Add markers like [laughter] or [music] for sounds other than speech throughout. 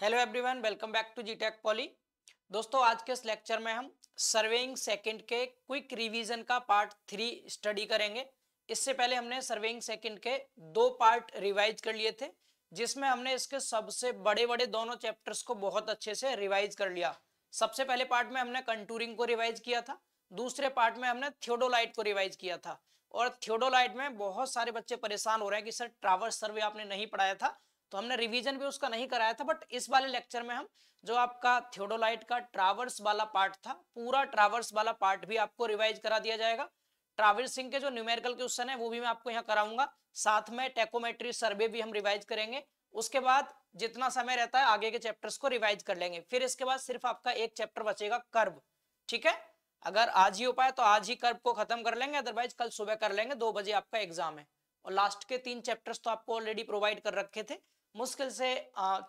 hello everyone welcome back to जीटेक Poly दोस्तों आज के इस लेक्चर में हम सर्वेइंग सेकंड के क्विक रिवीजन का पार्ट थ्री स्टडी करेंगे इससे पहले हमने सर्वेइंग सेकंड के दो पार्ट रिवाइज कर लिए थे जिसमें हमने इसके सबसे बड़े बड़े दोनों चैप्टर्स को बहुत अच्छे से रिवाइज कर लिया सबसे पहले पार्ट में हमने कंटूरिंग को रिवाइज किया था दूसरे पार्ट में हमने थियोडोलाइट को रिवाइज किया था और थियोडोलाइट में बहुत सारे बच्चे परेशान हो रहे हैं कि सर ट्रावर्स सर्वे आपने नहीं पढ़ाया था तो हमने रिवीजन भी उसका नहीं कराया था बट इस वाले लेक्चर में हम जो आपका थियोडोलाइट का ट्रावर्स वाला पार्ट था पूरा ट्रावर्स वाला पार्ट भी आपको रिवाइज करा दिया जाएगा ट्रावर्सिंग के जो न्यूमेरिकल क्वेश्चन है वो भी मैं आपको यहाँ कराऊंगा साथ में टेकोमेट्री सर्वे भी हम रिवाइज करेंगे उसके बाद जितना समय रहता है आगे के चैप्टर्स को रिवाइज कर लेंगे फिर इसके बाद सिर्फ आपका एक चैप्टर बचेगा कर्व ठीक है अगर आज ही हो पाए तो आज ही कर्व को खत्म कर लेंगे अदरवाइज कल सुबह कर लेंगे दो बजे आपका एग्जाम है और लास्ट के तीन चैप्टर्स तो आपको ऑलरेडी प्रोवाइड कर रखे थे मुश्किल से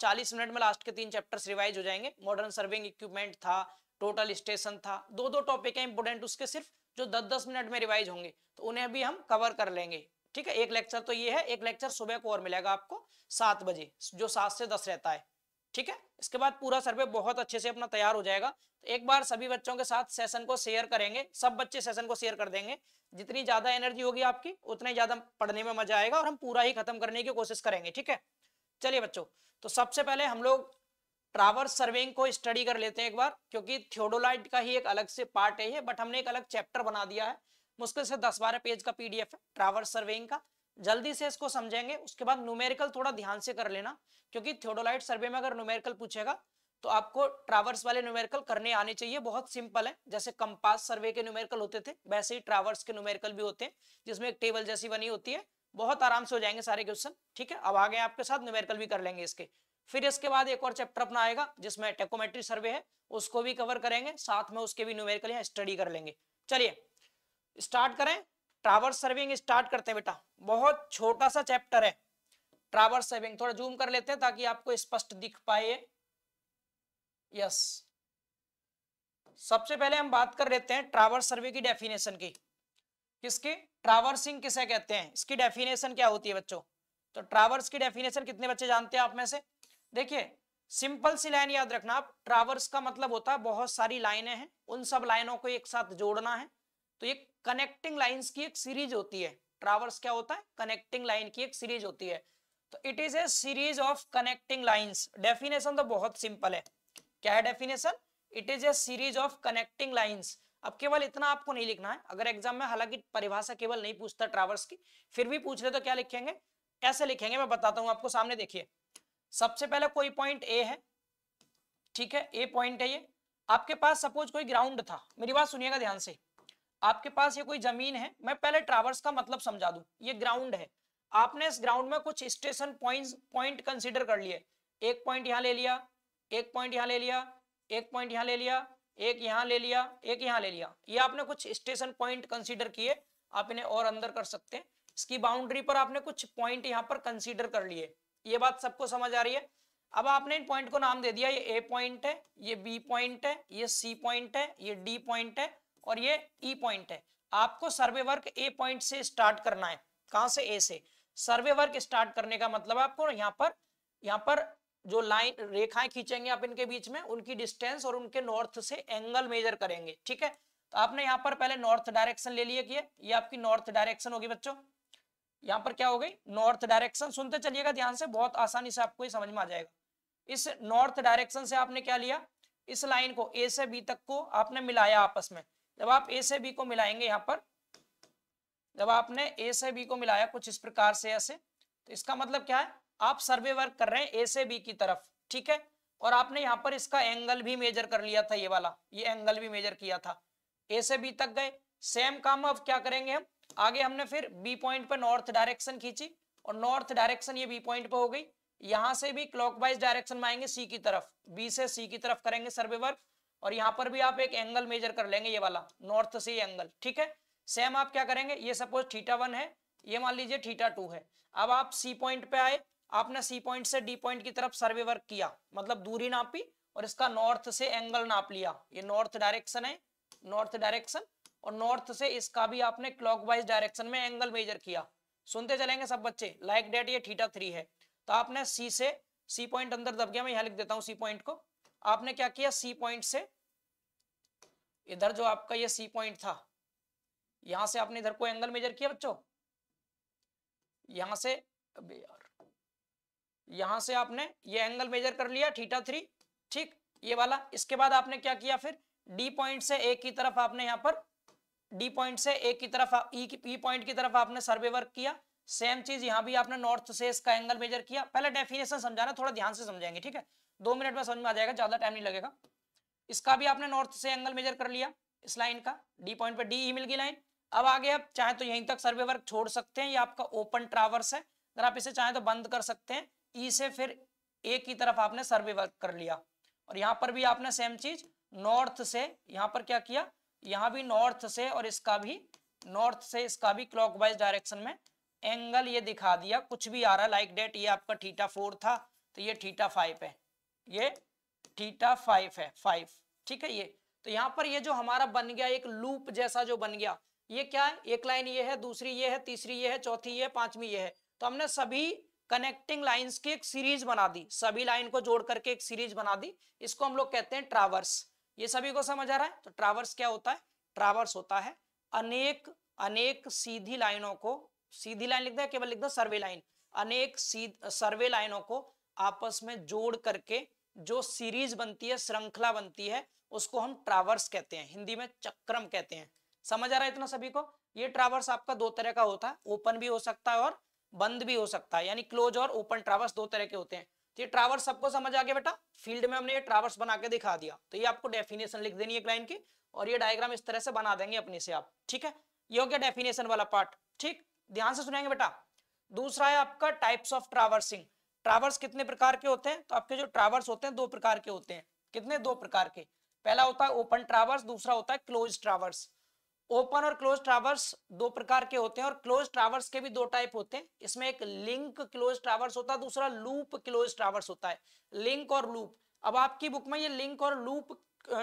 चालीस मिनट में लास्ट के तीन चैप्टर्स रिवाइज हो जाएंगे मॉडर्न सर्विंग इक्विपमेंट था टोटल स्टेशन था दो दो टॉपिक है इंपोर्टेंट उसके सिर्फ जो दस दस मिनट में रिवाइज होंगे तो उन्हें भी हम कवर कर लेंगे ठीक है एक लेक्चर तो ये है एक लेक्चर सुबह को और मिलेगा आपको सात बजे जो सात से दस रहता है ठीक है इसके बाद पूरा सर्वे बहुत अच्छे से अपना तैयार हो जाएगा तो एक बार सभी बच्चों के साथ सेशन को शेयर करेंगे सब बच्चे सेशन को शेयर कर देंगे जितनी ज्यादा एनर्जी होगी आपकी उतना ज्यादा पढ़ने में मजा आएगा और हम पूरा ही खत्म करने की कोशिश करेंगे ठीक है चलिए बच्चों तो सबसे पहले हम लोग ट्रावर्स सर्वेंग को स्टडी कर लेते हैं एक बार क्योंकि थियोडोलाइट का ही एक अलग से पार्ट है बट हमने एक अलग चैप्टर बना दिया है मुश्किल से दस बारह पेज का पीडीएफ है ट्रावर्स सर्वेंग का जल्दी से इसको समझेंगे उसके बाद न्यूमेरिकल थोड़ा ध्यान से कर लेना क्योंकि थियोडोलाइट सर्वे में अगर न्यूमेरिकल पूछेगा तो आपको ट्रावर्स वाले न्यूमेरिकल करने आने चाहिए बहुत सिंपल है जैसे कंपास सर्वे के न्यूमेरिकल होते थे वैसे ही ट्रावर्स के न्यूमेरिकल भी होते हैं जिसमें एक टेबल जैसी बनी होती है बहुत आराम से हो जाएंगे सारे क्वेश्चन ठीक है अब आगे आपके साथ न्यूमेरिकल भी कर लेंगे इसके फिर इसके बाद एक और चैप्टर अपना आएगा जिसमें टेकोमेट्री सर्वे है उसको भी कवर करेंगे साथ में उसके भी न्यूमेरिकल यहाँ स्टडी कर लेंगे चलिए स्टार्ट करें ट्रावर्स सर्विंग स्टार्ट करते हैं बेटा बहुत छोटा सा चैप्टर है ट्रावर्स सर्विंग थोड़ा जूम कर लेते हैं ताकि आपको स्पष्ट दिख पाए यस सबसे पहले हम बात कर लेते हैं ट्रावर्स सर्वे की डेफिनेशन की किसकी ट्रावर्सिंग किसे कहते हैं इसकी डेफिनेशन क्या होती है बच्चों तो ट्रावर्स की डेफिनेशन कितने बच्चे जानते हैं आप में से देखिए सिंपल सी लाइन याद रखना आप ट्रावर्स का मतलब होता है बहुत सारी लाइनें हैं उन सब लाइनों को एक साथ जोड़ना है तो ये कनेक्टिंग लाइन की एक सीरीज होती है ट्रावर्स क्या होता है कनेक्टिंग लाइन की एक सीरीज होती है तो it is a series of connecting lines definition तो बहुत सिंपल है क्या है definition it is a series of connecting lines अब केवल इतना आपको नहीं लिखना है अगर एग्जाम में हालांकि परिभाषा केवल नहीं पूछता ट्रावर्स की फिर भी पूछ रहे तो क्या लिखेंगे कैसे लिखेंगे मैं बताता हूं आपको सामने देखिए सबसे पहले कोई पॉइंट ए है ठीक है ए पॉइंट है ये आपके पास सपोज कोई ग्राउंड था मेरी बात सुनिएगा ध्यान से आपके पास ये कोई जमीन है मैं पहले ट्रावर्स का मतलब समझा दू ये ग्राउंड है आपने इस ग्राउंड में कुछ स्टेशन पॉइंट पॉइंट कंसिडर कर लिए एक पॉइंट यहाँ ले लिया एक पॉइंट यहाँ ले लिया एक पॉइंट यहाँ ले लिया एक यहाँ ले लिया एक यहाँ ले लिया ये आपने कुछ स्टेशन पॉइंट कंसीडर किए आप इन्हें और अंदर कर सकते हैं इसकी बाउंड्री पर आपने कुछ पॉइंट यहाँ पर कंसीडर कर लिए ये बात सबको समझ आ रही है अब आपने इन पॉइंट को नाम दे दिया ये ए पॉइंट है ये बी पॉइंट है ये सी पॉइंट है ये डी पॉइंट है और ये ई e पॉइंट है आपको सर्वे वर्क ए पॉइंट से स्टार्ट करना है कहां से ए से सर्वे वर्क स्टार्ट करने का मतलब आपको यहाँ पर यहाँ पर जो लाइन रेखाएं खींचेंगे आप इनके बीच में उनकी डिस्टेंस और उनके नॉर्थ से एंगल मेजर करेंगे ठीक है तो आपने यहाँ पर पहले नॉर्थ डायरेक्शन ले लिया किए ये आपकी नॉर्थ डायरेक्शन होगी बच्चों यहाँ पर क्या हो गई नॉर्थ डायरेक्शन सुनते चलिएगा ध्यान से बहुत आसानी से आपको ये समझ में आ जाएगा इस नॉर्थ डायरेक्शन से आपने क्या लिया इस लाइन को ए से बी तक को आपने मिलाया आपस में जब आप ए से बी को मिलाएंगे यहाँ पर जब आपने ए से बी को मिलाया कुछ इस प्रकार से ऐसे तो इसका मतलब क्या है आप सर्वे वर्क कर रहे हैं ए से बी की तरफ ठीक है और आपने यहाँ पर इसका एंगल भी मेजर कर लिया था ये वाला ये एंगल भी मेजर किया था ए से बी तक गए सेम काम अब क्या करेंगे हम आगे हमने फिर बी पॉइंट पर नॉर्थ डायरेक्शन खींची और नॉर्थ डायरेक्शन ये बी पॉइंट पर हो गई यहां से भी क्लॉकवाइज डायरेक्शन में आएंगे सी की तरफ बी से सी की तरफ करेंगे सर्वे वर्क और यहाँ पर भी आप एक एंगल मेजर कर लेंगे ये वाला नॉर्थ से एंगल ठीक है सेम आप क्या करेंगे ये सपोज थीटा वन है ये मान लीजिए थीटा टू है अब आप सी पॉइंट पे आए आपने सी पॉइंट से डी पॉइंट की तरफ सर्वे वर्क किया मतलब दूरी नापी और इसका नॉर्थ से एंगल नाप लिया ये नॉर्थ डायरेक्शन है नॉर्थ डायरेक्शन और नॉर्थ से इसका भी आपने क्लॉकवाइज डायरेक्शन में एंगल मेजर किया सुनते चलेंगे सब बच्चे लाइक डेट ये थीटा थ्री है तो आपने सी से सी पॉइंट अंदर दब गया मैं यहां लिख देता हूं सी पॉइंट को आपने क्या किया सी पॉइंट से इधर जो आपका ये सी पॉइंट था यहां से आपने इधर को एंगल मेजर किया बच्चों यहां से यहां से आपने ये एंगल मेजर कर लिया थीटा थ्री ठीक ये वाला इसके बाद आपने क्या किया फिर डी पॉइंट से ए की तरफ आपने यहाँ पर डी पॉइंट से ए की तरफ ई पॉइंट e e की तरफ आपने सर्वे वर्क किया सेम चीज यहाँ भी आपने नॉर्थ से इसका एंगल मेजर किया पहले डेफिनेशन समझाना थोड़ा ध्यान से समझाएंगे ठीक है दो मिनट में समझ में आ जाएगा ज्यादा टाइम नहीं लगेगा इसका भी आपने नॉर्थ से एंगल मेजर कर लिया इस लाइन का डी पॉइंट पर डी ई मिल गई लाइन अब आगे आप चाहे तो यहीं तक सर्वे वर्क छोड़ सकते हैं ये आपका ओपन ट्रावर्स है अगर आप इसे चाहे तो बंद कर सकते हैं ई से फिर ए की तरफ आपने सर्वे कर लिया और यहाँ पर भी आपने सेम चीज नॉर्थ से यहाँ पर क्या किया यहाँ भी नॉर्थ से और इसका भी नॉर्थ से इसका भी क्लॉकवाइज डायरेक्शन में एंगल ये दिखा दिया कुछ भी आ रहा लाइक डेट ये आपका थीटा फोर था तो ये थीटा फाइव है ये थीटा फाइव है फाइव ठीक है ये तो यहाँ पर ये जो हमारा बन गया एक लूप जैसा जो बन गया ये क्या है एक लाइन ये है दूसरी ये है तीसरी ये है चौथी ये है पांचवी ये है तो हमने सभी कनेक्टिंग लाइंस की एक सीरीज बना दी सभी लाइन को जोड़ करके एक सीरीज बना दी इसको हम लोग कहते हैं ट्रावर्स ये सभी को समझ आ रहा है तो ट्रावर्स क्या होता है ट्रावर्स होता है अनेक अनेक सीधी लाइनों को सीधी लाइन लिखता है केवल लिखता दो सर्वे लाइन अनेक सर्वे लाइनों को आपस में जोड़ करके जो सीरीज बनती है श्रृंखला बनती है उसको हम ट्रावर्स कहते हैं हिंदी में चक्रम कहते हैं समझ आ रहा है इतना सभी को ये ट्रावर्स आपका दो तरह का होता है ओपन भी हो सकता है और बंद भी हो सकता है यानी क्लोज और ओपन ट्रावर्स दो तरह के होते हैं तो ये ट्रावर्स सबको समझ आ गया बेटा फील्ड में हमने ये ट्रावर्स बना के दिखा दिया तो ये आपको डेफिनेशन लिख देनी है क्लाइन की और ये डायग्राम इस तरह से बना देंगे अपने से आप ठीक है ये हो गया डेफिनेशन वाला पार्ट ठीक ध्यान से सुनाएंगे बेटा दूसरा है आपका टाइप्स ऑफ ट्रावर्सिंग ट्रावर्स कितने प्रकार के होते हैं तो आपके जो ट्रावर्स होते हैं दो प्रकार के होते हैं कितने दो प्रकार के पहला होता है ओपन ट्रावर्स दूसरा होता है क्लोज ट्रावर्स ओपन और क्लोज ट्रावर्स दो प्रकार के होते हैं और क्लोज ट्रावर्स के भी दो टाइप होते हैं इसमें एक लिंक क्लोज ट्रावर्स होता है दूसरा लूप क्लोज ट्रावर्स होता है लिंक और लूप अब आपकी बुक में ये लिंक और लूप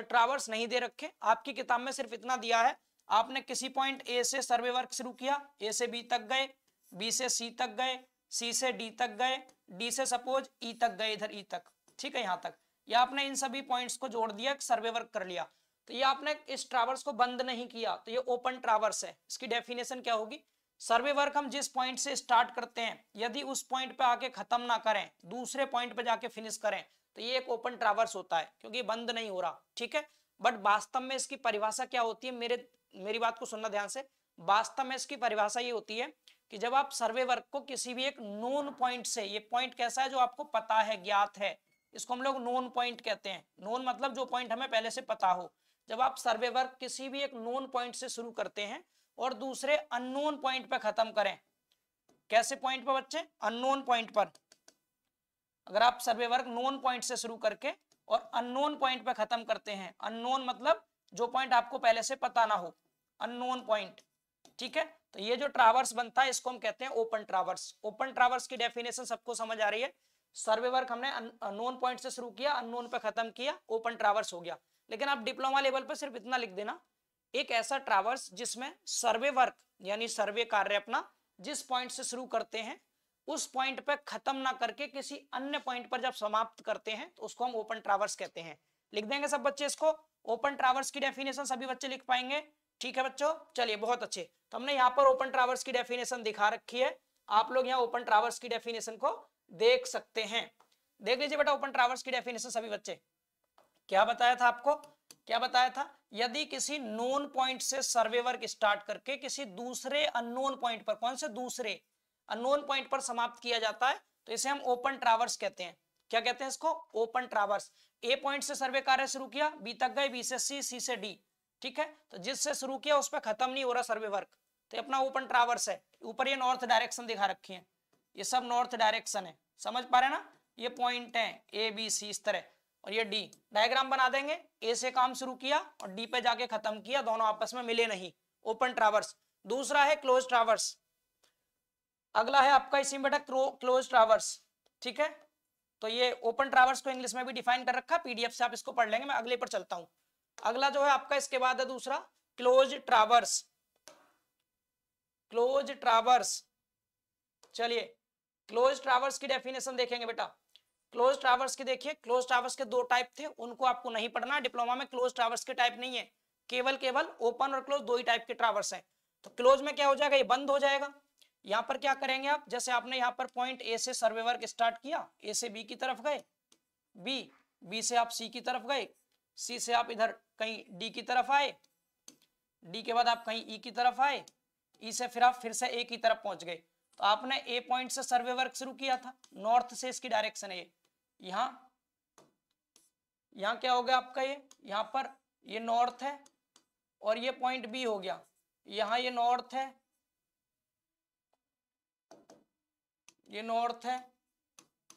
ट्रावर्स नहीं दे रखे आपकी किताब में सिर्फ इतना दिया है आपने किसी पॉइंट ए से सर्वे वर्क शुरू किया ए से बी तक गए बी से सी तक गए सी से डी तक गए डी से सपोज ई e तक गए इधर ई e तक ठीक है यहां तक या आपने इन सभी पॉइंट्स को जोड़ दिया सर्वे वर्क कर लिया तो ये आपने इस ट्रावर्स को बंद नहीं किया तो ये ओपन ट्रावर्स है इसकी डेफिनेशन क्या होगी सर्वे वर्क हम जिस पॉइंट से स्टार्ट करते हैं यदि उस पॉइंट पे आके खत्म ना करें दूसरे पॉइंट पे जाके फिनिश करें तो ये एक ओपन ट्रावर्स होता है क्योंकि बंद नहीं हो रहा ठीक है बट वास्तव में इसकी परिभाषा क्या होती है मेरे मेरी बात को सुनना ध्यान से वास्तव में इसकी परिभाषा ये होती है कि जब आप सर्वे वर्क को किसी भी एक नोन पॉइंट से ये पॉइंट कैसा है जो आपको पता है ज्ञात है इसको हम लोग नोन पॉइंट कहते हैं नोन मतलब जो पॉइंट हमें पहले से पता हो जब आप सर्वे वर्क किसी भी एक नोन पॉइंट से शुरू करते हैं और दूसरे अननोन पॉइंट पर खत्म करें कैसे पॉइंट पर बच्चे अननोन पॉइंट पर अगर आप सर्वे वर्क नोन पॉइंट से शुरू करके और अननोन पॉइंट पर खत्म करते हैं अननोन मतलब जो पॉइंट आपको पहले से पता ना हो अननोन पॉइंट ठीक है तो ये जो ट्रावर्स बनता है इसको हम कहते हैं ओपन ट्रावर्स ओपन ट्रावर्स की डेफिनेशन सबको समझ आ रही है सर्वे वर्क हमने नोन पॉइंट से शुरू किया अननोन पर खत्म किया ओपन ट्रावर्स हो गया लेकिन आप डिप्लोमा लेवल पर सिर्फ इतना लिख देना एक ऐसा ट्रावर्स जिसमें सर्वे वर्क यानी सर्वे कार्य अपना जिस पॉइंट से शुरू करते हैं उस पॉइंट पर खत्म ना करके किसी अन्य पॉइंट पर जब समाप्त करते हैं तो उसको हम ओपन ट्रावर्स कहते हैं लिख देंगे सब बच्चे इसको ओपन ट्रावर्स की डेफिनेशन सभी बच्चे लिख पाएंगे ठीक है बच्चों चलिए बहुत अच्छे तो हमने यहाँ पर ओपन ट्रावर्स की डेफिनेशन दिखा रखी है आप लोग यहाँ ओपन ट्रावर्स की डेफिनेशन को देख सकते हैं देख लीजिए बेटा ओपन ट्रावर्स की डेफिनेशन सभी बच्चे क्या बताया था आपको क्या बताया था यदि किसी नोन पॉइंट से सर्वे वर्क स्टार्ट करके किसी दूसरे अनोन पॉइंट पर कौन से दूसरे अनोन पॉइंट पर समाप्त किया जाता है तो इसे हम ओपन ट्रावर्स कहते हैं क्या कहते हैं इसको ओपन ट्रावर्स ए पॉइंट से सर्वे कार्य शुरू किया बी तक गए बी से सी सी से डी ठीक है तो जिससे शुरू किया उस पर खत्म नहीं हो रहा सर्वे वर्क तो अपना ओपन ट्रावर्स है ऊपर ये नॉर्थ डायरेक्शन दिखा रखी है ये सब नॉर्थ डायरेक्शन है समझ पा रहे ना ये पॉइंट है ए बी सी इस तरह और ये डी डायग्राम बना देंगे ए से काम शुरू किया और डी पे जाके खत्म किया दोनों आपस में मिले नहीं ओपन ट्रावर्स दूसरा है क्लोज ट्रावर्स अगला है आपका इसी बेटा क्लोज ट्रावर्स ठीक है तो ये ओपन ट्रावर्स को इंग्लिश में भी डिफाइन कर रखा पीडीएफ से आप इसको पढ़ लेंगे मैं अगले पर चलता हूं अगला जो है आपका इसके बाद है दूसरा क्लोज ट्रावर्स क्लोज ट्रावर्स चलिए क्लोज ट्रावर्स की डेफिनेशन देखेंगे बेटा क्लोज टावर्स के देखिए क्लोज टावर्स के दो टाइप थे उनको आपको नहीं पढ़ना डिप्लोमा में क्लोज टावर्स के टाइप नहीं है केवल केवल ओपन और क्लोज दो ही टाइप के टावर्स है तो क्लोज में क्या हो जाएगा ये बंद हो जाएगा यहाँ पर क्या करेंगे आप जैसे आपने यहाँ पर पॉइंट ए से सर्वे वर्क स्टार्ट किया ए से बी की तरफ गए बी बी से आप सी की तरफ गए सी से आप इधर कहीं डी की तरफ आए डी के बाद आप कहीं ई e की तरफ आए ई e से फिर आप फिर से ए की तरफ पहुंच गए तो आपने ए पॉइंट से सर्वे वर्क शुरू किया था नॉर्थ से इसकी डायरेक्शन है यहां यहां क्या हो गया आपका ये यहां पर ये नॉर्थ है और ये पॉइंट बी हो गया यहां ये नॉर्थ है ये नॉर्थ है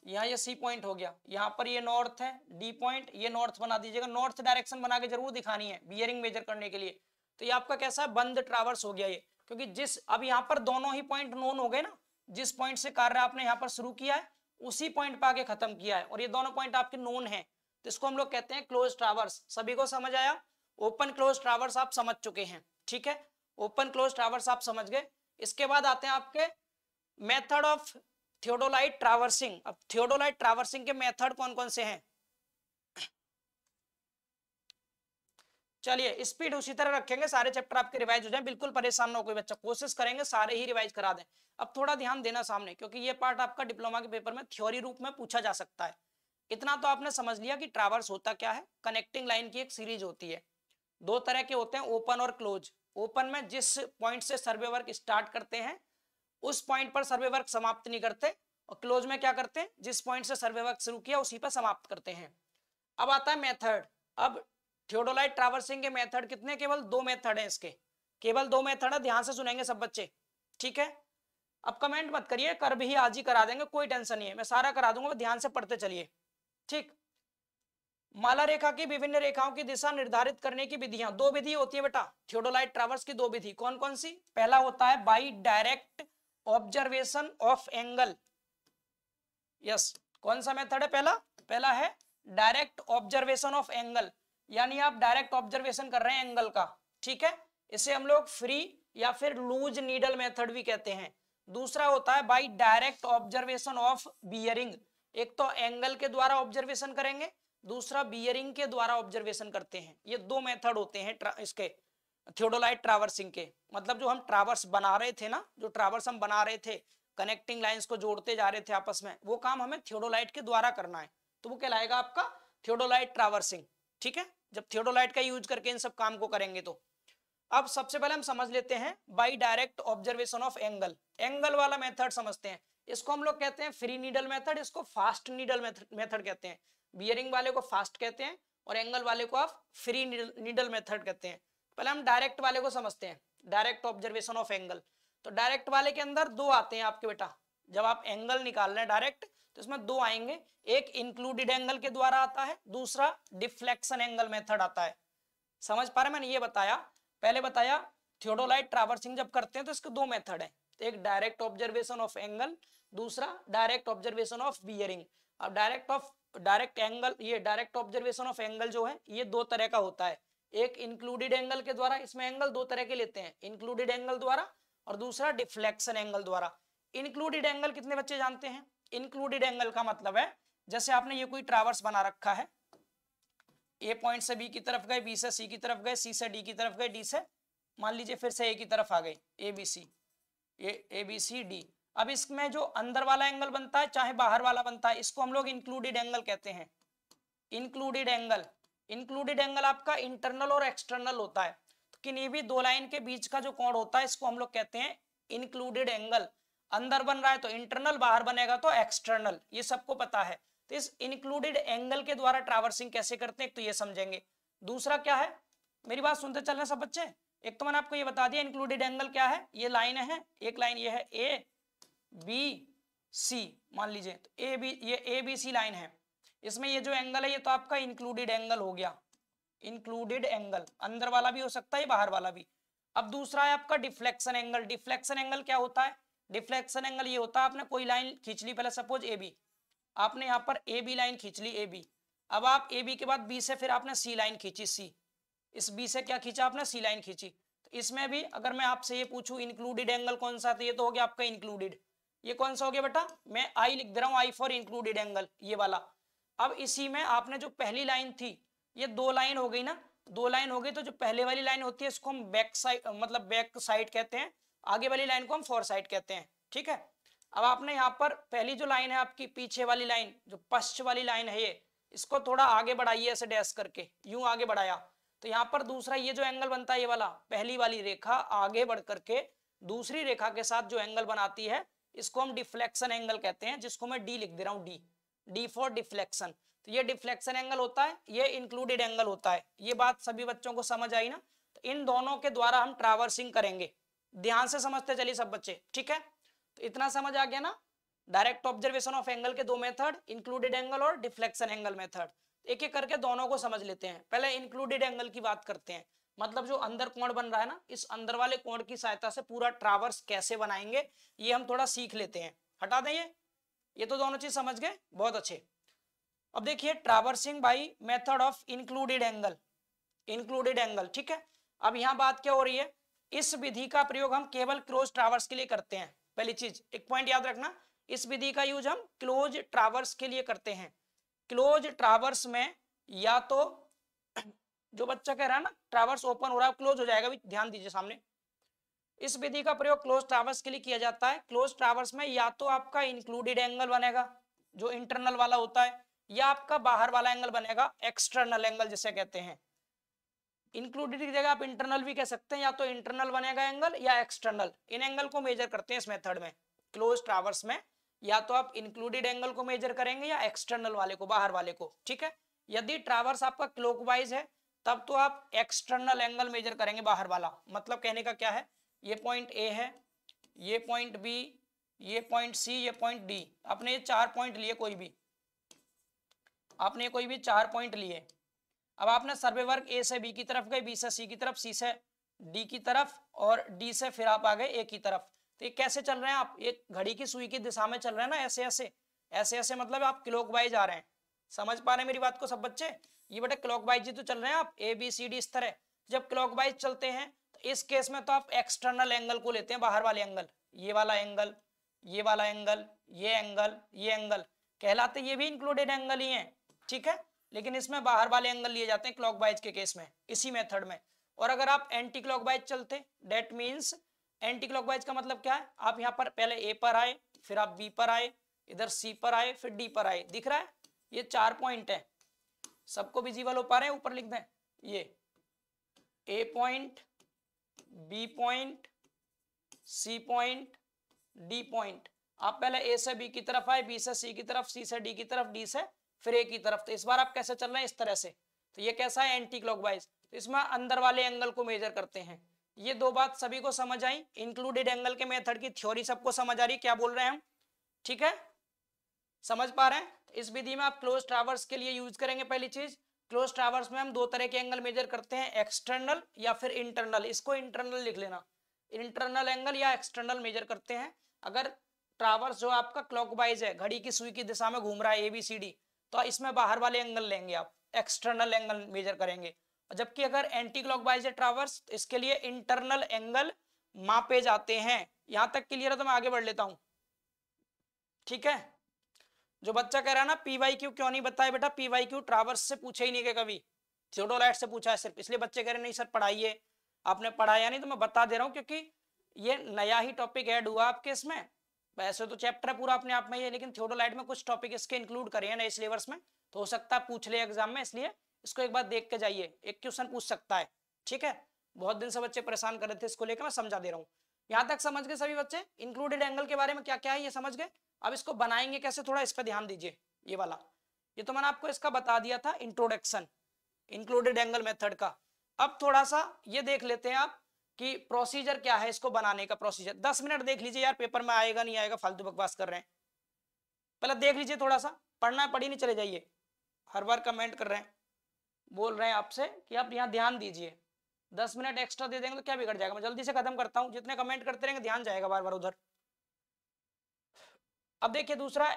यहां ये सी पॉइंट हो गया यहां पर ये नॉर्थ है डी पॉइंट ये नॉर्थ बना दीजिएगा नॉर्थ डायरेक्शन बना के जरूर दिखानी है बियरिंग मेजर करने के लिए तो ये आपका कैसा है बंद ट्रावर्स हो गया ये क्योंकि जिस अब यहां पर दोनों ही पॉइंट नोन हो गए ना जिस पॉइंट से कार्य आपने यहां पर शुरू किया है उसी पॉइंट पे आके खत्म किया है और ये दोनों पॉइंट आपके नोन है तो इसको हम लोग कहते हैं क्लोज ट्रावर्स सभी को समझ आया ओपन क्लोज ट्रावर्स आप समझ चुके हैं ठीक है ओपन क्लोज ट्रावर्स आप समझ गए इसके बाद आते हैं आपके मेथड ऑफ थियोडोलाइट ट्रावर्सिंग अब थियोडोलाइट ट्रावर्सिंग के मेथड कौन कौन से हैं चलिए स्पीड उसी तरह रखेंगे सारे चैप्टर आपके रिवाइज हो जाए बिल्कुल परेशान ना कोई बच्चा कोशिश करेंगे सारे ही रिवाइज करा दें अब थोड़ा ध्यान देना सामने क्योंकि ये पार्ट आपका डिप्लोमा के पेपर में थ्योरी रूप में पूछा जा सकता है इतना तो आपने समझ लिया कि ट्रावर्स होता क्या है कनेक्टिंग लाइन की एक सीरीज होती है दो तरह के होते हैं ओपन और क्लोज ओपन में जिस पॉइंट से सर्वे वर्क स्टार्ट करते हैं उस पॉइंट पर सर्वे वर्क समाप्त नहीं करते और क्लोज में क्या करते हैं जिस पॉइंट से सर्वे वर्क शुरू किया उसी पर समाप्त करते हैं अब आता है मेथड अब थियोडोलाइट ट्रावर्सिंग के मेथड कितने केवल दो मेथड है इसके केवल दो मेथड है ध्यान से सुनेंगे सब बच्चे ठीक है अब कमेंट मत करिए कर भी आज ही करा देंगे कोई टेंशन नहीं है मैं सारा करा दूंगा ध्यान से पढ़ते चलिए ठीक माला रेखा की विभिन्न रेखाओं की दिशा निर्धारित करने की विधियां दो विधि होती है बेटा थियोडोलाइट ट्रावर्स की दो विधि कौन कौन सी पहला होता है by direct observation of angle yes कौन सा मेथड है पहला पहला है डायरेक्ट ऑब्जर्वेशन ऑफ एंगल यानी आप डायरेक्ट ऑब्जर्वेशन कर रहे हैं एंगल का ठीक है इसे हम लोग फ्री या फिर लूज नीडल मेथड भी कहते हैं दूसरा होता है by direct observation of bearing एक तो एंगल के द्वारा ऑब्जर्वेशन करेंगे दूसरा बियरिंग के द्वारा ऑब्जर्वेशन करते हैं ये दो मेथड होते हैं इसके थियोडोलाइट ट्रावर्सिंग के मतलब जो हम ट्रावर्स बना रहे थे ना जो ट्रावर्स हम बना रहे थे कनेक्टिंग लाइंस को जोड़ते जा रहे थे आपस में वो काम हमें थियोडोलाइट के द्वारा करना है तो वो कहलाएगा आपका थियोडोलाइट ट्रावर्सिंग ठीक है जब थियोडोलाइट का यूज करके इन सब काम को करेंगे तो अब सबसे पहले हम समझ लेते हैं by direct observation of angle angle वाला मेथड समझते हैं इसको हम लोग कहते हैं फ्री नीडल मेथड इसको फास्ट नीडल मेथड कहते हैं बियरिंग वाले को फास्ट कहते हैं और एंगल वाले को आप फ्री नीडल मेथड कहते हैं पहले हम डायरेक्ट वाले को समझते हैं डायरेक्ट ऑब्जर्वेशन ऑफ एंगल तो डायरेक्ट वाले के अंदर दो आते हैं आपके बेटा जब आप एंगल निकाल रहे हैं डायरेक्ट तो इसमें दो आएंगे एक इंक्लूडेड एंगल के द्वारा आता है दूसरा डिफ्लेक्शन एंगल मेथड आता है समझ पा रहे मैंने ये बताया पहले बताया थियोडोलाइट ट्रावर्सिंग जब करते हैं तो इसके दो मेथड है तो एक डायरेक्ट ऑब्जर्वेशन ऑफ एंगल दूसरा डायरेक्ट ऑब्जर्वेशन ऑफ बियरिंग अब डायरेक्ट ऑफ डायरेक्ट एंगल ये डायरेक्ट ऑब्जर्वेशन ऑफ एंगल जो है ये दो तरह का होता है एक इंक्लूडेड एंगल के द्वारा इसमें एंगल दो तरह के लेते हैं इंक्लूडेड एंगल द्वारा और दूसरा डिफ्लेक्शन एंगल द्वारा इंक्लूडेड एंगल कितने बच्चे जानते हैं इंक्लूडेड एंगल का मतलब है जैसे आपने ये कोई ट्रावर्स बना रखा है ए पॉइंट से बी की तरफ गए बी से सी की तरफ गए सी से डी की तरफ गए डी से मान लीजिए फिर से ए की तरफ आ गई A B C A B C D अब इसमें जो अंदर वाला एंगल बनता है चाहे बाहर वाला बनता है इसको हम लोग इंक्लूडेड एंगल कहते हैं इंक्लूडेड एंगल इंक्लूडेड एंगल आपका इंटरनल और एक्सटर्नल होता है तो किन्हीं भी दो लाइन के बीच का जो कोण होता है इसको हम लोग कहते हैं इंक्लूडेड एंगल अंदर बन रहा है तो इंटरनल बाहर बनेगा तो एक्सटर्नल ये सबको पता है तो इस इंक्लूडेड एंगल के द्वारा ट्रावर्सिंग कैसे करते हैं तो ये समझेंगे दूसरा क्या है मेरी बात सुनते चल रहे सब बच्चे एक तो मैंने आपको ये बता दिया इंक्लूडेड एंगल क्या है ये लाइन है एक लाइन ये है ए बी सी मान लीजिए तो ए बी ये ए बी सी लाइन है इसमें ये जो एंगल है ये तो आपका इंक्लूडेड एंगल हो गया इंक्लूडेड एंगल अंदर वाला भी हो सकता है बाहर वाला भी अब दूसरा है आपका डिफ्लेक्शन एंगल डिफ्लेक्शन एंगल क्या होता है डिफ्लेक्शन एंगल ये होता है आपने कोई लाइन खींच ली पहले सपोज ए बी आपने यहाँ पर ए बी लाइन खींच ली ए बी अब आप ए बी के बाद बी से फिर आपने सी लाइन खींची सी इस बी से क्या खींचा आपने सी लाइन खींची तो इसमें भी अगर मैं आपसे ये पूछूं इंक्लूडेड एंगल कौन सा तो ये तो हो गया आपका इंक्लूडेड ये कौन सा हो गया बेटा मैं आई लिख दे रहा हूँ आई फॉर इंक्लूडेड एंगल ये वाला अब इसी में आपने जो पहली लाइन थी ये दो लाइन हो गई ना दो लाइन हो गई तो जो पहले वाली लाइन होती है इसको हम बैक साइड मतलब बैक साइड कहते हैं आगे वाली लाइन को हम फोर साइड कहते हैं ठीक है अब आपने यहाँ पर पहली जो लाइन है आपकी पीछे वाली लाइन जो पश्च वाली लाइन है ये इसको थोड़ा आगे बढ़ाइए ऐसे डैश करके यूं आगे बढ़ाया तो यहाँ पर दूसरा ये जो एंगल बनता है ये वाला पहली वाली रेखा आगे बढ़ करके दूसरी रेखा के साथ जो एंगल बनाती है इसको हम डिफ्लेक्शन एंगल कहते हैं जिसको मैं डी लिख दे रहा हूँ डी डी फॉर डिफ्लेक्शन तो ये डिफ्लेक्शन एंगल होता है ये इंक्लूडेड एंगल होता है ये बात सभी बच्चों को समझ आई ना तो इन दोनों के द्वारा हम ट्रावर्सिंग करेंगे ध्यान से समझते चलिए सब बच्चे ठीक है तो इतना समझ आ गया ना डायरेक्ट ऑब्जर्वेशन ऑफ एंगल के दो मेथड इंक्लूडेड एंगल और डिफ्लेक्शन एंगल मेथड एक एक करके दोनों को समझ लेते हैं पहले इंक्लूडेड एंगल की बात करते हैं मतलब जो अंदर कोण बन रहा है ना इस अंदर वाले कोण की सहायता से पूरा ट्रावर्स कैसे बनाएंगे ये हम थोड़ा सीख लेते हैं हटा दें ये ये तो दोनों चीज समझ गए बहुत अच्छे अब देखिए traversing by method of included angle included angle ठीक है अब यहाँ बात क्या हो रही है इस विधि का प्रयोग हम केवल क्लोज ट्रावर्स के लिए करते हैं पहली चीज एक पॉइंट याद रखना इस विधि का यूज हम क्लोज ट्रावर्स के लिए करते हैं क्लोज ट्रावर्स में या तो [clears throat] जो बच्चा कह रहा है ना ट्रावर्स ओपन हो रहा है क्लोज हो जाएगा भी ध्यान दीजिए सामने इस विधि का प्रयोग क्लोज ट्रावर्स के लिए किया जाता है क्लोज ट्रावर्स में या तो आपका इंक्लूडेड एंगल बनेगा जो इंटरनल वाला होता है या आपका बाहर वाला एंगल बनेगा एक्सटर्नल एंगल जिसे कहते हैं इंक्लूडेड की जगह आप इंटरनल भी कह सकते हैं या तो इंटरनल बनेगा एंगल या एक्सटर्नल इन एंगल को मेजर करते हैं इस मेथड में क्लोज ट्रावर्स में या तो आप इंक्लूडेड एंगल को मेजर करेंगे या एक्सटर्नल वाले को बाहर वाले को ठीक है यदि ट्रावर्स आपका क्लॉकवाइज है तब तो आप एक्सटर्नल एंगल मेजर करेंगे बाहर वाला मतलब कहने का क्या है ये पॉइंट ए है ये पॉइंट बी ये पॉइंट सी ये पॉइंट डी आपने ये चार पॉइंट लिए कोई भी आपने कोई भी चार पॉइंट लिए अब आपने सर्वे वर्ग ए से बी की तरफ गए बी से सी की तरफ सी से डी की तरफ और डी से फिर आप आ गए ए की तरफ तो ये कैसे चल रहे हैं आप एक घड़ी की सुई की दिशा में चल रहे हैं ना ऐसे ऐसे ऐसे ऐसे मतलब आप क्लॉक वाइज आ रहे हैं समझ पा रहे हैं मेरी बात को सब बच्चे ये बेटा क्लॉक वाइज ही तो चल रहे हैं आप ए बी सी डी इस तरह जब क्लॉक वाइज चलते हैं तो इस केस में तो आप एक्सटर्नल एंगल को लेते हैं बाहर वाले एंगल ये वाला एंगल ये वाला एंगल ये एंगल ये एंगल कहलाते ये भी इंक्लूडेड एंगल ही है ठीक है लेकिन इसमें बाहर वाले एंगल लिए जाते हैं क्लॉकवाइज के केस में इसी मेथड में और अगर आप एंटी क्लॉक चलते डेट मीन्स एंटी क्लॉकवाइज का मतलब क्या है आप यहाँ पर पहले ए पर आए फिर आप बी पर आए इधर सी पर आए फिर डी पर आए दिख रहा है ये चार पॉइंट है सबको विजिबल हो पा रहे हैं ऊपर लिख दें ये A point B point C point D point आप पहले ए से बी की तरफ आए बी से सी की तरफ सी से डी की तरफ डी से फिर एक ही तरफ तो इस बार आप कैसे चल रहे हैं इस तरह से तो ये कैसा है एंटी क्लॉक वाइज तो इसमें अंदर वाले एंगल को मेजर करते हैं ये दो बात सभी को समझ आई इंक्लूडेड एंगल के मेथड की थ्योरी सबको समझ आ रही है क्या बोल रहे हैं हम ठीक है समझ पा रहे हैं तो इस विधि में आप क्लोज ट्रावर्स के लिए यूज करेंगे पहली चीज क्लोज ट्रावर्स में हम दो तरह के एंगल मेजर करते हैं एक्सटर्नल या फिर इंटरनल इसको इंटरनल लिख लेना इंटरनल एंगल या एक्सटर्नल मेजर करते हैं अगर ट्रावर्स जो आपका क्लॉकवाइज है घड़ी की सुई की दिशा में घूम रहा है एबीसीडी तो इसमें बाहर वाले एंगल लेंगे आप एक्सटर्नल एंगल मेजर करेंगे जबकि अगर एंटी क्लॉकवाइज है ट्रावर्स तो इसके लिए इंटरनल एंगल मापे जाते हैं यहां तक क्लियर है तो मैं आगे बढ़ लेता हूं ठीक है जो बच्चा कह रहा है ना पी वाई क्यू क्यों नहीं बताया बेटा पी वाई क्यू ट्रावर्स से पूछे ही नहीं गया कभी थियोडोलाइट से पूछा है सिर्फ इसलिए बच्चे कह रहे नहीं सर पढ़ाइए आपने पढ़ाया नहीं तो मैं बता दे रहा हूँ क्योंकि ये नया ही टॉपिक एड हुआ आपके इसमें वैसे तो चैप्टर पूरा अपने आप में ही है लेकिन थियोडोलाइट में कुछ टॉपिक इसके इंक्लूड करें हैं नए सिलेबस में तो हो सकता है पूछ ले एग्जाम में इसलिए इसको एक बार देख के जाइए एक क्वेश्चन पूछ सकता है ठीक है बहुत दिन से बच्चे परेशान कर रहे थे इसको लेकर मैं समझा दे रहा हूँ यहाँ तक समझ गए सभी बच्चे इंक्लूडेड एंगल के बारे में क्या क्या है ये समझ गए अब इसको बनाएंगे कैसे थोड़ा इस पर ध्यान दीजिए ये वाला ये तो मैंने आपको इसका बता दिया था इंट्रोडक्शन इंक्लूडेड एंगल मेथड का अब थोड़ा सा ये देख लेते हैं आप कि प्रोसीजर क्या है इसको बनाने का प्रोसीजर दस मिनट देख लीजिए यार पेपर में आएगा नहीं आएगा फालतू बकवास कर रहे हैं पहले देख लीजिए थोड़ा सा पढ़ना है पढ़ी नहीं चले जाइए हर बार कमेंट कर रहे हैं बोल रहे हैं आपसे कि आप यहाँ ध्यान दीजिए दस मिनट एक्स्ट्रा दे देंगे तो क्या बिगड़ जाएगा मैं जल्दी से खत्म करता हूँ जितने कमेंट करते रहेंगे ध्यान जाएगा बार बार उधर अब देखिए दूसरा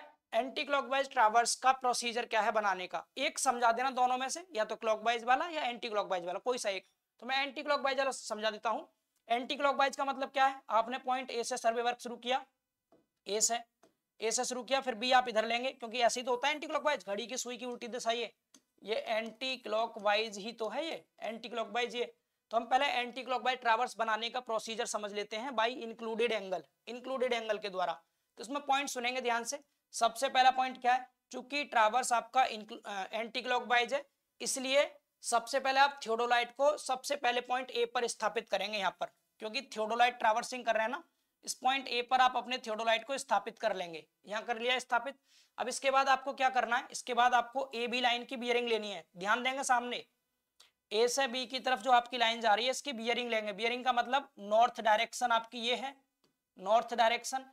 एंटी क्लॉकवाइज ट्रावर्स का प्रोसीजर क्या है बनाने का एक समझा देना दोनों में से या तो क्लॉकवाइज वाला या एंटी क्लॉकवाइज वाला कोई सा एक तो मैं एंटी क्लॉक वाइज समझा देता हूँ एंटी क्लॉक वाइज का मतलब क्या है आपने पॉइंट ए से सर्वे वर्क शुरू किया ए से ए से शुरू किया फिर बी आप इधर लेंगे क्योंकि ऐसे ही तो होता है एंटी क्लॉक वाइज घड़ी की सुई की उल्टी दिशा ये ये एंटी क्लॉक वाइज ही तो है ये एंटी क्लॉक वाइज ये तो हम पहले एंटी क्लॉक वाइज ट्रावर्स बनाने का प्रोसीजर समझ लेते हैं by included angle included angle के द्वारा तो इसमें पॉइंट सुनेंगे ध्यान से सबसे पहला पॉइंट क्या है चूंकि ट्रावर्स आपका एंटी क्लॉक वाइज है इसलिए सबसे पहले आप थियोडोलाइट को सबसे पहले पॉइंट ए पर स्थापित करेंगे यहाँ पर क्योंकि थियोडोलाइट ट्रावर्सिंग कर रहे हैं ना इस पॉइंट ए पर आप अपने थियोडोलाइट को स्थापित कर लेंगे यहाँ कर लिया स्थापित अब इसके बाद आपको क्या करना है इसके बाद आपको ए बी लाइन की बियरिंग लेनी है ध्यान देंगे सामने ए से बी की तरफ जो आपकी लाइन जा रही है इसकी बियरिंग लेंगे बियरिंग का मतलब नॉर्थ डायरेक्शन आपकी ये है नॉर्थ डायरेक्शन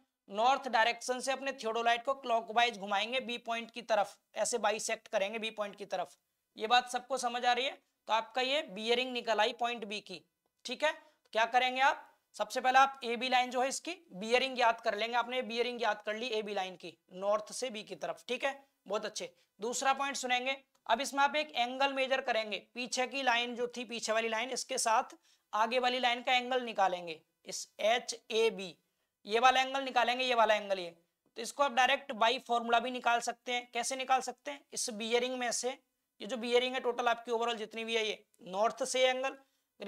नॉर्थ डायरेक्शन से अपने थियोडोलाइट को क्लॉकवाइज घुमाएंगे बी पॉइंट की तरफ ऐसे बाइसेक्ट करेंगे बी पॉइंट की तरफ ये बात सबको समझ आ रही है तो आपका ये बियरिंग निकल आई पॉइंट बी की ठीक है तो क्या करेंगे आप सबसे पहले आप ए बी लाइन जो है इसकी बियरिंग याद कर लेंगे आपने बियरिंग याद कर ली ए बी लाइन की नॉर्थ से बी की तरफ ठीक है बहुत अच्छे दूसरा पॉइंट सुनेंगे अब इसमें आप एक एंगल मेजर करेंगे पीछे की लाइन जो थी पीछे वाली लाइन इसके साथ आगे वाली लाइन का एंगल निकालेंगे इस एच ए बी ये वाला एंगल निकालेंगे ये वाला एंगल ये तो इसको आप डायरेक्ट बाई फॉर्मूला भी निकाल सकते हैं कैसे निकाल सकते हैं इस बियरिंग में से ये जो बियरिंग है टोटल आपकी ओवरऑल जितनी भी है ये नॉर्थ से एंगल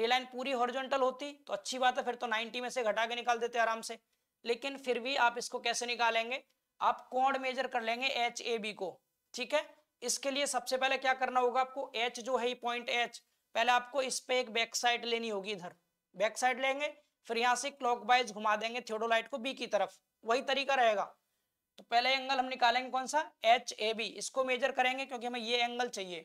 लाइन पूरी हॉरिजॉन्टल होती तो अच्छी बात है फिर तो 90 में से घटा के निकाल देते आराम से लेकिन फिर भी आप इसको कैसे निकालेंगे आप कोण मेजर कर लेंगे एच ए बी को ठीक है इसके लिए सबसे पहले क्या करना होगा आपको एच जो है पॉइंट एच पहले आपको इस पे एक बैक साइड लेनी होगी इधर बैक साइड लेंगे फिर यहां से क्लॉकवाइज घुमा देंगे थियोडोलाइट को बी की तरफ वही तरीका रहेगा तो पहले एंगल हम निकालेंगे कौन सा एच ए बी इसको मेजर करेंगे क्योंकि हमें ये एंगल चाहिए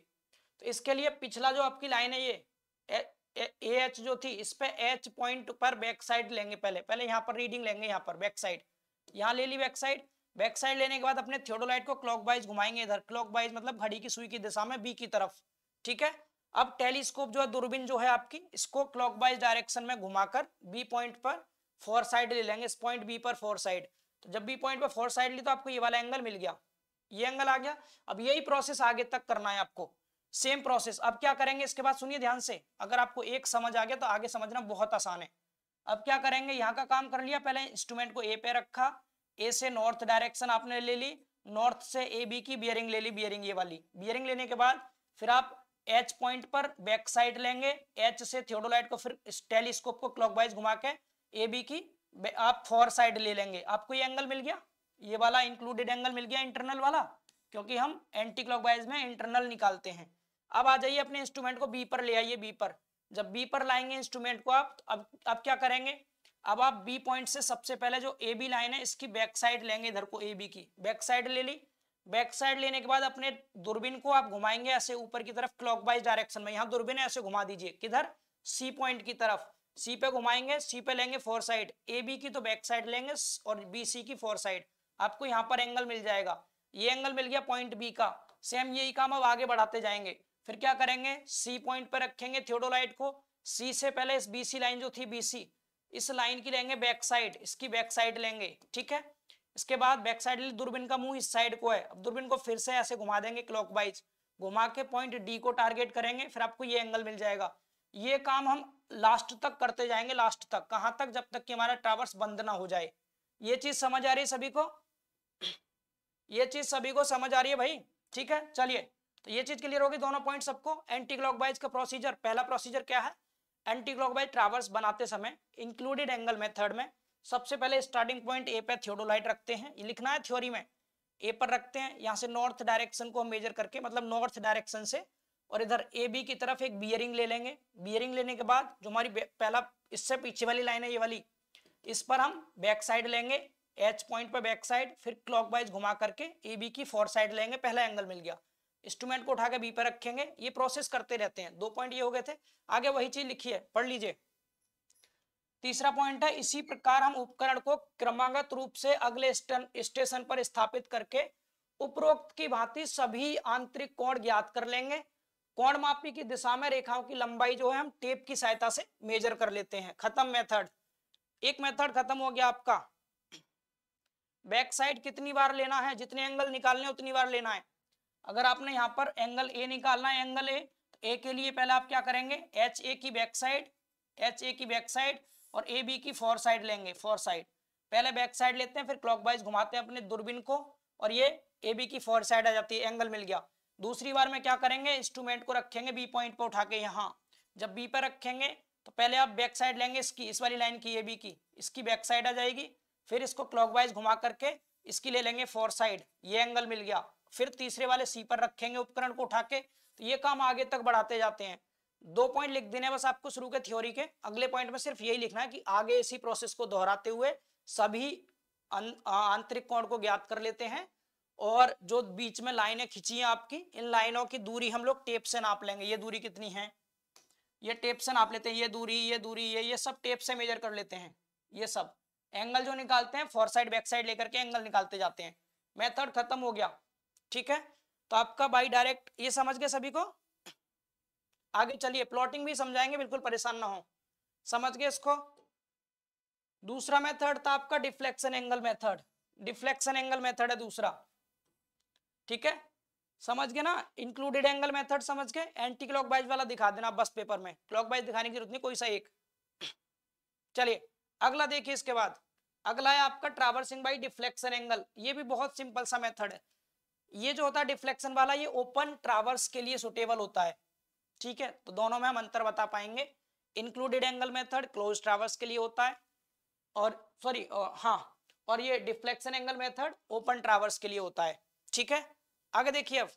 तो इसके लिए पिछला जो आपकी लाइन है ये ए एच जो थी इस पे एच पॉइंट पर बैक साइड लेंगे पहले पहले यहाँ पर रीडिंग लेंगे यहाँ पर बैक साइड यहाँ ले ली बैक साइड बैक साइड लेने के बाद अपने थियोडोलाइट को क्लॉकवाइज घुमाएंगे इधर क्लॉकवाइज मतलब घड़ी की सुई की दिशा में बी की तरफ ठीक है अब टेलीस्कोप जो है दूरबीन जो है आपकी इसको क्लॉकवाइज डायरेक्शन में घुमाकर बी पॉइंट पर फोर साइड ले लेंगे इस पॉइंट बी पर फोर साइड तो जब बी पॉइंट पे फोर साइड ली तो आपको ये वाला एंगल मिल गया ये एंगल आ गया अब यही प्रोसेस आगे तक करना है आपको सेम प्रोसेस अब क्या करेंगे इसके बाद सुनिए ध्यान से अगर आपको एक समझ आ गया तो आगे समझना बहुत आसान है अब क्या करेंगे यहाँ का काम कर लिया पहले इंस्ट्रूमेंट को ए पे रखा ए से नॉर्थ डायरेक्शन आपने ले ली नॉर्थ से ए बी की बियरिंग ले ली बियरिंग ये वाली बियरिंग लेने के बाद फिर आप एच पॉइंट पर बैक साइड लेंगे एच से थियोडोलाइट को फिर टेलीस्कोप को क्लॉकवाइज घुमा के ए बी की आप फोर साइड ले लेंगे आपको ये एंगल मिल गया ये वाला इंक्लूडेड एंगल मिल गया इंटरनल वाला क्योंकि हम एंटी क्लॉकवाइज में इंटरनल निकालते हैं अब आ जाइए अपने इंस्ट्रूमेंट को बी पर ले आइए बी पर जब बी पर लाएंगे इंस्ट्रूमेंट को आप अब अब क्या करेंगे अब आप बी पॉइंट से सबसे पहले जो ए बी लाइन है इसकी बैक साइड लेंगे इधर को ए बी की बैक साइड ले ली बैक साइड लेने के बाद अपने दूरबीन को आप घुमाएंगे ऐसे ऊपर की तरफ क्लॉकवाइज डायरेक्शन में यहाँ दूरबीन ऐसे घुमा दीजिए किधर सी पॉइंट की तरफ सी पे घुमाएंगे सी पे लेंगे फोर साइड ए बी की तो बैक साइड लेंगे और बी सी की फोर साइड आपको यहाँ पर एंगल मिल जाएगा ये एंगल मिल गया पॉइंट बी का सेम यही काम अब आगे बढ़ाते जाएंगे फिर क्या करेंगे सी पॉइंट पर रखेंगे थियोडोलाइट को सी से पहले इस बीसी लाइन जो थी बीसी इस लाइन की लेंगे बैक साइड इसकी बैक साइड लेंगे ठीक है इसके बाद बैक साइड दूरबीन का मुंह इस साइड को है अब दूरबीन को फिर से ऐसे घुमा देंगे क्लॉकवाइज घुमा के पॉइंट डी को टारगेट करेंगे फिर आपको ये एंगल मिल जाएगा ये काम हम लास्ट तक करते जाएंगे लास्ट तक कहां तक जब तक कि हमारा टावर्स बंद ना हो जाए ये चीज समझ आ रही है सभी को ये चीज सभी को समझ आ रही है भाई ठीक है चलिए तो ये चीज क्लियर होगी दोनों पॉइंट सबको एंटी क्लॉकवाइज का प्रोसीजर पहला प्रोसीजर क्या है एंटी क्लॉकवाइज ट्रावर्स बनाते समय इंक्लूडेड एंगल मेथड में सबसे पहले स्टार्टिंग पॉइंट ए पे थियोडोलाइट रखते हैं ये लिखना है थ्योरी में ए पर रखते हैं यहाँ से नॉर्थ डायरेक्शन को हम मेजर करके मतलब नॉर्थ डायरेक्शन से और इधर ए बी की तरफ एक बियरिंग ले लेंगे बियरिंग लेने के बाद जो हमारी पहला इससे पीछे वाली लाइन है ये वाली इस पर हम बैक साइड लेंगे एच पॉइंट पर बैक साइड फिर क्लॉकवाइज घुमा करके ए बी की फोर साइड लेंगे पहला एंगल मिल गया इंस्ट्रूमेंट को उठा के बी पर रखेंगे ये प्रोसेस करते रहते हैं दो पॉइंट ये हो गए थे आगे वही चीज लिखी है पढ़ लीजिए तीसरा पॉइंट है इसी प्रकार हम उपकरण को क्रमागत रूप से अगले स्टेशन पर स्थापित करके उपरोक्त की भांति सभी आंतरिक कोण ज्ञात कर लेंगे कोण मापी की दिशा में रेखाओं की लंबाई जो है हम टेप की सहायता से मेजर कर लेते हैं खत्म मेथड एक मेथड खत्म हो गया आपका बैक साइड कितनी बार लेना है जितने एंगल निकालने उतनी बार लेना है अगर आपने यहाँ पर एंगल ए निकालना है एंगल ए तो ए के लिए पहले आप क्या करेंगे एच ए की बैक साइड एच ए की बैक साइड और ए बी की फोर साइड लेंगे फोर साइड पहले बैक साइड लेते हैं फिर क्लॉकवाइज घुमाते हैं अपने दूरबीन को और ये ए बी की फोर साइड आ जाती है एंगल मिल गया दूसरी बार में क्या करेंगे इंस्ट्रूमेंट को रखेंगे बी पॉइंट पर उठा के यहाँ जब बी पर रखेंगे तो पहले आप बैक साइड लेंगे इसकी इस वाली लाइन की ये बी की इसकी बैक साइड आ जाएगी फिर इसको क्लॉकवाइज घुमा करके इसकी ले लेंगे फोर साइड ये एंगल मिल गया फिर तीसरे वाले सी पर रखेंगे उपकरण को उठा के तो ये काम आगे तक बढ़ाते जाते हैं दो पॉइंट लिख देने बस आपको शुरू के थ्योरी के अगले पॉइंट में सिर्फ यही लिखना है कि आगे इसी प्रोसेस को दोहराते हुए सभी अं- आंतरिक कोण को ज्ञात कर लेते हैं और जो बीच में लाइनें खींची हैं आपकी इन लाइनों की दूरी हम लोग टेप से नाप लेंगे ये दूरी कितनी है ये टेप से नाप लेते हैं ये दूरी ये दूरी ये ये सब टेप से मेजर कर लेते हैं ये सब एंगल जो निकालते हैं फोर साइड बैक साइड लेकर के एंगल निकालते जाते हैं मेथड खत्म हो गया ठीक है तो आपका बाई डायरेक्ट ये समझ गए सभी को आगे चलिए प्लॉटिंग भी समझाएंगे बिल्कुल परेशान ना हो समझ गए इसको दूसरा मेथड था आपका deflection angle method deflection angle method है दूसरा ठीक है समझ गए ना इंक्लूडेड एंगल मेथड समझ के एंटी क्लॉक वाला दिखा देना बस पेपर में क्लॉक दिखाने की जरूरत नहीं कोई सा एक चलिए अगला देखिए इसके बाद अगला है आपका ट्रावर्सिंग बाई डिफ्लेक्शन एंगल ये भी बहुत सिंपल सा मेथड है ये जो होता है डिफ्लेक्शन वाला ये ओपन ट्रावर्स के लिए सुटेबल होता है ठीक है तो दोनों में हम अंतर बता पाएंगे included angle method close traverse के लिए होता है और सॉरी हाँ और ये deflection angle method open traverse के लिए होता है ठीक है आगे देखिए अब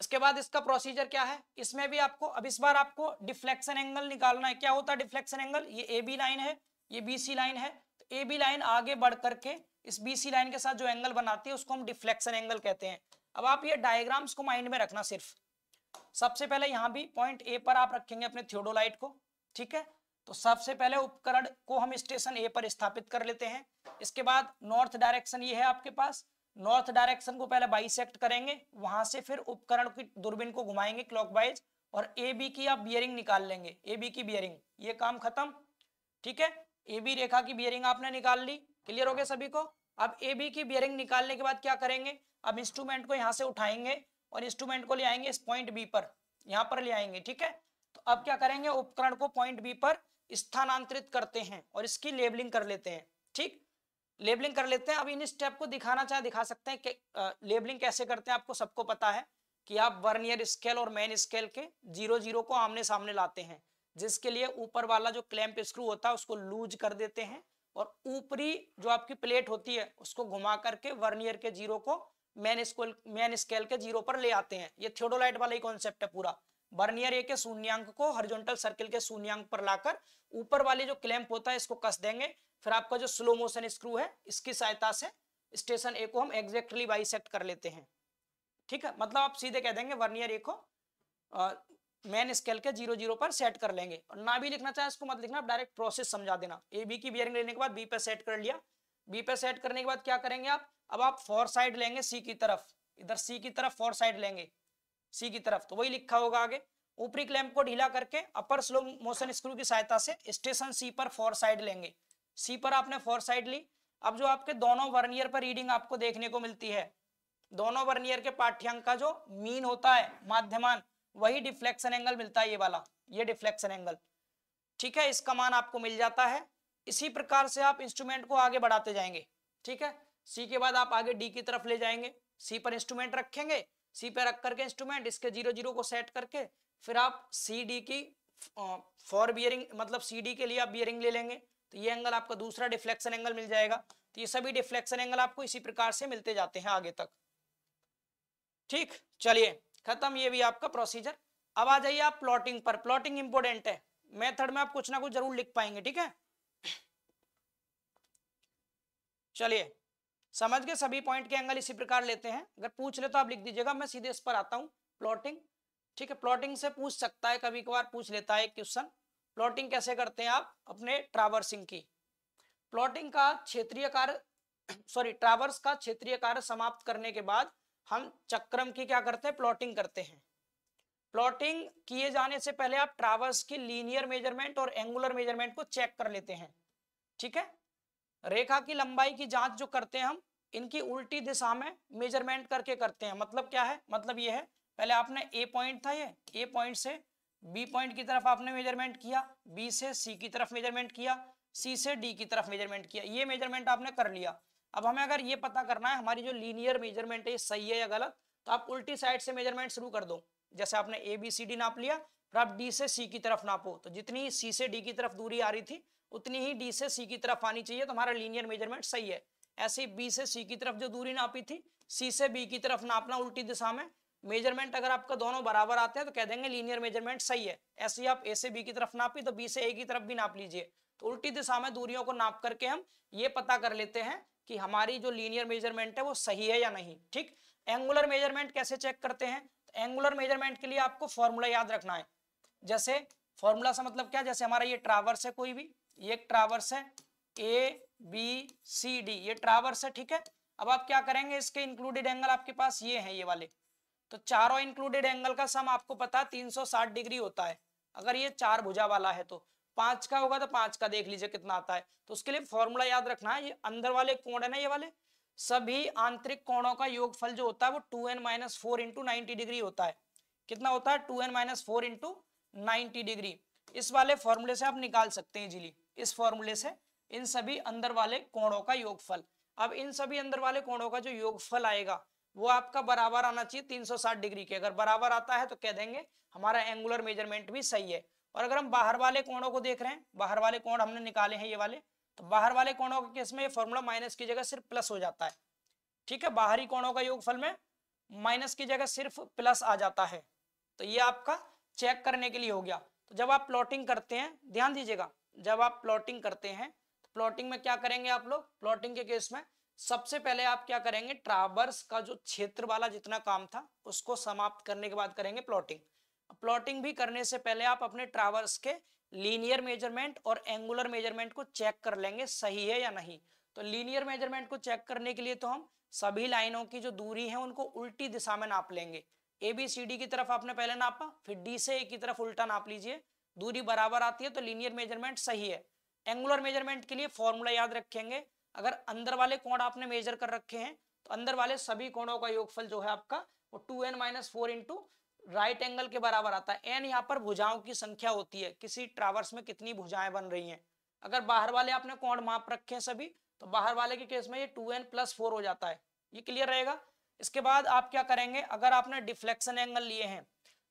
इसके बाद इसका प्रोसीजर क्या है इसमें भी आपको अब इस बार आपको डिफ्लेक्शन एंगल निकालना है क्या होता है डिफ्लेक्शन एंगल ये ए बी लाइन है ये बी सी लाइन है तो ए बी लाइन आगे बढ़ करके इस बी सी लाइन के साथ जो एंगल बनाती है उसको हम डिफ्लेक्शन एंगल कहते हैं अब आप ये डायग्राम्स को माइंड में रखना सिर्फ सबसे पहले यहाँ भी पॉइंट ए पर आप रखेंगे अपने थियोडोलाइट को ठीक है तो सबसे पहले उपकरण को हम स्टेशन ए पर स्थापित कर लेते हैं इसके बाद नॉर्थ डायरेक्शन ये है आपके पास नॉर्थ डायरेक्शन को पहले बाइसेक्ट करेंगे वहां से फिर उपकरण की दूरबीन को घुमाएंगे क्लॉकवाइज और ए बी की आप बियरिंग निकाल लेंगे ए बी की बियरिंग ये काम खत्म ठीक है ए बी रेखा की बियरिंग आपने निकाल ली क्लियर हो गया सभी को अब ए बी की बियरिंग निकालने के बाद क्या करेंगे अब इंस्ट्रूमेंट को यहाँ से उठाएंगे और इंस्ट्रूमेंट को ले आएंगे इस पॉइंट बी पर यहाँ पर ले आएंगे ठीक है तो अब क्या करेंगे उपकरण को पॉइंट बी पर स्थानांतरित करते हैं और इसकी लेबलिंग कर लेते हैं ठीक लेबलिंग कर लेते हैं अब इन स्टेप को दिखाना चाहे दिखा सकते हैं कि लेबलिंग कैसे करते हैं आपको सबको पता है कि आप वर्नियर स्केल और मेन स्केल के जीरो जीरो को आमने सामने लाते हैं जिसके लिए ऊपर वाला जो क्लैम्प स्क्रू होता है उसको लूज कर देते हैं और ऊपरी जो आपकी प्लेट होती है उसको घुमा करके वर्नियर के जीरो को मेन स्केल मेन स्केल के जीरो पर ले आते हैं ये थियोडोलाइट वाला ही कॉन्सेप्ट है पूरा बर्नियर ए के शून्यंक को हॉरिजॉन्टल सर्किल के शून्यंक पर लाकर ऊपर वाले जो क्लैंप होता है इसको कस देंगे फिर आपका जो स्लो मोशन स्क्रू है इसकी सहायता से स्टेशन ए को हम एग्जैक्टली बाइसेक्ट कर लेते हैं ठीक है मतलब आप सीधे कह देंगे वर्नियर ए को मेन स्केल के जीरो जीरो पर सेट कर लेंगे और ना भी लिखना चाहे इसको मत लिखना आप डायरेक्ट प्रोसेस समझा देना ए बी की बियरिंग लेने के बाद बी पे सेट कर लिया बी पे सेट करने के बाद क्या करेंगे आप अब आप फोर साइड लेंगे सी की तरफ इधर सी की तरफ फोर साइड लेंगे सी की तरफ तो वही लिखा होगा आगे ऊपरी क्लैम्प को ढीला करके अपर स्लो मोशन स्क्रू की सहायता से स्टेशन सी पर फोर साइड लेंगे सी पर आपने फोर साइड ली अब जो आपके दोनों वर्नियर पर रीडिंग आपको देखने को मिलती है दोनों वर्नियर के पाठ्यांक का जो मीन होता है माध्यमान वही डिफ्लेक्शन एंगल मिलता है ये वाला ये डिफ्लेक्शन एंगल ठीक है इसका मान आपको मिल जाता है इसी प्रकार से आप इंस्ट्रूमेंट को आगे बढ़ाते जाएंगे ठीक है सी के बाद आप आगे डी की तरफ ले जाएंगे सी पर इंस्ट्रूमेंट रखेंगे सी पर रख करके इंस्ट्रूमेंट इसके जीरो जीरो को सेट करके फिर आप सी डी की फॉर बियरिंग मतलब सी डी के लिए आप बियरिंग ले लेंगे तो ये एंगल आपका दूसरा डिफ्लेक्शन एंगल मिल जाएगा तो ये सभी डिफ्लेक्शन एंगल आपको इसी प्रकार से मिलते जाते हैं आगे तक ठीक चलिए खत्म ये भी आपका प्रोसीजर अब आ जाइए आप प्लॉटिंग पर प्लॉटिंग इंपोर्टेंट है मेथड में आप कुछ ना कुछ जरूर लिख पाएंगे ठीक है चलिए समझ गए सभी पॉइंट के एंगल इसी प्रकार लेते हैं अगर पूछ ले तो आप लिख दीजिएगा मैं सीधे इस पर आता हूं प्लॉटिंग ठीक है प्लॉटिंग से पूछ सकता है कभी कभार पूछ लेता है क्वेश्चन प्लॉटिंग कैसे करते हैं आप अपने ट्रावर्सिंग की प्लॉटिंग का क्षेत्रीय कार्य सॉरी ट्रावर्स का क्षेत्रीय कार्य समाप्त करने के बाद हम चक्रम की क्या करते हैं प्लॉटिंग करते हैं प्लॉटिंग किए जाने से पहले आप ट्रावर्स की लीनियर मेजरमेंट और एंगुलर मेजरमेंट को चेक कर लेते हैं ठीक है रेखा की लंबाई की जांच जो करते हैं हम इनकी उल्टी दिशा में मेजरमेंट करके करते हैं मतलब क्या है मतलब ये है पहले आपने ए पॉइंट था ये ए पॉइंट से बी पॉइंट की तरफ आपने मेजरमेंट किया बी से सी की तरफ मेजरमेंट किया सी से डी की तरफ मेजरमेंट किया ये मेजरमेंट आपने कर लिया अब हमें अगर ये पता करना है हमारी जो लीनियर मेजरमेंट है सही है या गलत तो आप उल्टी साइड से मेजरमेंट शुरू कर दो जैसे आपने ए बी सी डी नाप लिया फिर आप डी से सी की तरफ नापो तो जितनी सी से डी की तरफ दूरी आ रही थी उतनी ही डी से सी की तरफ आनी चाहिए तो हमारा लीनियर मेजरमेंट सही है ऐसे ही बी से सी की तरफ जो दूरी नापी थी सी से बी की तरफ नापना उल्टी दिशा में मेजरमेंट अगर आपका दोनों बराबर आते हैं तो कह देंगे लीनियर मेजरमेंट सही है ऐसे ही आप ए से बी की तरफ नापी तो बी से ए की तरफ भी नाप लीजिए तो उल्टी दिशा में दूरियों को नाप करके हम ये पता कर लेते हैं कि हमारी जो लीनियर मेजरमेंट है वो सही है या नहीं ठीक एंगुलर मेजरमेंट कैसे चेक करते हैं तो एंगुलर मेजरमेंट के लिए आपको फॉर्मूला याद रखना है जैसे फॉर्मूला से मतलब क्या जैसे हमारा ये ट्रावर्स है कोई भी ये एक ट्रावर्स है ए बी सी डी ये ट्रावर्स है ठीक है अब आप क्या करेंगे इसके इंक्लूडेड एंगल आपके पास ये हैं ये वाले तो चारों इंक्लूडेड एंगल का सम आपको पता 360 डिग्री होता है अगर ये चार भुजा वाला है तो पांच का होगा तो पांच का देख लीजिए कितना आता है तो उसके लिए फॉर्मूला याद रखना है ये अंदर वाले कोण है ना ये वाले सभी आंतरिक कोणों का योगफल जो होता है वो two N minus four into ninety degree होता है कितना होता है two N minus four into ninety degree इस वाले फॉर्मूले से आप निकाल सकते हैं जिली इस फॉर्मूले से इन सभी अंदर वाले कोणों का योगफल अब इन सभी अंदर वाले कोणों का जो योगफल आएगा वो आपका बराबर आना चाहिए 360 डिग्री के अगर बराबर आता है तो कह देंगे हमारा एंगुलर मेजरमेंट भी सही है और अगर हम बाहर वाले कोणों को देख रहे हैं बाहर वाले कोण हमने निकाले हैं ये वाले तो बाहर वाले कोणों के केस में ये फॉर्मूला माइनस की जगह सिर्फ प्लस हो जाता है ठीक है बाहरी कोणों का योगफल में माइनस की जगह सिर्फ प्लस आ जाता है तो ये आपका चेक करने के लिए हो गया तो जब आप प्लॉटिंग करते हैं ध्यान दीजिएगा जब आप प्लॉटिंग करते हैं तो प्लॉटिंग में क्या करेंगे आप लोग प्लॉटिंग के केस में सबसे पहले आप क्या करेंगे ट्रावर्स का जो क्षेत्र वाला जितना काम था उसको समाप्त करने के बाद करेंगे प्लॉटिंग प्लॉटिंग भी करने से पहले आप अपने ट्रावर्स के लीनियर मेजरमेंट और एंगुलर मेजरमेंट को चेक कर लेंगे सही है या नहीं तो लीनियर मेजरमेंट को चेक करने के लिए तो हम सभी लाइनों की जो दूरी है उनको उल्टी दिशा में नाप लेंगे ए बी सी डी की तरफ आपने पहले नापा फिर डी से ए की तरफ उल्टा नाप लीजिए दूरी बराबर आती है तो लीनियर मेजरमेंट सही है एंगुलर मेजरमेंट के लिए फॉर्मूला याद रखेंगे अगर अंदर वाले कोण आपने मेजर कर रखे हैं तो अंदर वाले सभी कोणों का योगफल जो है आपका वो two N minus four into right angle के बराबर आता है एन यहाँ पर भुजाओं की संख्या होती है किसी ट्रावर्स में कितनी भुजाएं बन रही हैं अगर बाहर वाले आपने कोण माप रखे हैं सभी तो बाहर वाले के केस में ये टू एन प्लस फोर हो जाता है ये क्लियर रहेगा इसके बाद आप क्या करेंगे अगर आपने डिफ्लेक्शन एंगल लिए हैं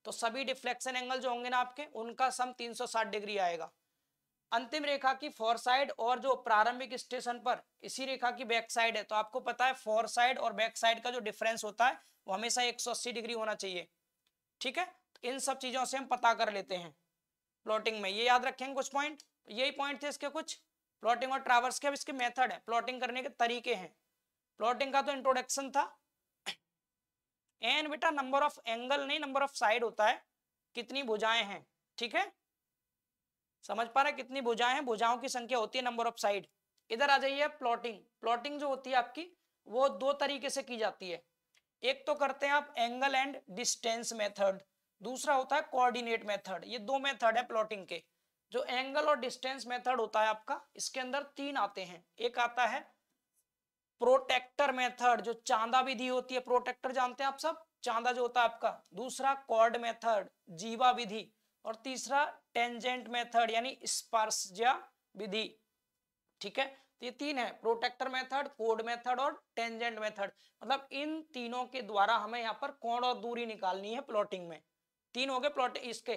तो सभी डिफ्लेक्शन एंगल जो होंगे ना आपके उनका सम 360 डिग्री आएगा अंतिम रेखा की फोर साइड और जो प्रारंभिक स्टेशन पर इसी रेखा की बैक साइड है तो आपको पता है फोर साइड और बैक साइड का जो डिफरेंस होता है वो हमेशा 180 डिग्री होना चाहिए ठीक है तो इन सब चीजों से हम पता कर लेते हैं प्लॉटिंग में ये याद रखेंगे कुछ पॉइंट तो यही पॉइंट थे इसके कुछ प्लॉटिंग और ट्रावर्स के अब इसके मेथड है प्लॉटिंग करने के तरीके हैं प्लॉटिंग का तो इंट्रोडक्शन था एन बेटा नंबर ऑफ एंगल नहीं नंबर ऑफ साइड होता है कितनी भुजाएं हैं ठीक है समझ पा रहे कितनी भुजाएं हैं भुजाओं की संख्या होती है नंबर ऑफ साइड इधर आ जाइए प्लॉटिंग प्लॉटिंग जो होती है आपकी वो दो तरीके से की जाती है एक तो करते हैं आप एंगल एंड डिस्टेंस मेथड दूसरा होता है कोऑर्डिनेट मेथड ये दो मेथड है प्लॉटिंग के जो एंगल और डिस्टेंस मेथड होता है आपका इसके अंदर तीन आते हैं एक आता है प्रोटेक्टर मेथड जो चांदा विधि होती है प्रोटेक्टर जानते हैं आप सब चांदा जो होता है आपका दूसरा कॉर्ड मेथड जीवा विधि और तीसरा टेंजेंट मेथड यानी स्पर्शजा विधि ठीक है तो ये तीन है प्रोटेक्टर मेथड कोड मेथड और टेंजेंट मेथड मतलब इन तीनों के द्वारा हमें यहाँ पर कोण और दूरी निकालनी है प्लॉटिंग में तीन हो गए प्लॉट इसके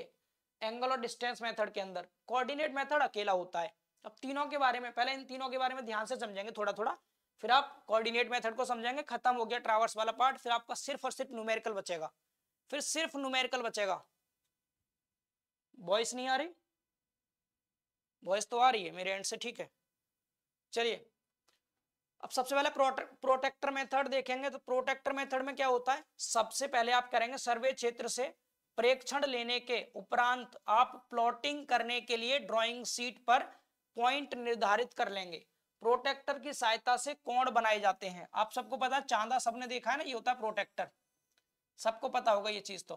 एंगल और डिस्टेंस मेथड के अंदर कोऑर्डिनेट मेथड अकेला होता है अब तीनों के बारे में पहले इन तीनों के बारे में ध्यान से समझेंगे थोड़ा थोड़ा फिर आप कोऑर्डिनेट मेथड को समझेंगे खत्म हो गया ट्रावर्स वाला पार्ट फिर आपका सिर्फ और सिर्फ न्यूमेरिकल बचेगा फिर सिर्फ न्यूमेरिकल बचेगा वॉइस नहीं आ रही वॉइस तो आ रही है मेरे एंड से ठीक है चलिए अब सबसे पहले प्रोटेक्टर मेथड देखेंगे तो प्रोटेक्टर मेथड में क्या होता है सबसे पहले आप करेंगे सर्वे क्षेत्र से प्रेक्षण लेने के उपरांत आप प्लॉटिंग करने के लिए ड्राइंग सीट पर पॉइंट निर्धारित कर लेंगे प्रोटेक्टर की सहायता से कोण बनाए जाते हैं आप सबको पता चांदा सबने देखा है ना ये होता है प्रोटेक्टर सबको पता होगा ये चीज तो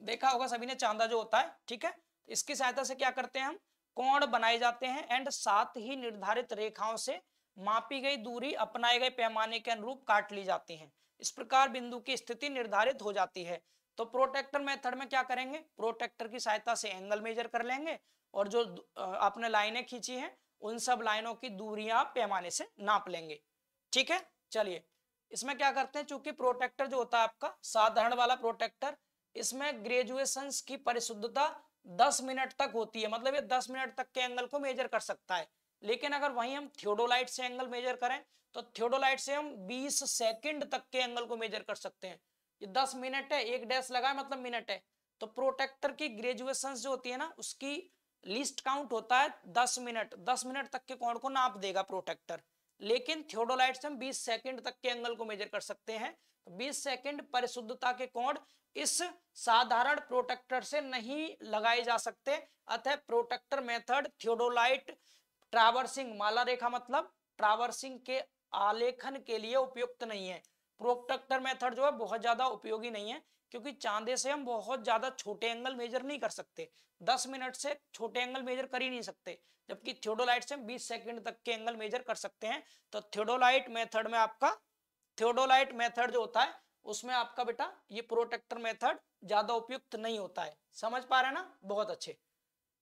देखा होगा सभी ने चांदा जो होता है ठीक है इसकी सहायता से क्या करते हैं हम कोण बनाए जाते हैं एंड साथ ही निर्धारित रेखाओं से मापी गई दूरी अपनाए गए पैमाने के अनुरूप काट ली जाती है इस प्रकार बिंदु की स्थिति निर्धारित हो जाती है तो प्रोटेक्टर मेथड में क्या करेंगे प्रोटेक्टर की सहायता से एंगल मेजर कर लेंगे और जो आपने लाइनें खींची हैं उन सब लाइनों की दूरियां पैमाने से नाप लेंगे ठीक है चलिए इसमें क्या करते हैं चूंकि प्रोटेक्टर जो होता है आपका साधारण वाला प्रोटेक्टर इसमें ग्रेजुएशन की परिशुद्धता 10 मिनट तक होती है मतलब ये 10 मिनट तक के एंगल को मेजर कर सकता है लेकिन अगर वहीं हम थियोडोलाइट से एंगल मेजर करें तो थियोडोलाइट से हम 20 सेकंड तक के एंगल को मेजर कर सकते हैं ये 10 मिनट है एक डैश लगा है, मतलब मिनट है तो प्रोटेक्टर की ग्रेजुएशन जो होती है ना उसकी लिस्ट काउंट होता है दस मिनट दस मिनट तक के कौन को नाप देगा प्रोटेक्टर लेकिन थियोडोलाइट से हम बीस सेकेंड तक के एंगल को मेजर कर सकते हैं 20 तो सेकंड परिशुद्धता के कोण इस साधारण प्रोटेक्टर से नहीं लगाए जा सकते अतः प्रोटेक्टर मेथड थियोडोलाइट ट्रावर्सिंग माला रेखा मतलब ट्रावर्सिंग के आलेखन के लिए उपयुक्त नहीं है प्रोटेक्टर मेथड जो है बहुत ज्यादा उपयोगी नहीं है क्योंकि चांदे से हम बहुत ज्यादा छोटे एंगल मेजर नहीं कर सकते 10 मिनट से छोटे एंगल मेजर कर ही नहीं सकते जबकि थियोडोलाइट से हम 20 सेकंड तक के एंगल मेजर कर सकते हैं तो थियोडोलाइट मेथड में आपका थियोडोलाइट मेथड जो होता है उसमें आपका बेटा ये प्रोटेक्टर मेथड ज्यादा उपयुक्त नहीं होता है समझ पा रहे हैं ना बहुत अच्छे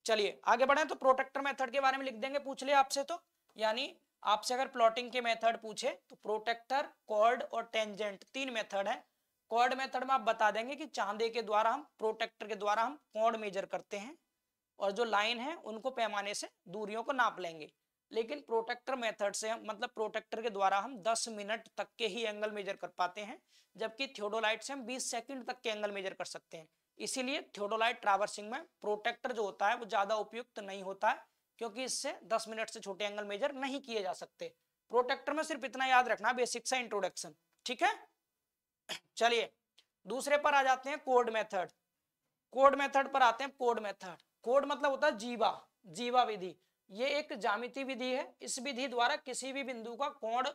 चलिए आगे बढ़े तो प्रोटेक्टर मेथड के बारे में लिख देंगे पूछ ले आपसे तो यानी आपसे अगर प्लॉटिंग के मेथड पूछे तो प्रोटेक्टर कॉर्ड और टेंजेंट तीन मेथड है कॉर्ड मेथड में आप बता देंगे कि चांदे के द्वारा हम प्रोटेक्टर के द्वारा हम कॉर्ड मेजर करते हैं और जो लाइन है उनको पैमाने से दूरियों को नाप लेंगे लेकिन प्रोटेक्टर मेथड से हम मतलब प्रोटेक्टर के द्वारा हम 10 मिनट तक के ही एंगल मेजर कर पाते हैं जबकि थियोडोलाइट से हम 20 सेकंड तक के एंगल मेजर कर सकते हैं इसीलिए थियोडोलाइट ट्रावर्सिंग में प्रोटेक्टर जो होता है वो ज़्यादा उपयुक्त नहीं होता है क्योंकि इससे दस मिनट से छोटे एंगल मेजर नहीं किए जा सकते प्रोटेक्टर में सिर्फ इतना याद रखना बेसिक सा इंट्रोडक्शन ठीक है चलिए दूसरे पर आ जाते हैं कोड मेथड कोड मेथड पर आते हैं कोड मेथड कोड मतलब होता है जीवा जीवा विधि ये एक जामिति विधि है इस विधि द्वारा किसी भी बिंदु का कोण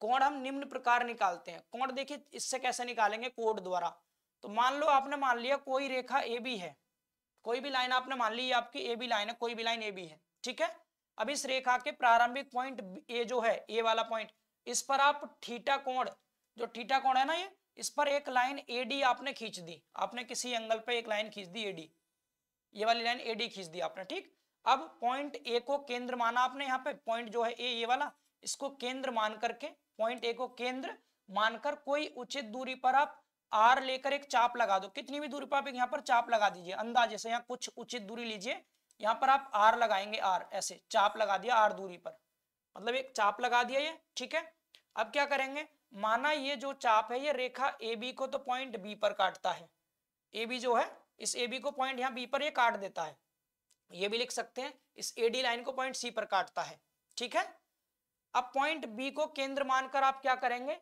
कोण हम निम्न प्रकार निकालते हैं कोण देखिए इससे कैसे निकालेंगे कोड द्वारा तो मान लो आपने मान लिया कोई रेखा ए बी है कोई भी लाइन आपने मान ली आपकी ए बी लाइन है कोई भी लाइन ए बी है ठीक है अब इस रेखा के प्रारंभिक पॉइंट ए जो है ए वाला पॉइंट इस पर आप ठीटा कोण जो ठीटा कोण है ना ये इस पर एक लाइन एडी आपने खींच दी आपने किसी एंगल पर एक लाइन खींच दी एडी ये वाली लाइन एडी खींच दी आपने ठीक अब पॉइंट ए को केंद्र माना आपने यहाँ पे पॉइंट जो है ए ये वाला इसको केंद्र मान करके पॉइंट ए को केंद्र मानकर कोई उचित दूरी पर आप आर लेकर एक चाप लगा दो कितनी भी दूरी पर आप यहाँ पर चाप लगा दीजिए अंदाजे से यहाँ कुछ उचित दूरी लीजिए यहाँ पर आप आर लगाएंगे आर ऐसे चाप लगा दिया आर दूरी पर मतलब एक चाप लगा दिया ये ठीक है अब क्या करेंगे माना ये जो चाप है ये रेखा ए बी को तो पॉइंट बी पर काटता है ए बी जो है इस ए बी को पॉइंट यहाँ बी पर ये काट देता है ये भी लिख सकते हैं इस एडी लाइन को पॉइंट सी पर काटता है ठीक है अब पॉइंट बी को केंद्र मानकर आप क्या करेंगे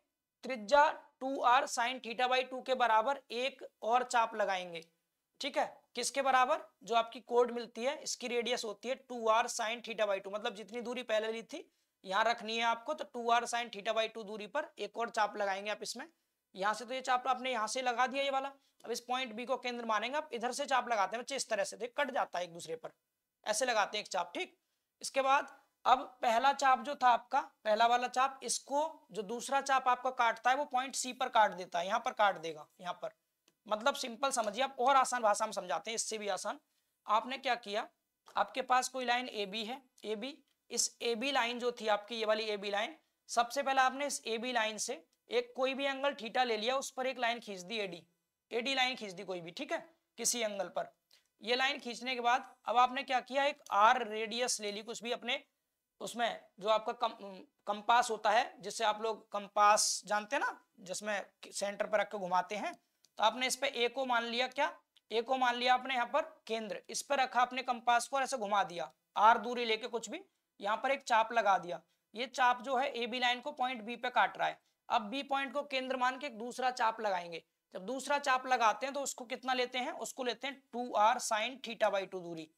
त्रिज्या two R sine theta by two के बराबर एक और चाप लगाएंगे ठीक है किसके बराबर जो आपकी कोड मिलती है इसकी रेडियस होती है two R sine theta by two मतलब जितनी दूरी पहले ली थी यहाँ रखनी है आपको तो two R sine theta by two दूरी पर एक और चाप लगाएंगे आप इसमें यहाँ से तो ये चाप आपने यहाँ से लगा दिया ये वाला अब इस पॉइंट बी को केंद्र मानेंगे आप इधर से चाप लगाते हैं बच्चे इस तरह से देख कट जाता है एक दूसरे पर ऐसे लगाते हैं एक चाप ठीक इसके बाद अब पहला चाप जो था आपका पहला वाला चाप इसको जो दूसरा चाप आपका काटता है वो पॉइंट सी पर काट देता है यहाँ पर काट देगा यहाँ पर मतलब सिंपल समझिए आप और आसान भाषा में समझाते हैं इससे भी आसान आपने क्या किया आपके पास कोई लाइन ए बी है ए बी इस ए बी लाइन जो थी आपकी ये वाली ए बी लाइन सबसे पहले आपने इस ए बी लाइन से एक कोई भी एंगल थीटा ले लिया उस पर एक लाइन खींच दी एडी एडी लाइन खींच दी कोई भी ठीक है किसी एंगल पर ये लाइन खींचने के बाद अब आपने क्या किया एक आर रेडियस ले ली कुछ भी अपने उसमें जो आपका कम कंपास होता है जिससे आप लोग कंपास जानते हैं ना जिसमें सेंटर पर रख के घुमाते हैं तो आपने इस पर ए को मान लिया क्या ए को मान लिया आपने यहाँ पर केंद्र इस पर रखा आपने कंपास को ऐसे घुमा दिया आर दूरी लेके कुछ भी यहाँ पर एक चाप लगा दिया ये चाप जो है ए बी लाइन को पॉइंट बी पे काट रहा है अब बी पॉइंट को केंद्र मान के एक दूसरा चाप लगाएंगे जब दूसरा चाप लगाते हैं तो उसको कितना लेते हैं उसको लेते हैं two R sine theta by two दूरी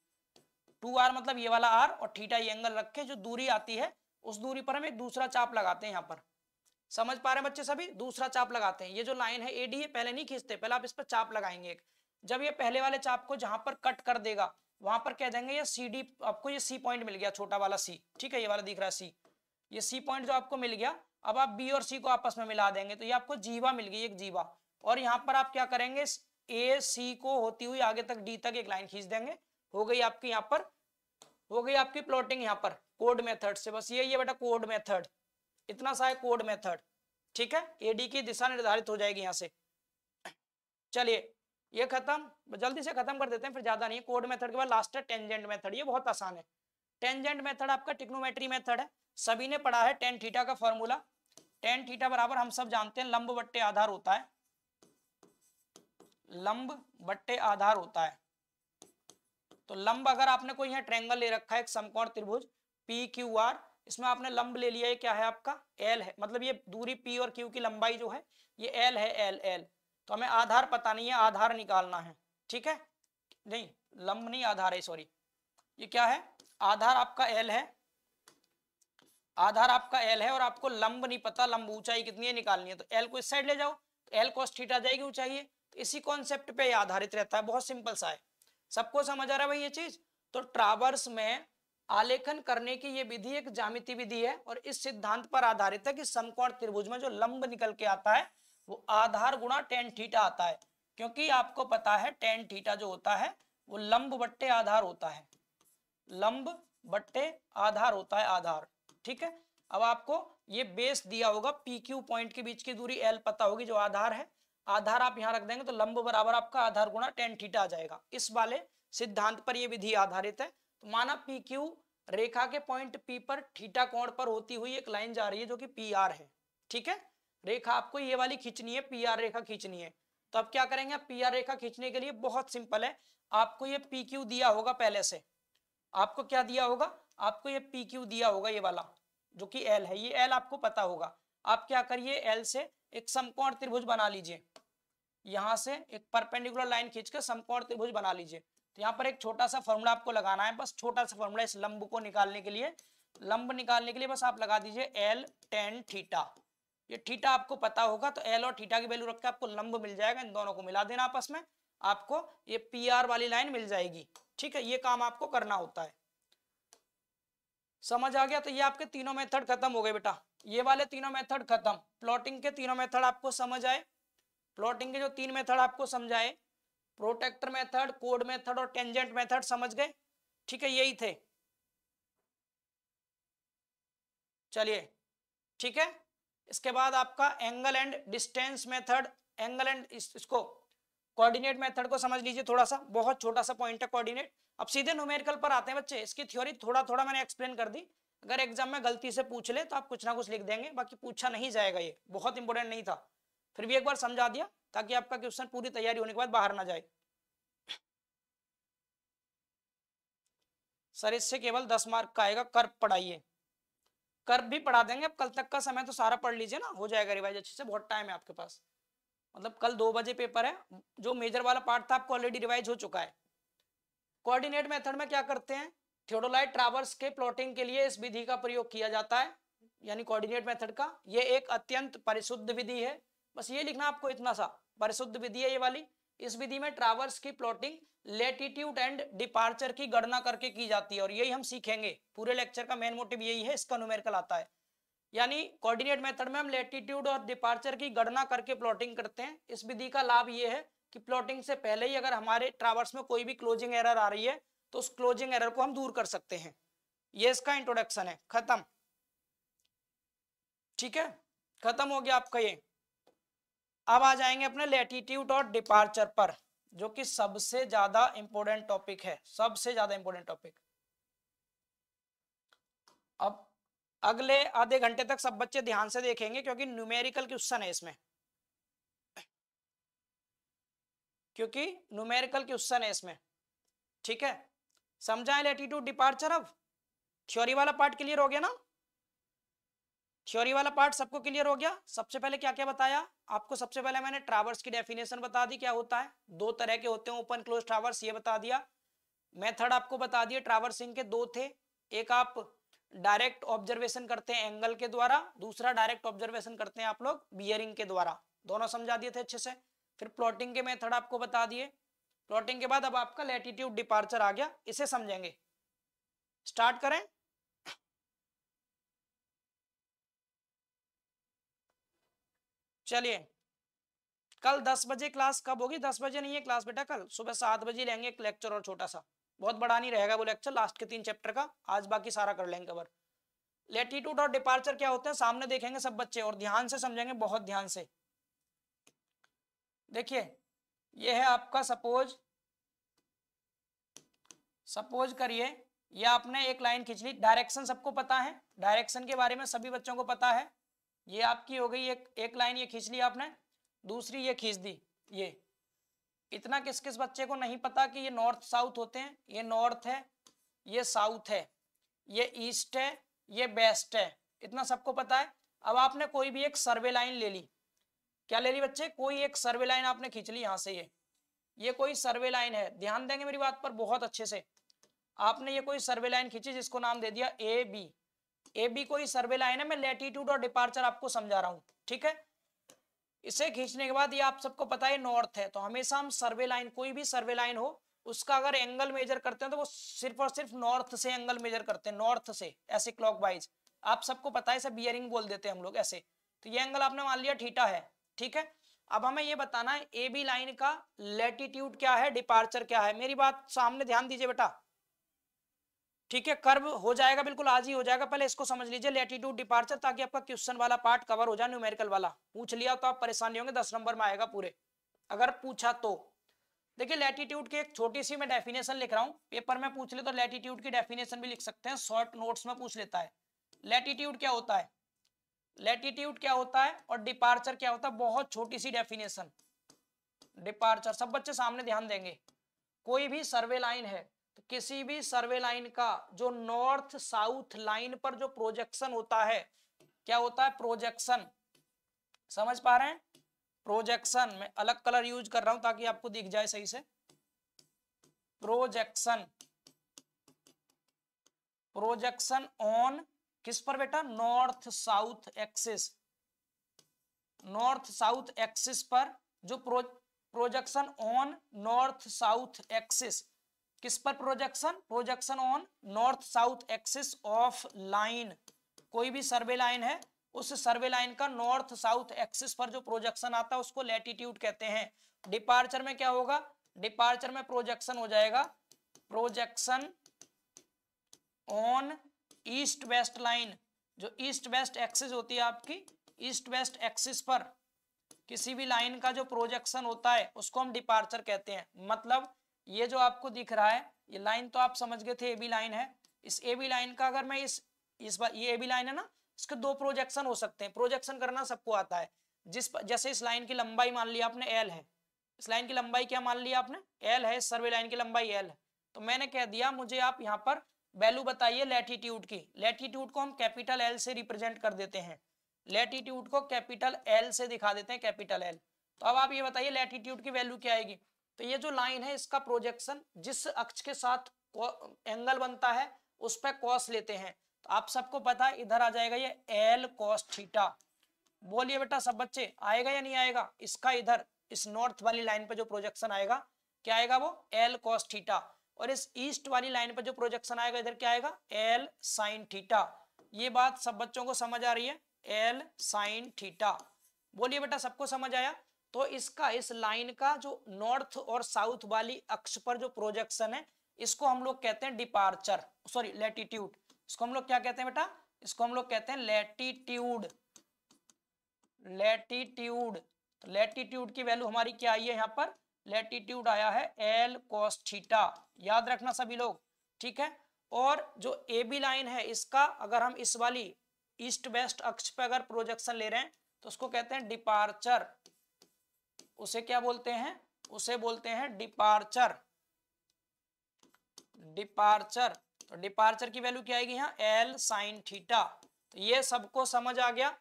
टू आर मतलब ये वाला आर और थीटा ये एंगल रख के जो दूरी आती है उस दूरी पर हम एक दूसरा चाप लगाते हैं यहाँ पर समझ पा रहे हैं बच्चे सभी दूसरा चाप लगाते हैं ये जो लाइन है एडी है पहले नहीं खींचते पहले आप इस पर चाप लगाएंगे एक जब ये पहले वाले चाप को जहां पर कट कर देगा वहां पर कह देंगे ये सी डी आपको ये सी पॉइंट मिल गया छोटा वाला सी ठीक है ये वाला दिख रहा है सी ये सी पॉइंट जो आपको मिल गया अब आप बी और सी को आपस में मिला देंगे तो ये आपको जीवा मिल गई एक जीवा और यहाँ पर आप क्या करेंगे ए सी को होती हुई आगे तक डी तक एक लाइन खींच देंगे हो गई आपकी यहाँ पर हो गई आपकी प्लॉटिंग यहाँ पर कोड मेथड से बस ये ये बेटा कोड मेथड इतना सा है कोड मेथड ठीक है एडी की दिशा निर्धारित हो जाएगी यहाँ से चलिए ये खत्म जल्दी से खत्म कर देते हैं फिर ज्यादा नहीं कोड मेथड के बाद लास्ट है टेंजेंट मेथड ये बहुत आसान है टेंजेंट मेथड आपका टिक्नोमेट्री मेथड है सभी ने पढ़ा है टेन थीटा का फॉर्मूला टेन थीटा बराबर हम सब जानते हैं लंब बट्टे आधार होता है लंब बट्टे आधार होता है तो लंब अगर आपने कोई यहाँ ट्रेंगल ले रखा है एक समकोण त्रिभुज पी क्यू आर इसमें आपने लंब ले लिया है क्या है आपका एल है मतलब ये दूरी पी और क्यू की लंबाई जो है ये एल है एल एल तो हमें आधार पता नहीं है आधार निकालना है ठीक है नहीं लंब नहीं आधार है सॉरी ये क्या है आधार आपका एल है आधार आपका एल है और आपको लंब नहीं पता लंब ऊंचाई कितनी है निकालनी है तो एल को इस साइड ले जाओ एल कोस थीटा जाएगी ऊंचाई है इसी कॉन्सेप्ट पे आधारित रहता है बहुत सिंपल सा है सबको समझ आ रहा है भाई ये चीज तो ट्रावर्स में आलेखन करने की ये विधि एक जामिति विधि है और इस सिद्धांत पर आधारित है कि समकोण त्रिभुज में जो लंब निकल के आता है वो आधार गुणा टेन थीटा आता है क्योंकि आपको पता है टेन थीटा जो होता है वो लंब बट्टे आधार होता है लंब बट्टे आधार होता है आधार ठीक है अब आपको ये बेस दिया होगा पी क्यू पॉइंट के बीच की दूरी एल पता होगी जो आधार है आधार आप यहाँ रख देंगे तो लंब बराबर आपका आधार गुणा टेन थीटा आ जाएगा इस वाले सिद्धांत पर यह विधि आधारित है तो माना पी क्यू रेखा के पॉइंट पी पर थीटा कोण पर होती हुई एक लाइन जा रही है जो कि पी आर है ठीक है रेखा आपको ये वाली खींचनी है पी आर रेखा खींचनी है तो आप क्या करेंगे पी आर रेखा खींचने के लिए बहुत सिंपल है आपको ये पी क्यू दिया होगा पहले से आपको क्या दिया होगा आपको ये पी क्यू दिया होगा ये वाला जो कि एल है ये एल आपको पता होगा आप क्या करिए एल से एक समकोण त्रिभुज बना लीजिए यहां से एक परपेंडिकुलर लाइन खींचकर समकोण त्रिभुज बना लीजिए तो यहाँ पर एक छोटा सा फॉर्मूला आपको लगाना है बस छोटा सा फॉर्मूला इस लंब को निकालने के लिए लंब निकालने के लिए बस आप लगा दीजिए एल टेन थीटा ये थीटा आपको पता होगा तो एल और थीटा की वैल्यू रख के आपको लंब मिल जाएगा इन दोनों को मिला देना आपस में आपको ये पी आर वाली लाइन मिल जाएगी ठीक है ये काम आपको करना होता है समझ आ गया तो ये आपके तीनों मेथड खत्म हो गए बेटा ये वाले तीनों मेथड खत्म प्लॉटिंग के तीनों मेथड आपको समझ आए प्लॉटिंग के जो तीन मेथड आपको समझाए प्रोटेक्टर मेथड कोड मेथड और टेंजेंट मेथड समझ गए ठीक है यही थे चलिए ठीक है इसके बाद आपका angle and distance method angle and इसको कोऑर्डिनेट मेथड को समझ लीजिए थोड़ा सा बहुत छोटा सा पॉइंट है कोऑर्डिनेट अब सीधे न्यूमेरिकल पर आते हैं बच्चे इसकी थ्योरी थोड़ा थोड़ा मैंने एक्सप्लेन कर दी अगर एग्जाम में गलती से पूछ ले तो आप कुछ ना कुछ लिख देंगे बाकी पूछा नहीं जाएगा ये बहुत इंपॉर्टेंट नहीं था फिर भी एक बार समझा दिया ताकि आपका क्वेश्चन पूरी तैयारी होने के बाद बाहर ना जाए सर इससे केवल दस मार्क का आएगा कर्व पढ़ाइए कर भी पढ़ा देंगे अब कल तक का समय तो सारा पढ़ लीजिए ना हो जाएगा रिवाइज अच्छे से बहुत टाइम है आपके पास मतलब कल दो बजे पेपर है जो मेजर वाला पार्ट था आपको ऑलरेडी रिवाइज हो चुका है कोऑर्डिनेट मेथड में क्या करते हैं थियोडोलाइट ट्रावर्स के प्लॉटिंग के लिए इस विधि का प्रयोग किया जाता है यानी कोऑर्डिनेट मेथड का ये एक अत्यंत परिशुद्ध विधि है बस ये लिखना आपको इतना सा परिशुद्ध विधि है ये वाली इस विधि में ट्रावर्स की प्लॉटिंग लेटिट्यूड एंड डिपार्चर की गणना करके की जाती है और यही हम सीखेंगे पूरे लेक्चर का मेन मोटिव यही है इसका न्यूमेरिकल आता है यानी कोऑर्डिनेट मेथड में हम लेटिट्यूड और डिपार्चर की गणना करके प्लॉटिंग करते हैं इस विधि का लाभ ये है कि प्लॉटिंग से पहले ही अगर हमारे ट्रावर्स में कोई भी क्लोजिंग एरर आ रही है तो उस क्लोजिंग एरर को हम दूर कर सकते हैं ये इसका इंट्रोडक्शन है खत्म ठीक है खत्म हो गया आपका ये अब आ जाएंगे अपने लेटीट्यूड और डिपार्चर पर जो कि सबसे ज्यादा इंपॉर्टेंट टॉपिक है सबसे ज्यादा इंपॉर्टेंट टॉपिक अब अगले आधे घंटे तक सब बच्चे ध्यान से देखेंगे क्योंकि न्यूमेरिकल क्वेश्चन है इसमें क्योंकि न्यूमेरिकल क्वेश्चन है इसमें ठीक है समझाएं लेटीट्यूड डिपार्चर अब थ्योरी वाला पार्ट क्लियर हो गया ना थ्योरी वाला पार्ट सबको क्लियर हो गया सबसे पहले क्या क्या बताया आपको सबसे पहले मैंने ट्रावर्स की डेफिनेशन बता दी क्या होता है दो तरह के होते हैं ओपन क्लोज ट्रावर्स ये बता दिया मेथड आपको बता दिया ट्रावर्सिंग के दो थे एक आप डायरेक्ट ऑब्जर्वेशन करते हैं एंगल के द्वारा दूसरा डायरेक्ट ऑब्जर्वेशन करते हैं आप लोग बियरिंग के द्वारा दोनों समझा दिए थे अच्छे से फिर प्लॉटिंग के मेथड आपको बता दिए प्लॉटिंग के बाद अब आपका लेटिट्यूड डिपार्चर आ गया इसे समझेंगे स्टार्ट करें चलिए कल दस बजे क्लास कब होगी दस बजे नहीं है क्लास बेटा कल सुबह सात बजे लेंगे एक लेक्चर और छोटा सा बहुत बड़ा नहीं रहेगा वो लेक्चर लास्ट के तीन चैप्टर का आज बाकी सारा कर लेंगे कवर लेटीट्यूड और डिपार्चर क्या होते हैं सामने देखेंगे सब बच्चे और ध्यान से समझेंगे बहुत ध्यान से देखिए ये है आपका सपोज सपोज करिए ये आपने एक लाइन खींच ली डायरेक्शन सबको पता है डायरेक्शन के बारे में सभी बच्चों को पता है ये आपकी हो गई एक एक लाइन ये खींच ली आपने दूसरी ये खींच दी ये इतना किस किस बच्चे को नहीं पता कि ये नॉर्थ साउथ होते हैं ये नॉर्थ है ये साउथ है ये ईस्ट है ये वेस्ट है इतना सबको पता है अब आपने कोई भी एक सर्वे लाइन ले ली क्या ले ली बच्चे कोई एक सर्वे लाइन आपने खींच ली यहाँ से ये ये कोई सर्वे लाइन है ध्यान देंगे मेरी बात पर बहुत अच्छे से आपने ये कोई सर्वे लाइन खींची जिसको नाम दे दिया ए बी ए बी कोई सर्वे लाइन है मैं लेटीट्यूड और डिपार्चर आपको समझा रहा हूं ठीक है इसे खींचने के बाद ये आप सबको पता है नॉर्थ है तो हमेशा हम सर्वे लाइन कोई भी सर्वे लाइन हो उसका अगर एंगल मेजर करते हैं तो वो सिर्फ और सिर्फ नॉर्थ से एंगल मेजर करते हैं नॉर्थ से ऐसे क्लॉकवाइज आप सबको पता है बियरिंग बोल देते हैं हम लोग ऐसे तो ये एंगल आपने मान लिया ठीटा है ठीक है अब हमें ये बताना है ए बी लाइन का लेटीट्यूड क्या है डिपार्चर क्या है मेरी बात सामने ध्यान दीजिए बेटा ठीक है कर्व हो जाएगा बिल्कुल आज ही हो जाएगा पहले इसको समझ लीजिए लेटीट्यूड डिपार्चर ताकि आपका क्वेश्चन वाला पार्ट कवर हो जाए न्यूमेरिकल वाला पूछ लिया तो आप परेशान नहीं होंगे दस नंबर में आएगा पूरे अगर पूछा तो देखिए लेटीट्यूड की एक छोटी सी मैं डेफिनेशन लिख रहा हूँ पेपर में पूछ ले तो लेटीट्यूड की डेफिनेशन भी लिख सकते हैं शॉर्ट नोट्स में पूछ लेता है लेटीट्यूड क्या होता है लेटीट्यूड क्या होता है और डिपार्चर क्या होता है बहुत छोटी सी डेफिनेशन डिपार्चर सब बच्चे सामने ध्यान देंगे कोई भी सर्वे लाइन है किसी भी सर्वे लाइन का जो नॉर्थ साउथ लाइन पर जो प्रोजेक्शन होता है क्या होता है प्रोजेक्शन समझ पा रहे हैं प्रोजेक्शन में अलग कलर यूज कर रहा हूं ताकि आपको दिख जाए सही से प्रोजेक्शन प्रोजेक्शन ऑन किस पर बेटा north south axis north south axis पर जो projection on north south axis किस पर projection projection on north south axis of line कोई भी सर्वे लाइन है उस सर्वे लाइन का नॉर्थ साउथ एक्सिस पर जो प्रोजेक्शन आता है उसको लेटिट्यूड कहते हैं डिपार्चर में क्या होगा डिपार्चर में प्रोजेक्शन हो जाएगा projection on east west line जो ईस्ट वेस्ट एक्सिस होती है आपकी ईस्ट वेस्ट एक्सिस पर किसी भी लाइन का जो प्रोजेक्शन होता है उसको हम डिपार्चर कहते हैं मतलब ये जो आपको दिख रहा है ये लाइन तो आप समझ गए थे ए बी लाइन है इस ए बी लाइन का अगर मैं इस इस बार ये ए बी लाइन है ना इसके दो प्रोजेक्शन हो सकते हैं प्रोजेक्शन करना सबको आता है जिस जैसे इस लाइन की लंबाई मान ली आपने एल है इस लाइन की लंबाई क्या मान ली आपने एल है सर्वे लाइन की लंबाई एल है तो मैंने कह दिया मुझे आप यहाँ पर वैल्यू बताइए लेटीट्यूड की लेटीट्यूड को हम कैपिटल एल से रिप्रेजेंट कर देते हैं लेटीट्यूड को कैपिटल एल से दिखा देते हैं कैपिटल एल तो अब आप ये बताइए लेटीट्यूड की वैल्यू क्या आएगी तो ये जो लाइन है इसका प्रोजेक्शन जिस अक्ष के साथ एंगल बनता है उस पर कॉस लेते हैं तो आप सबको पता है इधर आ जाएगा ये एल कॉस थीटा बोलिए बेटा सब बच्चे आएगा या नहीं आएगा इसका इधर इस नॉर्थ वाली लाइन पर जो प्रोजेक्शन आएगा क्या आएगा वो एल कॉस थीटा और इस ईस्ट वाली लाइन पर जो प्रोजेक्शन आएगा इधर क्या आएगा एल साइन थीटा ये बात सब बच्चों को समझ आ रही है एल साइन थीटा बोलिए बेटा सबको समझ आया तो इसका इस लाइन का जो नॉर्थ और साउथ वाली अक्ष पर जो प्रोजेक्शन है इसको हम लोग कहते हैं डिपार्चर सॉरी लेटिट्यूड इसको हम लोग क्या कहते हैं बेटा इसको हम लोग कहते हैं लेटिट्यूड लेटिट्यूड तो लेटिट्यूड की वैल्यू हमारी क्या आई है यहाँ पर लेटिट्यूड आया है एल कॉस्थीटा याद रखना सभी लोग ठीक है और जो ए बी लाइन है इसका अगर हम इस वाली ईस्ट वेस्ट अक्ष पर अगर प्रोजेक्शन ले रहे हैं तो उसको कहते हैं डिपार्चर उसे क्या बोलते हैं उसे बोलते हैं डिपार्चर डिपार्चर तो डिपार्चर की वैल्यू क्या आएगी यहाँ एल साइन थीटा तो ये सबको समझ आ गया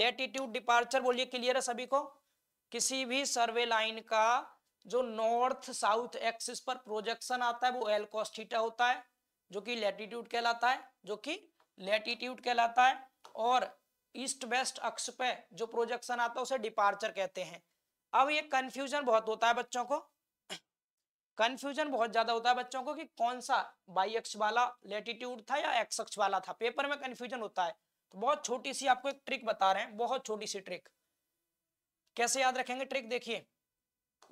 लेटिट्यूड डिपार्चर बोलिए क्लियर है सभी को किसी भी सर्वे लाइन का जो नॉर्थ साउथ एक्सिस पर प्रोजेक्शन आता है वो एल थीटा होता है जो कि लेटिट्यूड कहलाता है जो कि लेटिट्यूड कहलाता है और ईस्ट वेस्ट अक्ष पे जो प्रोजेक्शन आता है उसे डिपार्चर कहते हैं अब ये कंफ्यूजन बहुत होता है बच्चों को कंफ्यूजन बहुत ज्यादा होता है बच्चों को कि कौन सा बाई एक्स वाला लेटीट्यूड था या एक्स एक्स वाला था पेपर में कंफ्यूजन होता है तो बहुत छोटी सी आपको एक ट्रिक बता रहे हैं बहुत छोटी सी ट्रिक कैसे याद रखेंगे ट्रिक देखिए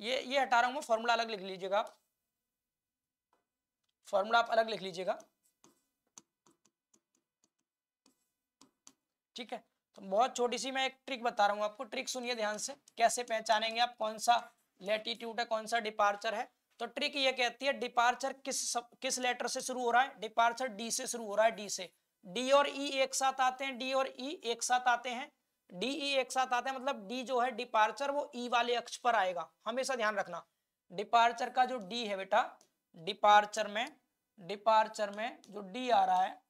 ये ये हटा रहा हूं मैं फॉर्मूला अलग लिख लीजिएगा आप फॉर्मूला आप अलग लिख लीजिएगा ठीक है तो बहुत छोटी सी मैं एक ट्रिक बता रहा हूँ आपको ट्रिक सुनिए ध्यान से कैसे पहचानेंगे आप कौन सा लेटीट्यूड है कौन सा डिपार्चर है तो ट्रिक ये कहती है डिपार्चर किस सब, किस लेटर से शुरू हो रहा है डिपार्चर डी से शुरू हो रहा है डी से डी और ई e एक साथ आते हैं डी और ई e एक साथ आते हैं डी ई e एक साथ आते हैं मतलब डी जो है डिपार्चर वो ई e वाले अक्ष पर आएगा हमेशा ध्यान रखना डिपार्चर का जो डी है बेटा डिपार्चर में डिपार्चर में जो डी आ रहा है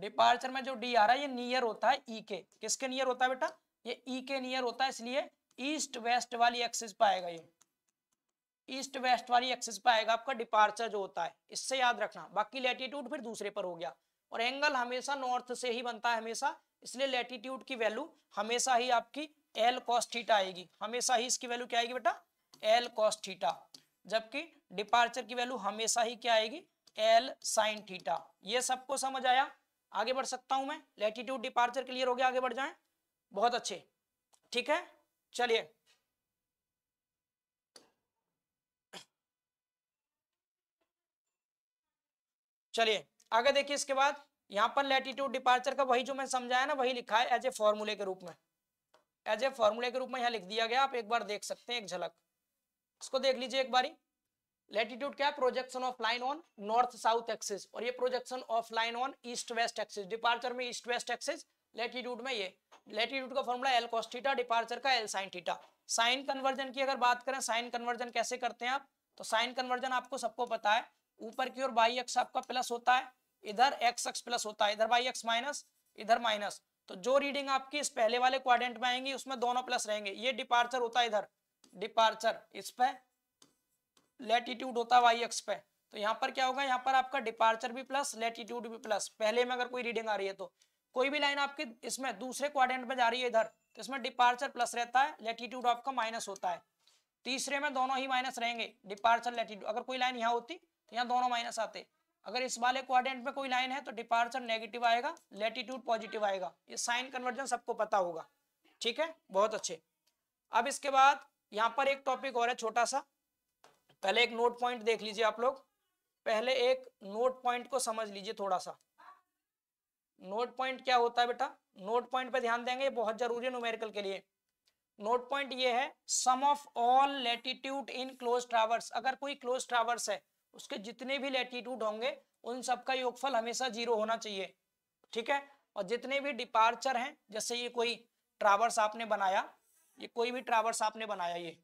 डिपार्चर में जो डी आ रहा है ये नियर होता है ई e के किसके नियर होता है बेटा ये ई के नियर होता है इसलिए ईस्ट वेस्ट वाली एक्सिस पे आएगा ये ईस्ट वेस्ट वाली एक्सिस पे आएगा आपका डिपार्चर जो होता है इससे याद रखना बाकी लेटीट्यूड फिर दूसरे पर हो गया और एंगल हमेशा नॉर्थ से ही बनता है हमेशा इसलिए लेटीट्यूड की वैल्यू हमेशा ही आपकी एल कॉस्टीटा आएगी हमेशा ही इसकी वैल्यू क्या आएगी बेटा एल कॉस्टीटा जबकि डिपार्चर की वैल्यू हमेशा ही क्या आएगी एल साइन थीटा ये सबको समझ आया आगे बढ़ सकता हूं मैं लेटीट्यूड डिपार्चर क्लियर हो गया आगे बढ़ जाए बहुत अच्छे ठीक है चलिए चलिए आगे देखिए इसके बाद यहां पर लेटीट्यूड डिपार्चर का वही जो मैं समझाया ना वही लिखा है एज ए फॉर्मूले के रूप में एज ए फॉर्मूले के रूप में यहाँ लिख दिया गया आप एक बार देख सकते हैं एक झलक इसको देख लीजिए एक बारी लेटीट्यूड क्या projection of line on north south axis और ये projection of line on east west axis departure में ईस्ट वेस्ट एक्सिस लेटीट्यूड में ये लेटीट्यूड का फॉर्मूला एल कॉस्टिटा डिपार्चर का L sine theta sign convention की अगर बात करें साइन कन्वर्जन कैसे करते हैं आप तो साइन कन्वर्जन आपको सबको पता है ऊपर की ओर बाई एक्स आपका प्लस होता है इधर एक्स एक्स प्लस होता है इधर बाई एक्स माइनस इधर माइनस तो जो रीडिंग आपकी इस पहले वाले क्वाड्रेंट में आएंगी उसमें दोनों प्लस रहेंगे ये डिपार्चर होता है इधर डिपार्चर इस पे लेटीट्यूड होता है वाई एक्स पे तो यहाँ पर क्या होगा यहाँ पर आपका डिपार्चर भी प्लस लेटीट्यूड भी प्लस पहले में अगर कोई रीडिंग आ रही है तो कोई भी लाइन आपकी इसमें दूसरे क्वाड्रेंट में जा रही है इधर तो इसमें डिपार्चर प्लस रहता है लेटीट्यूड आपका माइनस होता है तीसरे में दोनों ही माइनस रहेंगे डिपार्चर लेटीट्यूड अगर कोई लाइन यहाँ होती तो यहाँ दोनों माइनस आते अगर इस वाले क्वाड्रेंट में कोई लाइन है तो डिपार्चर नेगेटिव आएगा लेटीट्यूड पॉजिटिव आएगा ये साइन कन्वर्जन सबको पता होगा ठीक है बहुत अच्छे अब इसके बाद यहाँ पर एक टॉपिक और है छोटा सा पहले एक नोट पॉइंट देख लीजिए आप लोग पहले एक नोट पॉइंट को समझ लीजिए थोड़ा सा नोट पॉइंट क्या होता है बेटा नोट पॉइंट पे ध्यान देंगे बहुत जरूरी है न्यूमेरिकल के लिए नोट पॉइंट ये है sum of all latitude in close traverse अगर कोई क्लोज ट्रावर्स है उसके जितने भी लेटीट्यूड होंगे उन सबका योगफल हमेशा जीरो होना चाहिए ठीक है और जितने भी डिपार्चर हैं जैसे ये कोई ट्रावर्स आपने बनाया ये कोई भी ट्रावर्स आपने बनाया ये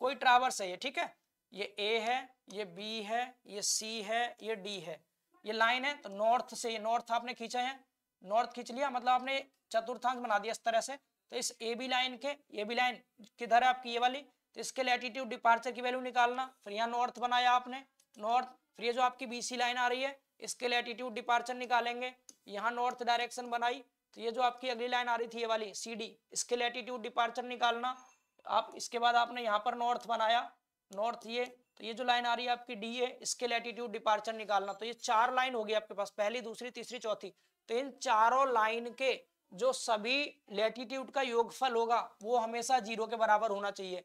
कोई ट्रावर्स है ये ठीक है ये ए है ये बी है ये सी है ये डी है ये लाइन है तो नॉर्थ से ये नॉर्थ आपने खींचा है नॉर्थ खींच लिया मतलब आपने चतुर्थांश बना दिया इस तरह से तो इस ए बी लाइन के ए बी लाइन किधर है आपकी ये वाली तो इसके लेटिट्यूड डिपार्चर की वैल्यू निकालना फिर यहाँ नॉर्थ बनाया आपने नॉर्थ फिर ये जो आपकी बी सी लाइन आ रही है इसके लेटिट्यूड डिपार्चर निकालेंगे यहाँ नॉर्थ डायरेक्शन बनाई तो ये जो आपकी अगली लाइन आ रही थी ये वाली सी डी इसके लेटिट्यूड डिपार्चर निकालना आप इसके बाद आपने यहाँ पर नॉर्थ बनाया नॉर्थ ये तो ये जो लाइन आ रही है आपकी डी ए इसके लेटीट्यूड डिपार्चर निकालना तो ये चार लाइन होगी आपके पास पहली दूसरी तीसरी चौथी तो इन चारों लाइन के जो सभी लेटीट्यूड का योगफल होगा वो हमेशा जीरो के बराबर होना चाहिए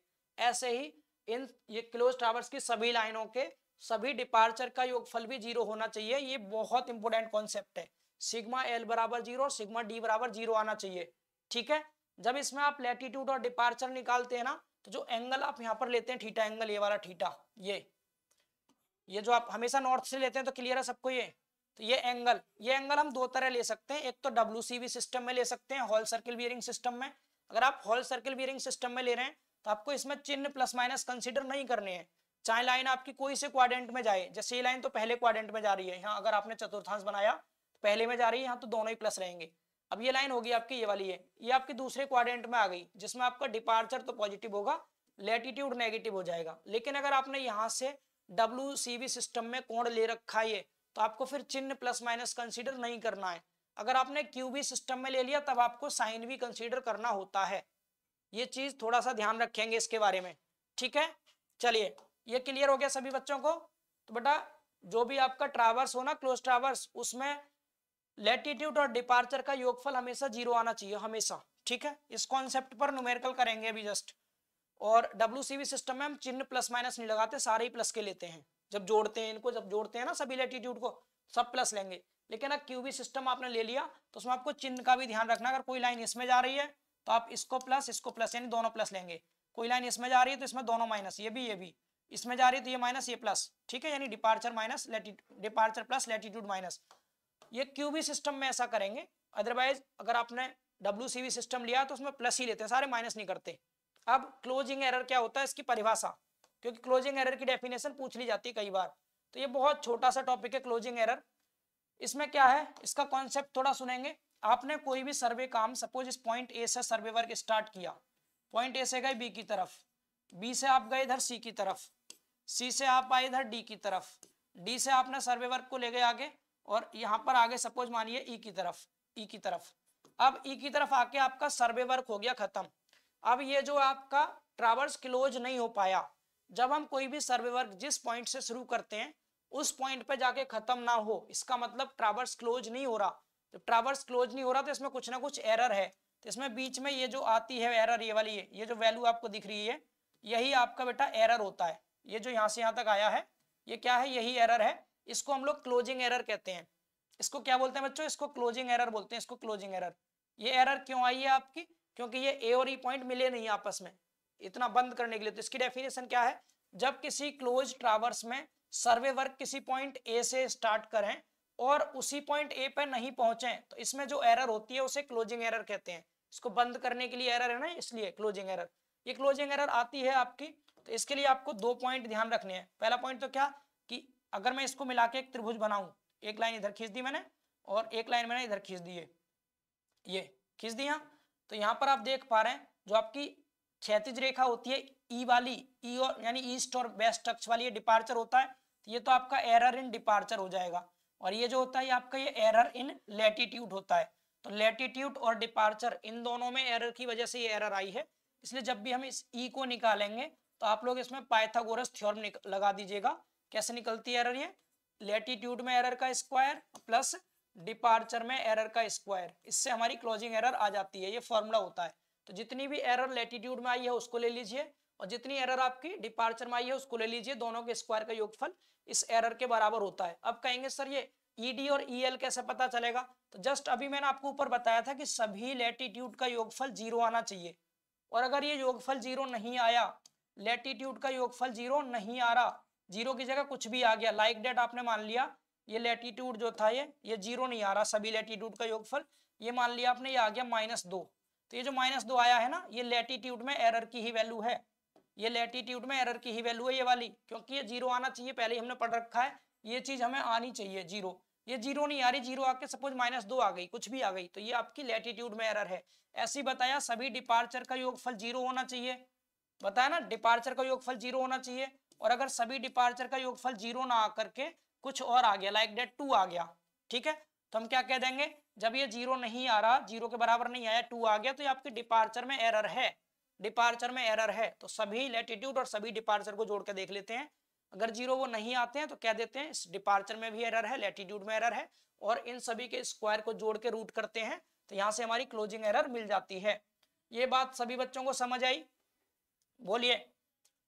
ऐसे ही इन ये क्लोज टावर्स की सभी लाइनों के सभी डिपार्चर का योगफल भी जीरो होना चाहिए ये बहुत इंपॉर्टेंट कॉन्सेप्ट है सिग्मा एल बराबर जीरो सिग्मा डी बराबर जीरो आना चाहिए ठीक है जब इसमें आप लेटीट्यूड और डिपार्चर निकालते हैं ना तो जो एंगल आप यहाँ पर लेते हैं ठीटा एंगल ये वाला ठीटा ये ये जो आप हमेशा नॉर्थ से लेते हैं तो क्लियर है सबको ये तो ये एंगल ये एंगल हम दो तरह ले सकते हैं एक तो डब्ल्यू सिस्टम में ले सकते हैं हॉल सर्किल बियरिंग सिस्टम में अगर आप हॉल सर्किल बियरिंग सिस्टम में ले रहे हैं तो आपको इसमें चिन्ह प्लस माइनस कंसिडर नहीं करने हैं चाहे लाइन आपकी कोई से क्वाडेंट में जाए जैसे ये लाइन तो पहले क्वाडेंट में जा रही है यहाँ अगर आपने चतुर्थांश बनाया तो पहले में जा रही है यहाँ तो दोनों ही प्लस रहेंगे अब ये लाइन होगी आपकी ये वाली है ये आपके दूसरे क्वाड्रेंट में आ गई जिसमें आपका डिपार्चर तो पॉजिटिव होगा लेटीट्यूड नेगेटिव हो जाएगा लेकिन अगर आपने यहाँ से डब्ल्यू सिस्टम में कोण ले रखा है तो आपको फिर चिन्ह प्लस माइनस कंसिडर नहीं करना है अगर आपने क्यू सिस्टम में ले लिया तब आपको साइन भी कंसिडर करना होता है ये चीज थोड़ा सा ध्यान रखेंगे इसके बारे में ठीक है चलिए ये क्लियर हो गया सभी बच्चों को तो बेटा जो भी आपका ट्रावर्स हो ना क्लोज ट्रावर्स उसमें लेटीट्यूड और डिपार्चर का योगफल हमेशा जीरो आना चाहिए हमेशा ठीक है इस कॉन्सेप्ट पर न्यूमेरिकल करेंगे अभी जस्ट और डब्ल्यू सिस्टम में हम चिन्ह प्लस माइनस नहीं लगाते सारे ही प्लस के लेते हैं जब जोड़ते हैं इनको जब जोड़ते हैं ना सभी लेटीट्यूड को सब प्लस लेंगे लेकिन अब क्यूबी सिस्टम आपने ले लिया तो उसमें आपको चिन्ह का भी ध्यान रखना अगर कोई लाइन इसमें जा रही है तो आप इसको प्लस इसको प्लस यानी दोनों प्लस लेंगे कोई लाइन इसमें जा रही है तो इसमें दोनों माइनस ये भी ये भी इसमें जा रही है तो ये माइनस ये प्लस ठीक है यानी departure minus departure plus latitude minus ये क्यूबी सिस्टम में ऐसा करेंगे अदरवाइज अगर आपने डब्ल्यू सिस्टम लिया तो उसमें प्लस ही लेते हैं सारे माइनस नहीं करते अब क्लोजिंग एरर क्या होता है इसकी परिभाषा क्योंकि क्लोजिंग एरर की डेफिनेशन पूछ ली जाती है कई बार तो ये बहुत छोटा सा टॉपिक है क्लोजिंग एरर इसमें क्या है इसका कॉन्सेप्ट थोड़ा सुनेंगे आपने कोई भी सर्वे काम सपोज इस पॉइंट ए से सर्वे वर्क स्टार्ट किया पॉइंट ए से गए बी की तरफ बी से आप गए इधर सी की तरफ सी से आप आए इधर डी की तरफ डी से आपने सर्वे वर्क को ले गए आगे और यहाँ पर आगे सपोज मानिए ई e की तरफ ई e की तरफ अब ई e की तरफ आके आपका सर्वे वर्क हो गया खत्म अब ये जो आपका ट्रावर्स क्लोज नहीं हो पाया जब हम कोई भी सर्वे वर्क जिस पॉइंट से शुरू करते हैं उस पॉइंट पे जाके खत्म ना हो इसका मतलब ट्रावर्स क्लोज नहीं हो रहा जब ट्रावर्स क्लोज नहीं हो रहा तो इसमें कुछ ना कुछ एरर है तो इसमें बीच में ये जो आती है एरर ये वाली है ये जो वैल्यू आपको दिख रही है यही आपका बेटा एरर होता है ये जो यहाँ से यहाँ तक आया है ये क्या है यही एरर है इसको हम लोग क्लोजिंग एरर कहते हैं इसको क्या बोलते हैं बच्चों इसको क्लोजिंग एरर बोलते हैं इसको क्लोजिंग एरर ये एरर क्यों आई है आपकी क्योंकि ये ए और ई e पॉइंट मिले नहीं आपस में इतना बंद करने के लिए तो इसकी डेफिनेशन क्या है जब किसी क्लोज ट्रावर्स में सर्वे वर्क किसी पॉइंट ए से स्टार्ट करें और उसी पॉइंट ए पर नहीं पहुंचे तो इसमें जो एरर होती है उसे क्लोजिंग एरर कहते हैं इसको बंद करने के लिए एरर है ना इसलिए क्लोजिंग एरर ये क्लोजिंग एरर आती है आपकी तो इसके लिए आपको दो पॉइंट ध्यान रखने हैं पहला पॉइंट तो क्या अगर मैं इसको मिला के एक त्रिभुज बनाऊं एक लाइन इधर खींच दी मैंने और एक लाइन मैंने इधर खींच दी ये खींच दिया तो यहाँ पर आप देख पा रहे हैं जो आपकी क्षैतिज रेखा होती है ई e वाली ई e और यानी ईस्ट और वेस्ट टक्स वाली डिपार्चर होता है तो ये तो आपका एरर इन डिपार्चर हो जाएगा और ये जो होता है ये आपका ये एरर इन लेटीट्यूड होता है तो लेटीट्यूड और डिपार्चर इन दोनों में एरर की वजह से ये एरर आई है इसलिए जब भी हम इस ई e को निकालेंगे तो आप लोग इसमें पाइथागोरस थ्योरम लगा दीजिएगा कैसे निकलती है एरर ये लेटीट्यूड में एरर का स्क्वायर प्लस डिपार्चर में एरर का स्क्वायर इससे हमारी क्लोजिंग एरर आ जाती है ये फॉर्मूला होता है तो जितनी भी एरर लेटीट्यूड में आई है उसको ले लीजिए और जितनी एरर आपकी डिपार्चर में आई है उसको ले लीजिए दोनों के स्क्वायर का योगफल इस एरर के बराबर होता है अब कहेंगे सर ये ईडी और ई कैसे पता चलेगा तो जस्ट अभी मैंने आपको ऊपर बताया था कि सभी लेटीट्यूड का योगफल जीरो आना चाहिए और अगर ये योगफल जीरो नहीं आया लेटीट्यूड का योगफल जीरो नहीं आ रहा जीरो की जगह कुछ भी आ गया लाइक डेट आपने मान लिया ये लेटीट्यूड जो था ये ये जीरो नहीं आ रहा सभी लेटीट्यूड का योगफल ये मान लिया आपने ये आ गया माइनस दो तो ये जो माइनस दो आया है ना ये लेटीट्यूड में एरर की ही वैल्यू है ये लेटीट्यूड में एरर की ही वैल्यू है ये वाली क्योंकि ये जीरो आना चाहिए पहले हमने पढ़ रखा है ये चीज हमें आनी चाहिए जीरो ये जीरो नहीं आ रही जीरो आके सपोज माइनस दो आ गई कुछ भी आ गई तो ये आपकी लेटीट्यूड में एरर है ऐसी बताया सभी डिपार्चर का योगफल जीरो होना चाहिए बताया ना डिपार्चर का योगफल जीरो होना चाहिए और अगर सभी डिपार्चर का योगफल जीरो ना आकर के कुछ और आ गया लाइक डेट टू आ गया ठीक है तो हम क्या कह देंगे जब ये जीरो नहीं आ रहा जीरो के बराबर नहीं आया टू आ गया तो ये आपके डिपार्चर में एरर है डिपार्चर में एरर है तो सभी लेटिट्यूड और सभी डिपार्चर को जोड़ के देख लेते हैं अगर जीरो वो नहीं आते हैं तो कह देते हैं इस डिपार्चर में भी एरर है लेटिट्यूड में एरर है और इन सभी के स्क्वायर को जोड़ के रूट करते हैं तो यहाँ से हमारी क्लोजिंग एरर मिल जाती है ये बात सभी बच्चों को समझ आई बोलिए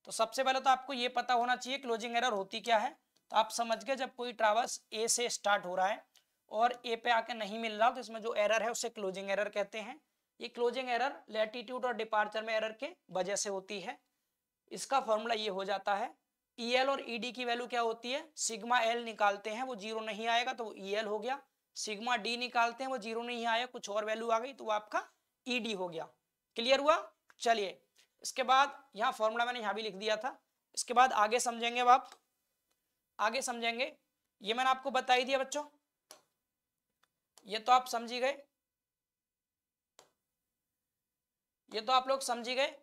तो सबसे पहले तो आपको ये पता होना चाहिए क्लोजिंग एरर होती क्या है तो आप समझ गए जब कोई ट्रावर्स ए से स्टार्ट हो रहा है और ए पे आके नहीं मिल रहा तो इसमें जो एरर है उसे क्लोजिंग एरर कहते हैं ये क्लोजिंग एरर लेटीट्यूड और डिपार्चर में एरर के वजह से होती है इसका फॉर्मूला ये हो जाता है ई e एल और ई e डी की वैल्यू क्या होती है सिग्मा एल निकालते हैं वो जीरो नहीं आएगा तो वो ई e एल हो गया सिग्मा डी निकालते हैं वो जीरो नहीं आया कुछ और वैल्यू आ गई तो वो आपका ई डी हो गया क्लियर हुआ चलिए इसके बाद यहाँ फॉर्मूला मैंने यहाँ भी लिख दिया था इसके बाद आगे समझेंगे अब आप आगे समझेंगे ये मैंने आपको बताई दिया बच्चों ये तो आप समझी गए ये तो आप लोग समझी गए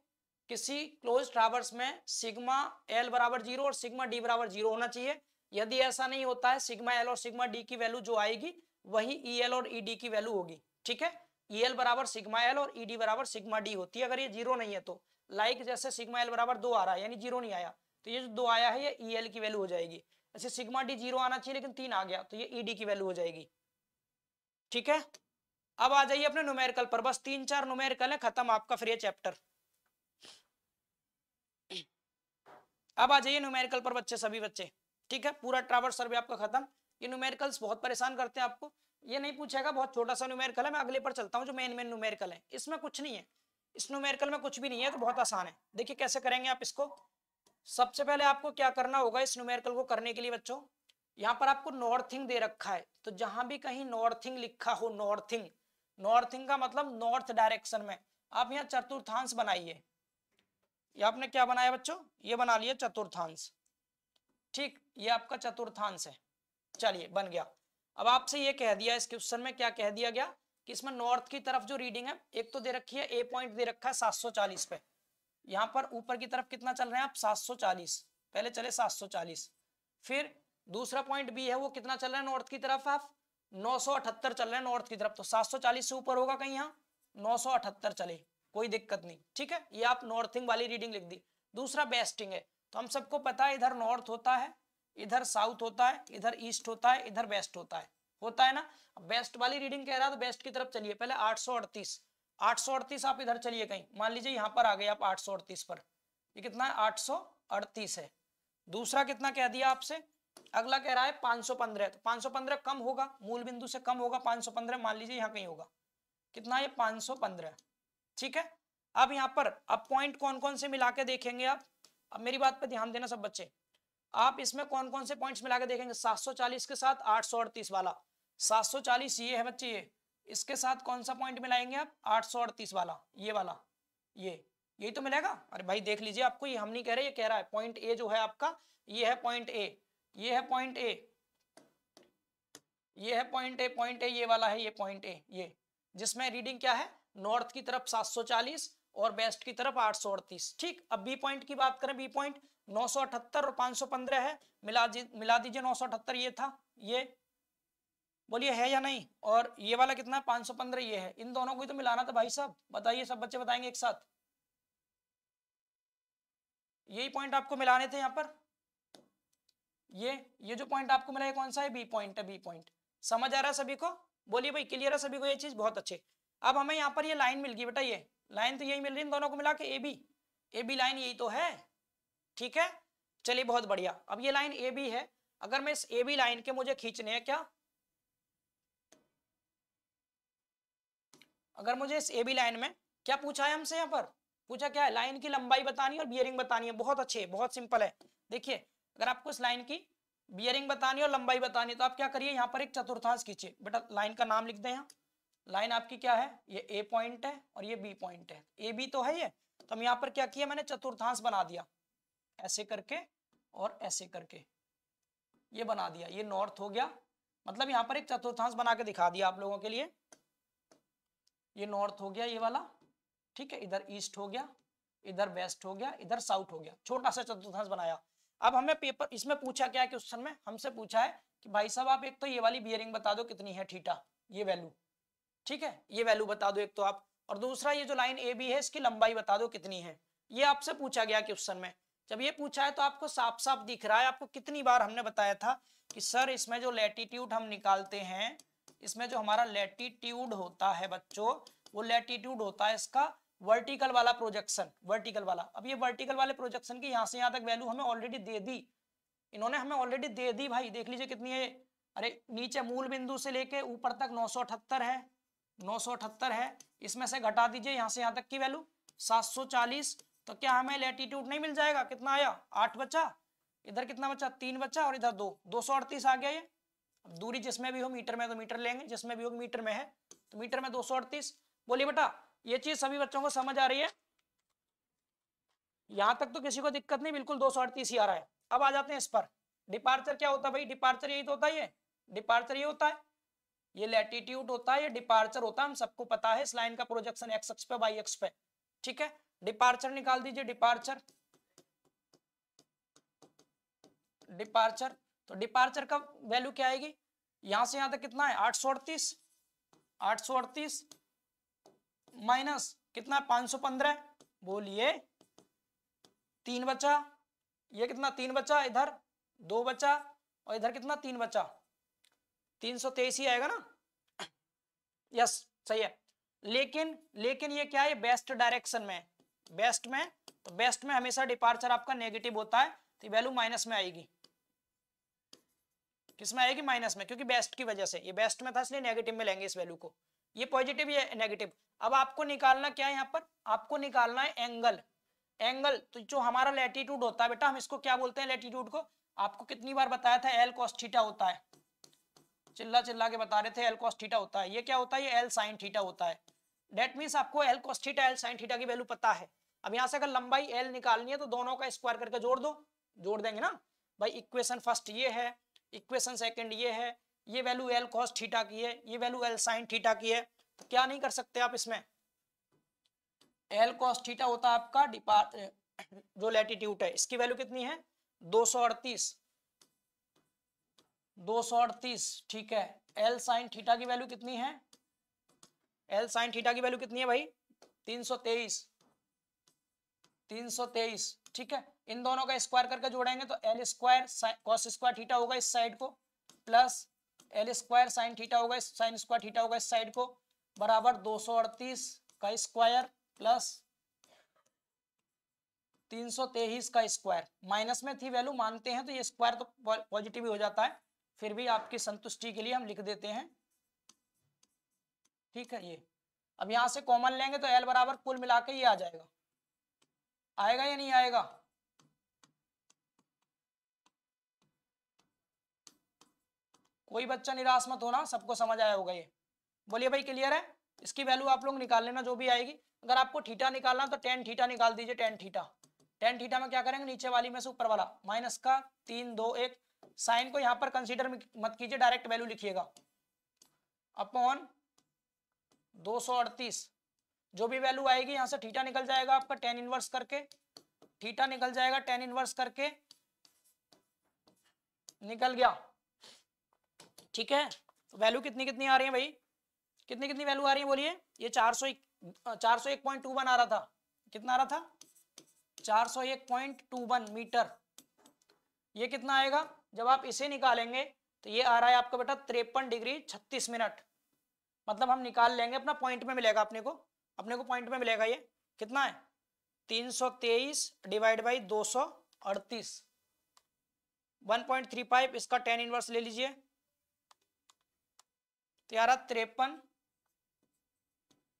किसी क्लोज ट्रावर्स में सिग्मा एल बराबर जीरो और सिग्मा डी बराबर जीरो होना चाहिए यदि ऐसा नहीं होता है सिग्मा एल और सिग्मा डी की वैल्यू जो आएगी वही ई e एल और ई e डी की वैल्यू होगी ठीक है ई e एल बराबर सिग्मा एल और ई डी बराबर सिग्मा डी होती है अगर ये जीरो नहीं है तो लाइक जैसे सिग्मा एल बराबर दो आ रहा है यानी जीरो नहीं आया तो ये जो दो आया है ये ई e एल की वैल्यू हो जाएगी ऐसे सिग्मा डी जीरो आना चाहिए लेकिन तीन आ गया तो ये ई e डी की वैल्यू हो जाएगी ठीक है अब आ जाइए अपने नुमेरिकल पर बस तीन चार नुमेरिकल है खत्म आपका फिर ये चैप्टर अब आ जाइए नुमेरिकल पर बच्चे सभी बच्चे ठीक है पूरा ट्रावर्स सर्वे आपका खत्म ये नुमेरिकल्स बहुत परेशान करते हैं आपको ये नहीं पूछेगा बहुत छोटा सा नुमेरिकल है मैं अगले पर चलता हूँ जो मेन मेन नुमेरिकल है इसमें कुछ नहीं है इस न्यूमेरिकल में कुछ भी नहीं है तो बहुत आसान है देखिए कैसे करेंगे आप इसको सबसे पहले आपको क्या करना होगा इस न्यूमेरिकल को करने के लिए बच्चों यहाँ पर आपको नॉर्थिंग दे रखा है तो जहां भी कहीं नॉर्थिंग लिखा हो नॉर्थिंग नॉर्थिंग का मतलब नॉर्थ डायरेक्शन में आप यहाँ चतुर्थांश बनाइए आपने क्या बनाया बच्चों ये बना लिया चतुर्थांश ठीक ये आपका चतुर्थांश है चलिए बन गया अब आपसे ये कह दिया इस क्वेश्चन में क्या कह दिया गया कि इसमें नॉर्थ की तरफ जो रीडिंग है एक तो दे रखी है ए पॉइंट दे रखा है सात पे यहाँ पर ऊपर की तरफ कितना चल रहे हैं आप सात पहले चले सात फिर दूसरा पॉइंट बी है वो कितना चल रहा है नॉर्थ की तरफ आप नौ चल रहे हैं नॉर्थ की तरफ तो 740 से ऊपर होगा कहीं यहाँ नौ चले कोई दिक्कत नहीं ठीक है ये आप नॉर्थिंग वाली रीडिंग लिख दी दूसरा बेस्टिंग है तो हम सबको पता है इधर नॉर्थ होता है इधर साउथ होता है इधर ईस्ट होता है इधर वेस्ट होता है होता है ना बेस्ट वाली रीडिंग कह रहा तो बेस्ट की तरफ चलिए पहले आठ आठ आप इधर चलिए कहीं मान लीजिए यहाँ पर आ गए आप आठ पर ये कितना है आठ है दूसरा कितना कह दिया आपसे अगला कह रहा है 515 तो 515 कम होगा मूल बिंदु से कम होगा 515 मान लीजिए यहाँ कहीं होगा कितना ये 515 ठीक है अब यहाँ पर अब पॉइंट कौन कौन से मिला के देखेंगे आप अब मेरी बात पर ध्यान देना सब बच्चे आप इसमें कौन कौन से पॉइंट्स मिला के देखेंगे 740 के साथ आठ वाला 740 ये है बच्चे ये इसके साथ कौन सा पॉइंट मिलाएंगे आप आठ वाला ये वाला ये यही तो मिलेगा अरे भाई देख लीजिए आपको ये हम नहीं कह रहे ये कह रहा है पॉइंट ए जो है आपका ये है पॉइंट ए ये है पॉइंट ए ये है पॉइंट ए पॉइंट ए ये वाला है ये पॉइंट ए ये जिसमें रीडिंग क्या है नॉर्थ की तरफ 740 और वेस्ट की तरफ आठ ठीक अब बी पॉइंट की बात करें बी पॉइंट 978 और 515 है मिला मिला दीजिए नौ ये था ये बोलिए है या नहीं और ये वाला कितना है पांच सौ पंद्रह ये है इन दोनों को ही तो मिलाना था भाई साहब बताइए सब बच्चे बताएंगे एक साथ यही पॉइंट आपको मिलाने थे यहाँ पर ये ये जो पॉइंट आपको मिला है कौन सा है बी पॉइंट है बी पॉइंट समझ आ रहा है सभी को बोलिए भाई क्लियर है सभी को ये चीज बहुत अच्छे अब हमें यहाँ पर ये लाइन मिल गई बेटा ये लाइन तो यही मिल रही है दोनों को मिला के A B A B line यही तो है ठीक है चलिए बहुत बढ़िया अब ये लाइन ए बी है अगर मैं इस ए बी लाइन के मुझे खींचने हैं क्या अगर मुझे इस ए बी लाइन में क्या पूछा है हमसे यहाँ पर पूछा क्या है लाइन की लंबाई बतानी है और बियरिंग बतानी है बहुत अच्छे बहुत सिंपल है देखिए अगर आपको इस लाइन की बियरिंग बतानी और लंबाई बतानी है तो आप क्या करिए यहाँ पर एक चतुर्थांश खींचे बेटा लाइन का नाम लिख दे यहाँ लाइन आपकी क्या है ये ए पॉइंट है और ये बी पॉइंट है ए बी तो है ये तो हम यहाँ पर क्या किया मैंने चतुर्थांश बना दिया ऐसे करके और ऐसे करके ये बना दिया ये नॉर्थ हो गया मतलब यहाँ पर एक चतुर्थांश बना के दिखा दिया आप लोगों के लिए ये नॉर्थ हो गया ये वाला ठीक है इधर ईस्ट हो गया इधर वेस्ट हो गया इधर साउथ हो गया छोटा सा चतुर्थांश बनाया अब हमें पेपर इसमें पूछा क्या है क्वेश्चन में हमसे पूछा है कि भाई साहब आप एक तो ये वाली बियरिंग बता दो कितनी है ठीटा ये वैल्यू ठीक है ये वैल्यू बता दो एक तो आप और दूसरा ये जो लाइन ए बी है इसकी लंबाई बता दो कितनी है ये आपसे पूछा गया क्वेश्चन में जब ये पूछा है तो आपको साफ साफ दिख रहा है आपको कितनी बार हमने बताया था कि सर इसमें जो लेटीट्यूड हम निकालते हैं इसमें जो हमारा लेटीट्यूड होता है बच्चों वो लेटीट्यूड होता है इसका वर्टिकल वाला प्रोजेक्शन वर्टिकल वाला अब ये वर्टिकल वाले प्रोजेक्शन की यहाँ से यहाँ तक वैल्यू हमें ऑलरेडी दे दी इन्होंने हमें ऑलरेडी दे दी भाई देख लीजिए कितनी है अरे नीचे मूल बिंदु से लेके ऊपर तक नौ है नौ है इसमें से घटा दीजिए यहाँ से यहाँ तक की वैल्यू 740 तो क्या हमें लेटीट्यूड नहीं मिल जाएगा कितना आया आठ बच्चा इधर कितना बच्चा तीन बच्चा और इधर दो दो आ गया ये अब दूरी जिसमें भी हो मीटर में तो मीटर लेंगे जिसमें भी हो मीटर में है तो मीटर में दो सौ अड़तीस बोलिए बेटा ये चीज सभी बच्चों को समझ आ रही है यहां तक तो किसी को दिक्कत नहीं बिल्कुल दो ही आ रहा है अब आ जाते हैं इस पर डिपार्चर क्या होता है भाई डिपार्चर यही तो होता है ये डिपार्चर ये होता है ये लेटिट्यूड होता है ये डिपार्चर होता है हम सबको पता है इस लाइन का प्रोजेक्शन एक्स एक्स पे वाई एक्स पे ठीक है डिपार्चर निकाल दीजिए डिपार्चर डिपार्चर तो डिपार्चर का वैल्यू क्या आएगी यहां से यहां तक कितना है आठ सौ अड़तीस आठ सौ अड़तीस माइनस कितना है पांच सौ पंद्रह बोलिए तीन बचा ये कितना तीन बचा इधर दो बचा और इधर कितना तीन बचा तीन सौ तेईस ही आएगा ना यस सही है लेकिन लेकिन ये क्या है बेस्ट डायरेक्शन में बेस्ट में तो बेस्ट में हमेशा डिपार्चर आपका नेगेटिव होता है तो वैल्यू माइनस में आएगी किस में आएगी माइनस में क्योंकि बेस्ट की वजह से ये बेस्ट में था इसलिए नेगेटिव में लेंगे इस वैल्यू को ये पॉजिटिव ये नेगेटिव अब आपको निकालना क्या है यहाँ पर आपको निकालना है एंगल एंगल तो जो हमारा लेटीट्यूड होता है बेटा हम इसको क्या बोलते हैं लेटीट्यूड को आपको कितनी बार बताया था एल कॉस्टीटा होता है चिल्ला चिल्ला के बता रहे थे एल कॉस्टीटा होता है ये क्या होता है ये एल साइन थीटा होता है डेट मीन्स आपको L cos theta L sine theta की वैल्यू पता है अब यहाँ से अगर लंबाई एल निकालनी है तो दोनों का स्क्वायर करके जोड़ दो जोड़ देंगे ना भाई इक्वेशन फर्स्ट ये है इक्वेशन सेकंड ये है ये वैल्यू एल कॉस थीटा की है ये वैल्यू एल साइन थीटा की है तो क्या नहीं कर सकते आप इसमें एल कॉस थीटा होता है आपका डिपार्ट [coughs] जो लैटिट्यूड है इसकी वैल्यू कितनी है दो सौ अड़तीस दो सौ अड़तीस ठीक है एल साइन थीटा की वैल्यू कितनी है एल साइन थीटा की वैल्यू कितनी है भाई तीन सौ तेईस तीन सौ तेईस ठीक है इन दोनों का स्क्वायर करके जोड़ेंगे तो L square cos square theta होगा इस साइड को plus L square sine theta होगा इस साइन स्क्वायर थीटा होगा इस साइड को बराबर दो का स्क्वायर प्लस तीन का स्क्वायर माइनस में थी वैल्यू मानते हैं तो ये स्क्वायर तो पॉजिटिव ही हो जाता है फिर भी आपकी संतुष्टि के लिए हम लिख देते हैं ठीक है ये अब यहां से कॉमन लेंगे तो एल बराबर कुल मिला के ये आ जाएगा आएगा या नहीं आएगा वही बच्चा निराश मत होना सबको समझ आया होगा ये बोलिए भाई क्लियर है इसकी वैल्यू आप लोग निकाल लेना जो भी आएगी अगर आपको ठीठा निकालना तो टेन ठीठा निकाल दीजिए टेन ठीठा टेन ठीठा में क्या करेंगे नीचे वाली में से ऊपर वाला माइनस का तीन दो एक साइन को यहां पर कंसिडर मत कीजिए डायरेक्ट वैल्यू लिखिएगा अपॉन दो जो भी वैल्यू आएगी यहां से ठीठा निकल जाएगा आपका टेन इनवर्स करके ठीठा निकल जाएगा टेन इनवर्स करके निकल गया ठीक है तो वैल्यू कितनी कितनी आ रही है भाई कितनी कितनी वैल्यू आ रही है बोलिए ये चार सौ चार सौ एक पॉइंट टू वन आ रहा था कितना आ रहा था चार सौ एक पॉइंट टू वन मीटर ये कितना आएगा जब आप इसे निकालेंगे तो ये आ रहा है आपका बेटा त्रेपन डिग्री छत्तीस मिनट मतलब हम निकाल लेंगे अपना पॉइंट में मिलेगा अपने को अपने को पॉइंट में मिलेगा ये कितना है तीन सौ तेईस डिवाइड बाई दो सौ अड़तीस वन पॉइंट थ्री फाइव इसका टेन इनवर्स ले लीजिए ग्यारह तो तिरपन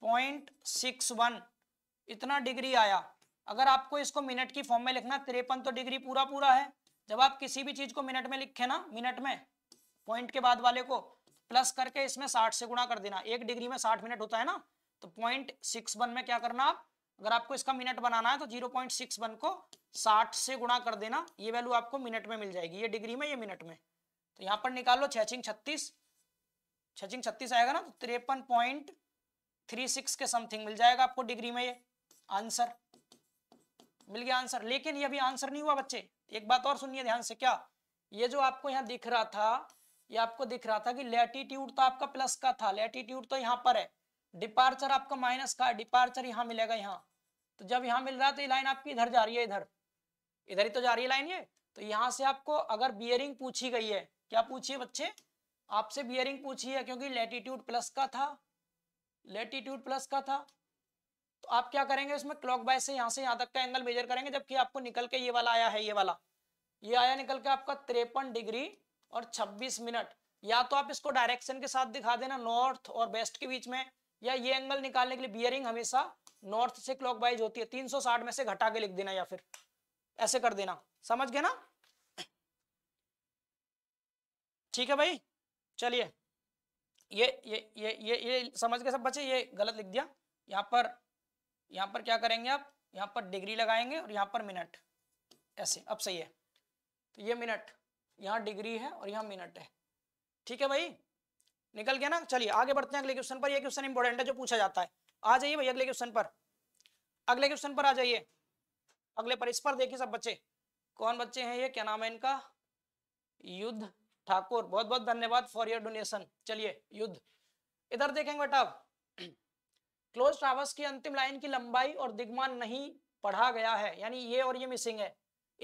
पॉइंट सिक्स वन इतना डिग्री आया अगर आपको इसको मिनट की फॉर्म में लिखना तिरपन तो डिग्री पूरा पूरा है जब आप किसी भी चीज को मिनट में लिखे ना मिनट में पॉइंट के बाद वाले को प्लस करके इसमें साठ से गुणा कर देना एक डिग्री में साठ मिनट होता है ना तो पॉइंट सिक्स वन में क्या करना आप अगर आपको इसका मिनट बनाना है तो जीरो पॉइंट सिक्स वन को साठ से गुणा कर देना ये वैल्यू आपको मिनट में मिल जाएगी ये डिग्री में ये मिनट में तो यहाँ पर निकालो छः छिंग छत्तीस छचिंग छत्तीस आएगा ना तो तिरपन पॉइंट थ्री सिक्स के समथिंग मिल जाएगा आपको डिग्री में ये आंसर मिल गया आंसर लेकिन ये अभी आंसर नहीं हुआ बच्चे एक बात और सुनिए ध्यान से क्या ये जो आपको यहाँ दिख रहा था ये आपको दिख रहा था कि लेटीट्यूड तो आपका प्लस का था लेटीट्यूड तो यहाँ पर है डिपार्चर आपका माइनस का है डिपार्चर यहाँ मिलेगा यहाँ तो जब यहाँ मिल रहा है तो ये लाइन आपकी इधर जा रही है इधर इधर ही तो जा रही है लाइन ये तो यहाँ से आपको अगर बियरिंग पूछी गई है क्या पूछिए बच्चे आपसे बियरिंग पूछी है क्योंकि लेटीट्यूड प्लस का था लेटीट्यूड प्लस का था तो आप क्या करेंगे इसमें क्लॉक वाइज से यहाँ से यहाँ तक का एंगल मेजर करेंगे जबकि आपको निकल के ये वाला आया है ये वाला ये आया निकल के आपका तिरपन डिग्री और छब्बीस मिनट या तो आप इसको डायरेक्शन के साथ दिखा देना नॉर्थ और वेस्ट के बीच में या ये एंगल निकालने के लिए बियरिंग हमेशा नॉर्थ से क्लॉकवाइज होती है 360 में से घटा के लिख देना या फिर ऐसे कर देना समझ गए ना ठीक है भाई चलिए ये ये ये ये ये समझ के सब बचे ये गलत लिख दिया यहाँ पर यहाँ पर क्या करेंगे आप यहाँ पर डिग्री लगाएंगे और यहाँ पर मिनट ऐसे अब सही है तो ये मिनट यहाँ डिग्री है और यहाँ मिनट है ठीक है भाई निकल गया ना चलिए आगे बढ़ते हैं अगले क्वेश्चन पर ये क्वेश्चन इंपॉर्टेंट है जो पूछा जाता है आ जाइए भाई अगले क्वेश्चन पर अगले क्वेश्चन पर आ जाइए अगले पर इस पर देखिए सब बच्चे कौन बच्चे हैं ये क्या नाम है इनका युद्ध ठाकुर बहुत बहुत धन्यवाद फॉर योर डोनेशन चलिए युद्ध इधर देखेंगे बेटा क्लोज ट्रावर्स की अंतिम लाइन की लंबाई और दिग्मान नहीं पढ़ा गया है यानी ये और ये मिसिंग है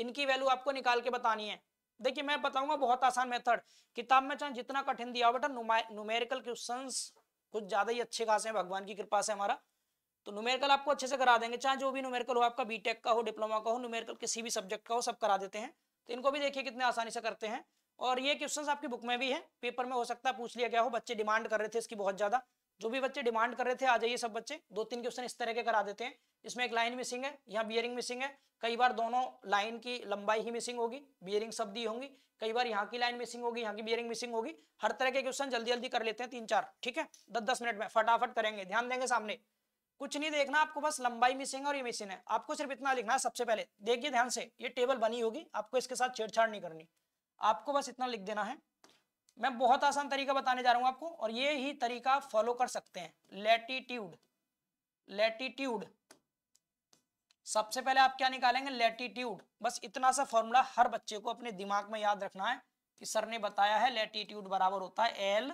इनकी वैल्यू आपको निकाल के बतानी है देखिए मैं बताऊंगा बहुत आसान मेथड किताब में चाहे जितना कठिन दिया बेटा न्यूमेरिकल क्वेश्चन कुछ ज्यादा ही अच्छे खास है भगवान की कृपा से हमारा तो न्यूमेरिकल आपको अच्छे से करा देंगे चाहे जो भी न्यूमेरिकल हो आपका बीटेक का हो डिप्लोमा का हो न्यूमेरिकल किसी भी सब्जेक्ट का हो सब करा देते हैं तो इनको भी देखिए कितने आसानी से करते हैं और ये क्वेश्चन आपकी बुक में भी है पेपर में हो सकता है पूछ लिया गया हो बच्चे डिमांड कर रहे थे इसकी बहुत ज्यादा जो भी बच्चे डिमांड कर रहे थे आ जाइए सब बच्चे दो तीन क्वेश्चन इस तरह के करा देते हैं इसमें एक लाइन मिसिंग है यहाँ बियरिंग मिसिंग है कई बार दोनों लाइन की लंबाई ही मिसिंग होगी बियरिंग सब दी होंगी कई बार यहाँ की लाइन मिसिंग होगी यहाँ की बियरिंग मिसिंग होगी हर तरह के क्वेश्चन जल्दी जल्दी कर लेते हैं तीन चार ठीक है दस दस मिनट में फटाफट करेंगे ध्यान देंगे सामने कुछ नहीं देखना आपको बस लंबाई मिसिंग और ये मिसिंग है आपको सिर्फ इतना लिखना है सबसे पहले देखिए ध्यान से ये टेबल बनी होगी आपको इसके साथ छेड़छाड़ नहीं करनी आपको बस इतना लिख देना है मैं बहुत आसान तरीका बताने जा रहा हूं आपको और ये ही तरीका फॉलो कर सकते हैं लेटीट्यूड लेटीट्यूड सबसे पहले आप क्या निकालेंगे लेटीट्यूड बस इतना सा फॉर्मूला हर बच्चे को अपने दिमाग में याद रखना है कि सर ने बताया है लेटीट्यूड बराबर होता है एल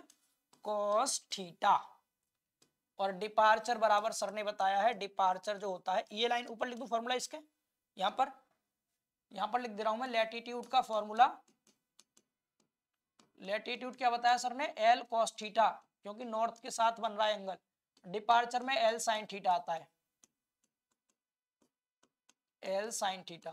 कॉस थीटा और डिपार्चर बराबर सर ने बताया है डिपार्चर जो होता है ये लाइन ऊपर लिख दू फॉर्मूला इसके यहां पर यहां पर लिख दे रहा हूं मैं लेटीट्यूड का फॉर्मूला लेटीट्यूड क्या बताया सर ने एल कॉस थीटा क्योंकि नॉर्थ के साथ बन रहा है एंगल डिपार्चर में एल साइन थीटा आता है एल साइन थीटा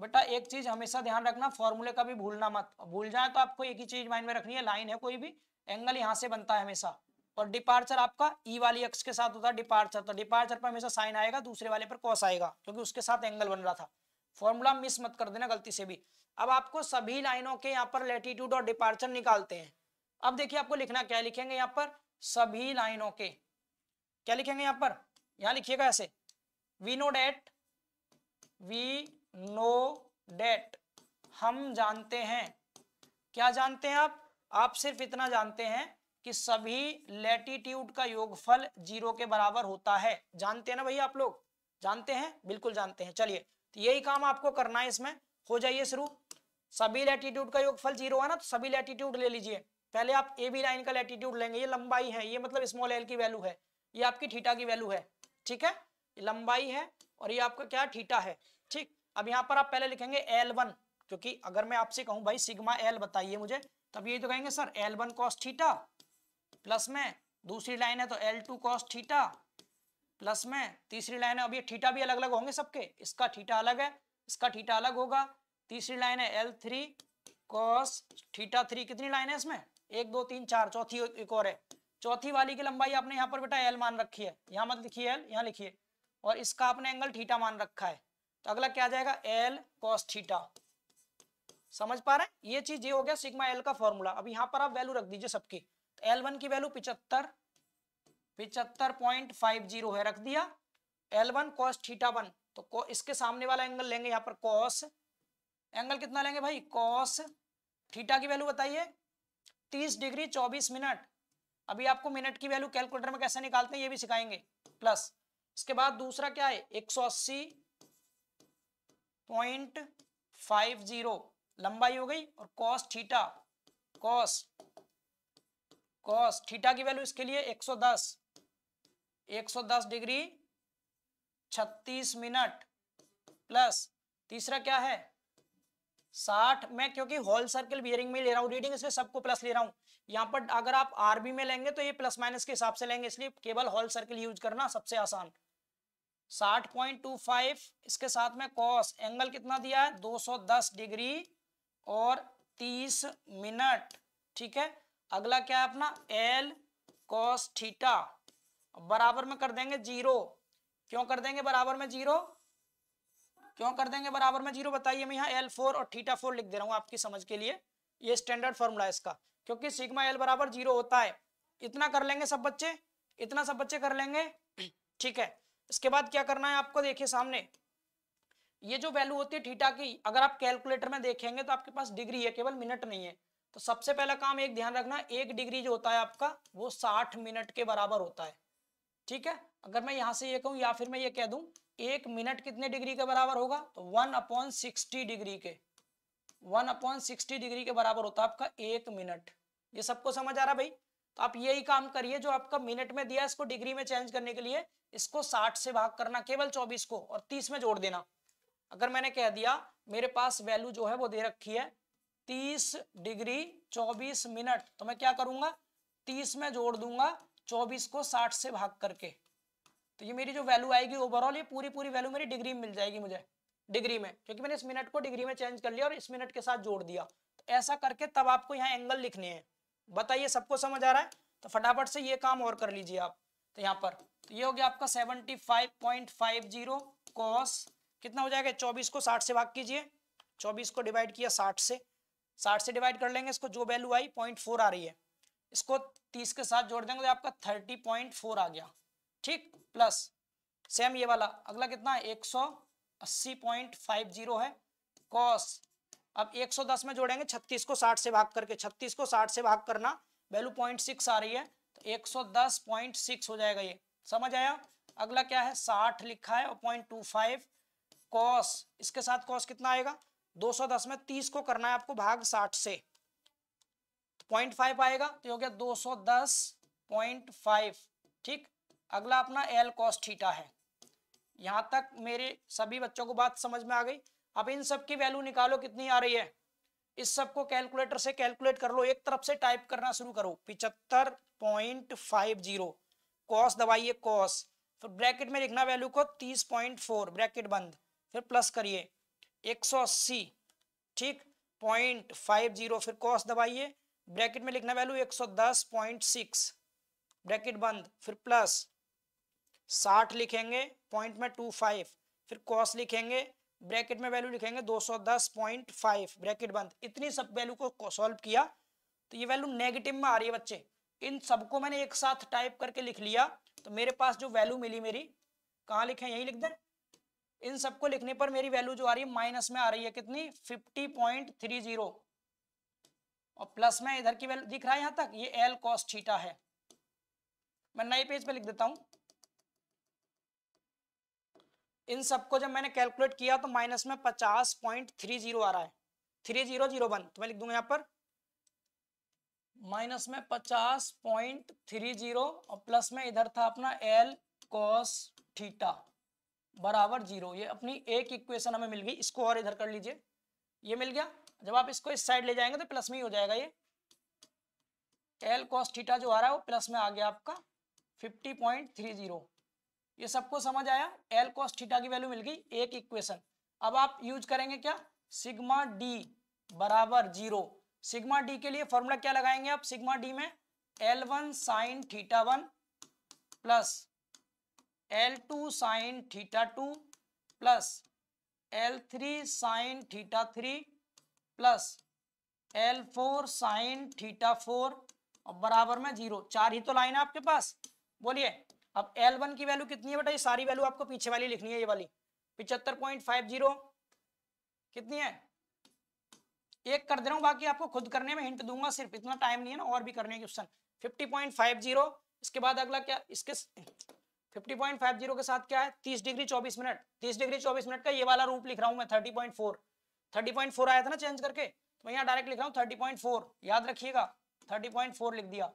बेटा एक चीज हमेशा ध्यान रखना फॉर्मूले का भी भूलना मत भूल जाए तो आपको एक ही चीज माइंड में रखनी है लाइन है कोई भी एंगल यहाँ से बनता है हमेशा और डिपार्चर आपका ई e वाली एक्स के साथ होता है डिपार्चर तो डिपार्चर पर हमेशा साइन आएगा दूसरे वाले पर कॉस आएगा क्योंकि उसके साथ एंगल बन रहा था फॉर्मूला मिस मत कर देना गलती से भी अब आपको सभी लाइनों के यहाँ पर लेटीट्यूड और डिपार्चर निकालते हैं अब देखिए आपको लिखना क्या लिखेंगे यहाँ पर सभी लाइनों के क्या लिखेंगे यहाँ पर यहाँ लिखिएगा ऐसे we know that we know that हम जानते हैं क्या जानते हैं आप आप सिर्फ इतना जानते हैं कि सभी लेटीट्यूड का योगफल जीरो के बराबर होता है जानते हैं ना भैया आप लोग जानते हैं बिल्कुल जानते हैं चलिए तो यही काम आपको करना है इसमें हो जाइए शुरू सभी लैटीट्यूड का योगफल जीरो है ना तो सभी लैटीट्यूड ले लीजिए पहले आप ए बी लाइन का लैटीट्यूड लेंगे ये लंबाई है ये मतलब स्मॉल एल की वैल्यू है ये आपकी ठीटा की वैल्यू है ठीक है लंबाई है और ये आपका क्या ठीटा है ठीक अब यहाँ पर आप पहले लिखेंगे एल वन क्योंकि अगर मैं आपसे कहूँ भाई सिग्मा एल बताइए मुझे तब ये तो कहेंगे sir L one cos theta plus में दूसरी लाइन है तो L two cos theta plus में तीसरी लाइन है अब ये थीटा भी अलग अलग होंगे सबके इसका थीटा अलग है इसका थीटा अलग होगा तीसरी लाइन है L three cos theta three कितनी लाइन है इसमें एक दो तीन चार चौथी एक और है चौथी वाली की लंबाई आपने यहाँ पर बेटा एल मान रखी है यहाँ मत लिखिए एल यहाँ लिखिए और इसका आपने एंगल थीटा मान रखा है तो अगला क्या जाएगा एल कॉस थीटा समझ पा रहे हैं ये चीज ये हो गया सिग्मा एल का फॉर्मूला अब यहाँ पर आप वैल्यू रख दीजिए सबकी तो एल वन की वैल्यू पिचहत्तर पिचहत्तर पॉइंट फाइव जीरो है रख दिया L one cos theta one तो इसके सामने वाला एंगल लेंगे यहाँ पर कॉस एंगल कितना लेंगे भाई कॉस थीटा की वैल्यू बताइए तीस डिग्री चौबीस मिनट अभी आपको मिनट की वैल्यू कैलकुलेटर में कैसे निकालते हैं ये भी सिखाएंगे प्लस इसके बाद दूसरा क्या है एक सौ अस्सी पॉइंट फाइव जीरो लंबाई हो गई और cos theta cos cos theta की वैल्यू इसके लिए 110 110 डिग्री 36 मिनट प्लस तीसरा क्या है साठ में क्योंकि होल सर्कल बियरिंग में ले रहा हूँ रीडिंग इसमें सबको प्लस ले रहा हूँ यहाँ पर अगर आप आरबी में लेंगे तो ये प्लस माइनस के हिसाब से लेंगे इसलिए केवल होल सर्कल यूज करना सबसे आसान साठ पॉइंट टू फाइव इसके साथ में कॉस एंगल कितना दिया है दो सौ दस डिग्री और तीस मिनट ठीक है अगला क्या है अपना एल कॉस थीटा बराबर में कर देंगे जीरो क्यों कर देंगे बराबर में जीरो क्यों कर देंगे बराबर में जीरो बताइए मैं यहाँ एल फोर और थीटा फोर लिख दे रहा हूँ आपकी समझ के लिए ये स्टैंडर्ड फॉर्मूला है इसका क्योंकि सिग्मा एल बराबर जीरो होता है इतना कर लेंगे सब बच्चे इतना सब बच्चे कर लेंगे ठीक है इसके बाद क्या करना है आपको देखिए सामने ये जो वैल्यू होती है थीटा की अगर आप कैलकुलेटर में देखेंगे तो आपके पास डिग्री है केवल मिनट नहीं है तो सबसे पहला काम एक ध्यान रखना एक डिग्री जो होता है आपका वो साठ मिनट के बराबर होता है ठीक है अगर मैं यहां से ये कहूं या फिर मैं ये कह दूं एक मिनट कितने डिग्री के बराबर होगा तो वन अपॉन सिक्सटी डिग्री के वन अपॉन सिक्सटी डिग्री के बराबर होता है आपका एक मिनट ये सबको समझ आ रहा भाई तो आप यही काम करिए जो आपका मिनट में दिया इसको डिग्री में चेंज करने के लिए इसको साठ से भाग करना केवल चौबीस को और तीस में जोड़ देना अगर मैंने कह दिया मेरे पास वैल्यू जो है वो दे रखी है तीस डिग्री चौबीस मिनट तो मैं क्या करूंगा तीस में जोड़ दूंगा चौबीस को साठ से भाग करके तो ये मेरी जो वैल्यू आएगी ओवरऑल ये पूरी पूरी वैल्यू मेरी डिग्री में मिल जाएगी मुझे डिग्री में क्योंकि मैंने इस मिनट को डिग्री में चेंज कर लिया और इस मिनट के साथ जोड़ दिया तो ऐसा करके तब आपको यहाँ एंगल लिखने हैं बताइए सबको समझ आ रहा है तो फटाफट से ये काम और कर लीजिए आप तो यहाँ पर तो ये हो गया आपका seventy five point five zero cos कितना हो जाएगा चौबीस को साठ से भाग कीजिए चौबीस को डिवाइड किया साठ से साठ से डिवाइड कर लेंगे इसको जो वैल्यू आई पॉइंट फोर आ रही है इसको तीस के साथ जोड़ देंगे तो आपका थर्टी पॉइंट फोर आ गया ठीक प्लस सेम ये वाला अगला कितना है 180.50 है कॉस अब 110 में जोड़ेंगे 36 को 60 से भाग करके 36 को 60 से भाग करना वैल्यू पॉइंट सिक्स आ रही है तो 110.6 हो जाएगा ये समझ आया अगला क्या है 60 लिखा है और पॉइंट टू फाइव कॉस इसके साथ कॉस कितना आएगा 210 में 30 को करना है आपको भाग 60 से तो पॉइंट फाइव आएगा तो हो गया फाइव ठीक अगला अपना एल कॉस थीटा है यहाँ तक मेरे सभी बच्चों को बात समझ में आ गई अब इन सब की वैल्यू निकालो कितनी आ रही है इस सब को कैलकुलेटर से कैलकुलेट कर लो एक तरफ से टाइप करना शुरू करो पिचहत्तर पॉइंट फाइव जीरो कॉस दबाइए कॉस फिर ब्रैकेट में लिखना वैल्यू को तीस पॉइंट फोर ब्रैकेट बंद फिर प्लस करिए एक सौ अस्सी ठीक पॉइंट फाइव जीरो फिर कॉस दबाइए ब्रैकेट में लिखना वैल्यू एक सौ दस पॉइंट सिक्स ब्रैकेट बंद फिर प्लस साठ लिखेंगे पॉइंट में टू फाइव फिर कॉस लिखेंगे ब्रैकेट में वैल्यू लिखेंगे दो सौ दस पॉइंट फाइव ब्रैकेट बंद इतनी सब वैल्यू को सॉल्व किया तो ये वैल्यू नेगेटिव में आ रही है बच्चे इन सबको मैंने एक साथ टाइप करके लिख लिया तो मेरे पास जो वैल्यू मिली मेरी कहाँ लिखे यही लिख दे इन सबको लिखने पर मेरी वैल्यू जो आ रही है माइनस में आ रही है कितनी फिफ्टी पॉइंट थ्री जीरो और प्लस में इधर की वैल्यू दिख रहा है यहाँ तक ये एल कॉस्टा है मैं नए पेज पे लिख देता हूँ इन सबको जब मैंने कैलकुलेट किया तो माइनस में पचास पॉइंट थ्री जीरो आ रहा है थ्री जीरो जीरो वन तो मैं लिख दूंगा यहाँ पर माइनस में पचास पॉइंट थ्री जीरो और प्लस में इधर था अपना एल कॉस थीटा बराबर जीरो ये अपनी एक इक्वेशन हमें मिल गई इसको और इधर कर लीजिए ये मिल गया जब आप इसको इस साइड ले जाएंगे तो प्लस में ही हो जाएगा ये एल कॉस थीटा जो आ रहा है वो प्लस में आ गया आपका फिफ्टी पॉइंट थ्री जीरो ये सबको समझ आया एल कॉस थीटा की वैल्यू मिल गई एक इक्वेशन अब आप यूज करेंगे क्या सिग्मा डी बराबर जीरो सिग्मा डी के लिए फॉर्मूला क्या लगाएंगे आप सिग्मा डी में L one sine theta one plus L two sine theta two plus L three sine theta three plus L four sine theta four और बराबर में जीरो चार ही तो लाइन है आपके पास बोलिए अब एल वन की वैल्यू कितनी है बेटा ये सारी वैल्यू आपको पीछे वाली लिखनी है ये वाली पिछहत्तर पॉइंट फाइव जीरो कितनी है एक कर दे रहा हूँ बाकी आपको खुद करने में हिंट दूंगा सिर्फ इतना टाइम नहीं है ना और भी करने question fifty point five zero इसके बाद अगला क्या इसके 50.50 के साथ क्या है तीस डिग्री चौबीस मिनट तीस डिग्री चौबीस मिनट का ये वाला रूप लिख रहा हूँ मैं पॉइंट फोर आया था ना चेंज करके तो यहाँ डायरेक्ट लिख रहा हूँ फोर याद रखिएगा फोर लिख दिया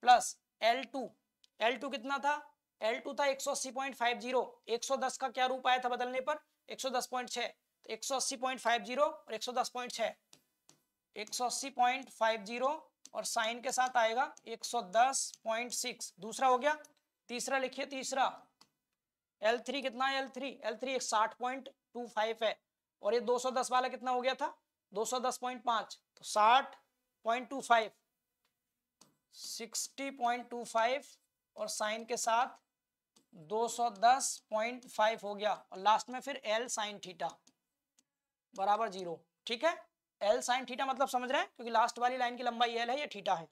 प्लस एल टू कितना था एल टू था 180.50 110 का क्या रूप आया था बदलने पर 110.6 तो 180.50 और 110.6 180.50 और साइन के साथ आएगा 110.6 दूसरा हो गया तीसरा लिखिए तीसरा L3 कितना है L3 L3 60.25 है और ये 210 वाला कितना हो गया था 210.5 तो 60.25 60.25 और साइन के साथ 210.5 हो गया और लास्ट में फिर एल साइन थीटा बराबर जीरो ठीक है एल साइन थीटा मतलब समझ रहे हैं क्योंकि लास्ट वाली लाइन की लंबाई एल है या थीटा है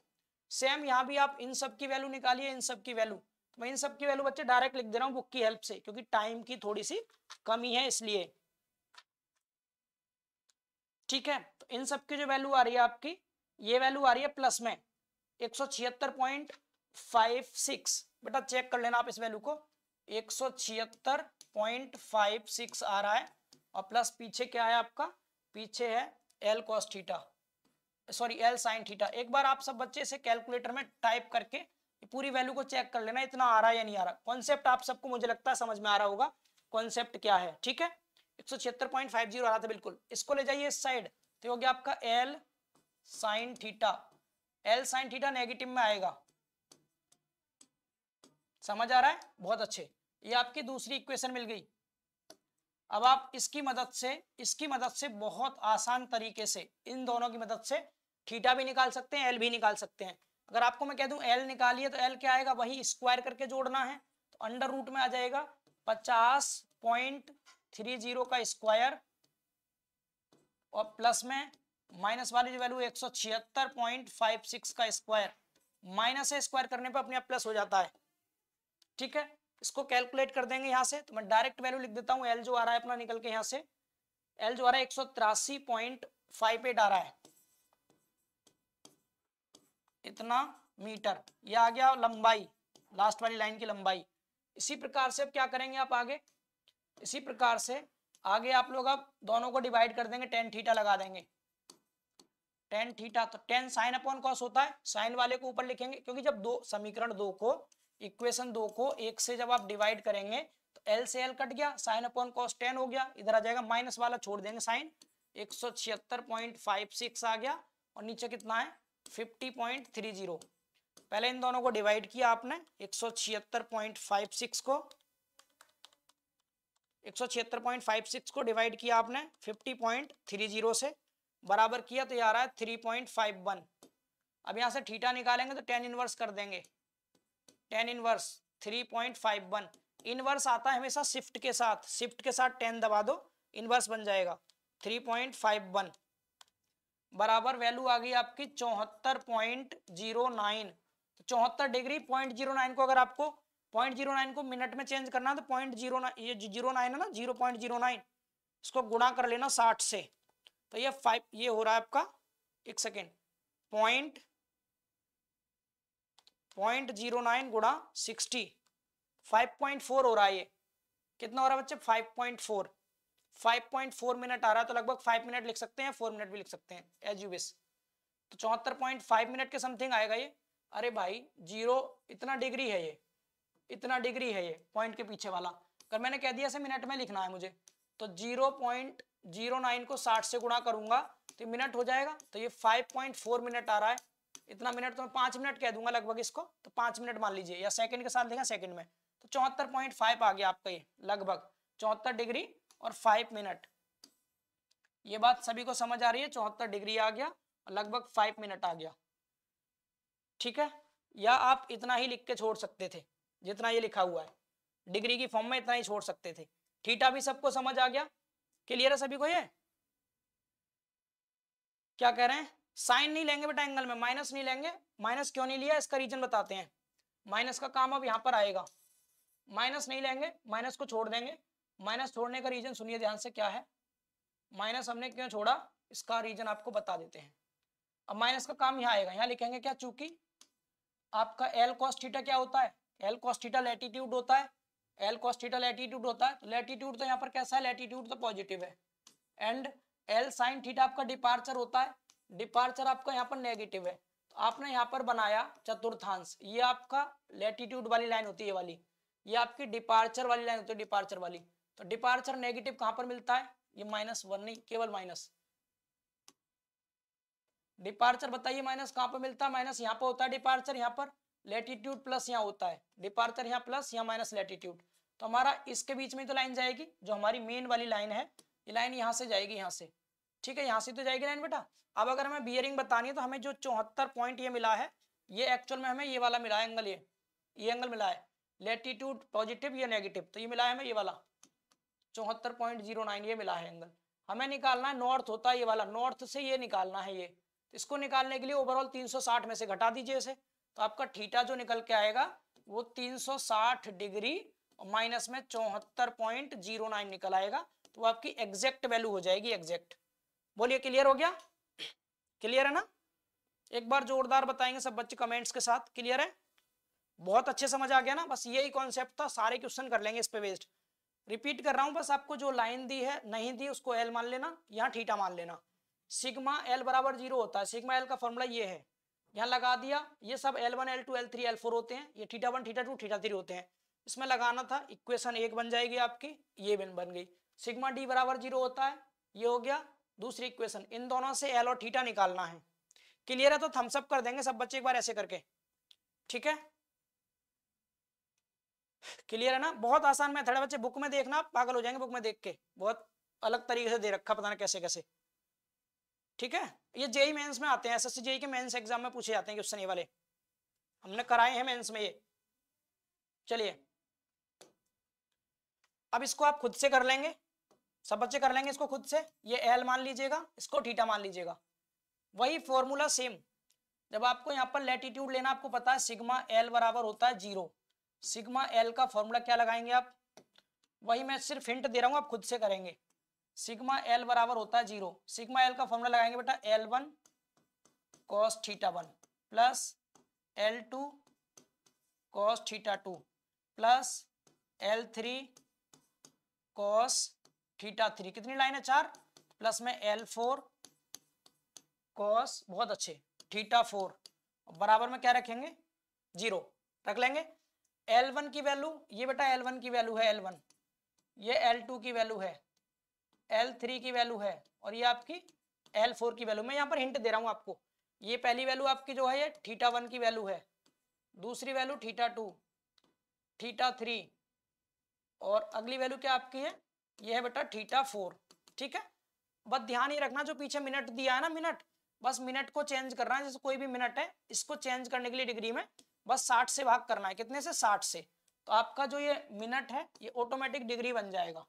सेम यहाँ भी आप इन सब की वैल्यू निकालिए इन सब की वैल्यू तो मैं इन सब की वैल्यू बच्चे डायरेक्ट लिख दे रहा हूँ बुक की हेल्प से क्योंकि टाइम की थोड़ी सी कमी है इसलिए ठीक है तो इन सब की जो वैल्यू आ रही है आपकी ये वैल्यू आ रही है प्लस में एक बेटा चेक कर लेना आप इस वैल्यू को एक सौ पॉइंट फाइव सिक्स आ रहा है और प्लस पीछे क्या है आपका पीछे है L cos theta sorry L sine theta एक बार आप सब बच्चे इसे कैलकुलेटर में टाइप करके पूरी वैल्यू को चेक कर लेना इतना आ रहा है या नहीं आ रहा कॉन्सेप्ट आप सबको मुझे लगता है समझ में आ रहा होगा कॉन्सेप्ट क्या है ठीक है एक सौ छिहत्तर पॉइंट फाइव जीरो आ रहा था बिल्कुल इसको ले जाइए इस साइड तो हो गया आपका L sine theta L sine theta negative में आएगा समझ आ रहा है बहुत अच्छे ये आपकी दूसरी इक्वेशन मिल गई अब आप इसकी मदद से इसकी मदद से बहुत आसान तरीके से इन दोनों की मदद से थीटा भी निकाल सकते हैं एल भी निकाल सकते हैं अगर आपको मैं कह दूं एल निकालिए तो एल क्या आएगा वही स्क्वायर करके जोड़ना है तो अंडर रूट में आ जाएगा पचास पॉइंट थ्री जीरो का स्क्वायर और प्लस में माइनस वाली जो वैल्यू एक सौ छिहत्तर पॉइंट फाइव सिक्स का स्क्वायर माइनस से स्क्वायर करने पर अपने आप प्लस हो जाता है ठीक है इसको कैलकुलेट कर देंगे यहाँ से तो मैं डायरेक्ट वैल्यू लिख देता हूँ एल जो आ रहा है अपना निकल के यहाँ से एल जो आ रहा है एक सौ आ रहा है इतना मीटर ये आ गया लंबाई लास्ट वाली लाइन की लंबाई इसी प्रकार से अब क्या करेंगे आप आगे इसी प्रकार से आगे आप लोग अब दोनों को डिवाइड कर देंगे टेन थीटा लगा देंगे टेन थीटा तो टेन साइन अपॉन कॉस होता है साइन वाले को ऊपर लिखेंगे क्योंकि जब दो समीकरण दो को इक्वेशन दो को एक से जब आप डिवाइड करेंगे तो एल से एल कट गया साइन अपॉन कॉस टेन हो गया इधर आ जाएगा माइनस वाला छोड़ देंगे साइन एक सौ छिहत्तर पॉइंट फाइव सिक्स आ गया और नीचे कितना है फिफ्टी पॉइंट थ्री जीरो पहले इन दोनों को डिवाइड किया आपने एक सौ छिहत्तर पॉइंट फाइव सिक्स को एक सौ छिहत्तर पॉइंट फाइव सिक्स को डिवाइड किया आपने फिफ्टी पॉइंट थ्री जीरो से बराबर किया तो ये आ रहा है थ्री पॉइंट फाइव वन अब यहां से ठीटा निकालेंगे तो टेन इनवर्स कर देंगे tan inverse three point five one inverse आता है हमेशा शिफ्ट के साथ शिफ्ट के साथ टेन दबा दो इनवर्स बन जाएगा थ्री पॉइंट फाइव वन बराबर वैल्यू आ गई आपकी चौहत्तर पॉइंट जीरो नाइन तो चौहत्तर डिग्री पॉइंट जीरो नाइन को अगर आपको पॉइंट जीरो नाइन को मिनट में चेंज करना तो पॉइंट जीरो जीरो नाइन है ना जीरो पॉइंट जीरो नाइन इसको गुणा कर लेना साठ से तो ये फाइव ये हो रहा है आपका एक second point point zero nine गुड़ा सिक्सटी फाइव पॉइंट फोर हो रहा है ये कितना हो रहा है बच्चे five point four five point four minute आ रहा है तो लगभग फाइव मिनट लिख सकते हैं फोर मिनट भी लिख सकते हैं एज यू विश तो चौहत्तर पॉइंट फाइव मिनट के समथिंग आएगा ये अरे भाई जीरो इतना डिग्री है ये इतना डिग्री है ये पॉइंट के पीछे वाला अगर मैंने कह दिया से मिनट में लिखना है मुझे तो जीरो पॉइंट जीरो नाइन को साठ से गुणा करूंगा तो मिनट हो जाएगा तो ये फाइव पॉइंट फोर मिनट आ रहा है इतना मिनट तो मैं पांच मिनट कह दूंगा लगभग इसको तो पांच मिनट मान लीजिए या सेकंड के साथ देखा सेकंड में तो चौहत्तर पॉइंट फाइव आ गया आपका ये लगभग चौहत्तर डिग्री और फाइव मिनट ये बात सभी को समझ आ रही है चौहत्तर डिग्री आ गया और लगभग फाइव मिनट आ गया ठीक है या आप इतना ही लिख के छोड़ सकते थे जितना ये लिखा हुआ है डिग्री की फॉर्म में इतना ही छोड़ सकते थे ठीठा भी सबको समझ आ गया क्लियर है सभी को ये क्या कह रहे हैं साइन नहीं लेंगे बेटा एंगल में माइनस नहीं लेंगे माइनस क्यों नहीं लिया इसका रीजन बताते हैं माइनस का काम अब यहाँ पर आएगा माइनस नहीं लेंगे माइनस को छोड़ देंगे माइनस छोड़ने का रीजन सुनिए ध्यान से क्या है माइनस हमने क्यों छोड़ा इसका रीजन आपको बता देते हैं अब माइनस का काम यहाँ आएगा यहाँ लिखेंगे क्या चूंकि आपका एल कॉस्टिटा क्या होता है एल कॉस्टिटा लेटीट्यूड होता है एल कॉस्टिटा लेटीट्यूड होता है लेटीट्यूड तो यहाँ पर कैसा है लेटीट्यूड तो पॉजिटिव है एंड एल साइन थीटा आपका डिपार्चर होता है डिपार्चर आपका यहाँ पर नेगेटिव है तो आपने यहाँ पर बनाया चतुर्थांश ये आपका लेटीट्यूड वाली लाइन होती है वाली ये आपकी डिपार्चर वाली लाइन होती है डिपार्चर वाली तो डिपार्चर नेगेटिव कहां पर मिलता है ये माइनस वन नहीं केवल माइनस डिपार्चर बताइए माइनस कहां पर मिलता है माइनस यहाँ पर होता है डिपार्चर यहाँ पर लेटीट्यूड प्लस यहाँ होता है डिपार्चर यहाँ प्लस यहाँ माइनस लेटीट्यूड तो हमारा इसके बीच में तो लाइन जाएगी जो हमारी मेन वाली लाइन है ये लाइन यहाँ से जाएगी यहाँ से ठीक है यहाँ से तो जाएगी लाइन बेटा अब अगर हमें बियरिंग बतानी है तो हमें जो चौहत्तर पॉइंट ये मिला है ये एक्चुअल में हमें ये वाला मिला है एंगल ये ये एंगल मिला है लेटीट्यूड पॉजिटिव या नेगेटिव तो ये मिला है हमें ये वाला चौहत्तर पॉइंट जीरो नाइन ये मिला है एंगल हमें निकालना है नॉर्थ होता है ये वाला नॉर्थ से ये निकालना है ये तो इसको निकालने के लिए ओवरऑल 360 में से घटा दीजिए इसे तो आपका थीटा जो निकल के आएगा वो 360 डिग्री माइनस में चौहत्तर पॉइंट जीरो नाइन निकल आएगा तो आपकी एग्जैक्ट वैल्यू हो जाएगी एग्जैक्ट बोलिए क्लियर हो गया क्लियर है ना एक बार जोरदार बताएंगे सब बच्चे कमेंट्स के साथ क्लियर है बहुत अच्छे समझ आ गया ना बस यही कॉन्सेप्ट था सारे क्वेश्चन कर लेंगे इस पे वेस्ट रिपीट कर रहा हूं बस आपको जो लाइन दी है नहीं दी उसको एल मान लेना यहाँ ठीठा मान लेना सिग्मा एल बराबर जीरो होता है सिग्मा एल का फॉर्मूला ये है यहाँ लगा दिया ये सब L one L two L three L four होते हैं ये theta one theta two theta three होते हैं इसमें लगाना था इक्वेशन एक बन जाएगी आपकी ये बन बन गई सिग्मा डी बराबर जीरो होता है ये हो गया दूसरी इक्वेशन इन दोनों से एल और थीटा निकालना है क्लियर है तो थम्सअप कर देंगे सब बच्चे एक बार ऐसे करके ठीक है क्लियर है ना बहुत आसान मैथड है बच्चे बुक में देखना पागल हो जाएंगे बुक में देख के बहुत अलग तरीके से दे रखा पता ना कैसे कैसे ठीक है ये जेई मेंस e में आते हैं एसएससी जेई e के मेंस एग्जाम में पूछे जाते हैं क्वेश्चन ये वाले हमने कराए हैं मेंस में ये चलिए अब इसको आप खुद से कर लेंगे सब बच्चे कर लेंगे इसको खुद से ये एल मान लीजिएगा इसको थीटा मान लीजिएगा वही फॉर्मूला सेम जब आपको यहाँ पर लेटीट्यूड लेना आपको पता है सिग्मा एल बराबर होता है जीरो सिग्मा एल का फॉर्मूला क्या लगाएंगे आप वही मैं सिर्फ हिंट दे रहा हूँ आप खुद से करेंगे सिग्मा एल बराबर होता है जीरो सिग्मा एल का फॉर्मूला लगाएंगे बेटा L one cos theta one plus L two cos theta two plus L three cos theta three कितनी लाइन है चार प्लस में एल फोर कॉस बहुत अच्छे थीटा फोर बराबर में क्या रखेंगे जीरो रख लेंगे एल वन की वैल्यू ये बेटा एल वन की वैल्यू है एल वन ये एल टू की वैल्यू है एल थ्री की वैल्यू है और ये आपकी एल फोर की वैल्यू मैं यहाँ पर हिंट दे रहा हूँ आपको ये पहली वैल्यू आपकी जो है ये थीटा वन की वैल्यू है दूसरी value theta two theta three और अगली वैल्यू क्या आपकी है ये है बेटा थीटा फोर ठीक है बस ध्यान ये रखना जो पीछे मिनट दिया है ना मिनट बस मिनट को चेंज करना है जैसे कोई भी मिनट है इसको चेंज करने के लिए डिग्री में बस साठ से भाग करना है कितने से साठ से तो आपका जो ये मिनट है ये ऑटोमेटिक डिग्री बन जाएगा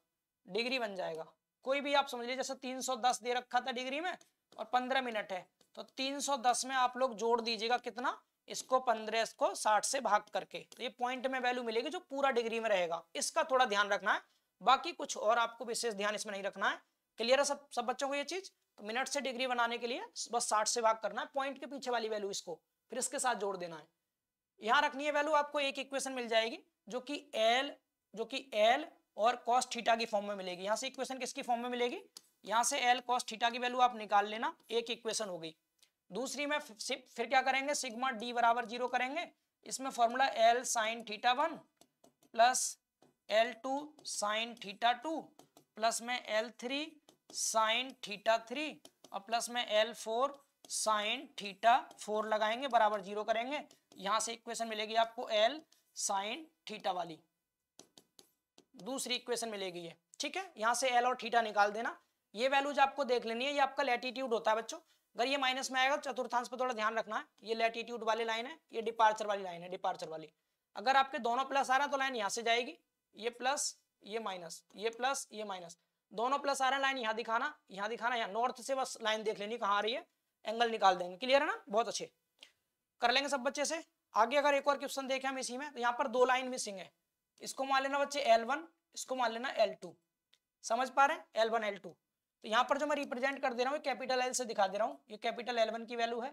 डिग्री बन जाएगा कोई भी आप समझ लीजिए जैसे 310 दे रखा था डिग्री में और 15 मिनट है तो 310 में आप लोग जोड़ दीजिएगा कितना इसको 15 इसको 60 से भाग करके तो ये पॉइंट में वैल्यू मिलेगी जो पूरा डिग्री में रहेगा इसका थोड़ा ध्यान रखना है बाकी कुछ और आपको विशेष ध्यान इसमें नहीं रखना है क्लियर है सब सब बच्चों को ये चीज तो मिनट से डिग्री बनाने के लिए बस साठ से भाग करना है पॉइंट के पीछे वाली वैल्यू इसको फिर इसके साथ जोड़ देना है यहां रखनी है वैल्यू आपको एक इक्वेशन मिल जाएगी जो कि एल जो कि एल और कॉस्ट थीटा की फॉर्म में मिलेगी यहाँ से इक्वेशन किसकी फॉर्म में मिलेगी यहाँ से एल कॉस्ट थीटा की वैल्यू आप निकाल लेना एक इक्वेशन हो गई दूसरी में फिर क्या करेंगे सिग्मा डी बराबर जीरो करेंगे इसमें formula L sine theta one plus L two sine theta two plus में L three sine theta three और प्लस में L four sine theta four लगाएंगे बराबर जीरो करेंगे यहां से इक्वेशन मिलेगी आपको एल साइन थीटा वाली दूसरी इक्वेशन मिलेगी ये ठीक है यहां से एल और थीटा निकाल देना ये वैल्यूज आपको देख लेनी है ये आपका लेटीट्यूड होता है बच्चों अगर ये माइनस में आएगा तो चतुर्थांश पर थोड़ा ध्यान रखना है ये लेटीट्यूड वाली लाइन है ये डिपार्चर वाली लाइन है डिपार्चर वाली अगर आपके दोनों प्लस आ रहा है तो लाइन यहाँ से जाएगी ये प्लस ये माइनस ये प्लस ये माइनस दोनों प्लस आ रहा है लाइन यहाँ दिखाना यहाँ दिखाना यहाँ नॉर्थ से बस लाइन देख लेनी कहाँ आ रही है एंगल निकाल देंगे क्लियर है ना बहुत अच्छे कर लेंगे सब बच्चे से आगे अगर एक और क्वेश्चन देखें हम इसी में तो यहाँ पर दो लाइन मिसिंग है इसको मान लेना बच्चे वन इसको मान लेना टू समझ पा रहे हैं एल टू तो यहाँ पर जो मैं रिप्रेजेंट कर दे रहा हूँ कैपिटल एल से दिखा दे रहा हूँ ये कैपिटल वन की वैल्यू है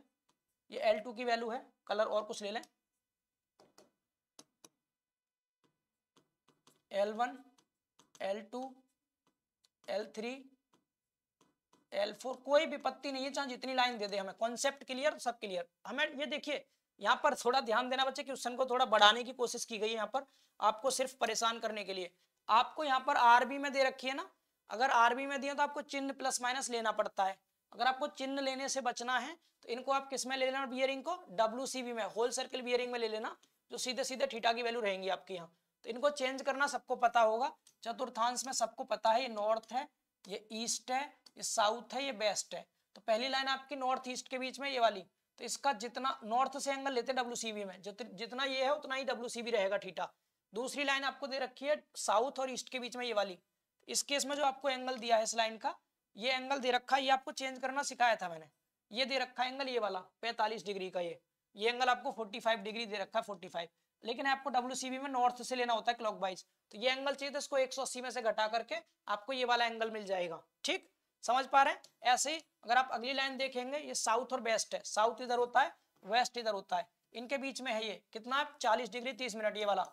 ये टू की वैल्यू है कलर और कुछ ले लें L one L two L three L four कोई विपत्ति नहीं है चाहे जितनी लाइन दे दे हमें कॉन्सेप्ट क्लियर सब क्लियर हमें ये देखिए यहाँ पर थोड़ा ध्यान देना बच्चे क्वेश्चन को थोड़ा बढ़ाने की कोशिश की गई है यहाँ पर आपको सिर्फ परेशान करने के लिए आपको यहाँ पर आरबी में दे रखी है ना अगर आरबी में दिया तो आपको चिन्ह प्लस माइनस लेना पड़ता है अगर आपको चिन्ह लेने से बचना है तो इनको आप किस में ले लेना बियरिंग को डब्ल्यू में होल सर्किल बियरिंग में ले लेना जो सीधे सीधे ठीटा की वैल्यू रहेंगी आपके यहाँ तो इनको चेंज करना सबको पता होगा चतुर्थांश में सबको पता है ये नॉर्थ है ये ईस्ट है ये साउथ है ये वेस्ट है तो पहली लाइन आपकी नॉर्थ ईस्ट के बीच में ये वाली तो इसका जितना नॉर्थ से एंगल लेते हैं डब्ल्यू में जित, जितना ये है उतना ही डब्ल्यू रहेगा ठीठा दूसरी लाइन आपको दे रखी है साउथ और ईस्ट के बीच में ये वाली इस केस में जो आपको एंगल दिया है इस लाइन का ये एंगल दे रखा है ये आपको चेंज करना सिखाया था मैंने ये दे रखा है एंगल ये वाला 45 डिग्री का ये ये एंगल आपको 45 डिग्री दे रखा है 45 लेकिन आपको डब्ल्यू में नॉर्थ से लेना होता है क्लॉकवाइज तो ये एंगल चाहिए तो इसको 180 में से घटा करके आपको ये वाला एंगल मिल जाएगा ठीक समझ पा रहे हैं ऐसे ही अगर आप अगली लाइन देखेंगे ये साउथ और वेस्ट है साउथ इधर होता है वेस्ट इधर होता है इनके बीच में है ये कितना आप चालीस डिग्री तीस मिनट ये वाला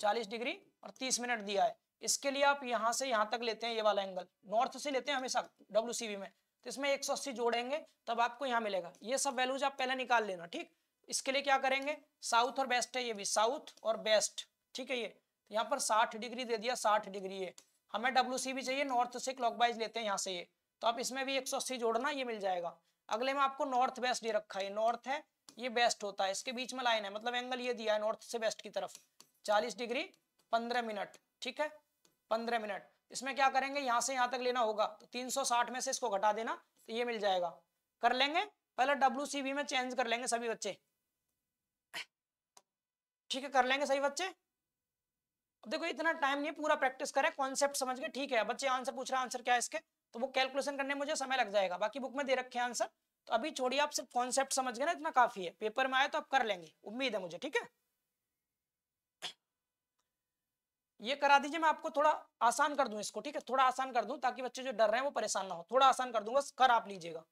चालीस डिग्री और तीस मिनट दिया है इसके लिए आप यहाँ से यहाँ तक लेते हैं ये वाला एंगल नॉर्थ से लेते हैं हमेशा डब्ल्यू में तो इसमें 180 जोड़ेंगे तब आपको यहाँ मिलेगा ये सब वैल्यूज आप पहले निकाल लेना ठीक इसके लिए क्या करेंगे साउथ और बेस्ट है ये भी साउथ और बेस्ट ठीक है ये तो यहाँ पर साठ डिग्री दे दिया साठ डिग्री है हमें डब्ल्यू भी चाहिए नॉर्थ से क्लॉकवाइज लेते हैं यहाँ से ये तो आप इसमें भी एक जोड़ना ये मिल जाएगा अगले में आपको नॉर्थ वेस्ट दे रखा है नॉर्थ है ये बेस्ट होता है इसके बीच में लाइन है मतलब एंगल ये दिया है नॉर्थ से वेस्ट की तरफ चालीस डिग्री पंद्रह मिनट ठीक है पंद्रह मिनट इसमें क्या करेंगे यहां से यहां तक लेना होगा तो 360 में से इसको घटा देना तो ये मिल जाएगा कर लेंगे पहले डब्ल्यू में चेंज कर लेंगे सभी बच्चे ठीक है कर लेंगे सही बच्चे देखो इतना टाइम नहीं है पूरा प्रैक्टिस करें कॉन्सेप्ट समझ के ठीक है बच्चे आंसर पूछ रहा आंसर क्या है इसके तो वो कैलकुलेशन करने में मुझे समय लग जाएगा बाकी बुक में दे रखे आंसर तो अभी छोड़िए आप सिर्फ कॉन्सेप्ट समझ गए ना इतना काफी है पेपर में आए तो आप कर लेंगे उम्मीद है मुझे ठीक है ये करा दीजिए मैं आपको थोड़ा आसान कर दूं इसको ठीक है थोड़ा आसान कर दूं ताकि बच्चे जो डर रहे हैं वो परेशान ना हो थोड़ा आसान कर दूंगा कर आप लीजिएगा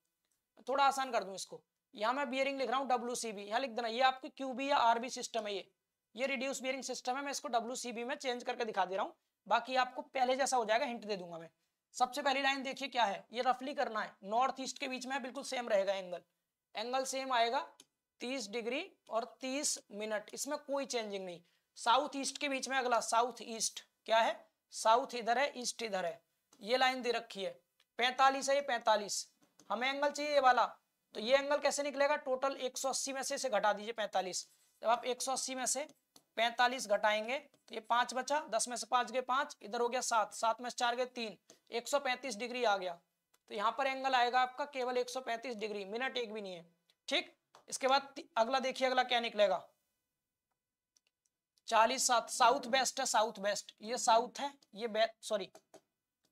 थोड़ा आसान कर दूं इसको यहाँ मैं बियरिंग लिख रहा हूँ डब्ल्यू सी बी यहाँ लिख देना ये आपकी क्यूबी या आरबी सिस्टम है ये ये रिड्यूस बियरिंग सिस्टम है मैं इसको डब्ल्यू में चेंज करके दिखा दे रहा हूँ बाकी आपको पहले जैसा हो जाएगा हिंट दे दूंगा मैं सबसे पहली लाइन देखिए क्या है ये रफली करना है नॉर्थ ईस्ट के बीच में बिल्कुल सेम रहेगा एंगल एंगल सेम आएगा 30 डिग्री और 30 मिनट इसमें कोई चेंजिंग नहीं साउथ ईस्ट के बीच में अगला साउथ ईस्ट क्या है साउथ इधर है ईस्ट इधर है ये लाइन दे रखी है पैंतालीस है ये पैंतालीस हमें एंगल चाहिए ये वाला तो ये एंगल कैसे निकलेगा टोटल 180 में से इसे घटा दीजिए 45 जब आप 180 में से पैंतालीस घटाएंगे तो ये पांच बचा दस में से पांच गए पांच इधर हो गया सात सात में से चार गए तीन एक सौ पैंतीस डिग्री आ गया तो यहाँ पर एंगल आएगा आपका केवल एक सौ पैंतीस डिग्री मिनट एक भी नहीं है ठीक इसके बाद अगला देखिए अगला क्या निकलेगा चालीस सात साउथ वेस्ट है साउथ वेस्ट ये साउथ है ये सॉरी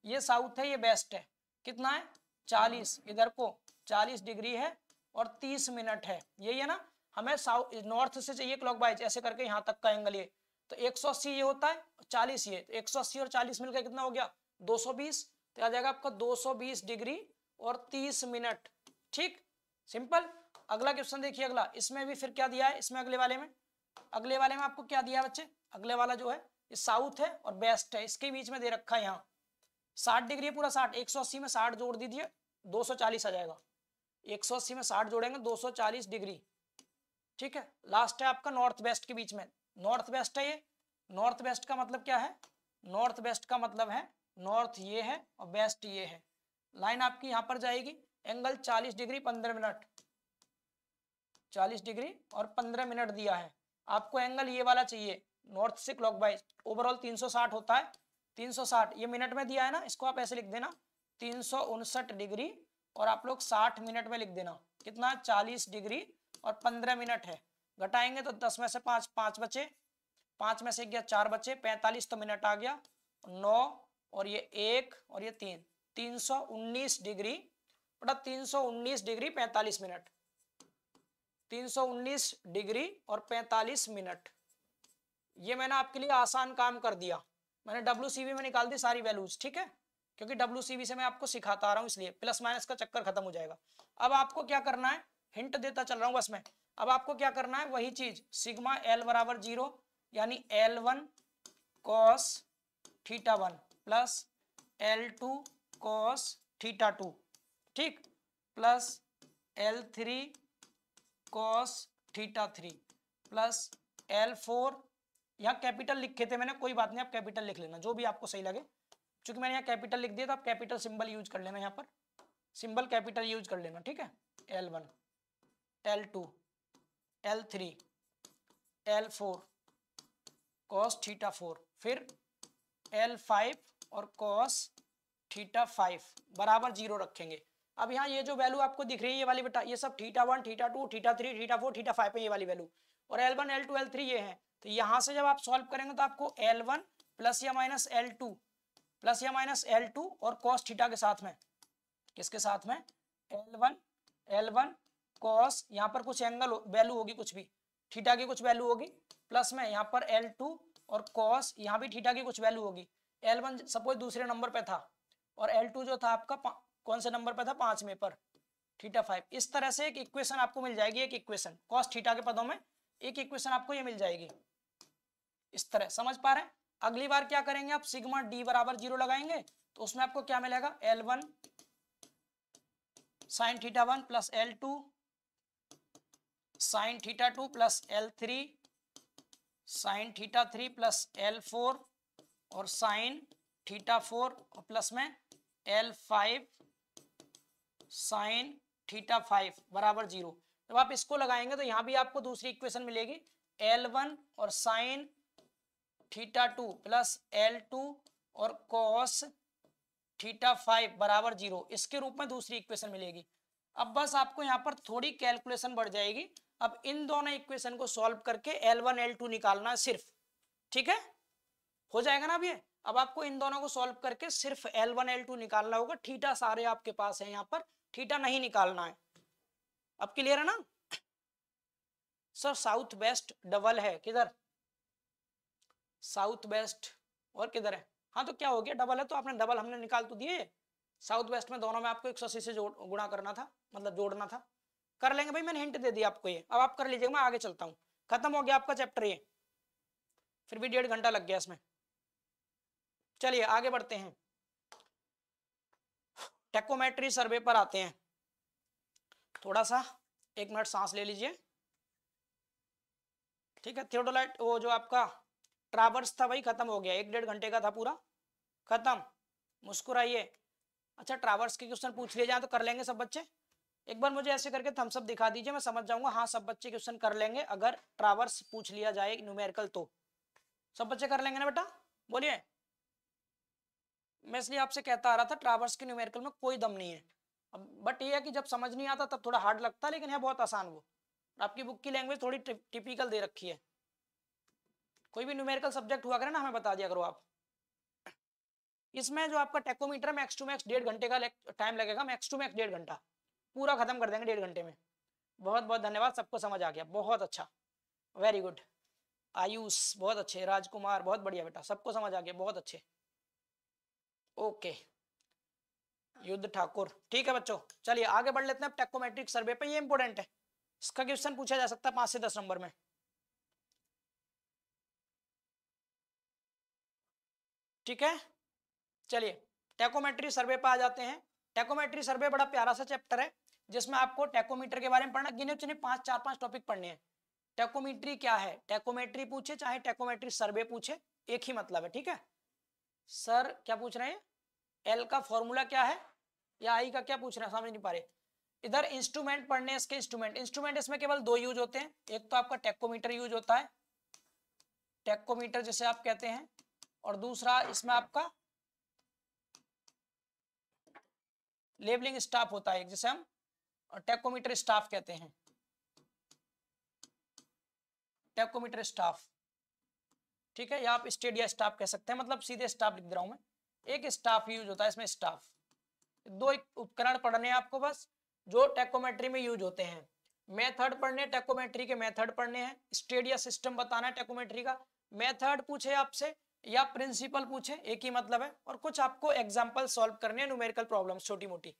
ये साउथ है ये वेस्ट है कितना है चालीस इधर को चालीस डिग्री है और तीस मिनट है यही है ना हमें साउथ नॉर्थ से चाहिए क्लॉक वाइज ऐसे करके यहाँ तक का एंगल ये तो 180 ये होता है चालीस ये तो 180 और चालीस मिलकर कितना हो गया 220 तो आ जाएगा आपका 220 डिग्री और तीस मिनट ठीक सिंपल अगला क्वेश्चन देखिए अगला इसमें भी फिर क्या दिया है इसमें अगले वाले में अगले वाले में आपको क्या दिया है बच्चे अगले वाला जो है ये साउथ है और वेस्ट है इसके बीच में दे रखा है यहाँ साठ डिग्री है पूरा साठ एक सौ अस्सी में साठ जोड़ दीजिए दो सौ चालीस आ जाएगा एक सौ अस्सी में साठ जोड़ेंगे दो सौ चालीस डिग्री ठीक है लास्ट है आपका नॉर्थ वेस्ट के बीच में नॉर्थ वेस्ट है ये नॉर्थ वेस्ट का मतलब क्या है नॉर्थ वेस्ट का मतलब है नॉर्थ ये है और वेस्ट ये है लाइन आपकी यहां पर जाएगी एंगल 40 डिग्री 15 मिनट 40 डिग्री और 15 मिनट दिया है आपको एंगल ये वाला चाहिए नॉर्थ से क्लॉक वाइज ओवरऑल 360 होता है 360 ये मिनट में दिया है ना इसको आप ऐसे लिख देना तीन डिग्री और आप लोग 60 मिनट में लिख देना कितना 40 डिग्री और पंद्रह मिनट है घटाएंगे तो दस में से पांच पांच बचे पांच में से गया चार बचे पैंतालीस तो मिनट आ गया नौ और ये एक और ये तीन तीन सौ उन्नीस डिग्री बटा मतलब तीन सौ उन्नीस डिग्री पैंतालीस मिनट तीन सौ उन्नीस डिग्री और पैंतालीस मिनट ये मैंने आपके लिए आसान काम कर दिया मैंने डब्ल्यू में निकाल दी सारी वैल्यूज ठीक है क्योंकि डब्ल्यू से मैं आपको सिखाता आ रहा हूँ इसलिए प्लस माइनस का चक्कर खत्म हो जाएगा अब आपको क्या करना है हिंट देता चल रहा हूं बस मैं अब आपको क्या करना है वही चीज सिग्मा एल बराबर जीरो यानी L one cos theta one plus L two cos theta two ठीक plus L three cos theta three plus L four यहाँ कैपिटल लिखे थे मैंने कोई बात नहीं आप कैपिटल लिख लेना जो भी आपको सही लगे चूंकि मैंने यहाँ कैपिटल लिख दिया तो आप कैपिटल सिंबल यूज कर लेना यहाँ पर सिंबल कैपिटल यूज कर लेना ठीक है L one L two L three L four cos theta four फिर एल फाइव और कॉस थीटा फाइव बराबर जीरो रखेंगे अब यहाँ ये जो वैल्यू आपको दिख रही है ये वाली बेटा ये सब theta one theta two theta three theta four theta five है ये वाली वैल्यू और L one L two L three ये है तो यहाँ से जब आप सॉल्व करेंगे तो आपको एल वन प्लस या माइनस एल टू प्लस या माइनस एल टू और कॉस थीटा के साथ में किसके साथ में L one L one cos यहाँ पर कुछ एंगल वैल्यू होगी कुछ भी थीटा की कुछ वैल्यू होगी प्लस में यहाँ पर एल टू और कॉस यहाँ भी थीटा की कुछ वैल्यू होगी एल वन सपोज दूसरे नंबर पे था और एल टू जो था आपका कौन से नंबर पे था पांच में पर थीटा फाइव इस तरह से एक इक्वेशन आपको मिल जाएगी एक इक्वेशन कॉस थीटा के पदों में एक इक्वेशन आपको ये मिल जाएगी इस तरह समझ पा रहे हैं अगली बार क्या करेंगे आप सिग्मा डी बराबर जीरो लगाएंगे तो उसमें आपको क्या मिलेगा L one sine theta one plus L two sine theta two plus L three sine theta three plus L four और साइन थीटा फोर और प्लस में L five sine theta five बराबर जीरो जब आप इसको लगाएंगे तो यहां भी आपको दूसरी इक्वेशन मिलेगी एल वन और sine theta two plus L two और कॉस थीटा फाइव बराबर जीरो इसके रूप में दूसरी इक्वेशन मिलेगी अब बस आपको यहाँ पर थोड़ी कैलकुलेशन बढ़ जाएगी अब इन दोनों इक्वेशन को सॉल्व करके L1 L2 निकालना सिर्फ ठीक है हो जाएगा ना अब ये अब आपको इन दोनों को सॉल्व करके सिर्फ L1 L2 निकालना होगा ठीटा सारे आपके पास है यहाँ पर ठीटा नहीं निकालना है अब क्लियर है ना सर साउथ वेस्ट डबल है किधर साउथ वेस्ट और किधर है हाँ तो क्या हो गया डबल है तो आपने डबल हमने निकाल तो दिए साउथ वेस्ट में दोनों में आपको एक सौ अस्सी से गुणा करना था मतलब जोड़ना था कर लेंगे भाई मैंने हिंट दे दिया आपको ये अब आप कर लीजिएगा मैं आगे चलता हूँ खत्म हो गया आपका चैप्टर ये फिर भी डेढ़ घंटा लग गया इसमें चलिए आगे बढ़ते हैं टेकोमेट्री सर्वे पर आते हैं थोड़ा सा एक मिनट सांस ले लीजिए ठीक है थियोडोलाइट वो जो आपका ट्रावर्स था भाई खत्म हो गया एक डेढ़ घंटे का था पूरा खत्म मुस्कुराइए अच्छा ट्रावर्स के क्वेश्चन पूछ लिए जाए तो कर लेंगे सब बच्चे एक बार मुझे ऐसे करके थम्सअप दिखा दीजिए मैं समझ जाऊंगा हाँ सब बच्चे क्वेश्चन कर लेंगे अगर ट्रावर्स पूछ लिया जाए न्यूमेरिकल तो सब बच्चे कर लेंगे ना बेटा बोलिए मैं इसलिए आपसे कहता आ रहा था ट्रावर्स के न्यूमेरिकल में कोई दम नहीं है अब बट ये है कि जब समझ नहीं आता तब थोड़ा हार्ड लगता है लेकिन है बहुत आसान वो आपकी बुक की लैंग्वेज थोड़ी टिपिकल दे रखी है कोई भी न्यूमेरिकल सब्जेक्ट हुआ करे ना हमें बता दिया करो आप इसमें जो आपका टेकोमीटर मैक्स टू मैक्स डेढ़ घंटे का टाइम लगेगा मैक्स टू मैक्स डेढ़ घंटा पूरा खत्म कर देंगे डेढ़ घंटे में बहुत बहुत धन्यवाद सबको समझ आ गया बहुत अच्छा वेरी गुड आयुष बहुत अच्छे राजकुमार बहुत बढ़िया बेटा सबको समझ आ गया बहुत अच्छे ओके युद्ध ठाकुर ठीक है बच्चों चलिए आगे बढ़ लेते हैं अब टेकोमेट्रिक सर्वे पे ये इंपॉर्टेंट है इसका क्वेश्चन पूछा जा सकता है पांच से दस नंबर में ठीक है चलिए टेकोमेट्री सर्वे पे आ जाते हैं टेकोमेट्री सर्वे बड़ा प्यारा सा चैप्टर है जिसमें आपको टेकोमीटर के बारे में पढ़ना गिने चुने पांच चार पांच टॉपिक पढ़ने हैं टेकोमीट्री क्या है टेकोमेट्री पूछे चाहे टेकोमेट्री सर्वे पूछे एक ही मतलब है ठीक है सर क्या पूछ रहे हैं एल का फॉर्मूला क्या है या आई का क्या पूछ रहे हैं समझ नहीं पा रहे इधर इंस्ट्रूमेंट पढ़ने इसके इंस्ट्रूमेंट इंस्ट्रूमेंट इसमें केवल दो यूज होते हैं एक तो आपका टेकोमीटर यूज होता है टेकोमीटर जिसे आप कहते हैं और दूसरा इसमें आपका लेबलिंग स्टाफ होता है जिसे हम और टेकोमीटर स्टाफ कहते हैं टेकोमीटर स्टाफ ठीक है या आप स्टेड या स्टाफ कह सकते हैं मतलब सीधे स्टाफ लिख दे रहा हूं मैं एक स्टाफ यूज होता है इसमें स्टाफ दो एक उपकरण पढ़ने हैं आपको बस जो टेकोमेट्री में यूज होते हैं मेथड पढ़ने टेकोमेट्री के मेथड पढ़ने हैं स्टेड या सिस्टम बताना है टेकोमेट्री का मेथड पूछे आपसे या प्रिंसिपल पूछे एक ही मतलब है और कुछ आपको एग्जाम्पल सॉल्व करने हैं न्यूमेरिकल प्रॉब्लम छोटी मोटी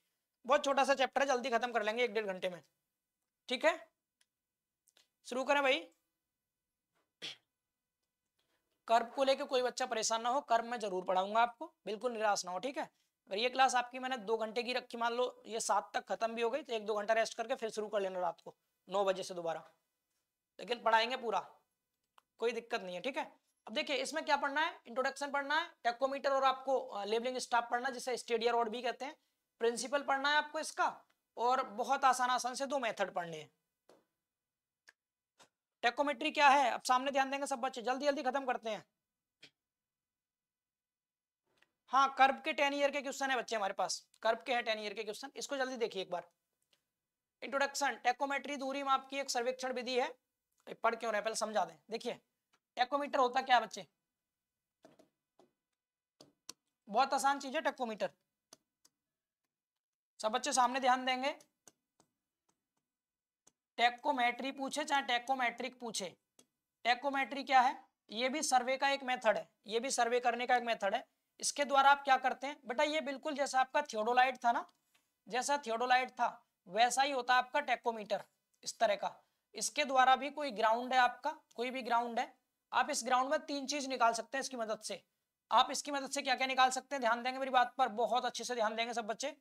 बहुत छोटा सा चैप्टर है जल्दी खत्म कर लेंगे एक डेढ़ घंटे में ठीक है शुरू करें भाई कर्म को लेके कोई बच्चा परेशान ना हो कर्म मैं जरूर पढ़ाऊंगा आपको बिल्कुल निराश ना हो ठीक है अगर ये क्लास आपकी मैंने दो घंटे की रखी मान लो ये सात तक खत्म भी हो गई तो एक दो घंटा रेस्ट करके फिर शुरू कर लेना रात को नौ बजे से दोबारा लेकिन पढ़ाएंगे पूरा कोई दिक्कत नहीं है ठीक है अब देखिए इसमें क्या पढ़ना है इंट्रोडक्शन पढ़ना है टेक्कोमीटर और आपको लेबलिंग स्टाफ पढ़ना जिसे स्टेडियर और भी कहते हैं प्रिंसिपल पढ़ना है आपको इसका और बहुत आसान आसान से दो मेथड पढ़ने हैं टेकोमेट्री क्या है अब सामने ध्यान देंगे सब बच्चे जल्दी जल्दी खत्म करते हैं हाँ कर्ब के टेन ईयर के क्वेश्चन है बच्चे हमारे पास कर्ब के हैं टेन ईयर के क्वेश्चन इसको जल्दी देखिए एक बार इंट्रोडक्शन टेकोमेट्री दूरी माप की एक सर्वेक्षण विधि है पढ़ क्यों रहे पहले समझा दें देखिए टेकोमीटर होता क्या बच्चे बहुत आसान चीज है टेकोमीटर सब बच्चे सामने ध्यान देंगे टेकोमेट्री पूछे चाहे टेकोमेट्रिक पूछे टेकोमेट्री क्या है ये भी सर्वे का एक मेथड है ये भी सर्वे करने का एक मेथड है इसके द्वारा आप क्या करते हैं बेटा ये बिल्कुल जैसा आपका थियोडोलाइट था ना जैसा थियोडोलाइट था वैसा ही होता आपका टेकोमीटर इस तरह का इसके द्वारा भी कोई ग्राउंड है आपका कोई भी ग्राउंड है आप इस ग्राउंड में तीन चीज निकाल सकते हैं इसकी मदद से आप इसकी मदद से क्या क्या निकाल सकते हैं ध्यान देंगे मेरी बात पर बहुत अच्छे से ध्यान देंगे सब बच्चे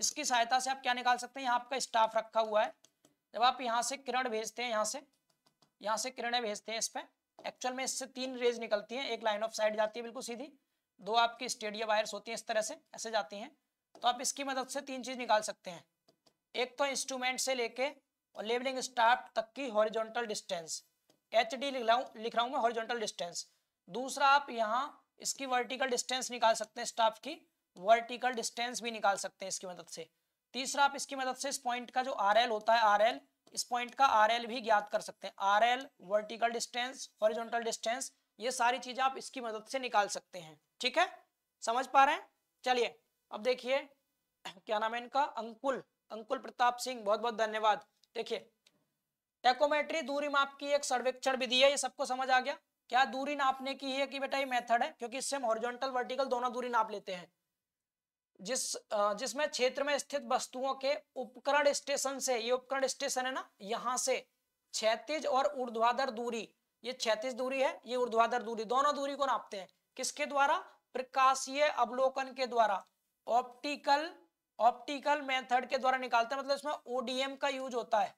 इसकी सहायता से आप क्या निकाल सकते हैं यहाँ आपका स्टाफ रखा हुआ है जब आप यहाँ से किरण भेजते हैं यहाँ से यहाँ से किरणें भेजते हैं इस पर एक्चुअल में इससे तीन रेज निकलती हैं एक लाइन ऑफ साइड जाती है बिल्कुल सीधी दो आपकी स्टेडिया वायर्स होती हैं इस तरह से ऐसे जाती हैं तो आप इसकी मदद से तीन चीज़ निकाल सकते हैं एक तो इंस्ट्रूमेंट से लेके और लेबलिंग स्टाफ तक की हॉरिजॉन्टल डिस्टेंस एच डी लिख रहा हूँ लिख रहा हूँ मैं हॉरिजॉन्टल डिस्टेंस दूसरा आप यहाँ इसकी वर्टिकल डिस्टेंस निकाल सकते हैं स्टाफ की वर्टिकल डिस्टेंस भी निकाल सकते हैं इसकी मदद से तीसरा आप इसकी मदद से इस पॉइंट का जो आर होता है आर इस पॉइंट का आर भी ज्ञात कर सकते हैं आर वर्टिकल डिस्टेंस हॉरिजॉन्टल डिस्टेंस ये सारी चीजें आप इसकी मदद से निकाल सकते हैं ठीक है समझ पा रहे हैं चलिए अब देखिए क्या नाम है इनका अंकुल अंकुल प्रताप सिंह बहुत बहुत धन्यवाद देखिए टेकोमेट्री दूरी माप की एक सर्वेक्षण विधि है ये सबको समझ आ गया क्या दूरी नापने की है कि बेटा ये मेथड है क्योंकि इससे हम हॉरिजॉन्टल वर्टिकल दोनों दूरी नाप लेते हैं जिस जिसमें क्षेत्र में स्थित वस्तुओं के उपकरण स्टेशन से ये उपकरण स्टेशन है ना यहाँ से क्षैतिज और ऊर्ध्वाधर दूरी ये क्षैतिज दूरी है ये ऊर्ध्वाधर दूरी दोनों दूरी को नापते हैं किसके द्वारा प्रकाशीय अवलोकन के द्वारा ऑप्टिकल ऑप्टिकल मेथड के द्वारा निकालते हैं मतलब इसमें ओडीएम का यूज होता है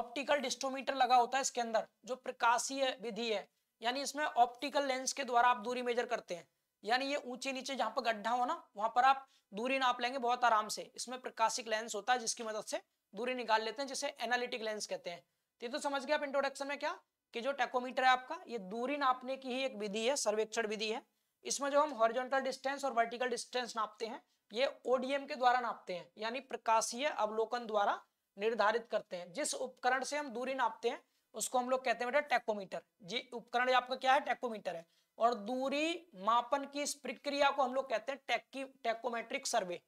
ऑप्टिकल डिस्ट्रोमीटर लगा होता है इसके अंदर जो प्रकाशीय विधि है यानी इसमें ऑप्टिकल लेंस के द्वारा आप दूरी मेजर करते हैं यानी ये ऊंचे नीचे जहां पर गड्ढा हो ना वहां पर आप दूरी नाप लेंगे बहुत आराम से इसमें प्रकाशिक लेंस होता है जिसकी मदद से दूरी निकाल लेते हैं जिसे एनालिटिक लेंस कहते हैं तो ये तो समझ गए आप इंट्रोडक्शन में क्या कि जो टेकोमीटर है आपका ये दूरी नापने की ही एक विधि है सर्वेक्षण विधि है इसमें जो हम हॉरिजॉन्टल डिस्टेंस और वर्टिकल डिस्टेंस नापते हैं ये ओडीएम के द्वारा नापते हैं यानी प्रकाशीय अवलोकन द्वारा निर्धारित करते हैं जिस उपकरण से हम दूरी नापते हैं उसको हम लोग कहते हैं बेटा टेकोमीटर जी उपकरण आपका क्या है टेकोमीटर है और दूरी मापन की इस प्रक्रिया को हम लोग कहते हैं टेक्की टेकोमेट्रिक सर्वे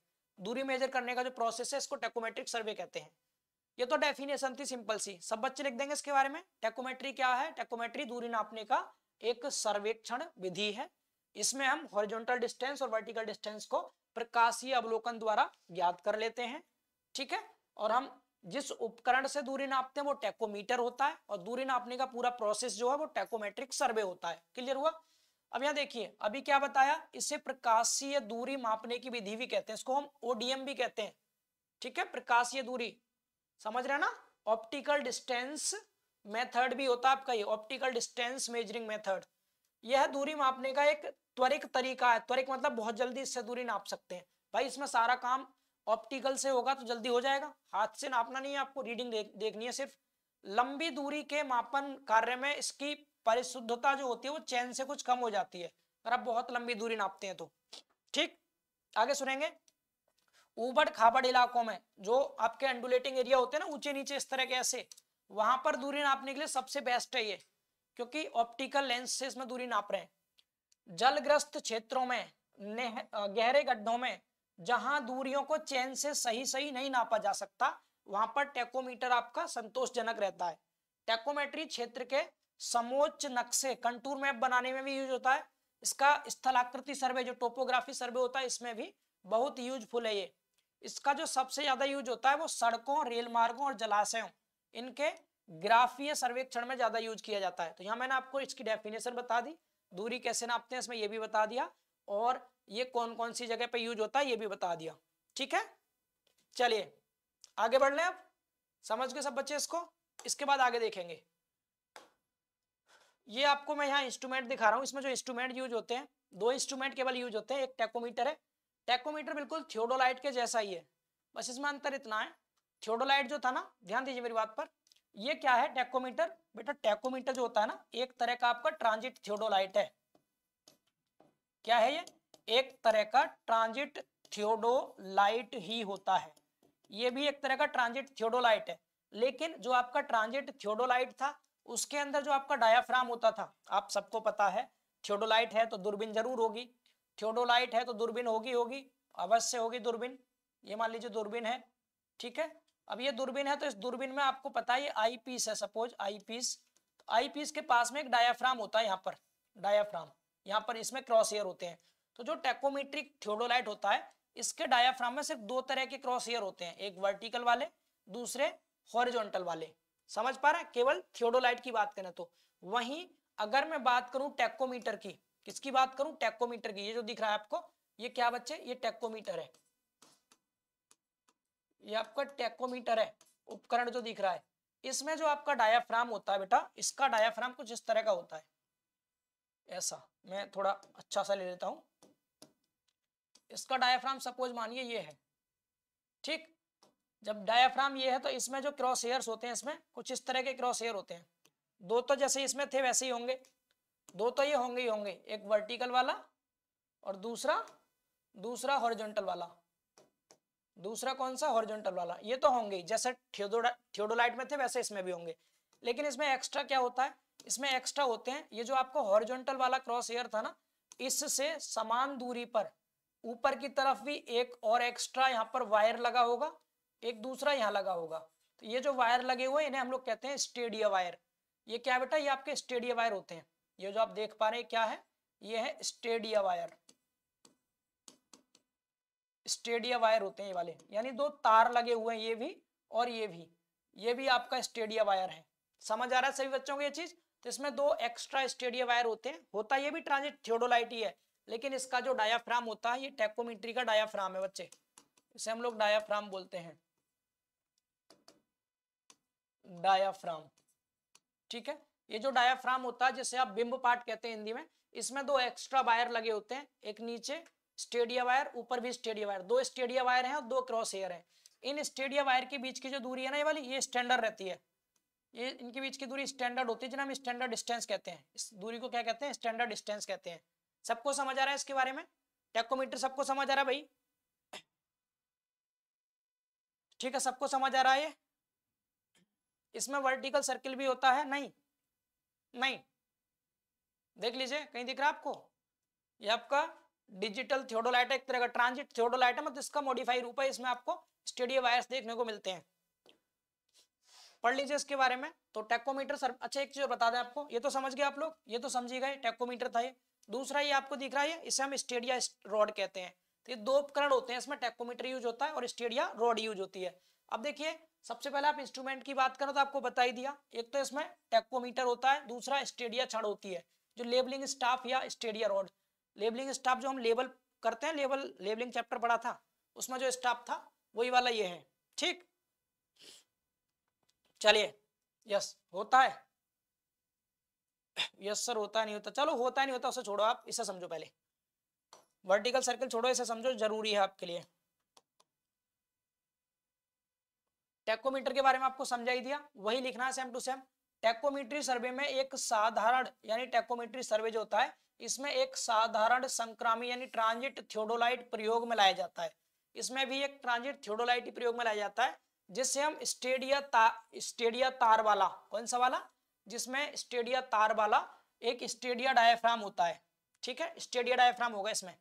दूरी मेजर करने का जो प्रोसेस है इसको टेकोमेट्रिक सर्वे कहते हैं ये तो डेफिनेशन थी सिंपल सी सब बच्चे लिख देंगे इसके बारे में टेकोमेट्री क्या है टेकोमेट्री दूरी नापने का एक सर्वेक्षण विधि है इसमें हम हॉरिजॉन्टल डिस्टेंस और वर्टिकल डिस्टेंस को प्रकाशीय अवलोकन द्वारा ज्ञात कर लेते हैं ठीक है और हम जिस उपकरण से दूरी नापते हैं वो टेकोमीटर होता है और दूरी नापने का पूरा प्रोसेस जो है वो टेकोमेट्रिक सर्वे होता है क्लियर हुआ अब यहाँ देखिए अभी क्या बताया इसे प्रकाशीय दूरी मापने की विधि भी कहते हैं इसको हम ओडीएम भी कहते हैं ठीक है प्रकाशीय दूरी समझ रहे ना ऑप्टिकल डिस्टेंस मेथड भी होता है आपका ये ऑप्टिकल डिस्टेंस मेजरिंग मेथड यह दूरी मापने का एक त्वरित तरीका है त्वरित मतलब बहुत जल्दी इससे दूरी नाप सकते हैं भाई इसमें सारा काम ऑप्टिकल से होगा तो जल्दी हो जाएगा हाथ से नापना नहीं है आपको रीडिंग देख, देखनी है सिर्फ लंबी दूरी के मापन कार्य में इसकी परिशुद्धता जो होती है वो चैन से कुछ कम हो जाती है अगर आप बहुत लंबी दूरी नापते हैं तो ठीक आगे सुनेंगे ऊबड़ खाबड़ इलाकों में जो आपके अंडुलेटिंग एरिया होते हैं ना ऊंचे नीचे इस तरह के ऐसे वहां पर दूरी नापने के लिए सबसे बेस्ट है ये क्योंकि ऑप्टिकल लेंस से इसमें दूरी नाप रहे हैं जलग्रस्त क्षेत्रों में गहरे गड्ढों में जहां दूरियों को चैन से सही सही नहीं नापा जा सकता वहां पर टेकोमीटर आपका संतोषजनक रहता है टेकोमेट्री क्षेत्र के समोच्च नक्शे कंटूर मैप बनाने में भी यूज होता है इसका स्थलाकृति सर्वे जो टोपोग्राफी सर्वे होता है इसमें भी बहुत यूजफुल है ये इसका जो सबसे ज्यादा यूज होता है वो सड़कों रेल मार्गों और जलाशयों इनके ग्राफीय सर्वेक्षण में ज्यादा यूज किया जाता है तो यहाँ मैंने आपको इसकी डेफिनेशन बता दी दूरी कैसे नापते हैं इसमें यह भी बता दिया और ये कौन कौन सी जगह पे यूज होता है ये भी बता दिया ठीक है चलिए आगे बढ़ लें आप समझ गए सब बच्चे इसको इसके बाद आगे देखेंगे ये आपको मैं यहाँ इंस्ट्रूमेंट दिखा रहा हूँ इसमें जो इंस्ट्रूमेंट यूज होते हैं दो इंस्ट्रूमेंट केवल यूज होते हैं एक टेकोमीटर है टेकोमीटर बिल्कुल थियोडोलाइट के जैसा ही है बस इसमें अंतर इतना है थियोडोलाइट जो था ना ध्यान दीजिए मेरी बात पर ये क्या है टेकोमीटर बेटा टेकोमीटर जो होता है ना एक तरह का आपका ट्रांजिट थियोडोलाइट है क्या है ये एक तरह का ट्रांजिट थियोडोलाइट ही होता है ये भी एक तरह का ट्रांजिट थियोडोलाइट है लेकिन जो आपका ट्रांजिट थियोडोलाइट था उसके अंदर जो आपका डायाफ्राम होता था आप सबको पता है थियोडोलाइट है तो दूरबीन जरूर होगी थियोडोलाइट है तो दूरबीन होगी होगी अवश्य होगी दूरबीन ये मान लीजिए दूरबीन है ठीक है अब ये दूरबीन है तो इस दूरबीन में आपको पता है आई पीस है सपोज आई पीस तो आई पीस के पास में एक डायाफ्राम होता है यहाँ पर डायाफ्राम यहाँ पर इसमें क्रॉस क्रॉसियर होते हैं तो जो टेकोमीट्रिक थियोडोलाइट होता है इसके डायाफ्राम में सिर्फ दो तरह के क्रॉस क्रॉसियर होते हैं एक वर्टिकल वाले दूसरे हॉरिजॉन्टल वाले समझ पा रहे केवल थियोडोलाइट की बात करें तो वहीं अगर मैं बात करूं टेकोमीटर की किसकी बात करूं टेकोमीटर की ये जो दिख रहा है आपको ये क्या बच्चे ये टेकोमीटर है ये आपका टेकोमीटर है उपकरण जो दिख रहा है इसमें जो आपका डायाफ्राम होता है बेटा इसका डायाफ्राम कुछ इस तरह का होता है ऐसा मैं थोड़ा अच्छा सा ले लेता हूं इसका डायाफ्राम सपोज मानिए ये है ठीक जब डायाफ्राम ये है तो इसमें जो क्रॉस एयर होते हैं इसमें कुछ इस तरह के क्रॉस हेयर होते हैं दो तो जैसे इसमें थे वैसे ही होंगे दो तो ये होंगे ही होंगे एक वर्टिकल वाला और दूसरा दूसरा हॉरिजॉन्टल वाला दूसरा कौन सा हॉरिजॉन्टल वाला ये तो होंगे ही जैसे थियोडोलाइट में थे वैसे इसमें भी होंगे लेकिन इसमें एक्स्ट्रा क्या होता है इसमें एक्स्ट्रा होते हैं ये जो आपको हॉरिजॉन्टल वाला क्रॉस हेयर था ना इससे समान दूरी पर ऊपर की तरफ भी एक और एक्स्ट्रा यहाँ पर वायर लगा होगा एक दूसरा यहाँ लगा होगा तो ये जो वायर लगे हुए इन्हें हम लोग कहते हैं स्टेडिया वायर ये क्या बेटा ये आपके स्टेडिया वायर होते हैं ये जो आप देख पा रहे हैं क्या है ये है स्टेडिया वायर स्टेडिया वायर होते हैं ये वाले यानी दो तार लगे हुए हैं ये भी और ये भी ये भी आपका स्टेडिया वायर है समझ आ रहा है सभी बच्चों को ये चीज तो इसमें दो एक्स्ट्रा स्टेडिया वायर होते हैं होता ये भी ट्रांजिट थियोडोलाइट ही है लेकिन इसका जो डायाफ्राम होता है ये टेकोमीट्री का डायाफ्राम है बच्चे इसे हम लोग डायाफ्राम बोलते हैं डायाफ्राम ठीक है ये जो डायाफ्राम होता है जिसे आप बिंब पार्ट कहते हैं हिंदी में इसमें दो एक्स्ट्रा वायर लगे होते हैं एक नीचे स्टेडिया वायर ऊपर भी स्टेडिया वायर दो स्टेडिया वायर है और दो क्रॉस एयर है इन स्टेडिया वायर के बीच की जो दूरी है ना ये वाली ये स्टैंडर्ड रहती है ये इनके बीच की दूरी स्टैंडर्ड होती है जिन्हें हम स्टैंडर्ड डिस्टेंस कहते हैं इस दूरी को क्या कहते हैं स्टैंडर्ड डिस्टेंस कहते हैं सबको समझ आ रहा है इसके बारे में टेकोमीटर सबको समझ आ रहा है भाई ठीक है सबको समझ आ रहा है इसमें वर्टिकल सर्किल भी होता है नहीं नहीं देख लीजिए कहीं दिख रहा है आपको ये आपका डिजिटल थियोडोलाइट एक तरह का ट्रांजिट थियोडोलाइट है मतलब इसका मॉडिफाइड रूप है इसमें आपको स्टेडियो वायर्स देखने को मिलते हैं पढ़ लीजिए इसके बारे में तो टेकोमीटर सर अच्छा एक चीज बता दें आपको ये तो समझ गए आप लोग ये तो समझी गए टेकोमीटर था ये दूसरा ये आपको दिख रहा है इसे हम स्टेडिया रॉड कहते हैं तो ये दो उपकरण होते हैं इसमें टेकोमीटर यूज होता है और स्टेडिया रॉड यूज होती है अब देखिए सबसे पहले आप इंस्ट्रूमेंट की बात करो तो आपको बता ही दिया एक तो इसमें टेक्कोमीटर होता है दूसरा स्टेडिया छड़ होती है जो लेबलिंग स्टाफ या स्टेडिया रोड लेबलिंग स्टाफ जो हम लेबल करते हैं लेबल लेबलिंग चैप्टर पढ़ा था उसमें जो स्टाफ था वही वाला ये है ठीक चलिए यस होता है यस सर होता नहीं होता चलो होता नहीं होता उसे छोड़ो आप इसे समझो पहले वर्टिकल सर्कल छोड़ो इसे समझो जरूरी है आपके लिए टेकोमीटर के बारे में आपको समझा ही दिया वही लिखना है same to same tacheometry survey में एक साधारण यानी टेकोमीट्री सर्वे जो होता है इसमें एक साधारण संक्रामी यानी ट्रांजिट थियोडोलाइट प्रयोग में लाया जाता है इसमें भी एक ट्रांजिट थियोडोलाइट प्रयोग में लाया जाता है जिससे हम स्टेडिया ता स्टेडिया तार वाला कौन सा वाला जिसमें स्टेडिया तार वाला एक स्टेडिया डायफ्राम होता है ठीक है स्टेडिया डायफ्राम होगा इसमें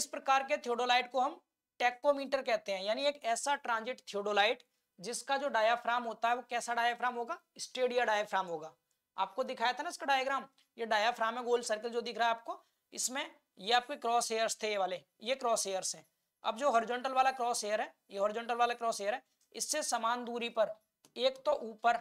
इस प्रकार के थियोडोलाइट को हम टेकोमीटर कहते हैं यानी एक ऐसा ट्रांजिट थियोडोलाइट जिसका जो डायाफ्राम होता है वो कैसा डायाफ्राम होगा स्टेडिया डायाफ्राम होगा आपको दिखाया था ना इसका डायग्राम ये डायाफ्राम है गोल सर्कल जो दिख रहा है आपको इसमें ये आपके क्रॉस हेयर्स थे ये वाले ये क्रॉस हेयर्स हैं अब जो हॉरिजॉन्टल वाला क्रॉस हेयर है ये हॉरिजॉन्टल वाला क्रॉस हेयर है इससे समान दूरी पर एक तो ऊपर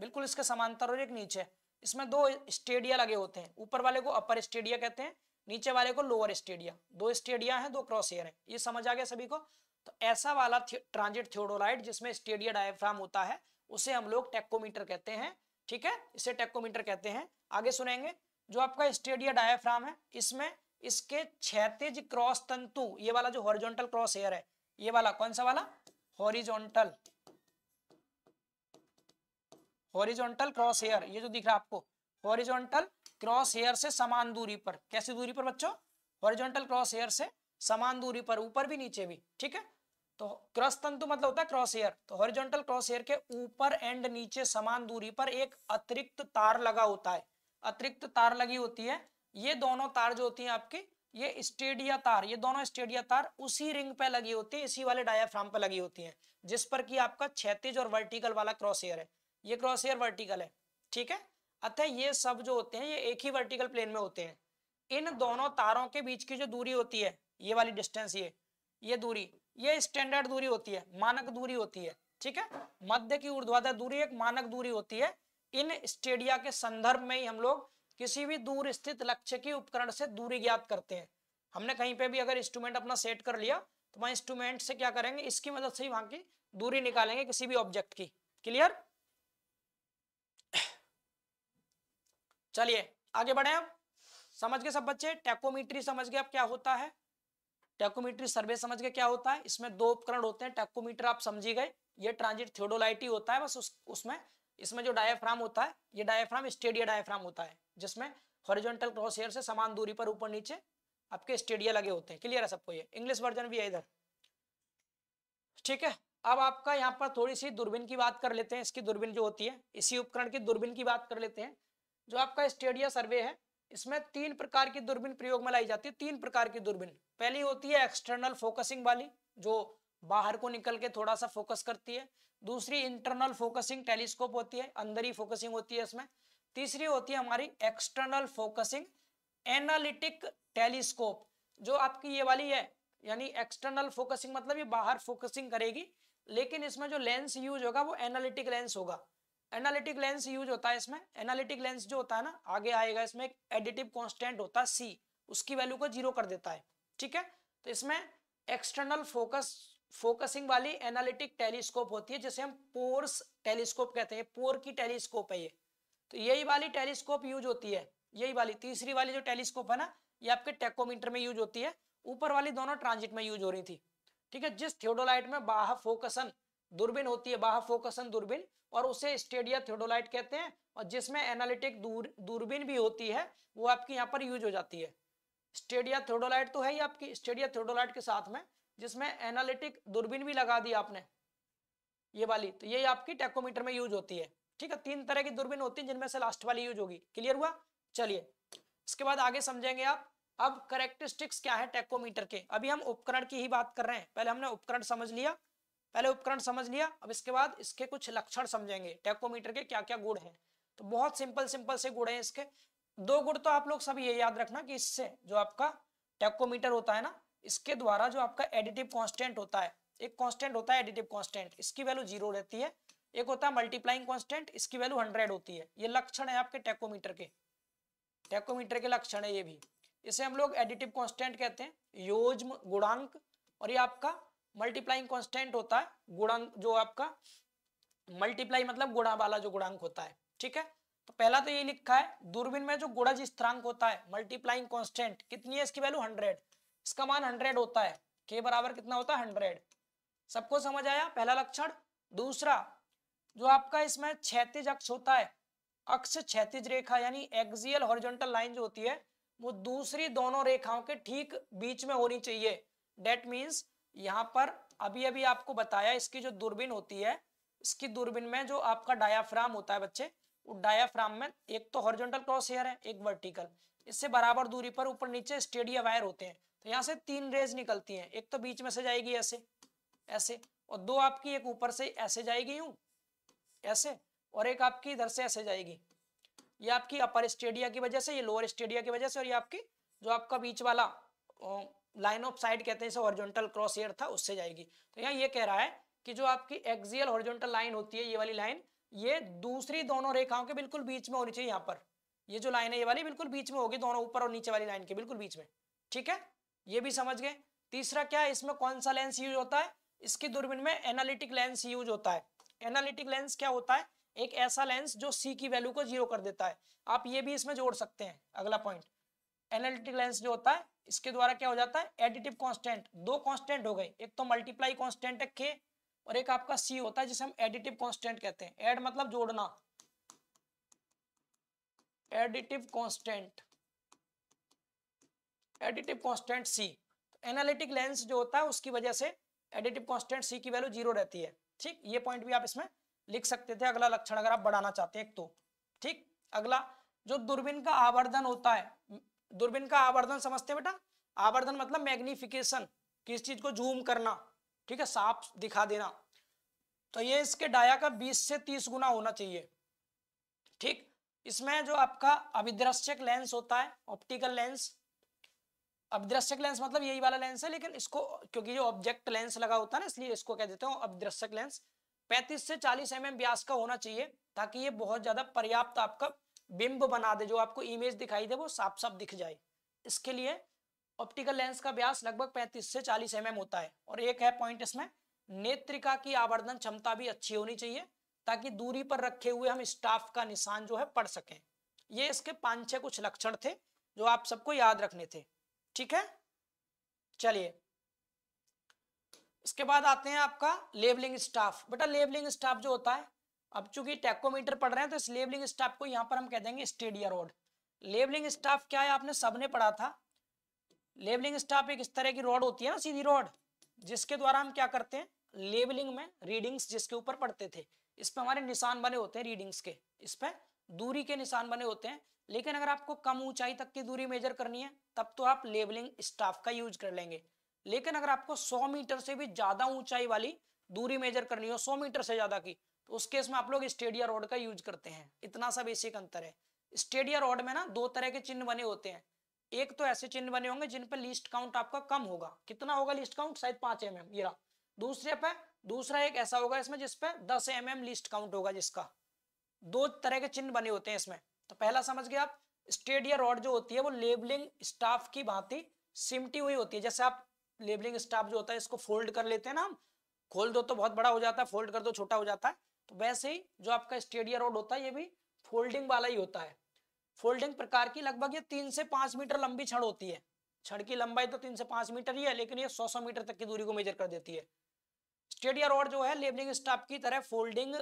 बिल्कुल इसके समांतर और एक नीचे इसमें दो स्टेडिया लगे होते हैं ऊपर वाले को अपर स्टेडिया कहते हैं नीचे वाले को लोअर स्टेडिया दो स्टेडिया है दो क्रॉस हेयर है ये समझ आ गया सभी को तो ऐसा वाला ट्रांजिट थियोडोलाइट जिसमें स्टेडिया डायफ्राम होता है उसे हम लोग टेक्कोमीटर कहते हैं ठीक है इसे टेक्कोमीटर कहते हैं आगे सुनेंगे जो आपका स्टेडिया डायफ्राम है इसमें इसके क्षैतिज क्रॉस तंतु ये वाला जो हॉरिजॉन्टल क्रॉस हेयर है ये वाला कौन सा वाला हॉरिजॉन्टल हॉरिजॉन्टल क्रॉस हेयर ये जो दिख रहा है आपको हॉरिजॉन्टल क्रॉस हेयर से समान दूरी पर कैसी दूरी पर बच्चों हॉरिजॉन्टल क्रॉस हेयर से समान दूरी पर ऊपर भी नीचे भी ठीक है तो क्रॉस तंतु मतलब होता है क्रॉस एयर तो हॉरिजॉन्टल क्रॉस एयर के ऊपर एंड नीचे समान दूरी पर एक अतिरिक्त तार लगा होता है अतिरिक्त तार लगी होती है ये दोनों तार जो होती है आपकी ये स्टेडिया तार ये दोनों स्टेडिया तार उसी रिंग पे लगी होती है इसी वाले डायाफ्राम पे लगी होती है जिस पर कि आपका क्षैतिज और वर्टिकल वाला क्रॉस एयर है ये क्रॉस एयर वर्टिकल है ठीक है अतः ये सब जो होते हैं ये एक ही वर्टिकल प्लेन में होते हैं इन दोनों तारों के बीच की जो दूरी होती है ये वाली डिस्टेंस ये ये दूरी ये स्टैंडर्ड दूरी होती है मानक दूरी होती है ठीक है मध्य की ऊर्ध्वाधर दूरी एक मानक दूरी होती है इन स्टेडिया के संदर्भ में ही हम लोग किसी भी दूर स्थित लक्ष्य की उपकरण से दूरी ज्ञात करते हैं हमने कहीं पे भी अगर इंस्ट्रूमेंट अपना सेट कर लिया तो वहां इंस्ट्रूमेंट से क्या करेंगे इसकी मदद से ही वहां की दूरी निकालेंगे किसी भी ऑब्जेक्ट की क्लियर चलिए आगे बढ़े आप समझ गए सब बच्चे टेकोमीट्री समझ गए अब क्या होता है टैकोमीटरी सर्वे समझ गए क्या होता है इसमें दो उपकरण होते हैं टैकोमीटर आप समझी गए ये ट्रांजिट थियोडोलाइटी होता है बस उस, उसमें इसमें जो डायफ्राम होता है ये डायफ्राम स्टेडिया डायफ्राम होता है जिसमें हॉरिजॉन्टल क्रॉस हेयर से समान दूरी पर ऊपर नीचे आपके स्टेडिया लगे होते हैं क्लियर है सबको ये इंग्लिश वर्जन भी है इधर ठीक है अब आपका यहाँ पर थोड़ी सी दूरबीन की बात कर लेते हैं इसकी दूरबीन जो होती है इसी उपकरण की दूरबीन की बात कर लेते हैं जो आपका स्टेडिया सर्वे है इसमें तीन प्रकार की दूरबीन प्रयोग में लाई जाती है तीन प्रकार की दूरबीन पहली होती है एक्सटर्नल फोकसिंग वाली जो बाहर को निकल के थोड़ा सा फोकस करती है दूसरी इंटरनल फोकसिंग टेलीस्कोप होती है अंदर ही फोकसिंग होती है इसमें तीसरी होती है हमारी एक्सटर्नल फोकसिंग एनालिटिक टेलीस्कोप जो आपकी ये वाली है यानी एक्सटर्नल फोकसिंग मतलब ये बाहर फोकसिंग करेगी लेकिन इसमें जो लेंस यूज होगा वो एनालिटिक लेंस होगा एनालिटिक लेंस यूज होता है इसमें एनालिटिक लेंस जो होता है ना आगे आएगा इसमें एक एडिटिव कॉन्स्टेंट होता है सी उसकी वैल्यू को जीरो कर देता है ठीक है तो इसमें एक्सटर्नल फोकस फोकसिंग वाली एनालिटिक टेलीस्कोप होती है जिसे हम पोर्स टेलीस्कोप कहते हैं पोर की टेलीस्कोप है ये तो यही वाली टेलीस्कोप यूज होती है यही वाली तीसरी वाली जो टेलीस्कोप है ना ये आपके टेकोमीटर में यूज होती है ऊपर वाली दोनों ट्रांजिट में यूज हो रही थी ठीक है जिस थियोडोलाइट में बाह फोकसन दूरबीन होती है बाहर फोकसन दूरबीन और उसे स्टेडिया थेडोलाइट कहते हैं और जिसमें एनालिटिक दूर दूरबीन भी होती है वो आपकी यहाँ पर यूज हो जाती है स्टेडिया थेडोलाइट तो है ही आपकी स्टेडिया थेडोलाइट के साथ में जिसमें एनालिटिक दूरबीन भी लगा दी आपने ये वाली तो ये आपकी टेकोमीटर में यूज होती है ठीक है तीन तरह की दूरबीन होती है जिनमें से लास्ट वाली यूज होगी क्लियर हुआ चलिए इसके बाद आगे समझेंगे आप अब करेक्टरिस्टिक्स क्या है टेकोमीटर के अभी हम उपकरण की ही बात कर रहे हैं पहले हमने उपकरण समझ लिया पहले उपकरण समझ लिया अब इसके बाद इसके कुछ लक्षण समझेंगे टेकोमीटर के क्या क्या गुण है तो बहुत सिंपल सिंपल से गुण है इसके दो गुण तो आप लोग सब ये याद रखना कि इससे जो आपका टेकोमीटर होता है ना इसके द्वारा जो आपका एडिटिव कॉन्स्टेंट होता है एक कॉन्स्टेंट होता है एडिटिव कॉन्स्टेंट इसकी वैल्यू जीरो रहती है एक होता है मल्टीप्लाइंग कांस्टेंट इसकी वैल्यू हंड्रेड होती है ये लक्षण है आपके टेकोमीटर के टेकोमीटर के लक्षण है ये भी इसे हम लोग एडिटिव कांस्टेंट कहते हैं योज्म गुणांक और ये आपका मल्टीप्लाइंग कॉन्स्टेंट होता है गुणांक जो आपका मल्टीप्लाई मतलब गुणा वाला जो गुणांक होता है ठीक है तो पहला तो ये लिखा है दूरबीन में जो गुणज स्थिरांक होता है मल्टीप्लाइंग कॉन्स्टेंट कितनी है इसकी वैल्यू हंड्रेड इसका मान हंड्रेड होता है के बराबर कितना होता है हंड्रेड सबको समझ आया पहला लक्षण दूसरा जो आपका इसमें क्षैतिज अक्ष होता है अक्ष क्षैतिज रेखा यानी एक्सियल हॉरिजॉन्टल लाइन जो होती है वो दूसरी दोनों रेखाओं के ठीक बीच में होनी चाहिए डेट मीन्स यहाँ पर अभी अभी आपको बताया इसकी जो दूरबीन होती है इसकी दूरबीन में जो आपका डायाफ्राम होता है बच्चे उस डायाफ्राम में एक तो हॉरिजॉन्टल क्रॉस हेयर है एक वर्टिकल इससे बराबर दूरी पर ऊपर नीचे स्टेडिया वायर होते हैं तो यहाँ से तीन रेज निकलती हैं एक तो बीच में से जाएगी ऐसे ऐसे और दो आपकी एक ऊपर से ऐसे जाएगी यूं ऐसे और एक आपकी इधर से ऐसे जाएगी ये आपकी अपर स्टेडिया की वजह से ये लोअर स्टेडिया की वजह से और ये आपकी जो आपका बीच वाला लाइन ऑफ साइड कहते हैं इसे हॉरिजॉन्टल क्रॉस एयर था उससे जाएगी तो यहाँ ये कह रहा है कि जो आपकी एक्सियल हॉरिजॉन्टल लाइन होती है ये वाली लाइन ये दूसरी दोनों रेखाओं के बिल्कुल बीच में होनी चाहिए यहाँ पर ये जो लाइन है ये वाली बिल्कुल बीच में होगी दोनों ऊपर और नीचे वाली लाइन के बिल्कुल बीच में ठीक है ये भी समझ गए तीसरा क्या है इसमें कौन सा लेंस यूज होता है इसकी दूरबीन में एनालिटिक लेंस यूज होता है एनालिटिक लेंस क्या होता है एक ऐसा लेंस जो सी की वैल्यू को जीरो कर देता है आप ये भी इसमें जोड़ सकते हैं अगला पॉइंट एनालिटिक लेंस जो होता है इसके द्वारा क्या हो जाता है एडिटिव कांस्टेंट दो कांस्टेंट हो गए एक तो मल्टीप्लाई कांस्टेंट है के और एक आपका सी होता है जिसे हम एडिटिव कांस्टेंट कहते हैं एड मतलब जोड़ना additive constant additive constant C analytic lens जो होता है उसकी वजह से एडिटिव कॉन्स्टेंट सी की वैल्यू जीरो रहती है ठीक ये पॉइंट भी आप इसमें लिख सकते थे अगला लक्षण अगर आप बढ़ाना चाहते हैं एक तो ठीक अगला जो दूरबीन का आवर्धन होता है दूरबीन का आवर्धन समझते हैं बेटा आवर्धन मतलब मैग्निफिकेशन किस चीज को जूम करना ठीक है साफ दिखा देना तो ये इसके डाया का 20 से 30 गुना होना चाहिए ठीक इसमें जो आपका अभिदृश्यक लेंस होता है ऑप्टिकल लेंस अभिदृश्यक लेंस मतलब यही वाला लेंस है लेकिन इसको क्योंकि जो ऑब्जेक्ट लेंस लगा होता है ना इसलिए इसको कह देते हैं अभिदृश्यक लेंस 35 से 40 एम mm व्यास का होना चाहिए ताकि ये बहुत ज्यादा पर्याप्त आपका बिंब बना दे जो आपको इमेज दिखाई दे वो साफ साफ दिख जाए इसके लिए ऑप्टिकल लेंस का व्यास लगभग 35 से 40 एम mm होता है और एक है पॉइंट इसमें नेत्रिका की आवर्धन क्षमता भी अच्छी होनी चाहिए ताकि दूरी पर रखे हुए हम स्टाफ का निशान जो है पढ़ सकें ये इसके पांच छह कुछ लक्षण थे जो आप सबको याद रखने थे ठीक है चलिए इसके बाद आते हैं आपका लेबलिंग स्टाफ बेटा लेबलिंग स्टाफ जो होता है अब चूंकि टेकोमीटर पढ़ रहे हैं तो इस लेबलिंग स्टाफ को यहाँ पर हम कह देंगे स्टेडिया रोड लेबलिंग स्टाफ क्या है आपने सबने पढ़ा था लेबलिंग स्टाफ एक इस तरह की रोड होती है ना सीधी रोड जिसके द्वारा हम क्या करते हैं लेबलिंग में रीडिंग्स जिसके ऊपर पढ़ते थे इस पर हमारे निशान बने होते हैं रीडिंग्स के इस पर दूरी के निशान बने होते हैं लेकिन अगर आपको कम ऊंचाई तक की दूरी मेजर करनी है तब तो आप लेबलिंग स्टाफ का यूज कर लेंगे लेकिन अगर आपको 100 मीटर से भी ज्यादा ऊंचाई वाली दूरी मेजर करनी हो 100 मीटर से ज्यादा की तो उस केस में आप लोग स्टेडिया रोड का यूज करते हैं इतना सा बेसिक अंतर है स्टेडिया रोड में ना दो तरह के चिन्ह बने होते हैं एक तो ऐसे चिन्ह बने होंगे जिन पर लिस्ट काउंट आपका कम होगा कितना होगा लिस्ट काउंट शायद पांच एम एम दूसरे पे दूसरा एक ऐसा होगा इसमें जिसपे दस एम एम लिस्ट काउंट होगा जिसका दो तरह के चिन्ह बने होते हैं इसमें तो पहला समझ गए आप स्टेडिया रोड जो होती है वो लेबलिंग स्टाफ की भांति सिमटी हुई होती है जैसे आप लेबलिंग स्टाफ जो होता है इसको फोल्ड कर लेते हैं ना हम खोल दो तो बहुत बड़ा हो जाता है फोल्ड कर दो छोटा हो जाता है वैसे ही जो आपका स्टेडिया रोड होता है ये भी फोल्डिंग वाला ही होता है फोल्डिंग प्रकार की लगभग ये तीन से पांच मीटर लंबी छड़ होती है छड़ की लंबाई तो तीन से पांच मीटर ही है लेकिन ये सौ सौ मीटर तक की दूरी को मेजर कर देती है स्टेडिया रोड जो है लेबलिंग स्टाफ की तरह फोल्डिंग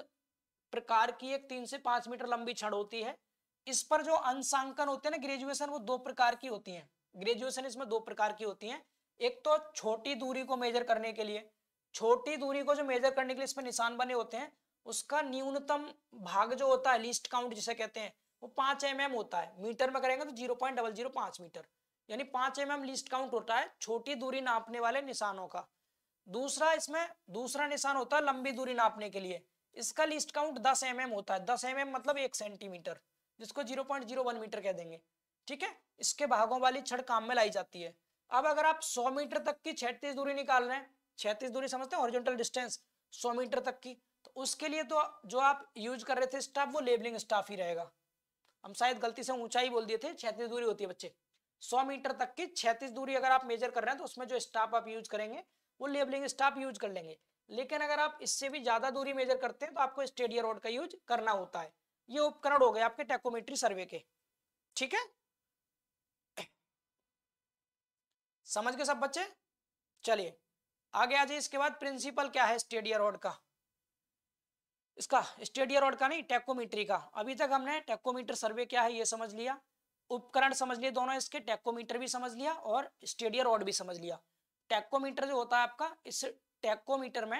प्रकार की एक तीन से पांच मीटर लंबी छड़ होती है इस पर जो अंशांकन होते हैं ना ग्रेजुएशन वो दो प्रकार की होती है ग्रेजुएशन इसमें दो प्रकार की होती है एक तो छोटी दूरी को मेजर करने के लिए छोटी दूरी को जो मेजर करने के लिए इसमें निशान बने होते हैं उसका न्यूनतम भाग जो होता है लिस्ट काउंट जिसे कहते हैं वो पांच एम mm होता है मीटर में करेंगे तो जीरो पॉइंट डबल जीरो पांच मीटर यानी पांच एम mm लिस्ट काउंट होता है छोटी दूरी नापने वाले निशानों का दूसरा इसमें दूसरा निशान होता है लंबी दूरी नापने के लिए इसका लिस्ट काउंट दस एम mm होता है दस एम mm मतलब एक सेंटीमीटर जिसको zero point zero one metre कह देंगे ठीक है इसके भागों वाली छड़ काम में लाई जाती है अब अगर आप सौ मीटर तक की छत्तीस दूरी निकाल रहे हैं छत्तीस दूरी समझते हैं हॉरिजॉन्टल डिस्टेंस सौ मीटर तक की तो उसके लिए तो जो आप यूज कर रहे थे स्टाफ वो लेबलिंग स्टाफ ही रहेगा हम शायद गलती से ऊंचाई बोल दिए थे छैतीस दूरी होती है बच्चे 100 मीटर तक की 36 दूरी अगर आप मेजर कर रहे हैं तो उसमें जो स्टाफ आप यूज करेंगे वो लेबलिंग स्टाफ यूज कर लेंगे लेकिन अगर आप इससे भी ज्यादा दूरी मेजर करते हैं तो आपको स्टेडियर रोड का यूज करना होता है ये उपकरण हो गए आपके टेकोमेट्री सर्वे के ठीक है समझ गए सब बच्चे चलिए आगे आ जाइए इसके बाद प्रिंसिपल क्या है स्टेडियर रोड का इसका स्टेडियर रोड का नहीं टेकोमीट्री का अभी तक हमने टेकोमीटर सर्वे क्या है ये समझ लिया उपकरण समझ लिए दोनों इसके टेकोमीटर भी समझ लिया और स्टेडियर रोड भी समझ लिया टेकोमीटर जो होता है आपका इस टेकोमीटर में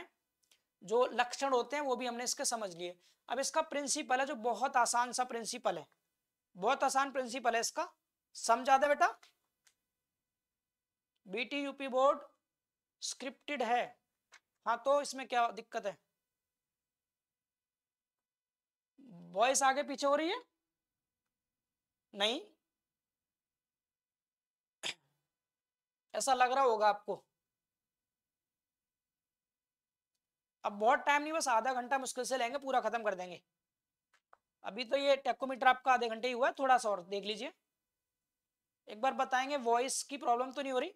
जो लक्षण होते हैं वो भी हमने इसके समझ लिए अब इसका प्रिंसिपल है जो बहुत आसान सा प्रिंसिपल है बहुत आसान प्रिंसिपल है इसका समझा दे बेटा बीटी यूपी बोर्ड स्क्रिप्टेड है हाँ तो इसमें क्या दिक्कत है वॉइस आगे पीछे हो रही है नहीं ऐसा लग रहा होगा आपको अब बहुत टाइम नहीं बस आधा घंटा मुश्किल से लेंगे पूरा खत्म कर देंगे अभी तो ये टेकोमीटर आपका आधे घंटे ही हुआ है थोड़ा सा और देख लीजिए एक बार बताएंगे वॉइस की प्रॉब्लम तो नहीं हो रही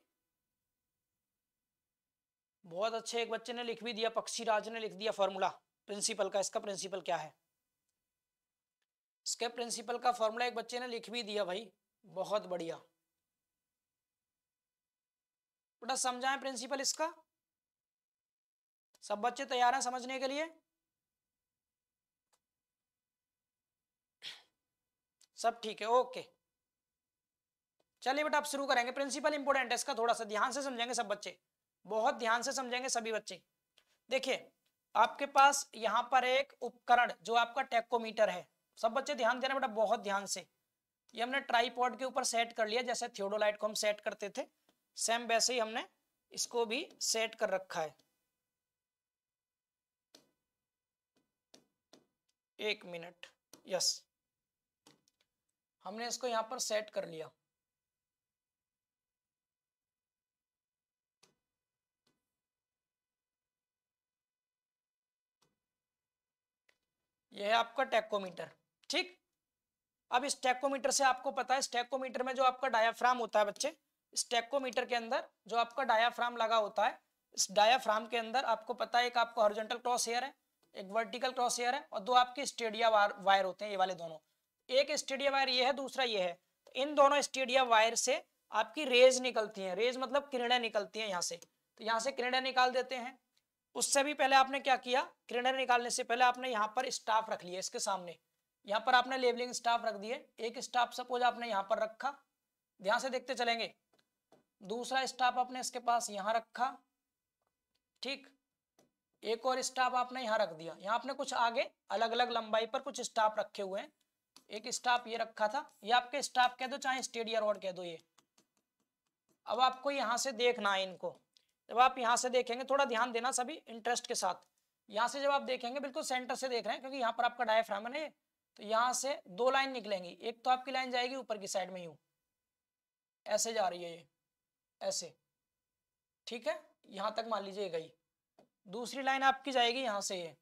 बहुत अच्छे एक बच्चे ने लिख भी दिया पक्षी राज ने लिख दिया फॉर्मूला प्रिंसिपल का इसका प्रिंसिपल क्या है इसके प्रिंसिपल का फॉर्मूला एक बच्चे ने लिख भी दिया भाई बहुत बढ़िया बेटा समझाएं प्रिंसिपल इसका सब बच्चे तैयार हैं समझने के लिए सब ठीक है ओके चलिए बेटा आप शुरू करेंगे प्रिंसिपल इंपोर्टेंट है इसका थोड़ा सा ध्यान से समझेंगे सब बच्चे बहुत ध्यान से समझेंगे सभी बच्चे देखिए आपके पास यहाँ पर एक उपकरण जो आपका टेकोमीटर है सब बच्चे ध्यान देना बेटा बहुत ध्यान से ये हमने ट्राईपॉड के ऊपर सेट कर लिया जैसे थियोडोलाइट को हम सेट करते थे सेम वैसे ही हमने इसको भी सेट कर रखा है एक मिनट यस हमने इसको यहां पर सेट कर लिया यह है आपका टेकोमीटर ठीक अब स्टेकोमीटर से आपको पता है स्टेकोमीटर में जो आपका डायाफ्राम होता है बच्चे स्टेकोमीटर के अंदर जो आपका डायाफ्राम लगा होता है इस डायाफ्राम के अंदर आपको पता है एक आपको हॉरिजॉन्टल क्रॉस हेयर है एक वर्टिकल क्रॉस हेयर है और दो आपके स्टेडिया वायर होते हैं ये वाले दोनों एक स्टेडिया वायर ये है दूसरा ये है इन दोनों स्टेडिया वायर से आपकी रेज निकलती है रेज मतलब किरणें निकलती हैं यहाँ से तो यहाँ से किरणें निकाल देते हैं उससे भी पहले आपने क्या किया किरणें निकालने से पहले आपने यहाँ पर स्टाफ रख लिया इसके सामने यहाँ पर आपने लेबलिंग स्टाफ रख दिए एक स्टाफ सपोज आपने यहाँ पर रखा ध्यान से देखते चलेंगे दूसरा स्टाफ आपने इसके पास यहाँ रखा ठीक एक और स्टाफ आपने यहाँ रख दिया यहाँ आपने कुछ आगे अलग अलग लंबाई पर कुछ स्टाफ रखे हुए हैं एक स्टाफ ये रखा था ये आपके स्टाफ कह दो चाहे स्टेडियर रोड कह दो ये अब आपको यहाँ से देखना है इनको जब आप यहाँ से देखेंगे थोड़ा ध्यान देना सभी इंटरेस्ट के साथ यहाँ से जब आप देखेंगे बिल्कुल सेंटर से देख रहे हैं क्योंकि यहाँ पर आपका डायफ्राम है ना तो यहां से दो लाइन निकलेंगी एक तो आपकी लाइन जाएगी ऊपर की साइड में यू ऐसे जा रही है ये ऐसे ठीक है यहां तक मान लीजिए गई दूसरी लाइन आपकी जाएगी यहां से ये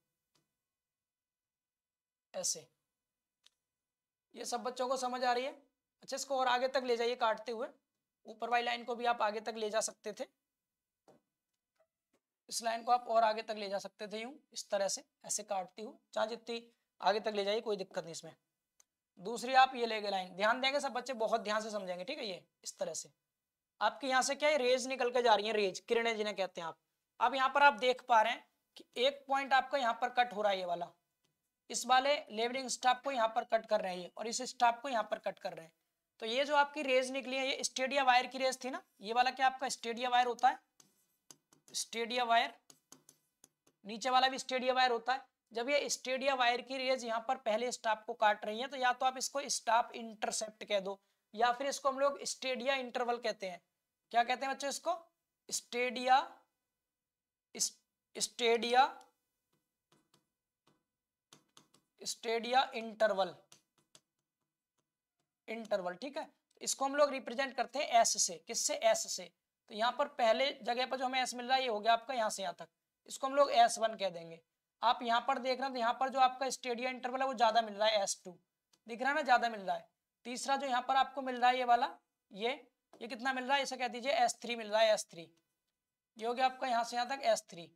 ऐसे ये सब बच्चों को समझ आ रही है अच्छा इसको और आगे तक ले जाइए काटते हुए ऊपर वाली लाइन को भी आप आगे तक ले जा सकते थे इस लाइन को आप और आगे तक ले जा सकते थे यूं इस तरह से ऐसे काटती हूँ जहाँ जितनी आगे तक ले जाइए कोई दिक्कत नहीं इसमें दूसरी आप ये ले गए लाइन ध्यान देंगे सब बच्चे बहुत ध्यान से समझेंगे ठीक है ये इस तरह से आपके यहाँ से क्या है रेज निकल के जा रही है रेज किरणें जिन्हें कहते हैं आप अब यहाँ पर आप देख पा रहे हैं कि एक पॉइंट आपका यहाँ पर कट हो रहा है ये वाला इस वाले लेबरिंग स्टाफ को यहाँ पर कट कर रहे हैं और इस स्टाफ को यहाँ पर कट कर रहे हैं तो ये जो आपकी रेज निकली है ये स्टेडिया वायर की रेज थी ना ये वाला क्या आपका स्टेडिया वायर होता है स्टेडिया वायर नीचे वाला भी स्टेडिया वायर होता है जब ये स्टेडिया वायर की रेज यहाँ पर पहले स्टाप को काट रही है तो या तो आप इसको स्टाप इंटरसेप्ट कह दो या फिर इसको हम लोग स्टेडिया इंटरवल कहते हैं क्या कहते हैं बच्चों इसको stadia stadia stadia interval interval ठीक है इसको हम लोग रिप्रेजेंट करते हैं एस से किससे एस से तो यहाँ पर पहले जगह पर जो हमें एस मिल रहा है ये हो गया आपका यहाँ से यहाँ तक इसको हम लोग एस वन कह देंगे आप यहाँ पर देख रहे हैं तो यहाँ पर जो आपका स्टेडिया इंटरवल है वो ज्यादा मिल रहा है एस टू दिख रहा है ना ज्यादा मिल रहा है तीसरा जो यहाँ पर आपको मिल रहा है ये वाला ये ये कितना मिल रहा है इसे कह दीजिए एस थ्री मिल रहा है एस थ्री ये हो गया आपका यहाँ से यहाँ तक एस थ्री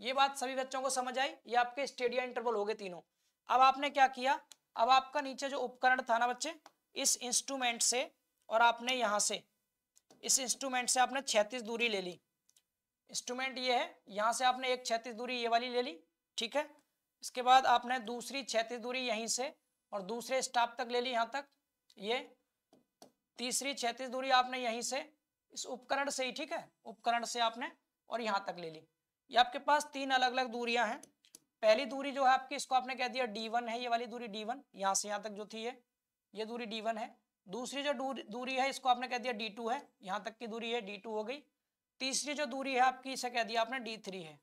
ये बात सभी बच्चों को समझ आई ये आपके स्टेडिया इंटरवल हो गए तीनों अब आपने क्या किया अब आपका नीचे जो उपकरण था ना बच्चे इस इंस्ट्रूमेंट से और आपने यहाँ से इस इंस्ट्रूमेंट से आपने 36 दूरी ले ली इंस्ट्रूमेंट ये है यहाँ से आपने एक 36 दूरी ये वाली ले ली ठीक है इसके बाद आपने दूसरी क्षैतिज दूरी यहीं से और दूसरे स्टाप तक ले ली यहाँ तक ये तीसरी क्षैतिज दूरी आपने यहीं से इस उपकरण से ही ठीक है उपकरण से आपने और यहाँ तक ले ली ये आपके पास तीन अलग अलग दूरियां हैं पहली दूरी जो है आपकी इसको आपने कह दिया डी वन है ये वाली दूरी डी वन यहाँ से यहाँ तक जो थी ये ये दूरी डी वन है दूसरी जो दूरी है इसको आपने कह दिया डी टू है यहाँ तक की दूरी है डी टू हो गई तीसरी जो दूरी है आपकी इसे कह दिया आपने डी थ्री है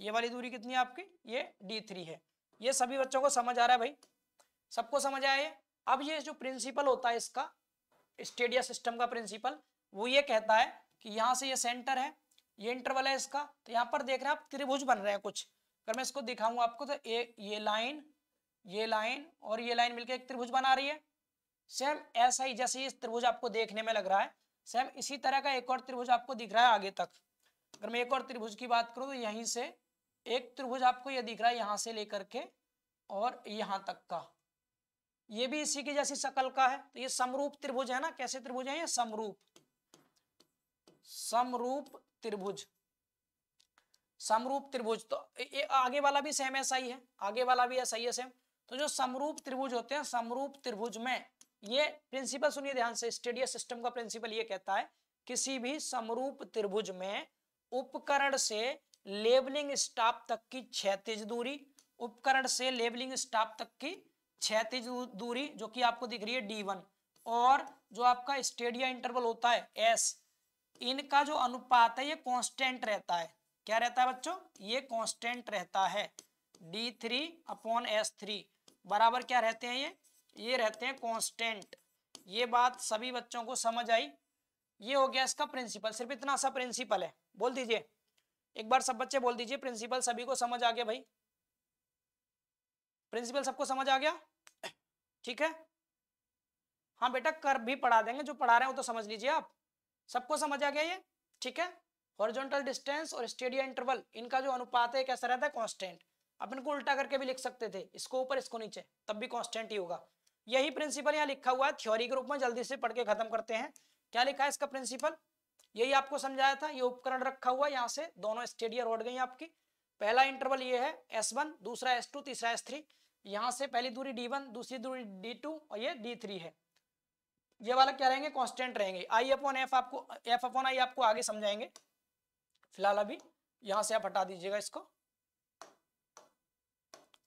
ये वाली दूरी कितनी है आपकी ये डी थ्री है ये सभी बच्चों को समझ आ रहा है भाई सबको समझ आया ये अब ये जो प्रिंसिपल होता है इसका स्टेडिया सिस्टम का प्रिंसिपल वो ये कहता है कि यहाँ से ये सेंटर है ये इंटरवल है इसका तो यहाँ पर देख रहे हैं आप त्रिभुज बन रहे हैं कुछ अगर मैं इसको दिखाऊंगा आपको तो ए, ये लाइन ये लाइन और ये लाइन मिलकर एक त्रिभुज बना रही है सेम ऐसा ही जैसे ये त्रिभुज आपको देखने में लग रहा है सेम इसी तरह का एक और त्रिभुज आपको दिख रहा है आगे तक अगर मैं एक और त्रिभुज की बात करूँ तो यहीं से एक त्रिभुज आपको यह दिख रहा है यहां से लेकर के और यहां तक का ये भी इसी की जैसी शकल का है तो ये समरूप त्रिभुज है ना कैसे त्रिभुज है ये समरूप समरूप त्रिभुज समरूप त्रिभुज तो ये आगे वाला भी सेम ऐसा ही है आगे वाला भी ऐसा ही है सेम तो जो समरूप त्रिभुज होते हैं समरूप त्रिभुज में ये प्रिंसिपल सुनिए ध्यान से स्टेडियस सिस्टम का प्रिंसिपल ये कहता है किसी भी समरूप त्रिभुज में उपकरण से लेबलिंग स्टाफ तक की क्षैतिज दूरी उपकरण से लेबलिंग स्टाफ तक की क्षैतिज दूरी जो कि आपको दिख रही है डी वन और जो आपका स्टेडिया इंटरवल होता है एस इनका जो अनुपात है ये कांस्टेंट रहता है क्या रहता है बच्चों ये कांस्टेंट रहता है D three upon S three बराबर क्या रहते हैं ये ये रहते हैं कांस्टेंट ये बात सभी बच्चों को समझ आई ये हो गया इसका प्रिंसिपल सिर्फ इतना सा प्रिंसिपल है बोल दीजिए एक बार सब बच्चे बोल दीजिए प्रिंसिपल सभी को समझ आ गया भाई प्रिंसिपल सबको समझ आ गया ठीक है हाँ बेटा कर भी पढ़ा देंगे जो पढ़ा रहे हो तो समझ लीजिए आप सबको समझ आ गया ये ठीक है हॉरिजॉन्टल डिस्टेंस और स्टेडियो इंटरवल इनका जो अनुपात है कैसा रहता है कॉन्स्टेंट आप इनको उल्टा करके भी लिख सकते थे इसको ऊपर इसको नीचे तब भी कॉन्स्टेंट ही होगा यही प्रिंसिपल यहाँ लिखा हुआ है थ्योरी के रूप में जल्दी से पढ़ के खत्म करते हैं क्या लिखा है इसका प्रिंसिपल यही आपको समझाया था ये उपकरण रखा हुआ यहाँ से दोनों स्टेडियर उठ गई आपकी पहला इंटरवल ये है एस वन दूसरा एस टू तीसरा एस थ्री यहाँ से पहली दूरी डी वन दूसरी दूरी डी टू और ये डी थ्री है ये वाला क्या रहेंगे कॉन्स्टेंट रहेंगे आई अपॉन एफ आपको एफ अपॉन आई आपको आगे समझाएंगे फिलहाल अभी यहाँ से आप हटा दीजिएगा इसको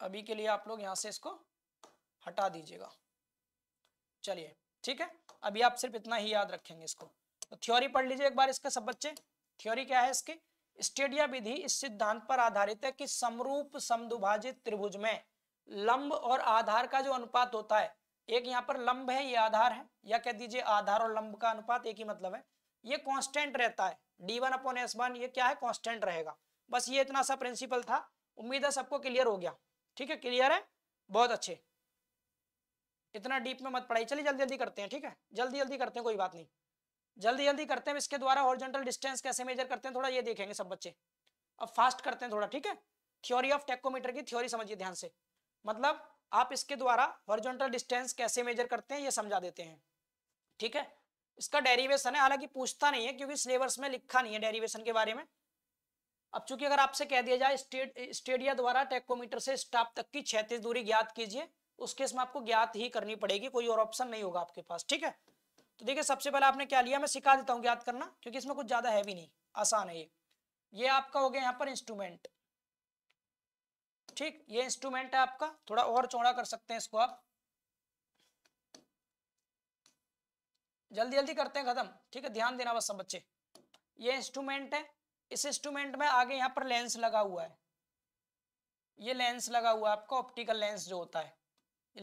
अभी के लिए आप लोग यहाँ से इसको हटा दीजिएगा चलिए ठीक है अभी आप सिर्फ इतना ही याद रखेंगे इसको तो थ्योरी पढ़ लीजिए एक बार इसका सब बच्चे थ्योरी क्या है इसकी स्टेडिया विधि इस सिद्धांत पर आधारित है कि समरूप समुभाजित त्रिभुज में लंब और आधार का जो अनुपात होता है एक यहाँ पर लंब है ये आधार है या कह दीजिए आधार और लंब का अनुपात एक ही मतलब है ये कांस्टेंट रहता है D one upon S one ये क्या है कांस्टेंट रहेगा बस ये इतना सा प्रिंसिपल था उम्मीद है सबको क्लियर हो गया ठीक है क्लियर है बहुत अच्छे इतना डीप में मत पढ़ाई चलिए जल्दी जल्दी करते हैं ठीक है जल्दी जल्दी करते हैं कोई बात नहीं जल्दी जल्दी करते हैं इसके द्वारा हॉरिजॉन्टल डिस्टेंस कैसे मेजर करते हैं थोड़ा ये देखेंगे सब बच्चे अब फास्ट करते हैं थोड़ा ठीक है थ्योरी ऑफ टेकोमीटर की थ्योरी समझिए ध्यान से मतलब आप इसके द्वारा हॉरिजॉन्टल डिस्टेंस कैसे मेजर करते हैं ये समझा देते हैं ठीक है इसका डेरिवेशन है हालांकि पूछता नहीं है क्योंकि सिलेबस में लिखा नहीं है डेरिवेशन के बारे में अब चूंकि अगर आपसे कह दिया जाए स्टेडिया द्वारा टेकोमीटर से स्टाफ तक की छैतीस दूरी ज्ञात कीजिए उसके इसमें आपको ज्ञात ही करनी पड़ेगी कोई और ऑप्शन नहीं होगा आपके पास ठीक है तो देखिए सबसे पहले आपने क्या लिया मैं सिखा देता हूँ याद करना क्योंकि इसमें कुछ ज्यादा है भी नहीं आसान है ये ये आपका हो गया यहाँ पर इंस्ट्रूमेंट ठीक ये इंस्ट्रूमेंट है आपका थोड़ा और चौड़ा कर सकते हैं इसको आप जल्दी जल्दी करते हैं खत्म ठीक है ध्यान देना बस सब बच्चे ये इंस्ट्रूमेंट है इस इंस्ट्रूमेंट में आगे यहाँ पर लेंस लगा हुआ है ये लेंस लगा हुआ है आपका ऑप्टिकल लेंस जो होता है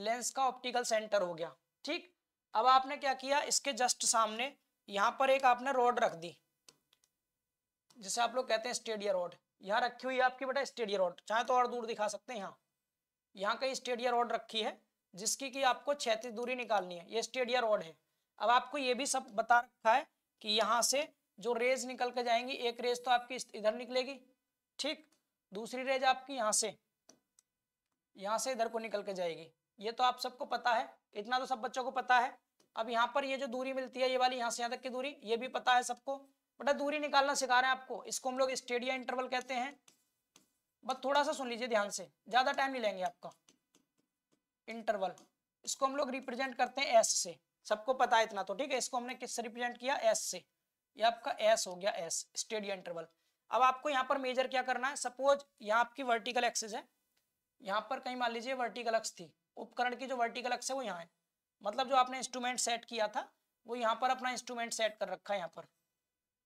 लेंस का ऑप्टिकल सेंटर हो गया ठीक अब आपने क्या किया इसके जस्ट सामने यहाँ पर एक आपने रोड रख दी जिसे आप लोग कहते हैं स्टेडिया रोड यहाँ रखी हुई है आपकी बेटा स्टेडिया रोड चाहे तो और दूर दिखा सकते हैं यहाँ यहाँ कहीं स्टेडिया रोड रखी है जिसकी कि आपको छैतीस दूरी निकालनी है ये स्टेडिया रोड है अब आपको ये भी सब बता रखा है कि यहाँ से जो रेज निकल के जाएंगी एक रेज तो आपकी इधर निकलेगी ठीक दूसरी रेज आपकी यहाँ से यहाँ से इधर को निकल के जाएगी ये तो आप सबको पता है इतना तो सब बच्चों को पता है अब यहाँ पर ये जो दूरी मिलती है ये वाली यहाँ से यहाँ तक की दूरी ये भी पता है सबको बेटा दूरी निकालना सिखा रहे हैं आपको इसको हम लोग स्टेडिया इंटरवल कहते हैं बस थोड़ा सा सुन लीजिए ध्यान से ज्यादा टाइम नहीं लेंगे आपका इंटरवल इसको हम लोग रिप्रेजेंट करते हैं एस से सबको पता है इतना तो ठीक है इसको हमने किससे रिप्रेजेंट किया एस से ये आपका एस हो गया एस स्टेडिया इंटरवल अब आपको यहाँ पर मेजर क्या करना है सपोज यहाँ आपकी वर्टिकल एक्सेस है यहाँ पर कहीं मान लीजिए वर्टिकल अक्स थी उपकरण की जो वर्टिकल अक्स है वो यहाँ है मतलब जो आपने इंस्ट्रूमेंट सेट किया था वो यहाँ पर अपना इंस्ट्रूमेंट सेट कर रखा है यहाँ पर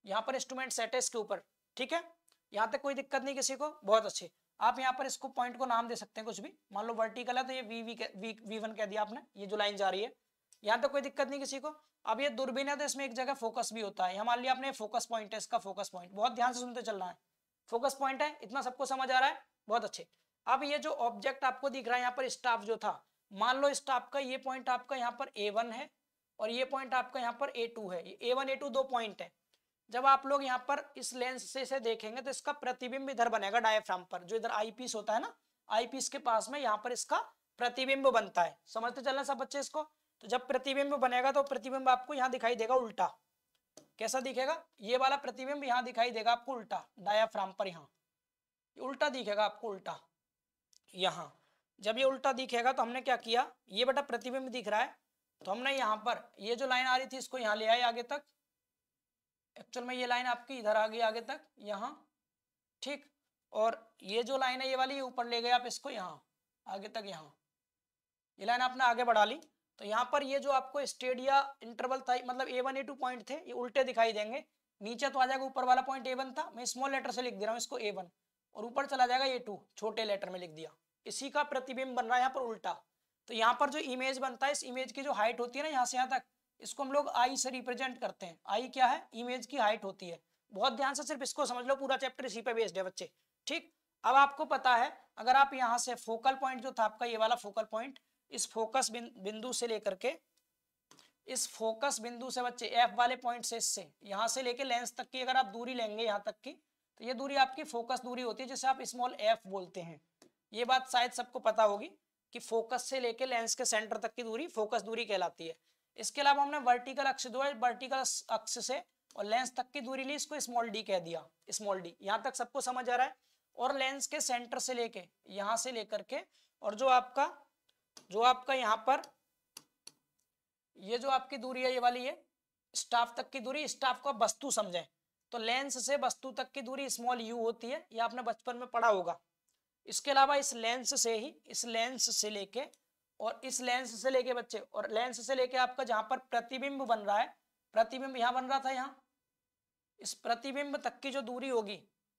यहाँ पर इंस्ट्रूमेंट सेट है इसके ऊपर ठीक है यहाँ तक कोई दिक्कत नहीं किसी को बहुत अच्छे आप यहाँ पर इसको पॉइंट को नाम दे सकते हैं कुछ भी मान लो वर्टिकल है तो ये V V V V one कह दिया आपने ये जो लाइन जा रही है यहाँ तक कोई दिक्कत नहीं किसी को अब ये दूरबीन है तो इसमें एक जगह फोकस भी होता है हमारे लिए आपने फोकस पॉइंट है इसका फोकस पॉइंट बहुत ध्यान से सुनते चलना है फोकस पॉइंट है इतना सबको समझ आ रहा है बहुत अच्छे अब ये जो ऑब्जेक्ट आपको दिख रहा है यहाँ पर स्टाफ जो था मान लो इसका का ये पॉइंट आपका यहाँ पर ए वन है और ये पॉइंट आपका यहाँ पर ए टू है ए वन ए टू दो पॉइंट है जब आप लोग यहाँ पर इस लेंस से इसे देखेंगे तो इसका प्रतिबिंब इधर बनेगा डायफ्राम पर जो इधर आईपीस होता है ना आईपीस के पास में यहाँ पर इसका प्रतिबिंब बनता है समझते चलना सब बच्चे इसको तो जब प्रतिबिंब बनेगा तो प्रतिबिंब आपको यहाँ दिखाई देगा उल्टा कैसा दिखेगा ये वाला प्रतिबिंब यहाँ दिखाई देगा आपको उल्टा डायाफ्राम पर यहाँ उल्टा दिखेगा आपको उल्टा यहाँ जब ये उल्टा दिखेगा तो हमने क्या किया ये बेटा प्रतिबिंब दिख रहा है तो हमने यहाँ पर ये जो लाइन आ रही थी इसको यहाँ ले आई आगे तक एक्चुअल में ये लाइन आपकी इधर आ गई आगे तक यहाँ ठीक और ये जो लाइन है ये वाली ये ऊपर ले गए आप इसको यहाँ आगे तक यहाँ ये लाइन आपने आगे बढ़ा ली तो यहाँ पर ये जो आपको स्टेडिया इंटरवल था मतलब A one A two point थे ये उल्टे दिखाई देंगे नीचे तो आ जाएगा ऊपर वाला पॉइंट ए वन था मैं स्मॉल लेटर से लिख दे रहा हूँ इसको ए वन और ऊपर चला जाएगा ए टू छोटे लेटर में लिख दिया इसी का प्रतिबिंब बन रहा है यहाँ पर उल्टा तो यहाँ पर जो इमेज बनता है इस इमेज की जो हाइट होती है ना यहाँ से यहाँ तक इसको हम लोग आई से रिप्रेजेंट करते हैं आई क्या है इमेज की हाइट होती है बहुत ध्यान से सिर्फ इसको समझ लो पूरा चैप्टर इसी पे बेस्ड है बच्चे ठीक अब आपको पता है अगर आप यहाँ से फोकल पॉइंट जो था आपका ये वाला फोकल पॉइंट इस फोकस बिंदु से लेकर के इस फोकस बिंदु से बच्चे एफ वाले पॉइंट से इससे यहाँ से लेके लेंस तक की अगर आप दूरी लेंगे यहाँ तक की तो ये दूरी आपकी फोकस दूरी होती है जिसे आप स्मॉल एफ बोलते हैं ये बात शायद सबको पता होगी कि फोकस से लेके लेंस के सेंटर तक की दूरी फोकस दूरी कहलाती है इसके अलावा हमने वर्टिकल अक्ष दो वर्टिकल अक्ष से और लेंस तक की दूरी ली इसको स्मॉल डी कह दिया स्मॉल डी यहाँ तक सबको समझ आ रहा है और लेंस के सेंटर से लेके यहाँ से लेकर के और जो आपका जो आपका यहाँ पर ये जो आपकी दूरी है ये वाली है स्टाफ तक की दूरी स्टाफ को वस्तु समझें तो लेंस से वस्तु तक की दूरी स्मॉल यू होती है ये आपने बचपन में पढ़ा होगा इसके अलावा इस लेंस से ही इस लेंस से लेके और इस लेंस से लेके बच्चे और लेंस से लेके आपका जहां पर प्रतिबिंब बन रहा है प्रतिबिंब यहां बन रहा था यहाँ इस प्रतिबिंब तक की जो दूरी होगी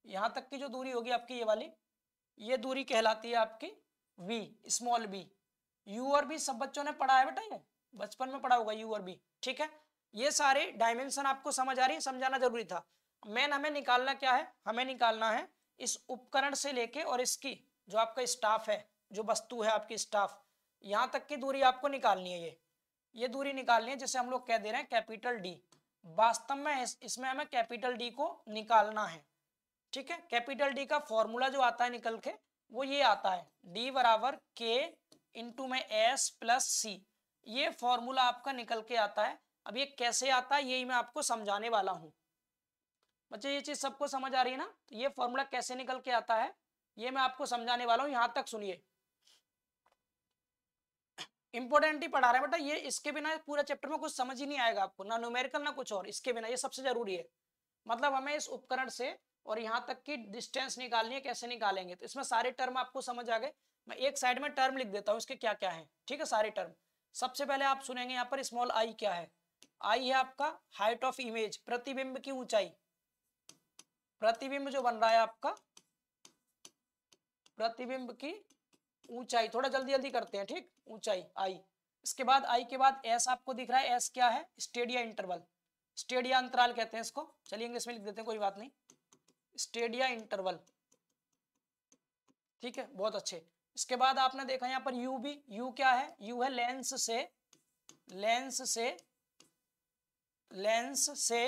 यहां तक की जो दूरी होगी आपकी ये वाली ये दूरी कहलाती है आपकी वी स्मॉल बी यू और बी सब बच्चों ने पढ़ा है बेटा ये बचपन में पढ़ा होगा यू और बी ठीक है ये सारे डायमेंशन आपको समझ आ रही है समझाना जरूरी था मेन हमें निकालना क्या है हमें निकालना है इस उपकरण से लेके और इसकी जो आपका स्टाफ है जो वस्तु है आपकी स्टाफ यहाँ तक की दूरी आपको निकालनी है ये ये दूरी निकालनी है जिसे हम लोग कह दे रहे हैं कैपिटल डी वास्तव में इस, इसमें हमें कैपिटल डी को निकालना है ठीक है कैपिटल डी का फॉर्मूला जो आता है निकल के वो ये आता है डी बराबर के इंटू में एस प्लस सी ये फॉर्मूला आपका निकल के आता है अब ये कैसे आता है यही मैं आपको समझाने वाला हूँ बच्चे ये चीज सबको समझ आ रही है ना तो ये फॉर्मूला कैसे निकल के आता है ये मैं आपको समझाने वाला हूँ यहां तक सुनिए इंपोर्टेंट ही पढ़ा रहे बेटा ये इसके बिना पूरा चैप्टर में कुछ समझ ही नहीं आएगा आपको ना न्यूमेरिकल ना कुछ और इसके बिना ये सबसे जरूरी है मतलब हमें इस उपकरण से और यहाँ तक की डिस्टेंस निकालनी है कैसे निकालेंगे तो इसमें सारे टर्म आपको समझ आ गए मैं एक साइड में टर्म लिख देता हूँ इसके क्या क्या है ठीक है सारे टर्म सबसे पहले आप सुनेंगे यहाँ पर स्मॉल आई क्या है आई है आपका हाइट ऑफ इमेज प्रतिबिंब की ऊंचाई प्रतिबिंब जो बन रहा है आपका प्रतिबिंब की ऊंचाई थोड़ा जल्दी जल्दी करते हैं ठीक ऊंचाई आई इसके बाद आई के बाद एस आपको दिख रहा है एस क्या है स्टेडिया इंटरवल स्टेडिया अंतराल कहते हैं इसको चलिए इंग्लिश में लिख देते हैं कोई बात नहीं स्टेडिया इंटरवल ठीक है बहुत अच्छे इसके बाद आपने देखा यहाँ पर यू भी यू क्या है यू है लेंस से लेंस से लेंस से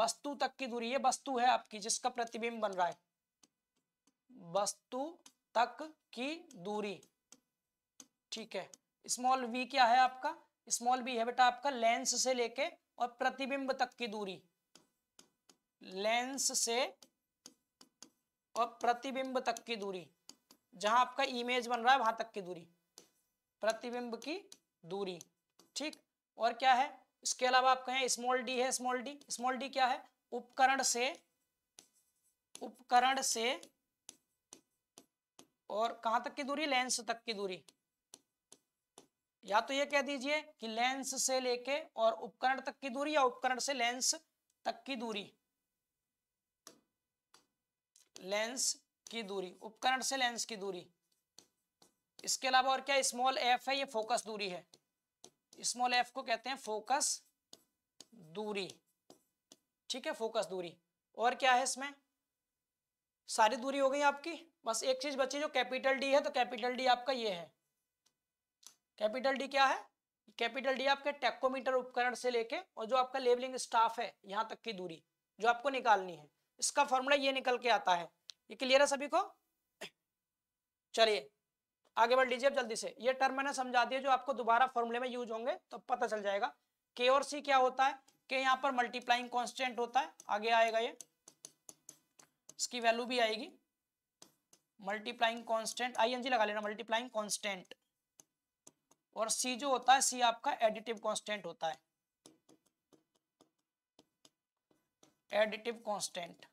वस्तु तक की दूरी ये वस्तु है आपकी जिसका प्रतिबिंब बन रहा है वस्तु तक की दूरी ठीक है स्मॉल वी क्या है आपका स्मॉल वी है बेटा आपका लेंस से लेके और प्रतिबिंब तक की दूरी लेंस से और प्रतिबिंब तक की दूरी जहां आपका इमेज बन रहा है वहां तक की दूरी प्रतिबिंब की दूरी ठीक और क्या है इसके अलावा आप कहें स्मॉल डी है स्मॉल डी स्मॉल डी क्या है उपकरण से उपकरण से और कहां तक की दूरी लेंस तक की दूरी या तो ये कह दीजिए कि लेंस से लेके और उपकरण तक की दूरी या उपकरण से लेंस तक की दूरी लेंस की दूरी उपकरण से लेंस की दूरी इसके अलावा और क्या स्मॉल एफ है ये फोकस दूरी है स्मॉल एफ को कहते हैं फोकस दूरी ठीक है फोकस दूरी और क्या है इसमें सारी दूरी हो गई आपकी बस एक चीज बची जो कैपिटल डी है तो कैपिटल डी आपका ये है कैपिटल डी क्या है कैपिटल डी आपके टेक्कोमीटर उपकरण से लेके और जो आपका लेबलिंग स्टाफ है यहाँ तक की दूरी जो आपको निकालनी है इसका फॉर्मूला ये निकल के आता है ये क्लियर है सभी को चलिए आगे बढ़ लीजिए जल्दी से ये टर्म मैंने समझा दिया जो आपको दोबारा फॉर्मूले में यूज होंगे तो पता चल जाएगा के और सी क्या होता है के यहाँ पर मल्टीप्लाइंग कॉन्स्टेंट होता है आगे आएगा ये इसकी वैल्यू भी आएगी मल्टीप्लाइंग एन जी लगा लेना मल्टीप्लाइंग कॉन्स्टेंट और सी जो होता है सी आपका एडिटिव कॉन्स्टेंट होता है एडिटिव कॉन्स्टेंट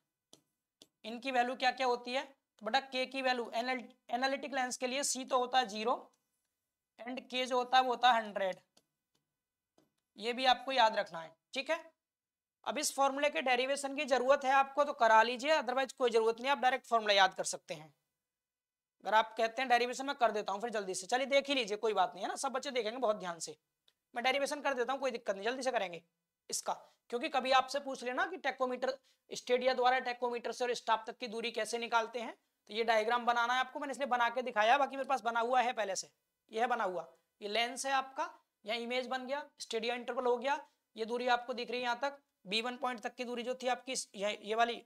इनकी वैल्यू क्या क्या होती है तो बटा के की वैल्यू एनालिटिक लेंस के लिए सी तो होता है जीरो एंड के जो होता है वो होता है हंड्रेड ये भी आपको याद रखना है ठीक है अब इस फॉर्मूले के डेरिवेशन की जरूरत है आपको तो करा लीजिए अदरवाइज कोई जरूरत नहीं आप डायरेक्ट फॉर्मूला याद कर सकते हैं अगर आप कहते हैं डेरिवेशन मैं कर देता हूँ फिर जल्दी से चलिए देख ही लीजिए कोई बात नहीं है ना सब बच्चे देखेंगे बहुत ध्यान से मैं डेरिवेशन कर देता हूँ कोई दिक्कत नहीं जल्दी से करेंगे इसका क्योंकि कभी आपसे पूछ लेना कि टेकोमीटर स्टेडिया द्वारा टेकोमीटर से और स्टाफ तक की दूरी कैसे निकालते हैं तो ये डायग्राम बनाना है आपको मैंने इसलिए बना के दिखाया बाकी मेरे पास बना हुआ है पहले से ये है बना हुआ ये लेंस है आपका यहाँ इमेज बन गया स्टेडिया इंटरवल हो गया ये दूरी आपको दिख रही है यहाँ तक बी वन पॉइंट तक की दूरी जो थी आपकी ये, ये वाली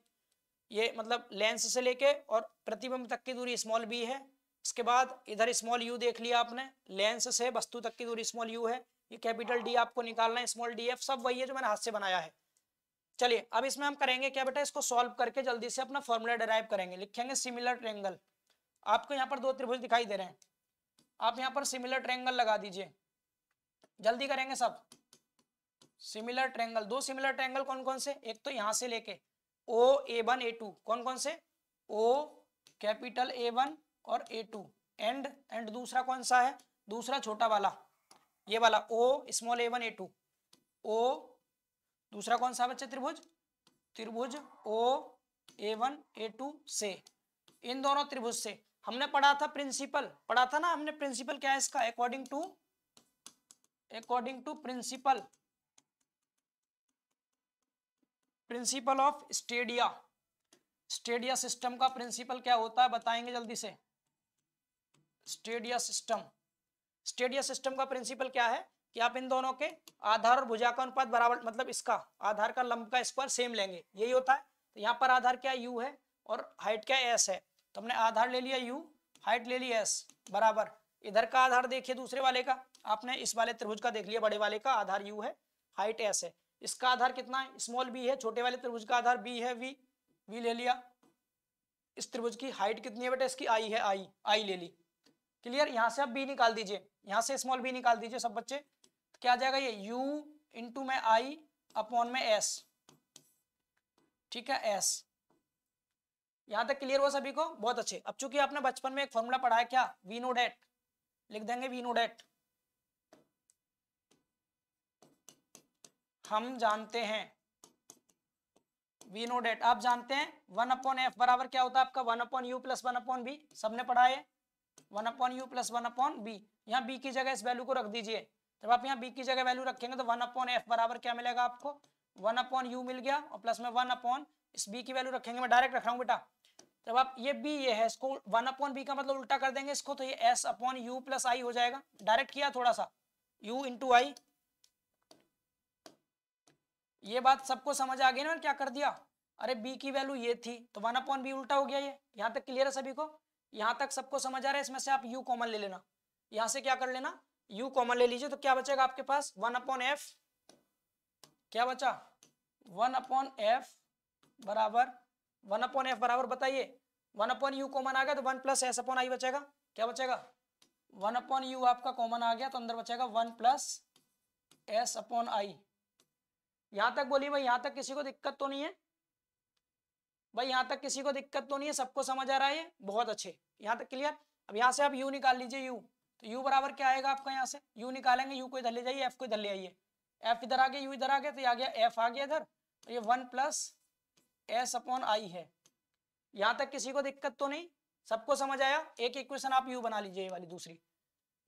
ये मतलब लेंस से लेके और प्रतिबिंब तक की दूरी स्मॉल बी है इसके बाद इधर स्मॉल यू देख लिया आपने लेंस से वस्तु तक की दूरी स्मॉल यू है ये कैपिटल डी आपको निकालना है स्मॉल डी एफ सब वही है जो मैंने हाथ से बनाया है चलिए अब इसमें हम करेंगे क्या बेटा इसको सॉल्व करके जल्दी से अपना फॉर्मूला डराइव करेंगे लिखेंगे सिमिलर ट्रेंगल आपको यहाँ पर दो त्रिभुज दिखाई दे रहे हैं आप यहाँ पर सिमिलर ट्रेंगल लगा दीजिए जल्दी करेंगे सब सिमिलर ट्रेंगल दो सिमिलर ट्रेंगल कौन कौन से एक तो यहां से लेके ओ ए वन ए टू कौन कौन से ओ कैपिटल ए वन और ए टू एंड एंड दूसरा कौन सा है दूसरा छोटा वाला ये वाला ओ small A one A two ओ दूसरा कौन सा बच्चा त्रिभुज त्रिभुज ओ ए वन ए टू से इन दोनों त्रिभुज से हमने पढ़ा था प्रिंसिपल पढ़ा था ना हमने प्रिंसिपल क्या है इसका according to according to principal principal of stadia stadia system का प्रिंसिपल क्या होता है बताएंगे जल्दी से स्टेडिया सिस्टम स्टेडिया सिस्टम का प्रिंसिपल क्या है कि आप इन दोनों के आधार और भुजा का अनुपात बराबर मतलब इसका आधार का लंब का स्क्वायर सेम लेंगे यही होता है तो यहाँ पर आधार क्या यू है और हाइट क्या एस है तो हमने आधार ले लिया यू हाइट ले लिया एस बराबर इधर का आधार देखिए दूसरे वाले का आपने इस वाले त्रिभुज का देख लिया बड़े वाले का आधार यू है हाइट एस है इसका आधार कितना है स्मॉल बी है छोटे वाले त्रिभुज का आधार बी है वी वी ले लिया इस त्रिभुज की हाइट कितनी है बेटा इसकी आई है आई आई ले ली क्लियर यहाँ से आप बी निकाल दीजिए यहाँ से स्मॉल बी निकाल दीजिए सब बच्चे क्या आ जाएगा ये u इंटू में आई अपॉन में s ठीक है s यहां तक क्लियर हुआ सभी को बहुत अच्छे अब चूंकि आपने बचपन में एक फॉर्मूला पढ़ाया क्या वी नो डेट लिख देंगे वी नो डेट हम जानते हैं वी नो डेट आप जानते हैं वन अपॉन एफ बराबर क्या होता है आपका one upon U plus one upon B सबने पढ़ा है one upon U plus one upon B यहाँ बी की जगह इस वैल्यू को रख दीजिए जब आप यहाँ बी की जगह वैल्यू रखेंगे तो वन अपॉन एफ बराबर क्या मिलेगा आपको वन अपॉन यू मिल गया और प्लस में वन अपॉन इस बी की वैल्यू रखेंगे मैं डायरेक्ट रख रहा हूँ बेटा जब आप ये बी ये है इसको वन अपॉन बी का मतलब उल्टा कर देंगे इसको तो ये S upon U plus I हो जाएगा डायरेक्ट किया थोड़ा सा यू इंटू आई ये बात सबको समझ आ गई ना क्या कर दिया अरे बी की वैल्यू ये थी तो वन अपॉन बी उल्टा हो गया ये यहाँ तक क्लियर है सभी को यहाँ तक सबको समझ आ रहा है इसमें से आप यू कॉमन ले लेना यहाँ से क्या कर लेना u कॉमन ले लीजिए तो क्या बचेगा आपके पास वन अपॉन एफ क्या बचा वन अपॉन एफ बराबर वन अपॉन एफ बराबर बताइए वन अपॉन यू कॉमन आ गया तो one plus S upon I बचेगा क्या बचेगा वन अपॉन यू आपका कॉमन आ गया तो अंदर बचेगा one plus S upon I यहां तक बोलिए भाई यहां तक किसी को दिक्कत तो नहीं है भाई यहां तक किसी को दिक्कत तो नहीं है सबको समझ आ रहा है बहुत अच्छे यहां तक क्लियर अब यहां से आप यू निकाल लीजिए यू तो यू बराबर क्या आएगा आपका यहाँ से यू निकालेंगे यू को इधर ले जाइए एफ को इधर ले आइए एफ इधर आ गया यू इधर आ गया तो ये आ गया एफ आ गया इधर तो ये one plus S upon I है यहाँ तक किसी को दिक्कत तो नहीं सबको समझ आया एक इक्वेशन आप यू बना लीजिए वाली दूसरी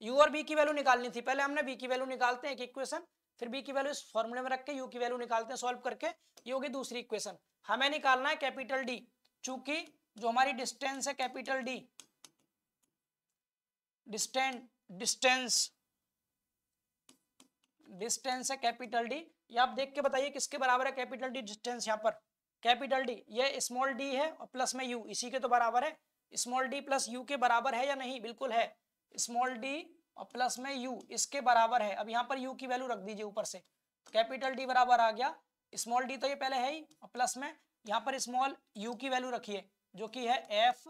यू और बी की वैल्यू निकालनी थी पहले हमने बी की वैल्यू निकालते हैं एक इक्वेशन फिर बी की वैल्यू इस फॉर्मूले में रख के यू की वैल्यू निकालते हैं सॉल्व करके ये होगी दूसरी इक्वेशन हमें निकालना है कैपिटल डी चूंकि जो हमारी डिस्टेंस है capital D distant distance distance है कैपिटल डी ये आप देख के बताइए किसके बराबर है कैपिटल डी डिस्टेंस यहाँ पर कैपिटल डी ये स्मॉल डी है और प्लस में यू इसी के तो बराबर है स्मॉल डी प्लस यू के बराबर है या नहीं बिल्कुल है स्मॉल डी और प्लस में यू इसके बराबर है अब यहाँ पर यू की वैल्यू रख दीजिए ऊपर से कैपिटल डी बराबर आ गया स्मॉल डी तो ये पहले है ही और प्लस में यहाँ पर स्मॉल यू की वैल्यू रखिए जो कि है एफ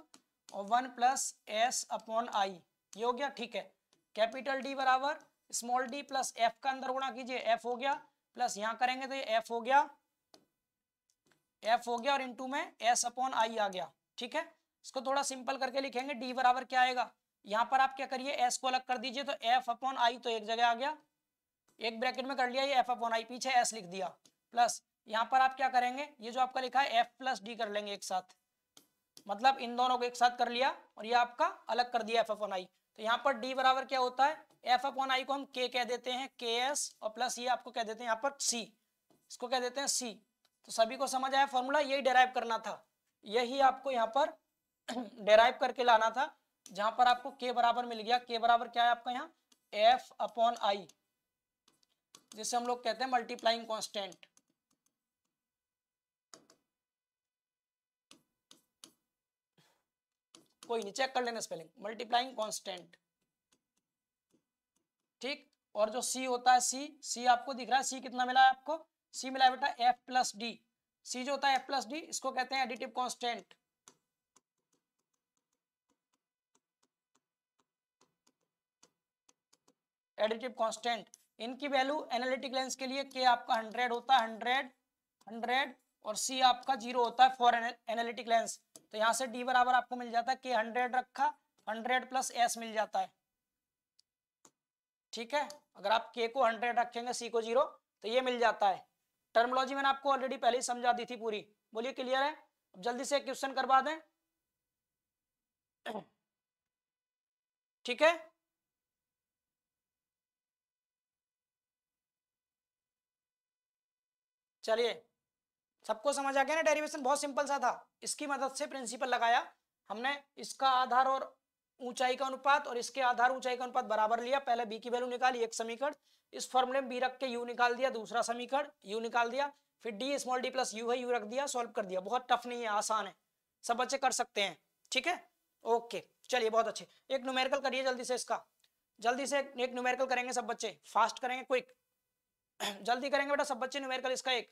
और one plus S upon I ये हो गया ठीक है कैपिटल डी बराबर स्मॉल डी प्लस एफ का अंदर गुणा कीजिए एफ हो गया प्लस यहां करेंगे तो ये एफ हो गया एफ हो गया और इंटू में एस अपॉन आई आ गया ठीक है इसको थोड़ा सिंपल करके लिखेंगे डी बराबर क्या आएगा यहां पर आप क्या करिए एस को अलग कर दीजिए तो एफ अपॉन आई तो एक जगह आ गया एक ब्रैकेट में कर लिया ये एफ अपॉन आई पीछे एस लिख दिया प्लस यहाँ पर आप क्या करेंगे ये जो आपका लिखा है एफ प्लस डी कर लेंगे एक साथ मतलब इन दोनों को एक साथ कर लिया और ये आपका अलग कर दिया एफ अपॉन आई तो यहाँ पर डी बराबर क्या होता है एफ अपॉन आई को हम के कह देते हैं के एस और प्लस ये e आपको कह देते हैं यहाँ पर सी इसको कह देते हैं सी तो सभी को समझ आया फॉर्मूला यही डेराइव करना था यही आपको यहाँ पर डेराइव [clears throat] करके लाना था जहां पर आपको के बराबर मिल गया के बराबर क्या है आपका यहाँ एफ अपॉन आई जिसे हम लोग कहते हैं मल्टीप्लाइंग कॉन्स्टेंट कोई नहीं चेक कर लेना स्पेलिंग मल्टीप्लाइंग कॉन्स्टेंट ठीक और जो सी होता है सी सी आपको दिख रहा है सी कितना मिला है आपको सी मिला है बेटा एफ प्लस डी सी जो होता है एफ प्लस डी इसको कहते हैं एडिटिव कॉन्स्टेंट एडिटिव कॉन्स्टेंट इनकी वैल्यू एनालिटिक लेंस के लिए के आपका हंड्रेड होता है हंड्रेड हंड्रेड और सी आपका जीरो होता है फॉर एनालिटिक लेंस तो यहाँ से डी बराबर आपको मिल जाता है के हंड्रेड रखा हंड्रेड प्लस एस मिल जाता है ठीक है अगर आप के को हंड्रेड रखेंगे सी को जीरो तो ये मिल जाता है टर्मोलॉजी मैंने आपको ऑलरेडी पहले ही समझा दी थी पूरी बोलिए क्लियर है अब जल्दी से क्वेश्चन करवा दें ठीक है चलिए सबको समझ आ गया ना डेरिवेशन बहुत सिंपल सा था इसकी मदद से प्रिंसिपल लगाया हमने इसका आधार और ऊंचाई का अनुपात और इसके आधार ऊंचाई का अनुपात बराबर लिया पहले बी की वैल्यू निकाली एक समीकरण इस फॉर्मुले में बी रख के यू निकाल दिया दूसरा समीकरण यू निकाल दिया फिर D small D plus U है यू रख दिया सॉल्व कर दिया बहुत टफ नहीं है आसान है सब बच्चे कर सकते हैं ठीक है ओके चलिए बहुत अच्छे एक न्यूमेरिकल करिए जल्दी से इसका जल्दी से एक न्यूमेरिकल करेंगे सब बच्चे फास्ट करेंगे क्विक [clears throat] जल्दी करेंगे बेटा सब बच्चे न्यूमेरिकल इसका एक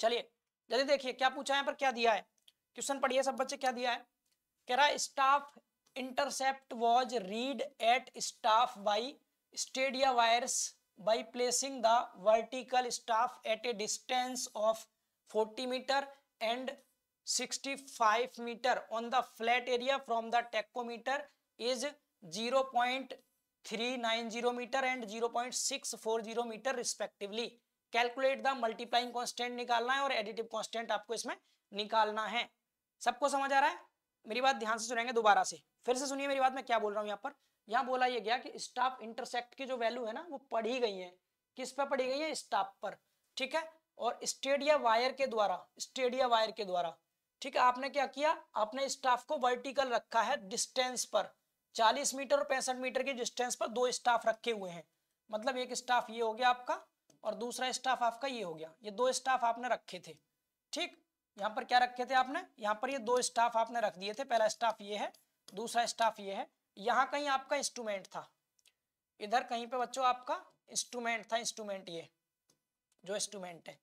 चलिए जल्दी देखिए क्या पूछा है पर क्या दिया है क्वेश्चन पढ़िए सब बच्चे क्या दिया है कह रहा है staff intercept was read at staff by stadia wires by placing the vertical staff at a distance of 40 metre and 65 metre on the flat area from the tacheometer is 0.390 metre and 0.640 metre respectively calculate the multiplying constant निकालना है और additive constant आपको इसमें निकालना है सबको समझ आ रहा है मेरी बात ध्यान से सुनेंगे दोबारा से फिर से सुनिए मेरी बात मैं क्या बोल रहा हूँ यहाँ पर यहाँ बोला यह गया कि स्टाफ इंटरसेक्ट की जो वैल्यू है ना वो पढ़ी गई है किस पर पढ़ी गई है स्टाफ पर ठीक है और स्टेडिया वायर के द्वारा स्टेडिया वायर के द्वारा ठीक है आपने क्या किया आपने स्टाफ को वर्टिकल रखा है डिस्टेंस पर 40 मीटर और पैंसठ मीटर के डिस्टेंस पर दो स्टाफ रखे हुए हैं मतलब एक स्टाफ ये हो गया आपका और दूसरा स्टाफ आपका ये हो गया ये दो स्टाफ आपने रखे थे ठीक यहाँ पर क्या रखे थे आपने यहाँ पर ये दो स्टाफ आपने रख दिए थे पहला स्टाफ ये है दूसरा स्टाफ ये है यहाँ कहीं आपका इंस्ट्रूमेंट था इधर कहीं पे बच्चों आपका इंस्ट्रूमेंट था इंस्ट्रूमेंट ये जो इंस्ट्रूमेंट है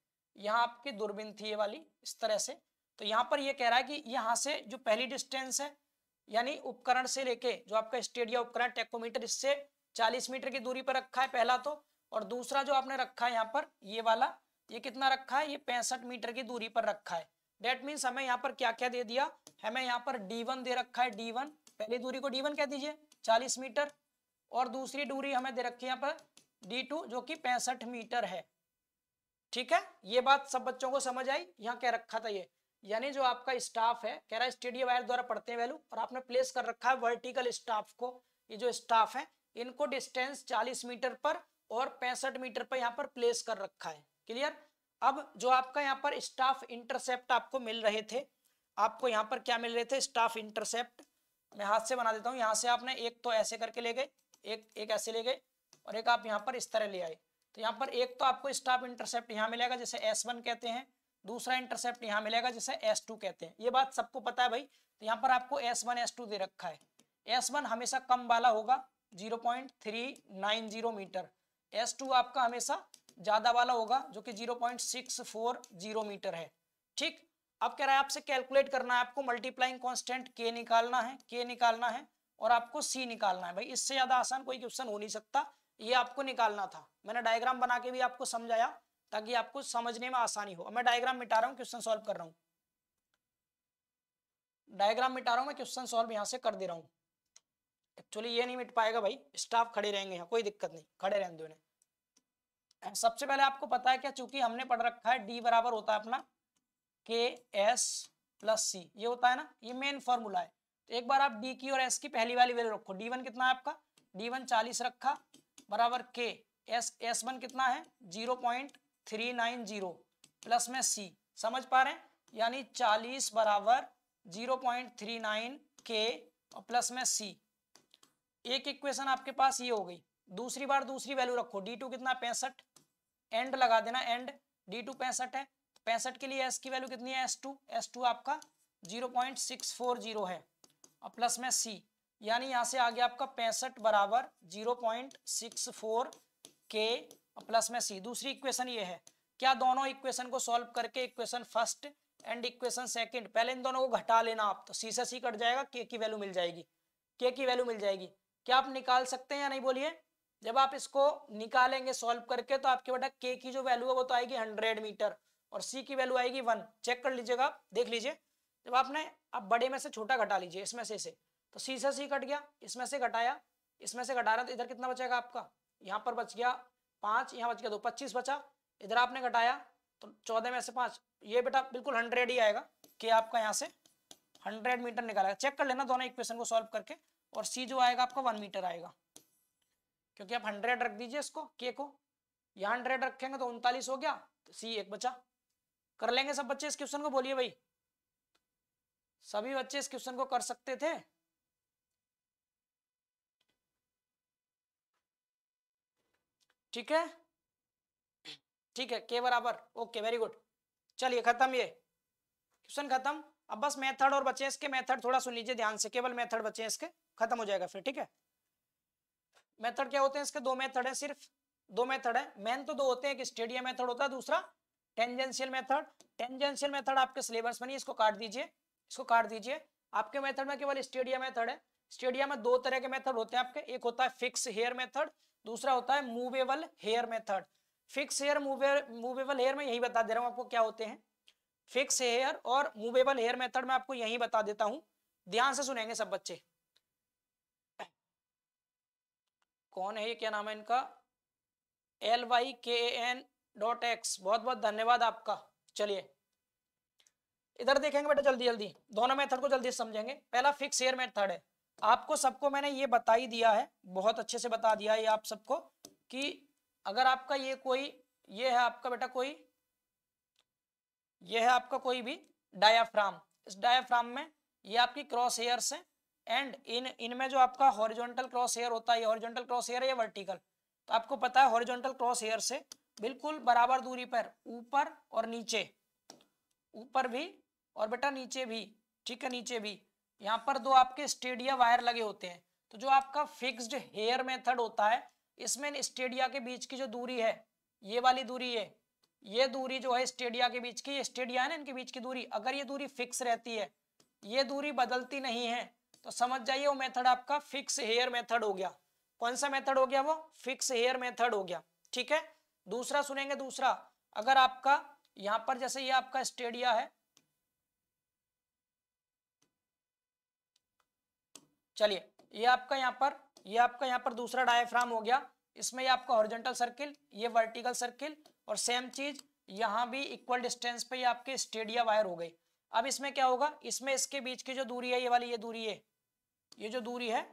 यहाँ आपकी दूरबीन थी ये वाली इस तरह से तो यहाँ पर ये कह रहा है कि यहाँ से जो पहली डिस्टेंस है यानी उपकरण से लेके जो आपका स्टेडिया उपकरण टेकोमीटर इससे 40 मीटर की दूरी पर रखा है पहला तो और दूसरा जो आपने रखा है यहाँ पर ये वाला ये कितना रखा है ये पैंसठ मीटर की दूरी पर रखा है डेट मीन्स हमें यहाँ पर क्या क्या दे दिया हमें यहाँ पर डी दे रखा है डी पहली दूरी को डी कह दीजिए चालीस मीटर और दूसरी दूरी हमें दे रखी है यहाँ पर डी जो कि पैंसठ मीटर है ठीक है ये बात सब बच्चों को समझ आई यहाँ क्या रखा था ये यानी जो आपका स्टाफ है कह रहा है स्टेडियम वायर द्वारा पढ़ते हैं वैल्यू और आपने प्लेस कर रखा है वर्टिकल स्टाफ को ये जो स्टाफ है इनको डिस्टेंस 40 मीटर पर और पैंसठ मीटर पर यहाँ पर प्लेस कर रखा है क्लियर अब जो आपका यहाँ पर स्टाफ इंटरसेप्ट आपको मिल रहे थे आपको यहाँ पर क्या मिल रहे थे स्टाफ इंटरसेप्ट मैं हाथ से बना देता हूँ यहाँ से आपने एक तो ऐसे करके ले गए एक एक ऐसे ले गए और एक आप यहाँ पर इस तरह ले आए तो यहाँ पर एक तो आपको स्टाफ इंटरसेप्ट यहाँ मिलेगा जैसे एस वन कहते हैं दूसरा इंटरसेप्ट यहाँ मिलेगा जैसे एस टू कहते हैं ये बात सबको पता है भाई तो यहाँ पर आपको एस वन एस टू दे रखा है एस वन हमेशा कम वाला होगा zero point three nine zero metre S two आपका हमेशा ज्यादा वाला होगा जो कि 0.640 मीटर है ठीक अब कह रहा है आपसे कैलकुलेट करना है आपको मल्टीप्लाइंग कांस्टेंट के निकालना है के निकालना है और आपको सी निकालना है भाई इससे ज्यादा आसान कोई क्वेश्चन हो नहीं सकता ये आपको निकालना था मैंने डायग्राम बना के भी आपको समझाया ताकि आपको समझने में आसानी हो मैं डायग्राम मिटा रहा हूँ क्वेश्चन सोल्व कर रहा हूँ डायग्राम मिटा रहा हूँ मैं क्वेश्चन सोल्व यहाँ से कर दे रहा हूँ एक्चुअली ये नहीं मिट पाएगा भाई स्टाफ खड़े रहेंगे यहाँ कोई दिक्कत नहीं खड़े रहने दो सबसे पहले आपको पता है क्या चूंकि हमने पढ़ रखा है डी बराबर होता है अपना के एस प्लस सी ये होता है ना ये मेन फॉर्मूला है तो एक बार आप डी की और एस की पहली वाली वैल्यू रखो डी वन कितना है आपका डी वन चालीस रखा बराबर के एस एस वन कितना है zero point three nine zero plus में सी समझ पा रहे हैं यानी चालीस बराबर जीरो पॉइंट थ्री नाइन के और प्लस में सी एक इक्वेशन आपके पास ये हो गई दूसरी बार दूसरी वैल्यू रखो डी टू कितना पैंसठ एंड लगा देना एंड डी टू पैंसठ है पैंसठ के लिए एस की वैल्यू कितनी है एस टू एस टू आपका zero point six four zero है और प्लस में सी यानी यहाँ से आ गया आपका पैंसठ बराबर जीरो पॉइंट सिक्स फोर के प्लस में सी दूसरी इक्वेशन ये है क्या दोनों इक्वेशन को सॉल्व करके equation first and equation second पहले इन दोनों को घटा लेना आप तो सी से सी कट जाएगा के की वैल्यू मिल जाएगी के की वैल्यू मिल जाएगी क्या आप निकाल सकते हैं या नहीं बोलिए जब आप इसको निकालेंगे सॉल्व करके तो आपके बेटा के की जो वैल्यू है वो तो आएगी हंड्रेड मीटर और सी की वैल्यू आएगी वन चेक कर लीजिएगा आप देख लीजिए जब आपने आप बड़े में से छोटा घटा लीजिए इसमें से इसे तो सी से सी कट गया इसमें से घटाया इसमें से घटा रहा तो इधर कितना बचेगा आपका यहाँ पर बच गया पाँच यहाँ बच गया दो पच्चीस बचा इधर आपने घटाया तो चौदह में से पाँच ये बेटा बिल्कुल हंड्रेड ही आएगा कि आपका यहाँ से हंड्रेड मीटर निकालेगा चेक कर लेना दोनों इक्वेशन को सॉल्व करके और सी जो आएगा आपका वन मीटर आएगा क्योंकि आप हंड्रेड रख दीजिए इसको के को या हंड्रेड रखेंगे तो उनतालीस हो गया तो सी एक बचा कर लेंगे सब बच्चे इस क्वेश्चन को बोलिए भाई सभी बच्चे इस क्वेश्चन को कर सकते थे ठीक है ठीक है के बराबर ओके वेरी गुड चलिए खत्म ये क्वेश्चन खत्म अब बस मेथड और बचे इसके मेथड थोड़ा सुन लीजिए ध्यान से केवल मेथड बचे इसके खत्म हो जाएगा फिर ठीक है मेथड क्या होते हैं इसके दो मेथड है सिर्फ दो मेथड है मेन तो दो होते हैं एक स्टेडियम मेथड होता है दूसरा टेंजेंशियल मेथड टेंजेंशियल मेथड आपके सिलेबस में नहीं इसको काट दीजिए इसको काट दीजिए आपके मेथड में केवल स्टेडियम मेथड है स्टेडियम में दो तरह के मेथड होते हैं आपके एक होता है फिक्स हेयर मेथड दूसरा होता है movable hair method fix hair movable hair में यही बता दे रहा हूँ आपको क्या होते हैं फिक्स हेयर और मूवेबल हेयर मेथड में आपको यही बता देता हूं ध्यान से सुनेंगे सब बच्चे कौन है ये क्या नाम है इनका L Y K N dot X बहुत बहुत धन्यवाद आपका चलिए इधर देखेंगे बेटा जल्दी जल्दी दोनों मेथड को जल्दी समझेंगे पहला फिक्स हेयर मेथड है आपको सबको मैंने ये बता ही दिया है बहुत अच्छे से बता दिया है आप सबको कि अगर आपका ये कोई ये है आपका बेटा कोई ये है आपका कोई भी डायाफ्राम इस डायाफ्राम में ये आपकी क्रॉस हेयर्स हैं एंड इन इनमें जो आपका हॉरिजॉन्टल क्रॉस हेयर होता है हॉरिजॉन्टल क्रॉस हेयर या वर्टिकल तो आपको पता है हॉरिजॉन्टल क्रॉस हेयर से बिल्कुल बराबर दूरी पर ऊपर और नीचे ऊपर भी और बेटा नीचे भी ठीक है नीचे भी यहाँ पर दो आपके स्टेडिया वायर लगे होते हैं तो जो आपका फिक्स्ड हेयर मेथड होता है इसमें स्टेडिया के बीच की जो दूरी है ये वाली दूरी है ये दूरी जो है स्टेडिया के बीच की स्टेडिया है ना इनके बीच की दूरी अगर ये दूरी फिक्स रहती है ये दूरी बदलती नहीं है तो समझ जाइए वो मेथड आपका फिक्स हेयर मेथड हो गया कौन सा मेथड हो गया वो फिक्स हेयर मेथड हो गया ठीक है दूसरा सुनेंगे दूसरा अगर आपका यहां पर जैसे ये आपका स्टेडिया है चलिए ये आपका यहाँ पर ये आपका यहाँ पर दूसरा डायफ्राम हो गया इसमें ये आपका हॉरिजेंटल सर्किल ये वर्टिकल सर्किल और सेम चीज यहाँ भी इक्वल डिस्टेंस पे आपके स्टेडिया वायर हो गई अब इसमें क्या होगा इसमें इसके बीच की जो दूरी है ये वाली ये दूरी है ये जो दूरी है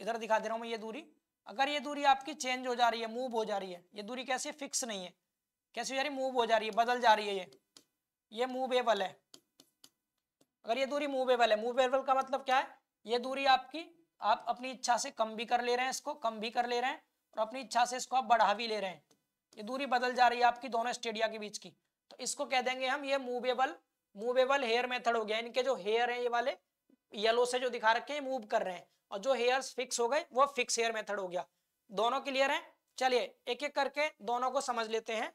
इधर दिखा दे रहा हूँ मैं ये दूरी अगर ये दूरी आपकी चेंज हो जा रही है मूव हो जा रही है ये दूरी कैसी फिक्स नहीं है कैसे हो जा रही मूव हो जा रही है बदल जा रही है ये ये मूवेबल है अगर ये दूरी मूवेबल है मूवेबल का मतलब क्या है ये दूरी आपकी आप अपनी इच्छा से कम भी कर ले रहे हैं इसको कम भी कर ले रहे हैं और अपनी इच्छा से इसको आप बढ़ा भी ले रहे हैं ये दूरी बदल जा रही है आपकी दोनों स्टेडिया के बीच की तो इसको कह देंगे हम ये मूवेबल मूवेबल हेयर मेथड हो गया इनके जो हेयर है ये वाले येलो से जो दिखा रखे हैं मूव कर रहे हैं और जो हेयर्स फिक्स हो गए वो फिक्स हेयर मेथड हो गया दोनों क्लियर है चलिए एक एक करके दोनों को समझ लेते हैं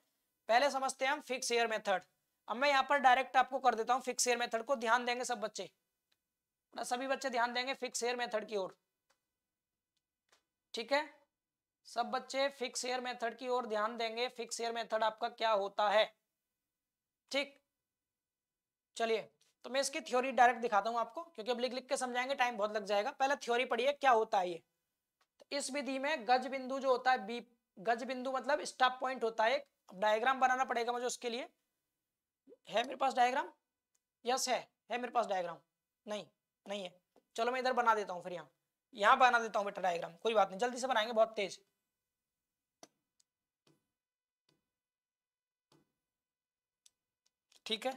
पहले समझते हैं हम फिक्स हेयर मेथड अब मैं यहाँ पर डायरेक्ट आपको कर देता हूँ फिक्स हेयर मेथड को ध्यान देंगे सब बच्चे सभी बच्चे ध्यान देंगे फिक्स हेयर मेथड की ओर ठीक है सब बच्चे फिक्स एयर मेथड की ओर ध्यान देंगे फिक्स एयर मेथड आपका क्या होता है ठीक चलिए तो मैं इसकी थ्योरी डायरेक्ट दिखाता हूं आपको क्योंकि अब लिख लिख के समझाएंगे टाइम बहुत लग जाएगा पहले थ्योरी पढ़िए क्या होता है ये तो इस विधि में गज बिंदु जो होता है बी गज बिंदु मतलब स्टॉप पॉइंट होता है एक डायग्राम बनाना पड़ेगा मुझे उसके लिए है मेरे पास डायग्राम यस है है मेरे पास डायग्राम नहीं नहीं है चलो मैं इधर बना देता हूँ फिर यहाँ यहाँ बना देता हूँ बेटा डायग्राम कोई बात नहीं जल्दी से बनाएंगे बहुत तेज ठीक है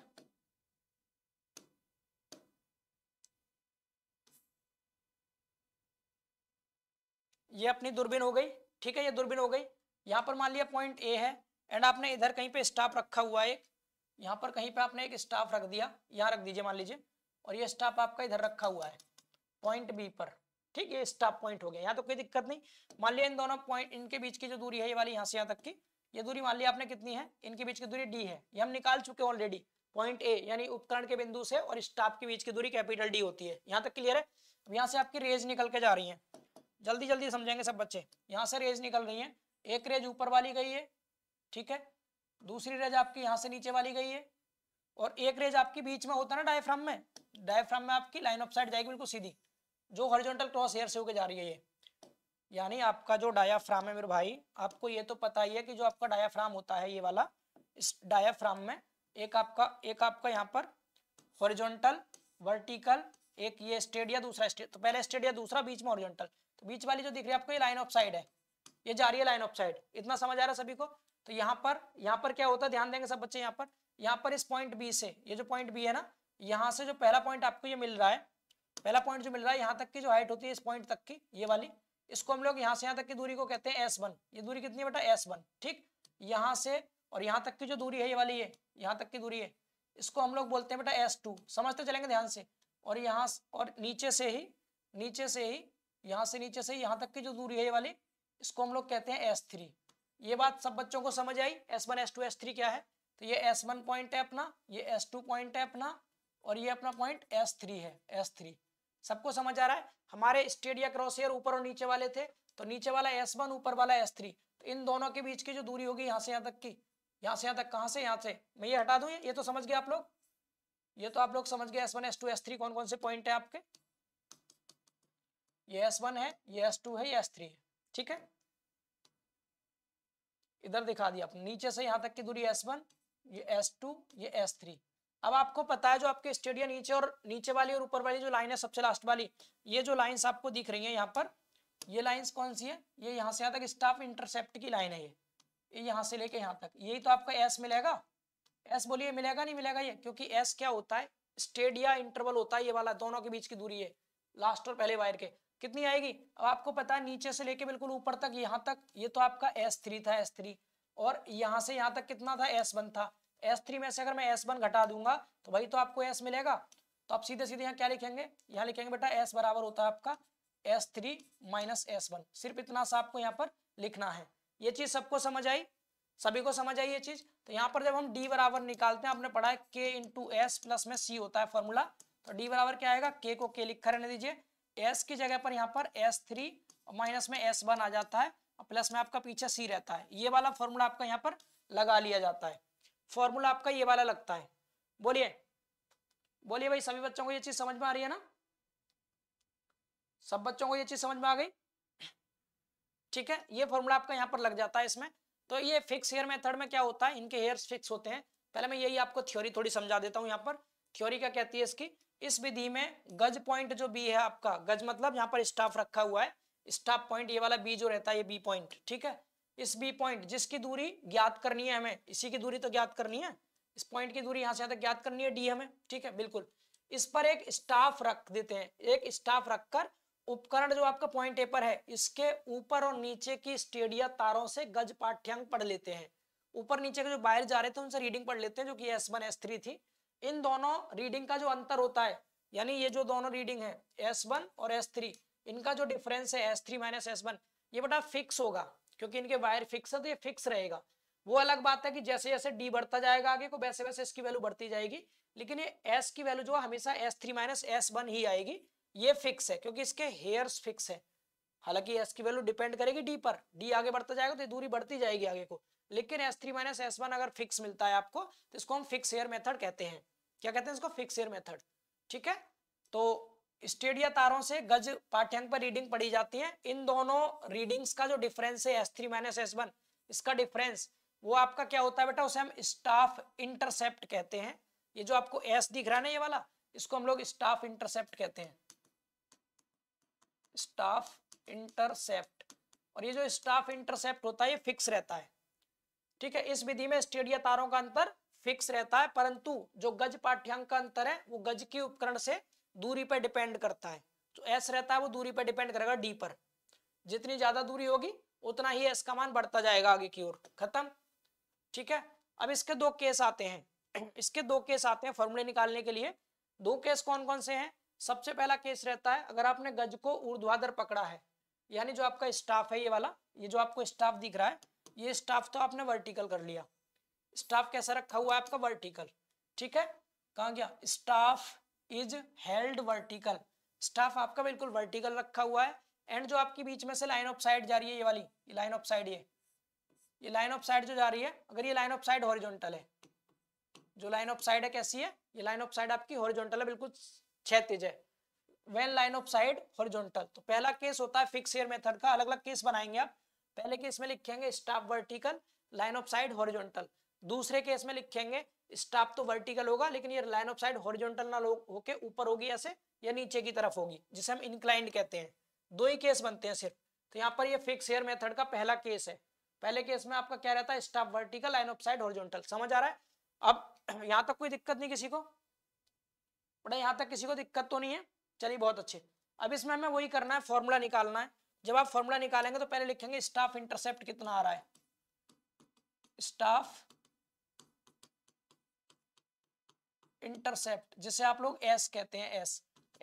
ये अपनी दूरबीन हो गई ठीक है ये दूरबीन हो गई यहां पर मान लिया पॉइंट ए है एंड आपने इधर कहीं पे स्टाफ रखा हुआ है यहां पर कहीं पे आपने एक स्टाफ रख दिया यहां रख दीजिए मान लीजिए और ये स्टाफ आपका इधर रखा हुआ है पॉइंट बी पर ठीक है स्टाफ पॉइंट हो गया यहाँ तो कोई दिक्कत नहीं मान लिया इन दोनों पॉइंट इनके बीच की जो दूरी है ये वाली यहाँ से यहाँ तक की ये दूरी मान लिया आपने कितनी है इनके बीच की दूरी डी है ये हम निकाल चुके ऑलरेडी पॉइंट ए यानी उपकरण के बिंदु से और स्टाफ के बीच की दूरी कैपिटल डी होती है यहाँ तक क्लियर है अब यहाँ से आपकी रेज निकल के जा रही है जल्दी जल्दी समझेंगे सब बच्चे यहाँ से रेज निकल रही है एक रेज ऊपर वाली गई है ठीक है दूसरी रेज आपकी यहाँ से नीचे वाली गई है और एक रेज आपकी बीच में होता है ना डायफ्राम में डायफ्राम में आपकी लाइन ऑफ साइड जाएगी बिल्कुल सीधी जो हॉरिजॉन्टल क्रॉस हेयर से होकर जा रही है ये यानी आपका जो डायाफ्राम है मेरे भाई आपको ये तो पता ही है कि जो आपका डायाफ्राम होता है ये वाला इस डायाफ्राम में एक आपका एक आपका यहाँ पर हॉरिजॉन्टल वर्टिकल एक ये स्टेडिया दूसरा स्टेड तो पहले स्टेडिया दूसरा बीच में ओरिजेंटल तो बीच वाली जो दिख रही है आपको ये लाइन ऑफ साइड है ये जा रही है लाइन ऑफ साइड इतना समझ आ रहा है सभी को तो यहाँ पर यहाँ पर क्या होता है ध्यान देंगे सब बच्चे यहाँ पर यहाँ पर इस पॉइंट बी से ये जो पॉइंट बी है ना यहाँ से जो पहला पॉइंट आपको ये मिल रहा है पहला पॉइंट जो मिल रहा है यहाँ तक की जो हाइट होती है इस पॉइंट तक की ये वाली इसको हम लोग यहाँ से यहाँ तक की दूरी को कहते हैं एस वन ये दूरी कितनी बेटा एस वन ठीक यहाँ से और यहाँ तक की जो दूरी है ये वाली है यहाँ तक की दूरी है इसको हम लोग बोलते हैं बेटा एस टू समझते चलेंगे ध्यान से और यहाँ और नीचे से ही नीचे से ही यहाँ से नीचे से ही यहाँ तक की जो दूरी है ये वाली इसको हम लोग कहते हैं एस थ्री ये बात सब बच्चों को समझ आई S one S two S three क्या है तो ये एस वन पॉइंट है अपना ये एस टू पॉइंट है अपना और ये अपना पॉइंट एस थ्री है एस थ्री सबको समझ आ रहा है हमारे स्टेडिया क्रॉस हेयर ऊपर और नीचे वाले थे तो नीचे वाला एस वन ऊपर वाला एस थ्री तो इन दोनों के बीच की जो दूरी होगी यहाँ से यहाँ तक की यहाँ से यहाँ तक कहाँ से यहाँ से मैं ये हटा दूँ ये तो समझ गए आप लोग ये तो आप लोग समझ गए S one S two S three कौन कौन से पॉइंट है आपके ये एस वन है ये एस टू है ये एस थ्री है ठीक है इधर दिखा दिया आपने नीचे से यहाँ तक की दूरी एस वन ये एस टू ये एस थ्री अब आपको पता है जो आपके स्टेडिया नीचे और नीचे वाली और ऊपर वाली जो लाइन है सबसे लास्ट वाली ये जो लाइन आपको दिख रही है यहाँ पर ये लाइन कौन सी है ये यहाँ से यहाँ तक स्टाफ इंटरसेप्ट की लाइन है ये यहाँ से लेके यहाँ तक यही तो आपका एस मिलेगा एस बोलिए मिलेगा नहीं मिलेगा ये क्योंकि एस क्या होता है स्टेडिया इंटरवल होता है ये वाला दोनों के बीच की दूरी है लास्ट और पहले वायर के कितनी आएगी अब आपको पता है नीचे से लेके बिल्कुल ऊपर तक यहाँ तक ये तो आपका एस थ्री था एस थ्री और यहाँ से यहाँ तक कितना था एस वन था एस थ्री में से अगर मैं एस वन घटा दूंगा तो भाई तो आपको एस मिलेगा तो आप सीधे सीधे यहाँ क्या लिखेंगे यहाँ लिखेंगे बेटा एस बराबर होता है आपका S three minus S one सिर्फ इतना सा आपको यहाँ पर लिखना है ये चीज सबको समझ आई सभी को समझ आई ये चीज तो यहाँ पर जब हम डी बराबर निकालते हैं आपने पढ़ा है के इंटू एस प्लस में सी होता है फॉर्मूला तो डी बराबर क्या आएगा के को के लिख रहने दीजिए एस की जगह पर यहाँ पर एस थ्री माइनस में s1 आ जाता है प्लस में आपका पीछे सी रहता है ये वाला फॉर्मूला आपका यहाँ पर लगा लिया जाता है फॉर्मूला आपका ये वाला लगता है बोलिए बोलिए भाई सभी बच्चों को ये चीज समझ में आ रही है ना सब बच्चों को ये चीज समझ में आ गई ठीक है ये फॉर्मूला आपका यहाँ पर लग जाता है इसमें तो ये फिक्स हेयर मेथड में क्या होता है इनके हेयर फिक्स होते हैं पहले मैं यही आपको थ्योरी थोड़ी समझा देता हूँ यहाँ पर थ्योरी क्या कहती है इसकी इस विधि में गज पॉइंट जो बी है आपका गज मतलब यहाँ पर स्टाफ रखा हुआ है स्टाफ पॉइंट ये वाला बी जो रहता है ये बी पॉइंट ठीक है इस बी पॉइंट जिसकी दूरी ज्ञात करनी है हमें इसी की दूरी तो ज्ञात करनी है इस पॉइंट की दूरी यहां से यहां तक ज्ञात करनी है डी हमें ठीक है बिल्कुल इस पर एक स्टाफ रख देते हैं एक स्टाफ रखकर उपकरण जो आपका पॉइंट ए पर है इसके ऊपर और नीचे की स्टेडिया तारों से गज पाठ्यांक पढ़ लेते हैं ऊपर नीचे के जो बाहर जा रहे थे उनसे रीडिंग पढ़ लेते हैं जो कि एस वन एस थ्री थी इन दोनों रीडिंग का जो अंतर होता है यानी ये जो दोनों रीडिंग है एस वन और एस थ्री इनका जो डिफरेंस है S three minus S one ये बेटा फिक्स होगा क्योंकि इनके वायर फिक्स है तो ये फिक्स रहेगा वो अलग बात है कि जैसे जैसे डी बढ़ता जाएगा आगे को वैसे वैसे इसकी वैल्यू बढ़ती जाएगी लेकिन ये एस की वैल्यू जो हमेशा S three minus S one ही आएगी ये फिक्स है क्योंकि इसके हेयर्स फिक्स है हालांकि एस की वैल्यू डिपेंड करेगी डी पर डी आगे बढ़ता जाएगा तो दूरी बढ़ती जाएगी आगे को लेकिन S three minus S one अगर फिक्स मिलता है आपको तो इसको हम फिक्स हेयर मेथड कहते हैं क्या कहते हैं इसको फिक्स हेयर मेथड ठीक है तो स्टेडिया तारों से गज पाठ्यांक पर रीडिंग पढ़ी जाती है इन दोनों रीडिंग्स का जो डिफरेंस है S three minus S one इसका डिफरेंस वो आपका क्या होता है बेटा उसे हम स्टाफ इंटरसेप्ट कहते हैं ये जो आपको एस दिख रहा है ना ये वाला इसको हम लोग स्टाफ इंटरसेप्ट कहते हैं स्टाफ इंटरसेप्ट और ये जो स्टाफ इंटरसेप्ट होता है ये फिक्स रहता है ठीक है इस विधि में स्टेडिया तारों का अंतर फिक्स रहता है परंतु जो गज पाठ्यांक का अंतर है वो गज के उपकरण से दूरी पर डिपेंड करता है तो एस रहता है वो दूरी पर डिपेंड करेगा डी पर जितनी ज्यादा दूरी होगी उतना ही एस का मान बढ़ता जाएगा आगे की ओर खत्म ठीक है अब इसके दो केस आते हैं [clears throat] इसके दो केस आते हैं फॉर्मूले निकालने के लिए दो केस कौन कौन से हैं सबसे पहला केस रहता है अगर आपने गज को ऊर्ध्वाधर पकड़ा है यानी जो आपका स्टाफ है ये वाला ये जो आपको स्टाफ दिख रहा है ये स्टाफ तो आपने वर्टिकल कर लिया स्टाफ कैसा रखा हुआ है आपका वर्टिकल ठीक है कहा गया staff is held vertical staff आपका बिल्कुल वर्टिकल रखा हुआ है एंड जो आपकी बीच में से लाइन ऑफ साइड जा रही है ये वाली ये लाइन ऑफ साइड ये ये लाइन ऑफ साइड जो जा रही है अगर ये लाइन ऑफ साइड हॉरिजॉन्टल है जो लाइन ऑफ साइड है कैसी है ये लाइन ऑफ साइड आपकी हॉरिजॉन्टल है बिल्कुल क्षैतिज है when line of sight horizontal तो पहला केस होता है फिक्स एयर मेथड का अलग अलग केस बनाएंगे आप पहले केस में लिखेंगे staff vertical line of sight horizontal दूसरे केस में लिखेंगे स्टाफ तो वर्टिकल होगा लेकिन ये लाइन ऑफ साइड हॉरिजॉन्टल ना होके ऊपर होगी ऐसे या नीचे की तरफ होगी जिसे हम इंक्लाइंड कहते हैं दो ही केस बनते हैं सिर्फ तो यहाँ पर ये फिक्स हेयर मेथड का पहला केस है पहले केस में आपका क्या रहता है staff vertical line of sight horizontal समझ आ रहा है अब [clears throat] यहाँ तक कोई दिक्कत नहीं किसी को बड़ा यहाँ तक किसी को दिक्कत तो नहीं है चलिए बहुत अच्छे अब इसमें हमें वही करना है फॉर्मूला निकालना है जब आप फॉर्मूला निकालेंगे तो पहले लिखेंगे स्टाफ इंटरसेप्ट कितना आ रहा है स्टाफ इंटरसेप्ट जिसे आप लोग एस कहते हैं एस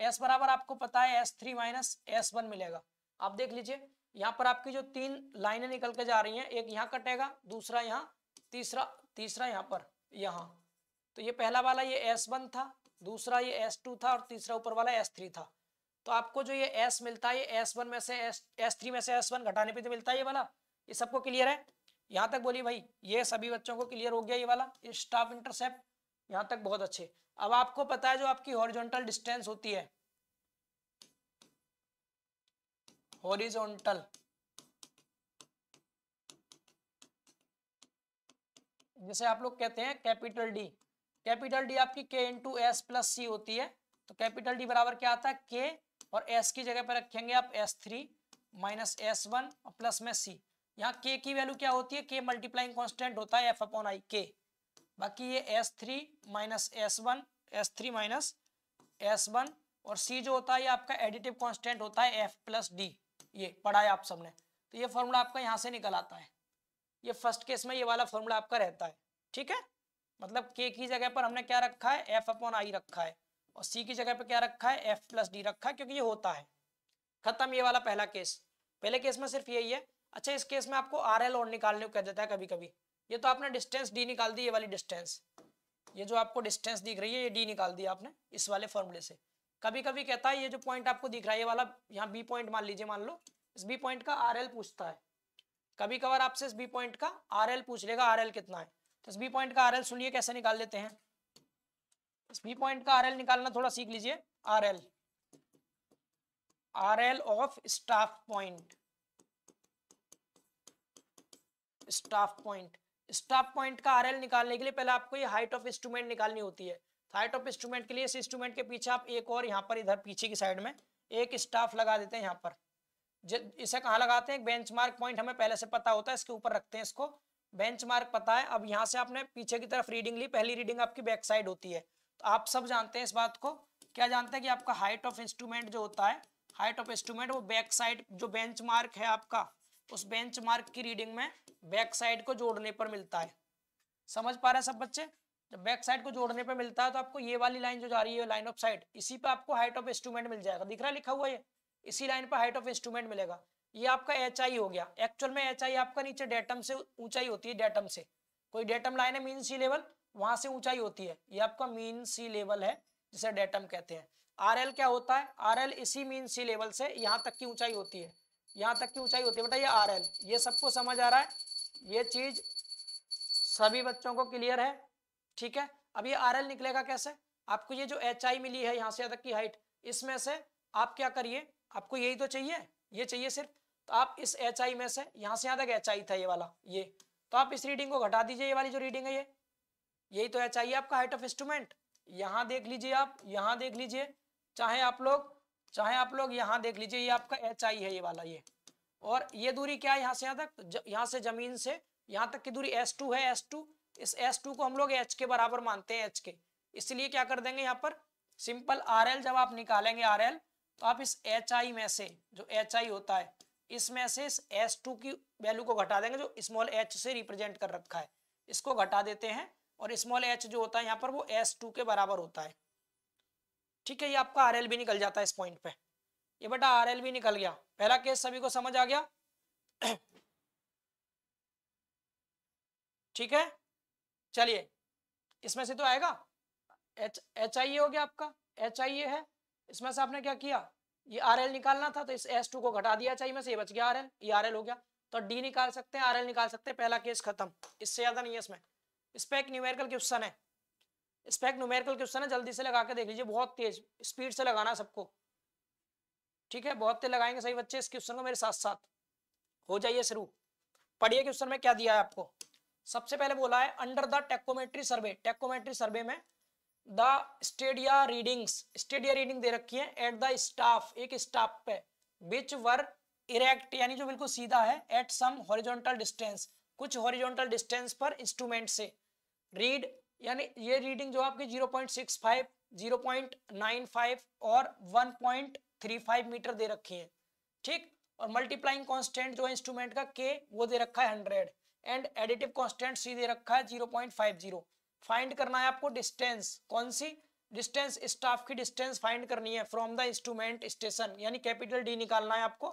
एस बराबर आपको पता है S three minus S one मिलेगा आप देख लीजिए यहाँ पर आपकी जो तीन लाइनें निकल के जा रही हैं एक यहाँ कटेगा दूसरा यहाँ तीसरा तीसरा यहाँ पर यहाँ तो ये पहला वाला ये एस वन था दूसरा ये एस टू था और तीसरा ऊपर वाला एस थ्री था तो आपको जो ये एस मिलता है ये एस वन में से एस एस थ्री में से एस वन घटाने पर तो मिलता है ये वाला ये सबको क्लियर है यहाँ तक बोलिए भाई ये सभी बच्चों को क्लियर हो गया ये वाला स्टाफ इंटरसेप्ट यहां तक बहुत अच्छे अब आपको पता है जो आपकी हॉरिजॉन्टल डिस्टेंस होती है हॉरिजॉन्टल जैसे आप लोग कहते हैं कैपिटल डी कैपिटल डी आपकी के इंटू एस प्लस सी होती है तो कैपिटल डी बराबर क्या आता है के और एस की जगह पर रखेंगे आप S three minus S one और प्लस में सी यहाँ के की वैल्यू क्या होती है के मल्टीप्लाइंग कॉन्स्टेंट होता है एफ अपॉन आई के बाकी ये S three minus S one S three minus S one और सी जो होता है ये आपका एडिटिव कांस्टेंट होता है एफ प्लस डी ये पढ़ा है आप सबने तो ये फॉर्मूला आपका यहाँ से निकल आता है ये फर्स्ट केस में ये वाला फॉर्मूला आपका रहता है ठीक है मतलब के की जगह पर हमने क्या रखा है एफ अपॉन आई रखा है और सी की जगह पर क्या रखा है एफ प्लस डी रखा है क्योंकि ये होता है खत्म ये वाला पहला केस पहले केस में सिर्फ यही है अच्छा इस केस में आपको आर एल और निकालने को कह देता है कभी कभी ये तो आपने डिस्टेंस डी निकाल दी ये वाली डिस्टेंस ये जो आपको डिस्टेंस दिख रही है ये डी निकाल दिया आपने इस वाले फॉर्मूले से कभी कभी कहता है ये जो पॉइंट आपको दिख रहा है ये वाला यहाँ बी पॉइंट मान लीजिए मान लो इस बी पॉइंट का आर एल पूछता है कभी कभार आपसे इस बी पॉइंट का आर एल पूछ लेगा आर एल कितना है तो इस बी पॉइंट का आर एल सुनिए कैसे निकाल लेते हैं इस बी पॉइंट का आर एल निकालना थोड़ा सीख लीजिए R L R L of staff point staff point stop point का आरएल निकालने के लिए पहले आपको ये हाइट ऑफ इंस्ट्रूमेंट निकालनी होती है हाइट ऑफ इंस्ट्रूमेंट के लिए इस इंस्ट्रूमेंट के पीछे आप एक और यहाँ पर इधर पीछे की साइड में एक स्टाफ लगा देते हैं यहाँ पर इसे कहाँ लगाते हैं बेंचमार्क पॉइंट हमें पहले से पता होता है इसके ऊपर रखते हैं इसको मार्क पता है अब यहाँ से आपने पीछे की तरफ रीडिंग ली पहली रीडिंग आपकी बैक साइड होती है तो आप सब जानते हैं इस बात को क्या जानते हैं कि आपका हाइट ऑफ इंस्ट्रूमेंट जो होता है हाइट ऑफ इंस्ट्रूमेंट वो बैक साइड जो बेंचमार्क है आपका उस बेंचमार्क की रीडिंग में बैक साइड को जोड़ने पर मिलता है समझ पा रहे हैं सब बच्चे जब बैक साइड को जोड़ने पर मिलता है तो आपको ये वाली लाइन जो जा रही है लाइन ऑफ साइड इसी पर आपको हाइट ऑफ इंस्ट्रूमेंट मिल जाएगा दिख रहा लिखा हुआ है इसी लाइन पर हाइट ऑफ इंस्ट्रूमेंट मिलेगा ये आपका एच हो गया एक्चुअल में एच आपका नीचे डेटम से ऊंचाई होती है डेटम से कोई डेटम लाइन है मीन सी लेवल वहां से ऊंचाई होती है ये आपका मीन सी लेवल है जिसे डेटम कहते हैं आर क्या होता है आर इसी मीन सी लेवल से यहाँ तक की ऊंचाई होती है यहां तक की ऊंचाई होती है बेटा ये आर एल ये सबको समझ आ रहा है ये चीज सभी बच्चों को क्लियर है ठीक है अब ये आर एल निकलेगा कैसे आपको ये जो एच आई मिली है यहाँ से तक की हाइट इसमें से आप क्या करिए आपको यही तो चाहिए ये चाहिए सिर्फ तो आप इस एच आई में से यहाँ से यहाँ तक एच आई था ये वाला ये तो आप इस रीडिंग को घटा दीजिए ये वाली जो रीडिंग है ये यही तो एच आई है आपका हाइट ऑफ इंस्ट्रूमेंट यहाँ देख लीजिए आप यहाँ देख लीजिए चाहे आप लोग चाहे आप लोग यहाँ देख लीजिए ये आपका एच आई है ये वाला ये और ये दूरी क्या है यहाँ से यहाँ तक यहाँ से जमीन से यहाँ तक की दूरी एस टू है एस टू इस एस टू को हम लोग एच के बराबर मानते हैं एच के इसलिए क्या कर देंगे यहाँ पर सिंपल आर एल जब आप निकालेंगे आर एल तो आप इस एच आई में से जो एच आई होता है इसमें से इस एस टू की वैल्यू को घटा देंगे जो स्मॉल एच से रिप्रेजेंट कर रखा है इसको घटा देते हैं और स्मॉल एच जो होता है यहाँ पर वो एस टू के बराबर होता है ठीक है ये आपका आर निकल जाता है इस पॉइंट पे ये बेटा आर निकल गया पहला केस सभी को समझ आ गया [clears throat] ठीक है चलिए इसमें से तो आएगा एच एच आई ए हो गया आपका एच आई ए है इसमें से आपने क्या किया ये आर एल निकालना था तो इस एस टू को घटा दिया चाहिए में से ये बच गया आर एल ये आर एल हो गया तो डी निकाल सकते हैं आर एल निकाल सकते हैं पहला केस खत्म इससे ज्यादा नहीं है इसमें इस पर एक न्यूमेरिकल क्वेश्चन है स्पेक्ट न्यूमेरिकल क्वेश्चन है जल्दी से लगा के देख लीजिए बहुत तेज स्पीड से लगाना सबको ठीक है बहुत तेज लगाएंगे सही बच्चे इस क्वेश्चन को मेरे साथ साथ हो जाइए शुरू पढ़िए क्वेश्चन में क्या दिया है आपको सबसे पहले बोला है under the टेकोमेट्री survey tacheometry survey में the stadia readings stadia reading दे रखी है एट द स्टाफ एक स्टाफ पे बिच वर इरेक्ट यानी जो बिल्कुल सीधा है एट सम हॉरिजॉन्टल डिस्टेंस कुछ हॉरिजॉन्टल डिस्टेंस पर इंस्ट्रूमेंट से रीड यानी ये रीडिंग जो आपकी 0.65, 0.95 और 1.35 मीटर दे रखी है ठीक और मल्टीप्लाइंग कांस्टेंट जो है इंस्ट्रूमेंट का के वो दे रखा है hundred and additive constant C दे रखा है zero point five zero find करना है आपको डिस्टेंस कौन सी डिस्टेंस स्टाफ की डिस्टेंस फाइंड करनी है फ्रॉम द इंस्ट्रूमेंट स्टेशन यानी कैपिटल डी निकालना है आपको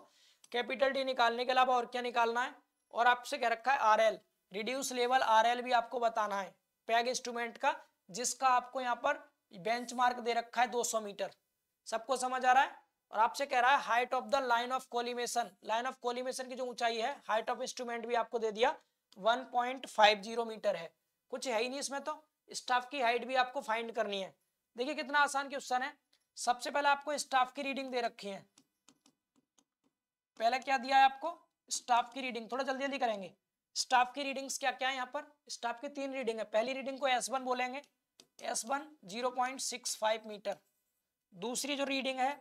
कैपिटल डी निकालने के अलावा और क्या निकालना है और आपसे क्या रखा है R L reduce level R L भी आपको बताना है पैग इंस्ट्रूमेंट का जिसका आपको यहाँ पर बेंचमार्क दे रखा है 200 मीटर सबको समझ आ रहा है और आपसे कह रहा है height of the line of collimation line of collimation की जो ऊंचाई है हाइट ऑफ इंस्ट्रूमेंट भी आपको दे दिया 1.50 मीटर है कुछ है ही नहीं इसमें तो स्टाफ की हाइट भी आपको फाइंड करनी है देखिए कितना आसान क्वेश्चन है सबसे पहले आपको स्टाफ की रीडिंग दे रखी है पहले क्या दिया है आपको स्टाफ की रीडिंग थोड़ा जल्दी जल्दी करेंगे स्टाफ की रीडिंग्स क्या क्या है यहाँ पर स्टाफ की तीन रीडिंग है पहली रीडिंग को एस बोलेंगे एस वन मीटर दूसरी जो रीडिंग है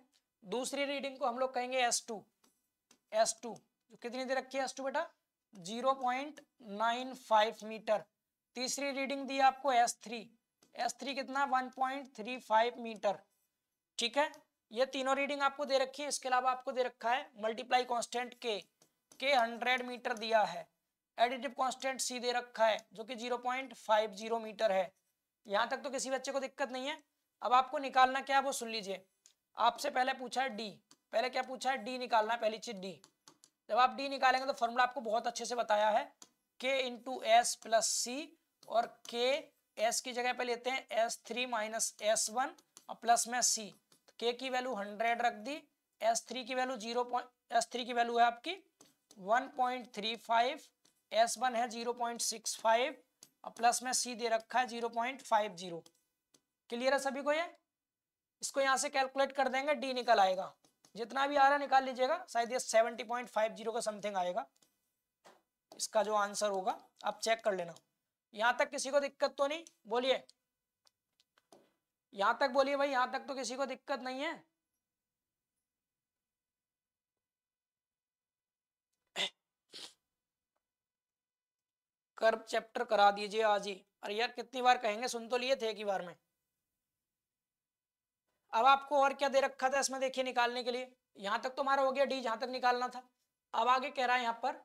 दूसरी रीडिंग को हम लोग कहेंगे एस टू एस टू जो कितनी दे रखी है एस टू बेटा zero point nine five metre तीसरी रीडिंग दी आपको एस थ्री एस थ्री कितना one point three five metre ठीक है ये तीनों रीडिंग आपको दे रखी है इसके अलावा आपको दे रखा है मल्टीप्लाई कांस्टेंट के के हंड्रेड मीटर दिया है एडिटिव कांस्टेंट सी दे रखा है जो कि 0.50 मीटर है यहाँ तक तो किसी बच्चे को दिक्कत नहीं है अब आपको निकालना क्या है वो सुन लीजिए आपसे पहले पूछा है डी पहले क्या पूछा है डी निकालना है पहली चीज डी जब आप डी निकालेंगे तो फॉर्मूला आपको बहुत अच्छे से बताया है के इंटू एस प्लस सी और के एस की जगह पर लेते हैं S three minus S one और प्लस में सी तो के की वैल्यू हंड्रेड रख दी एस थ्री की value zero point S three की वैल्यू है आपकी one point three five S one है जीरो पॉइंट सिक्स फाइव और प्लस में सी दे रखा है zero point five zero clear है सभी को ये इसको यहाँ से कैलकुलेट कर देंगे डी निकल आएगा जितना भी आ रहा निकाल लीजिएगा शायद ये सेवेंटी पॉइंट फाइव जीरो का समथिंग आएगा इसका जो आंसर होगा आप चेक कर लेना यहाँ तक किसी को दिक्कत तो नहीं बोलिए यहाँ तक बोलिए भाई यहाँ तक तो किसी को दिक्कत नहीं है कर्व चैप्टर करा दीजिए आज ही अरे यार कितनी बार कहेंगे सुन तो लिए थे एक ही बार में अब आपको और क्या दे रखा था इसमें देखिए निकालने के लिए यहां तक तो हमारा हो गया डी जहां तक निकालना था अब आगे कह रहा है यहां पर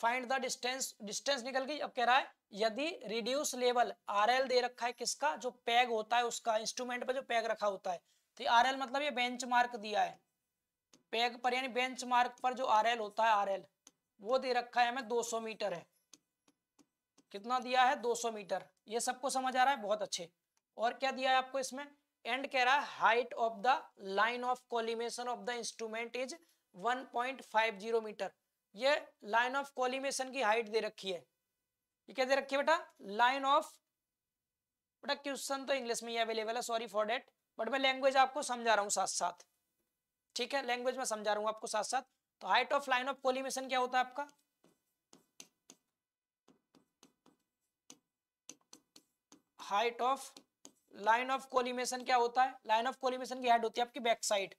फाइंड द डिस्टेंस डिस्टेंस निकल गई अब कह रहा है यदि रिड्यूस लेवल आर दे रखा है किसका जो पैग होता है उसका इंस्ट्रूमेंट पर जो पैग रखा होता है तो आर मतलब ये बेंच दिया है पैग पर यानी बेंच पर जो आर होता है आर वो दे रखा है हमें सौ मीटर है कितना दिया है 200 मीटर ये सबको समझ आ रहा है बहुत अच्छे और क्या दिया है आपको इसमें एंड कह रहा है height of the line of collimation of the instrument is 1.50 meter ये लाइन ऑफ कॉलिमेशन की हाइट दे रखी है ये क्या दे रखी है बेटा लाइन ऑफ बेटा क्वेश्चन तो इंग्लिश में ही अवेलेबल है सॉरी फॉर डेट बट मैं लैंग्वेज आपको समझा रहा हूँ साथ साथ ठीक है लैंग्वेज में समझा रहा हूँ आपको साथ साथ तो height of line of collimation क्या होता है आपका height of line of collimation क्या होता है लाइन ऑफ कोलिमेशन की हाइट होती है आपकी बैक साइड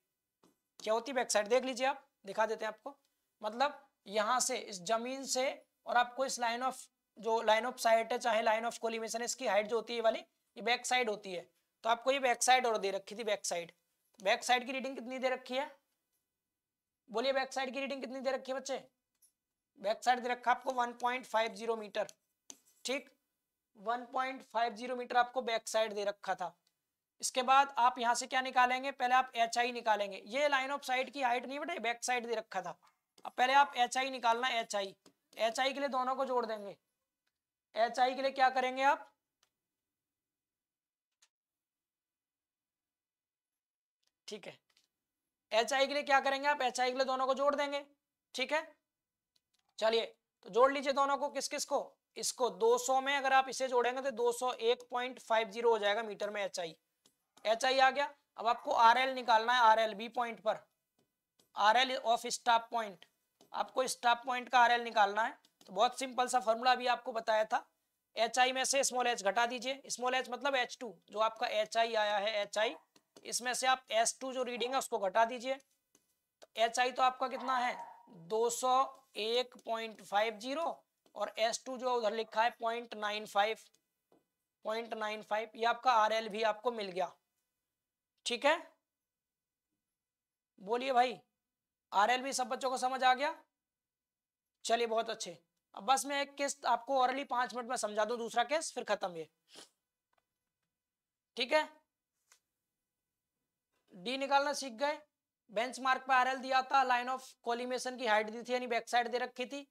क्या होती है बैक साइड देख लीजिए आप दिखा देते हैं आपको मतलब यहाँ से इस जमीन से और आपको इस लाइन ऑफ जो लाइन ऑफ साइट है चाहे लाइन ऑफ कोलिमेशन इसकी हाइट जो होती है वाली ये बैक साइड होती है तो आपको ये बैक साइड और दे रखी थी बैक साइड बैक साइड की रीडिंग कितनी दे रखी है बोलिए बैक साइड की रीडिंग कितनी दे रखी है बच्चे बैक साइड दे रखा आपको 1.50 मीटर ठीक 1.50 मीटर आपको बैक साइड दे रखा था इसके बाद आप यहां से क्या निकालेंगे पहले आप एच आई निकालेंगे ये लाइन ऑफ साइड की हाइट नहीं बटे बैक साइड दे रखा था अब पहले आप एच आई निकालना एच आई एच आई के लिए दोनों को जोड़ देंगे एच आई के लिए क्या करेंगे आप ठीक है एच आई के लिए क्या करेंगे आप एच आई के लिए दोनों को जोड़ देंगे ठीक है चलिए तो जोड़ लीजिए दोनों को किस किस को इसको 200 में अगर आप इसे जोड़ेंगे तो 201.50 हो जाएगा मीटर में एच आई एच आई आ गया अब आपको आर एल निकालना है आर एल बी पॉइंट पर R L of staff point आपको स्टाफ पॉइंट का आर एल निकालना है तो बहुत सिंपल सा फॉर्मूला भी आपको बताया था एच आई में से स्मॉल एच घटा दीजिए स्मॉल एच मतलब एच टू जो आपका एच आई आया है एच आई इसमें से आप एस टू जो रीडिंग है उसको घटा दीजिए एच तो आई तो आपका कितना है दो सौ एक पॉइंट फाइव जीरो और S2 जो उधर लिखा है point nine five point nine five ये आपका आर भी आपको मिल गया ठीक है बोलिए भाई आर भी सब बच्चों को समझ आ गया चलिए बहुत अच्छे अब बस मैं एक किस्त आपको औरली पांच मिनट में समझा दू दूसरा केस फिर खत्म ये ठीक है डी निकालना सीख गए बेंचमार्क पे आरएल दिया था लाइन ऑफ कोलिमेशन की हाइट दी थी यानी बैक साइड दे रखी थी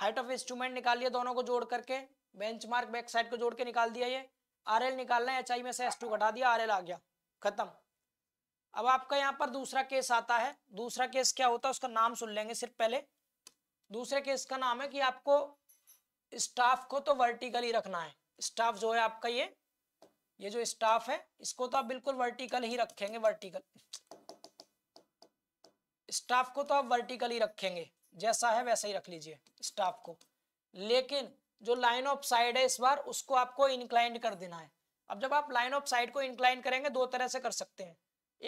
हाइट ऑफ इंस्ट्रूमेंट निकाल लिया दोनों को जोड़ करके बेंचमार्क बैक साइड को जोड़ के निकाल दिया ये आर एल निकालना है एच में से एस टू घटा दिया आर एल आ गया खत्म अब आपका यहाँ पर दूसरा केस आता है दूसरा केस क्या होता है उसका नाम सुन लेंगे सिर्फ पहले दूसरे केस का नाम है कि आपको स्टाफ को तो वर्टिकल ही रखना है स्टाफ जो है आपका ये ये जो स्टाफ है इसको तो आप बिल्कुल वर्टिकल ही रखेंगे वर्टिकल स्टाफ को तो आप वर्टिकल ही रखेंगे जैसा है वैसा ही रख लीजिए स्टाफ को लेकिन जो लाइन ऑफ साइड है इस बार उसको आपको इंक्लाइंड कर देना है अब जब आप लाइन ऑफ साइड को इंक्लाइन करेंगे दो तरह से कर सकते हैं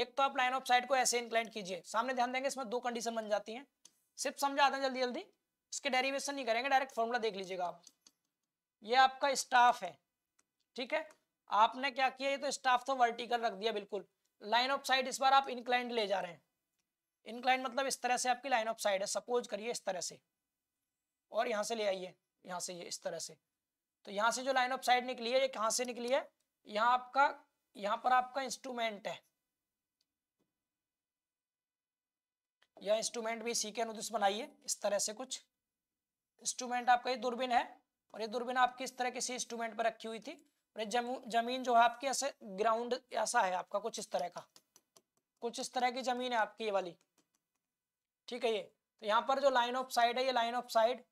एक तो आप लाइन ऑफ साइड को ऐसे इंक्लाइन कीजिए सामने ध्यान देंगे इसमें दो कंडीशन बन जाती हैं सिर्फ समझा हैं जल्दी जल्दी इसके डेरिवेशन नहीं करेंगे डायरेक्ट फॉर्मूला देख लीजिएगा आप ये आपका स्टाफ है ठीक है आपने क्या किया ये तो स्टाफ तो वर्टिकल रख दिया बिल्कुल लाइन ऑफ साइड इस बार आप इंक्लाइंड ले जा रहे हैं इनक्लाइन मतलब इस तरह से आपकी लाइन ऑफ साइड है सपोज करिए इस तरह से और यहाँ से ले आइए यहाँ से ये इस तरह से तो यहाँ से जो लाइन ऑफ साइड निकली है ये कहाँ से निकली है यहाँ आपका यहाँ पर आपका इंस्ट्रूमेंट है यह इंस्ट्रूमेंट भी सी के अनुदिश बनाइए इस तरह से कुछ इंस्ट्रूमेंट आपका ये दूरबीन है और ये दूरबीन आपकी इस तरह किसी इंस्ट्रूमेंट पर रखी हुई थी और जमीन जो है आपकी ऐसे ग्राउंड ऐसा है आपका कुछ इस तरह का कुछ इस तरह की जमीन है आपकी ये वाली ठीक है ये तो यहाँ पर जो लाइन ऑफ साइड है ये line of sight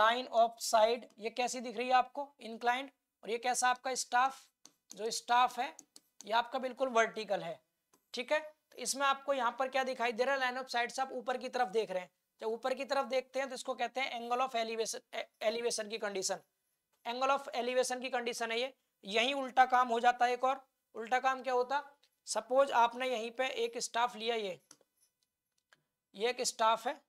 line of sight ये कैसी दिख रही है आपको इनक्लाइंड और ये कैसा आपका स्टाफ जो स्टाफ है ये आपका बिल्कुल वर्टिकल है ठीक है तो इसमें आपको यहाँ पर क्या दिखाई दे रहा है लाइन ऑफ साइड से आप ऊपर की तरफ देख रहे हैं जब ऊपर की तरफ देखते हैं तो इसको कहते हैं एंगल ऑफ एलिवेशन एलिवेशन की कंडीशन एंगल ऑफ एलिवेशन की कंडीशन है ये यही उल्टा काम हो जाता है एक और उल्टा काम क्या होता सपोज आपने यहीं पे एक स्टाफ लिया ये ये एक स्टाफ है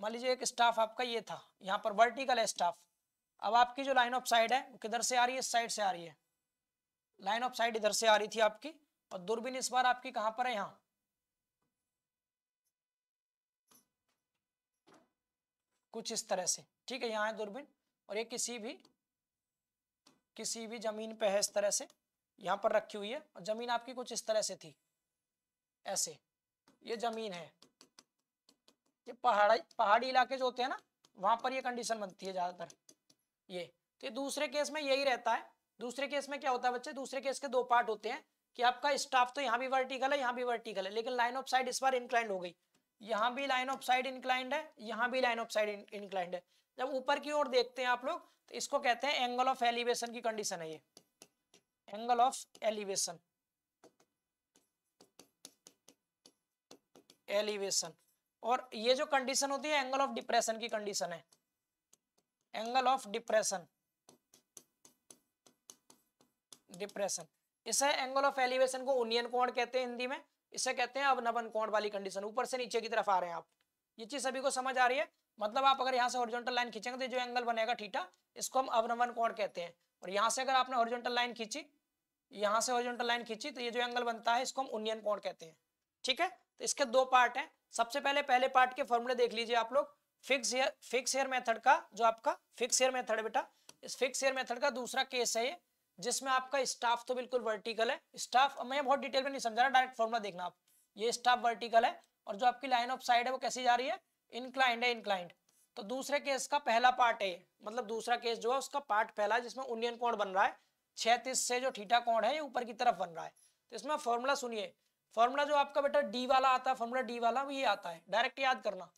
मान लीजिए एक स्टाफ आपका ये था यहाँ पर वर्टिकल है स्टाफ अब आपकी जो लाइन ऑफ साइड है वो किधर से आ रही है साइड से आ रही है लाइन ऑफ साइड इधर से आ रही थी आपकी और दूरबीन इस बार आपकी कहाँ पर है यहाँ कुछ इस तरह से ठीक है यहाँ है दूरबीन और ये किसी भी किसी भी जमीन पे है इस तरह से यहाँ पर रखी हुई है और जमीन आपकी कुछ इस तरह से थी ऐसे ये जमीन है ये पहाड़ी पहाड़ी इलाके जो होते हैं ना वहां पर ये कंडीशन बनती है ज्यादातर ये तो दूसरे केस में यही रहता है दूसरे केस में क्या होता है बच्चे दूसरे केस के दो पार्ट होते हैं कि आपका स्टाफ तो यहाँ भी वर्टिकल है यहाँ भी वर्टिकल है लेकिन लाइन ऑफ साइड इस बार इंक्लाइंड हो गई यहाँ भी लाइन ऑफ साइड इंक्लाइंड है यहाँ भी लाइन ऑफ साइड इंक्लाइंड है जब ऊपर की ओर देखते हैं आप लोग तो इसको कहते हैं एंगल ऑफ एलिवेशन की कंडीशन है ये एंगल ऑफ एलिवेशन एलिवेशन और ये जो कंडीशन होती है एंगल ऑफ डिप्रेशन की कंडीशन है एंगल ऑफ डिप्रेशन डिप्रेशन इसे एंगल ऑफ एलिवेशन को ओनियन कोण कहते हैं हिंदी में इसे कहते हैं अब नवन कोण वाली कंडीशन ऊपर से नीचे की तरफ आ रहे हैं आप ये चीज सभी को समझ आ रही है मतलब आप अगर यहाँ से हॉरिजॉन्टल लाइन खींचेंगे तो जो एंगल बनेगा ठीठा इसको हम अवनमन कोण कहते हैं और यहाँ से अगर आपने हॉरिजॉन्टल लाइन खींची यहाँ से हॉरिजॉन्टल लाइन खींची तो ये जो एंगल बनता है इसको हम उनियन कोण कहते हैं ठीक है तो इसके दो पार्ट हैं सबसे पहले पहले पार्ट के फॉर्मूले देख लीजिए आप लोग fix hair fix hair method का जो आपका फिक्स हेयर मेथड बेटा इस फिक्स हेयर मेथड का दूसरा केस है ये जिसमें आपका स्टाफ तो बिल्कुल वर्टिकल है स्टाफ मैं बहुत डिटेल में नहीं समझा रहा डायरेक्ट फॉर्मूला देखना आप ये स्टाफ वर्टिकल है और जो आपकी लाइन ऑफ साइड है वो कैसी जा रही है इनक्लाइंड है इनक्लाइंड तो दूसरे केस का पहला पार्ट है मतलब दूसरा केस जो है उसका पार्ट पहला है जिसमें उन्नियन कोण बन रहा है छैतीस से जो ठीठा कोण है ये ऊपर की तरफ बन रहा है तो इसमें फॉर्मूला सुनिए फॉर्मूला जो आपका बेटा डी वाला आता है फॉर्मूला डी वाला ये आता है डायरेक्ट याद करना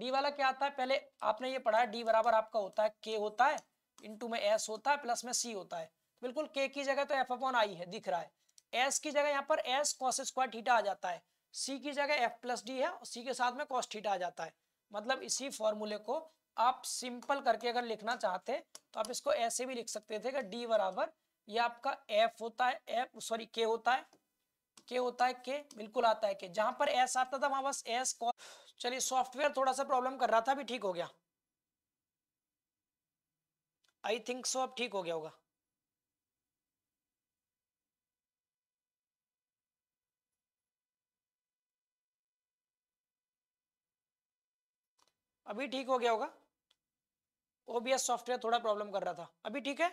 डी वाला क्या आता है पहले आपने ये पढ़ा है डी बराबर आपका होता है के होता है इंटू में एस होता है प्लस में सी होता है तो बिल्कुल के की जगह तो एफ अपॉन आई है दिख रहा है एस की जगह यहाँ पर एस कॉस स्क्वायर थीटा आ जाता है सी की जगह एफ प्लस डी है और सी के साथ में कॉस थीटा आ जाता है मतलब इसी फॉर्मूले को आप सिंपल करके अगर लिखना चाहते तो आप इसको ऐसे भी लिख सकते थे कि डी बराबर ये आपका एफ होता है एफ सॉरी के होता है के होता है के बिल्कुल आता है के जहां पर एस आता था वहां बस एस चलिए सॉफ्टवेयर थोड़ा सा प्रॉब्लम कर रहा था भी ठीक हो गया आई थिंक सो अब ठीक हो गया होगा अभी ठीक हो गया होगा ओबीएस सॉफ्टवेयर थोड़ा प्रॉब्लम कर रहा था अभी ठीक है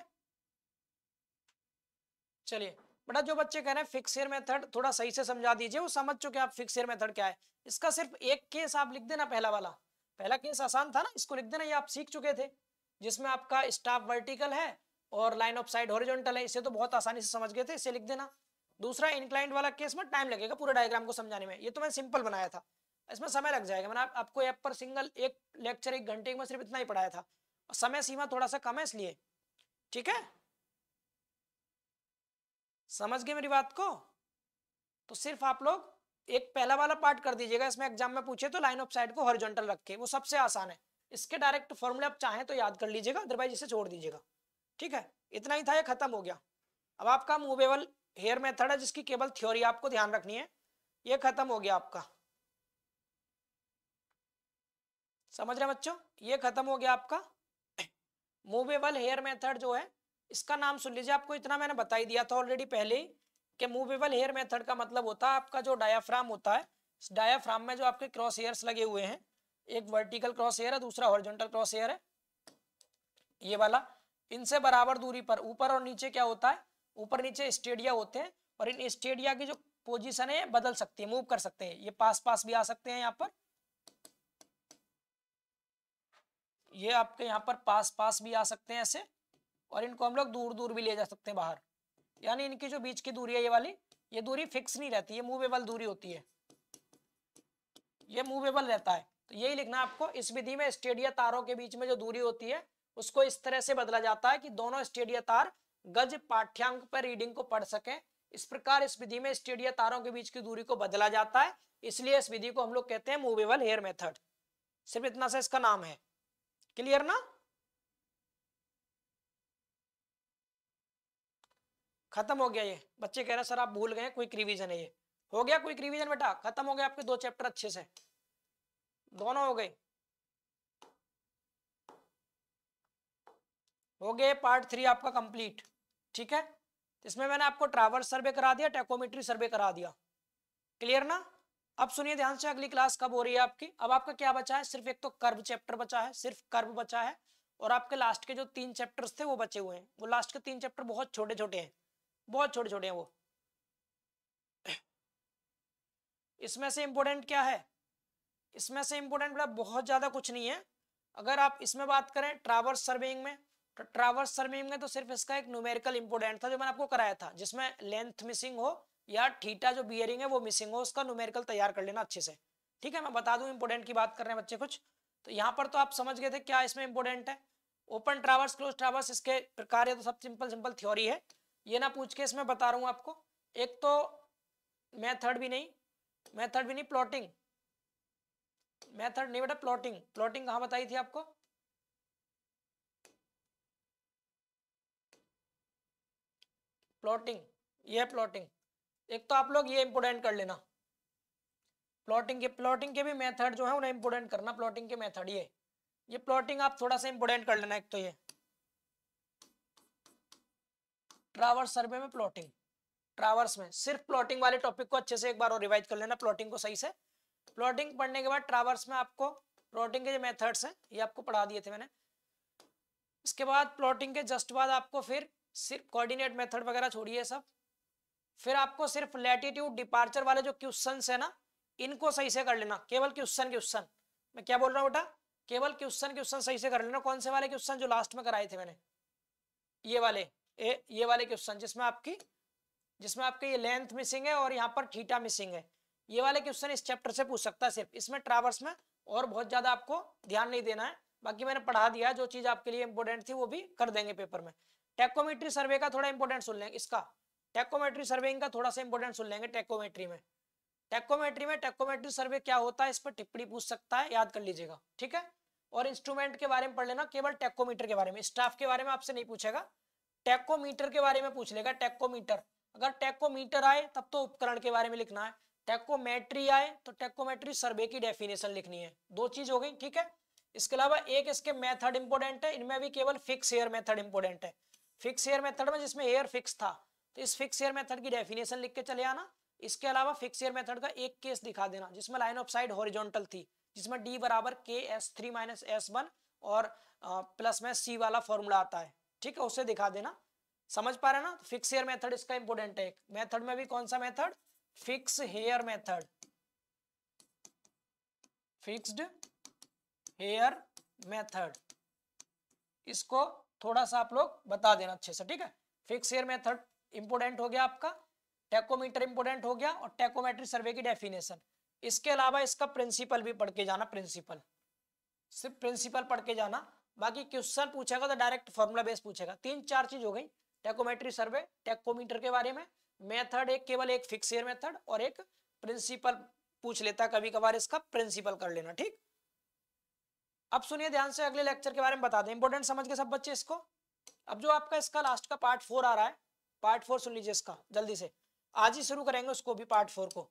चलिए बेटा जो बच्चे कह रहे हैं फिक्स हेयर मेथड थोड़ा सही से समझा दीजिए वो समझ चुके आप फिक्स एयर मेथड क्या है इसका सिर्फ एक केस आप लिख देना पहला वाला पहला केस आसान था ना इसको लिख देना ये आप सीख चुके थे जिसमें आपका स्टाफ वर्टिकल है और लाइन ऑफ साइड हॉरिजॉन्टल है इसे तो बहुत आसानी से समझ गए थे इसे लिख देना दूसरा इनक्लाइंट वाला केस में टाइम लगेगा पूरे डायग्राम को समझाने में ये तो मैंने सिंपल बनाया था इसमें समय लग जाएगा मैंने आप, आपको ऐप पर सिंगल एक लेक्चर एक घंटे में सिर्फ इतना ही पढ़ाया था समय सीमा थोड़ा सा कम है इसलिए ठीक है समझ गए मेरी बात को तो सिर्फ आप लोग एक पहला वाला पार्ट कर दीजिएगा इसमें एग्जाम में पूछे तो लाइन ऑफ साइड को हॉरिजॉन्टल रखे वो सबसे आसान है इसके डायरेक्ट फॉर्मूले आप चाहें तो याद कर लीजिएगा अदरवाइज इसे छोड़ दीजिएगा ठीक है इतना ही था यह खत्म हो गया अब आपका मूवेबल हेयर मेथड है जिसकी केवल थ्योरी आपको ध्यान रखनी है ये खत्म हो गया आपका समझ रहे बच्चों ये खत्म हो गया आपका मूवेबल हेयर मेथड जो है इसका नाम सुन लीजिए आपको इतना मैंने बता ही दिया था ऑलरेडी पहले कि मूवेबल हेयर मेथड का मतलब होता है आपका जो डायाफ्राम होता है इस डायाफ्राम में जो आपके क्रॉस हेयर्स लगे हुए हैं एक वर्टिकल क्रॉस हेयर है दूसरा हॉरिजॉन्टल क्रॉस हेयर है ये वाला इनसे बराबर दूरी पर ऊपर और नीचे क्या होता है ऊपर नीचे स्टेडिया होते हैं और इन स्टेडिया की जो पोजिशन है बदल सकती है मूव कर सकते हैं ये पास पास भी आ सकते हैं यहाँ पर ये आपके यहाँ पर पास पास भी आ सकते हैं ऐसे और इनको हम लोग दूर दूर भी ले जा सकते हैं बाहर यानी इनकी जो बीच की दूरी है ये वाली ये दूरी फिक्स नहीं रहती ये मूवेबल दूरी होती है ये मूवेबल रहता है तो यही लिखना आपको इस विधि में स्टेडिया तारों के बीच में जो दूरी होती है उसको इस तरह से बदला जाता है कि दोनों स्टेडिया तार गज पाठ्यांक पर रीडिंग को पढ़ सकें इस प्रकार इस विधि में स्टेडिया तारों के बीच की दूरी को बदला जाता है इसलिए इस विधि को हम लोग कहते हैं मूवेबल हेयर मेथड सिर्फ इतना सा इसका नाम है क्लियर ना खत्म हो गया ये बच्चे कह रहे हैं सर आप भूल गए क्विक रिविजन है ये हो गया क्विक रिविजन बेटा खत्म हो गया आपके दो चैप्टर अच्छे से दोनों हो गए हो गए पार्ट थ्री आपका कंप्लीट ठीक है इसमें मैंने आपको ट्रैवल सर्वे करा दिया टेकोमेट्री सर्वे करा दिया क्लियर ना अब सुनिए ध्यान से अगली क्लास कब हो रही है आपकी अब आपका क्या बचा है सिर्फ एक तो कर्व चैप्टर बचा है सिर्फ कर्व बचा है और आपके लास्ट के जो तीन चैप्टर्स थे वो बचे हुए हैं वो लास्ट के तीन चैप्टर बहुत छोटे छोटे हैं बहुत छोटे छोटे हैं वो इसमें से इंपोर्टेंट क्या है इसमें से इंपोर्टेंट बड़ा बहुत ज्यादा कुछ नहीं है अगर आप इसमें बात करें ट्रावर्स सर्वेइंग में ट्रावर्स तो सर्वेइंग में तो सिर्फ इसका एक न्यूमेरिकल इंपोर्टेंट था जो मैंने आपको कराया था जिसमें लेंथ मिसिंग हो या ठीटा जो बियरिंग है वो मिसिंग हो उसका न्यूमेरिकल तैयार कर लेना अच्छे से ठीक है मैं बता दूं इम्पोर्टेंट की बात कर रहे हैं बच्चे कुछ तो यहाँ पर तो आप समझ गए थे क्या इसमें इंपोर्टेंट है ओपन ट्रावर्स क्लोज ट्रावर्स इसके प्रकार तो सब सिंपल सिंपल थ्योरी है ये ना पूछ के इसमें बता रहा हूँ आपको एक तो मैथड भी नहीं मैथड भी नहीं प्लॉटिंग मैथड नहीं बेटा प्लॉटिंग प्लॉटिंग कहाँ बताई थी आपको प्लॉटिंग ये प्लॉटिंग एक तो आप लोग ये इंपोर्टेंट कर लेना प्लॉटिंग के प्लॉटिंग के भी मेथड जो है उन्हें इंपोर्टेंट करना प्लॉटिंग के मेथड ये ये प्लॉटिंग आप थोड़ा सा इंपोर्टेंट कर लेना एक तो ये ट्रावर्स सर्वे में प्लॉटिंग ट्रावर्स में सिर्फ प्लॉटिंग वाले टॉपिक को अच्छे से एक बार और रिवाइज कर लेना प्लॉटिंग को सही से प्लॉटिंग पढ़ने के बाद ट्रावर्स में आपको प्लॉटिंग के जो मेथड्स हैं ये आपको पढ़ा दिए थे मैंने इसके बाद प्लॉटिंग के जस्ट बाद आपको फिर सिर्फ कोऑर्डिनेट मेथड वगैरह छोड़िए सब फिर आपको सिर्फ लेटिट्यूड डिपार्चर वाले जो क्वेश्चन है ना इनको सही से कर लेना केवल क्वेश्चन क्वेश्चन मैं क्या बोल रहा हूँ बेटा केवल क्वेश्चन क्वेश्चन सही से कर लेना कौन से वाले क्वेश्चन जो लास्ट में कराए थे मैंने ये वाले ए, ये वाले क्वेश्चन जिसमें आपकी जिसमें आपके ये लेंथ मिसिंग है और यहाँ पर थीटा मिसिंग है ये वाले क्वेश्चन इस चैप्टर से पूछ सकता है सिर्फ इसमें ट्रावर्स में और बहुत ज्यादा आपको ध्यान नहीं देना है बाकी मैंने पढ़ा दिया जो चीज आपके लिए इम्पोर्टेंट थी वो भी कर देंगे पेपर में टेकोमेट्री सर्वे का थोड़ा इम्पोर्टेंट सुन लेंगे इसका टेकोमेट्री सर्वे का थोड़ा सा इंपोर्टेंट सुन लेंगे टेकोमेट्री में टेकोमेट्री में टेकोमेट्री सर्वे क्या होता है इस पर टिप्पणी पूछ सकता है याद कर लीजिएगा ठीक है और इंस्ट्रूमेंट के बारे में पढ़ लेना केवल टेकोमीटर के बारे में स्टाफ के बारे में आपसे नहीं पूछेगा टेकोमीटर के बारे में पूछ लेगा टेकोमीटर अगर टेकोमीटर आए तब तो उपकरण के बारे में लिखना है टेकोमेट्री आए तो टेकोमेट्री सर्वे की डेफिनेशन लिखनी है दो चीज हो गई ठीक है इसके अलावा एक इसके मेथड इंपोर्टेंट है इनमें भी केवल फिक्स एयर मेथड इंपोर्टेंट है फिक्स एयर मेथड में जिसमें एयर फिक्स था तो इस फिक्स एयर मेथड की डेफिनेशन लिख के चले आना इसके अलावा फिक्स एयर मेथड का एक केस दिखा देना जिसमें लाइन ऑफ साइड हॉरिजॉन्टल थी जिसमें डी बराबर के S three minus S one और प्लस में सी वाला फॉर्मूला आता है ठीक है उसे दिखा देना समझ पा रहे ना फिक्स हेयर मेथड इसका इंपोर्टेंट है मेथड में भी कौन सा method fix hair method fixed hair method इसको थोड़ा सा आप लोग बता देना अच्छे से ठीक है फिक्स हेयर मेथड इंपोर्टेंट हो गया आपका टेकोमीटर इंपोर्टेंट हो गया और टेकोमेट्री सर्वे की डेफिनेशन इसके अलावा इसका प्रिंसिपल भी पढ़ के जाना प्रिंसिपल सिर्फ प्रिंसिपल पढ़ के जाना बाकी क्वेश्चन पूछेगा तो डायरेक्ट फॉर्मुला बेस पूछेगा तीन चार चीज हो गई टेकोमेट्री सर्वे टेकोमीटर के बारे में मेथड एक केवल एक फिक्स एयर मेथड और एक प्रिंसिपल पूछ लेता कभी कभार इसका प्रिंसिपल कर लेना ठीक अब सुनिए ध्यान से अगले लेक्चर के बारे में बता दें इंपोर्टेंट समझ के सब बच्चे इसको अब जो आपका इसका लास्ट का पार्ट फोर आ रहा है पार्ट फोर सुन लीजिए इसका जल्दी से आज ही शुरू करेंगे उसको भी पार्ट फोर को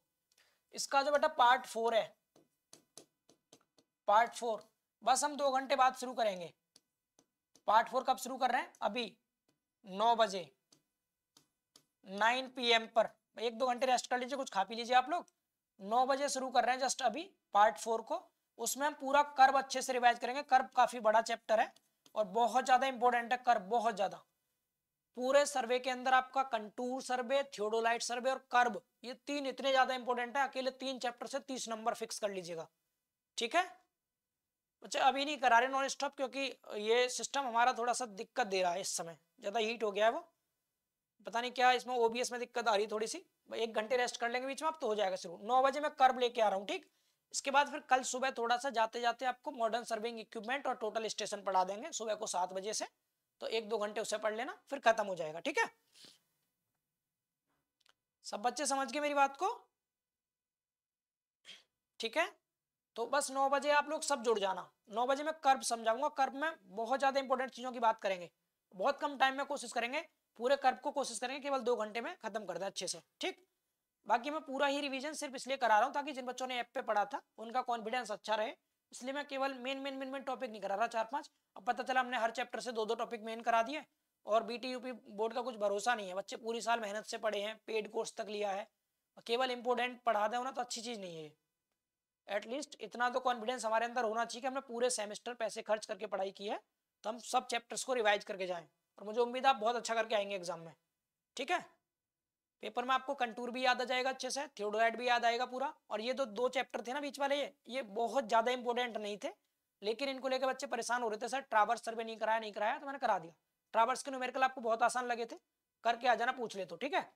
इसका जो बेटा पार्ट फोर है पार्ट फोर बस हम दो घंटे बाद शुरू करेंगे पार्ट फोर कब शुरू कर रहे हैं अभी नौ बजे नाइन पीएम पर एक दो घंटे रेस्ट कर लीजिए कुछ खा पी लीजिए आप लोग नौ बजे शुरू कर रहे हैं जस्ट अभी पार्ट फोर को उसमें हम पूरा कर्व अच्छे से रिवाइज करेंगे कर्व काफी बड़ा चैप्टर है और बहुत ज्यादा इंपॉर्टेंट है कर्व बहुत ज्यादा पूरे सर्वे के अंदर आपका कंटूर सर्वे थियोडोलाइट सर्वे और कर्ब ये तीन इतने ज्यादा इंपॉर्टेंट है अकेले तीन चैप्टर से तीस नंबर फिक्स कर लीजिएगा ठीक है अच्छा अभी नहीं करा रहे नॉन स्टॉप क्योंकि ये सिस्टम हमारा थोड़ा सा दिक्कत दे रहा है इस समय ज़्यादा हीट हो गया है वो पता नहीं क्या इसमें ओबीएस में दिक्कत आ रही है थोड़ी सी एक घंटे रेस्ट कर लेंगे बीच में आप तो हो जाएगा शुरू नौ बजे मैं कर्ब लेके आ रहा हूँ ठीक इसके बाद फिर कल सुबह थोड़ा सा जाते जाते आपको मॉडर्न सर्विंग इक्विपमेंट और टोटल स्टेशन पढ़ा देंगे सुबह को सात बजे से तो एक दो घंटे उसे पढ़ लेना फिर खत्म हो जाएगा ठीक है सब बच्चे समझ गए मेरी बात को ठीक है तो बस नौ बजे आप लोग सब जुड़ जाना नौ बजे मैं कर्ब समझाऊंगा कर्ब में बहुत ज्यादा इंपॉर्टेंट चीजों की बात करेंगे बहुत कम टाइम में कोशिश करेंगे पूरे कर्ब को कोशिश करेंगे केवल दो घंटे में खत्म कर दें अच्छे से ठीक बाकी मैं पूरा ही रिवीजन सिर्फ इसलिए करा रहा हूँ ताकि जिन बच्चों ने ऐप पे पढ़ा था उनका कॉन्फिडेंस अच्छा रहे इसलिए मैं केवल main main main main topic नहीं करा रहा चार पांच अब पता चला हमने हर चैप्टर से दो दो टॉपिक मेन करा दिए और बीटी यूपी बोर्ड का कुछ भरोसा नहीं है बच्चे पूरी साल मेहनत से पढ़े हैं पेड कोर्स तक लिया है केवल इंपोर्टेंट पढ़ा दें उन्हें तो अच्छी चीज़ नहीं है एटलीस्ट इतना तो कॉन्फिडेंस हमारे अंदर होना चाहिए कि हमने पूरे सेमेस्टर पैसे खर्च करके पढ़ाई की है तो हम सब चैप्टर्स को रिवाइज करके जाएं और मुझे उम्मीद आप बहुत अच्छा करके आएंगे एग्जाम में ठीक है पेपर में आपको कंटूर भी याद आ जाएगा अच्छे से थियोडोराइड भी याद आएगा पूरा और ये तो दो चैप्टर थे ना बीच वाले ये ये बहुत ज़्यादा इंपॉर्टेंट नहीं थे लेकिन इनको लेकर बच्चे परेशान हो रहे थे सर ट्रावर्स सर्वे नहीं कराया नहीं कराया तो मैंने करा दिया ट्रावर्स के न्यूमेरिकल आपको बहुत आसान लगे थे करके आ जाना पूछ ले तो ठीक है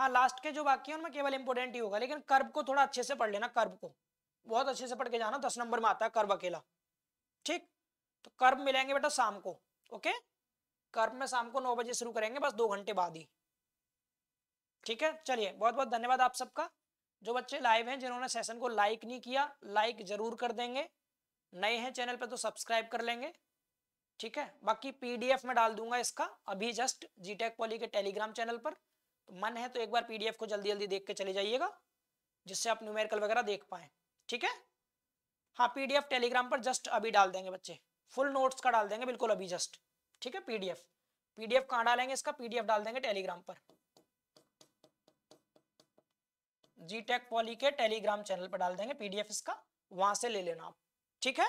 हाँ लास्ट के जो बाकी है उनमें केवल इंपोर्टेंट ही होगा लेकिन कर्ब को थोड़ा अच्छे से पढ़ लेना कर्ब को बहुत अच्छे से पढ़ के जाना दस नंबर में आता है कर्ब अकेला ठीक तो कर्ब मिलेंगे बेटा शाम को ओके कर्ब में शाम को नौ बजे शुरू करेंगे बस दो घंटे बाद ही ठीक है चलिए बहुत बहुत धन्यवाद आप सबका जो बच्चे लाइव हैं जिन्होंने सेशन को लाइक नहीं किया लाइक जरूर कर देंगे नए हैं चैनल पे तो सब्सक्राइब कर लेंगे ठीक है बाकी पीडीएफ में डाल दूंगा इसका अभी जस्ट जीटेक पॉली के टेलीग्राम चैनल पर मन है तो एक बार पीडीएफ को जल्दी जल्दी देख के चले जाइएगा जिससे आप न्यूमेरिकल वगैरह देख पाए ठीक है हाँ पीडीएफ टेलीग्राम पर जस्ट अभी डाल देंगे बच्चे फुल नोट्स का डाल देंगे बिल्कुल अभी जस्ट ठीक है पीडीएफ पीडीएफ कहाँ डालेंगे इसका पीडीएफ डाल देंगे टेलीग्राम पर जी टेक पॉली के टेलीग्राम चैनल पर डाल देंगे पीडीएफ इसका वहां से ले लेना आप ठीक है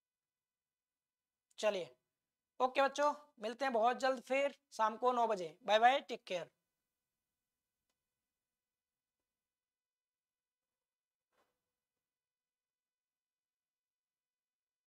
[clears throat] चलिए ओके बच्चों मिलते हैं बहुत जल्द फिर शाम को नौ बजे बाय बाय टेक केयर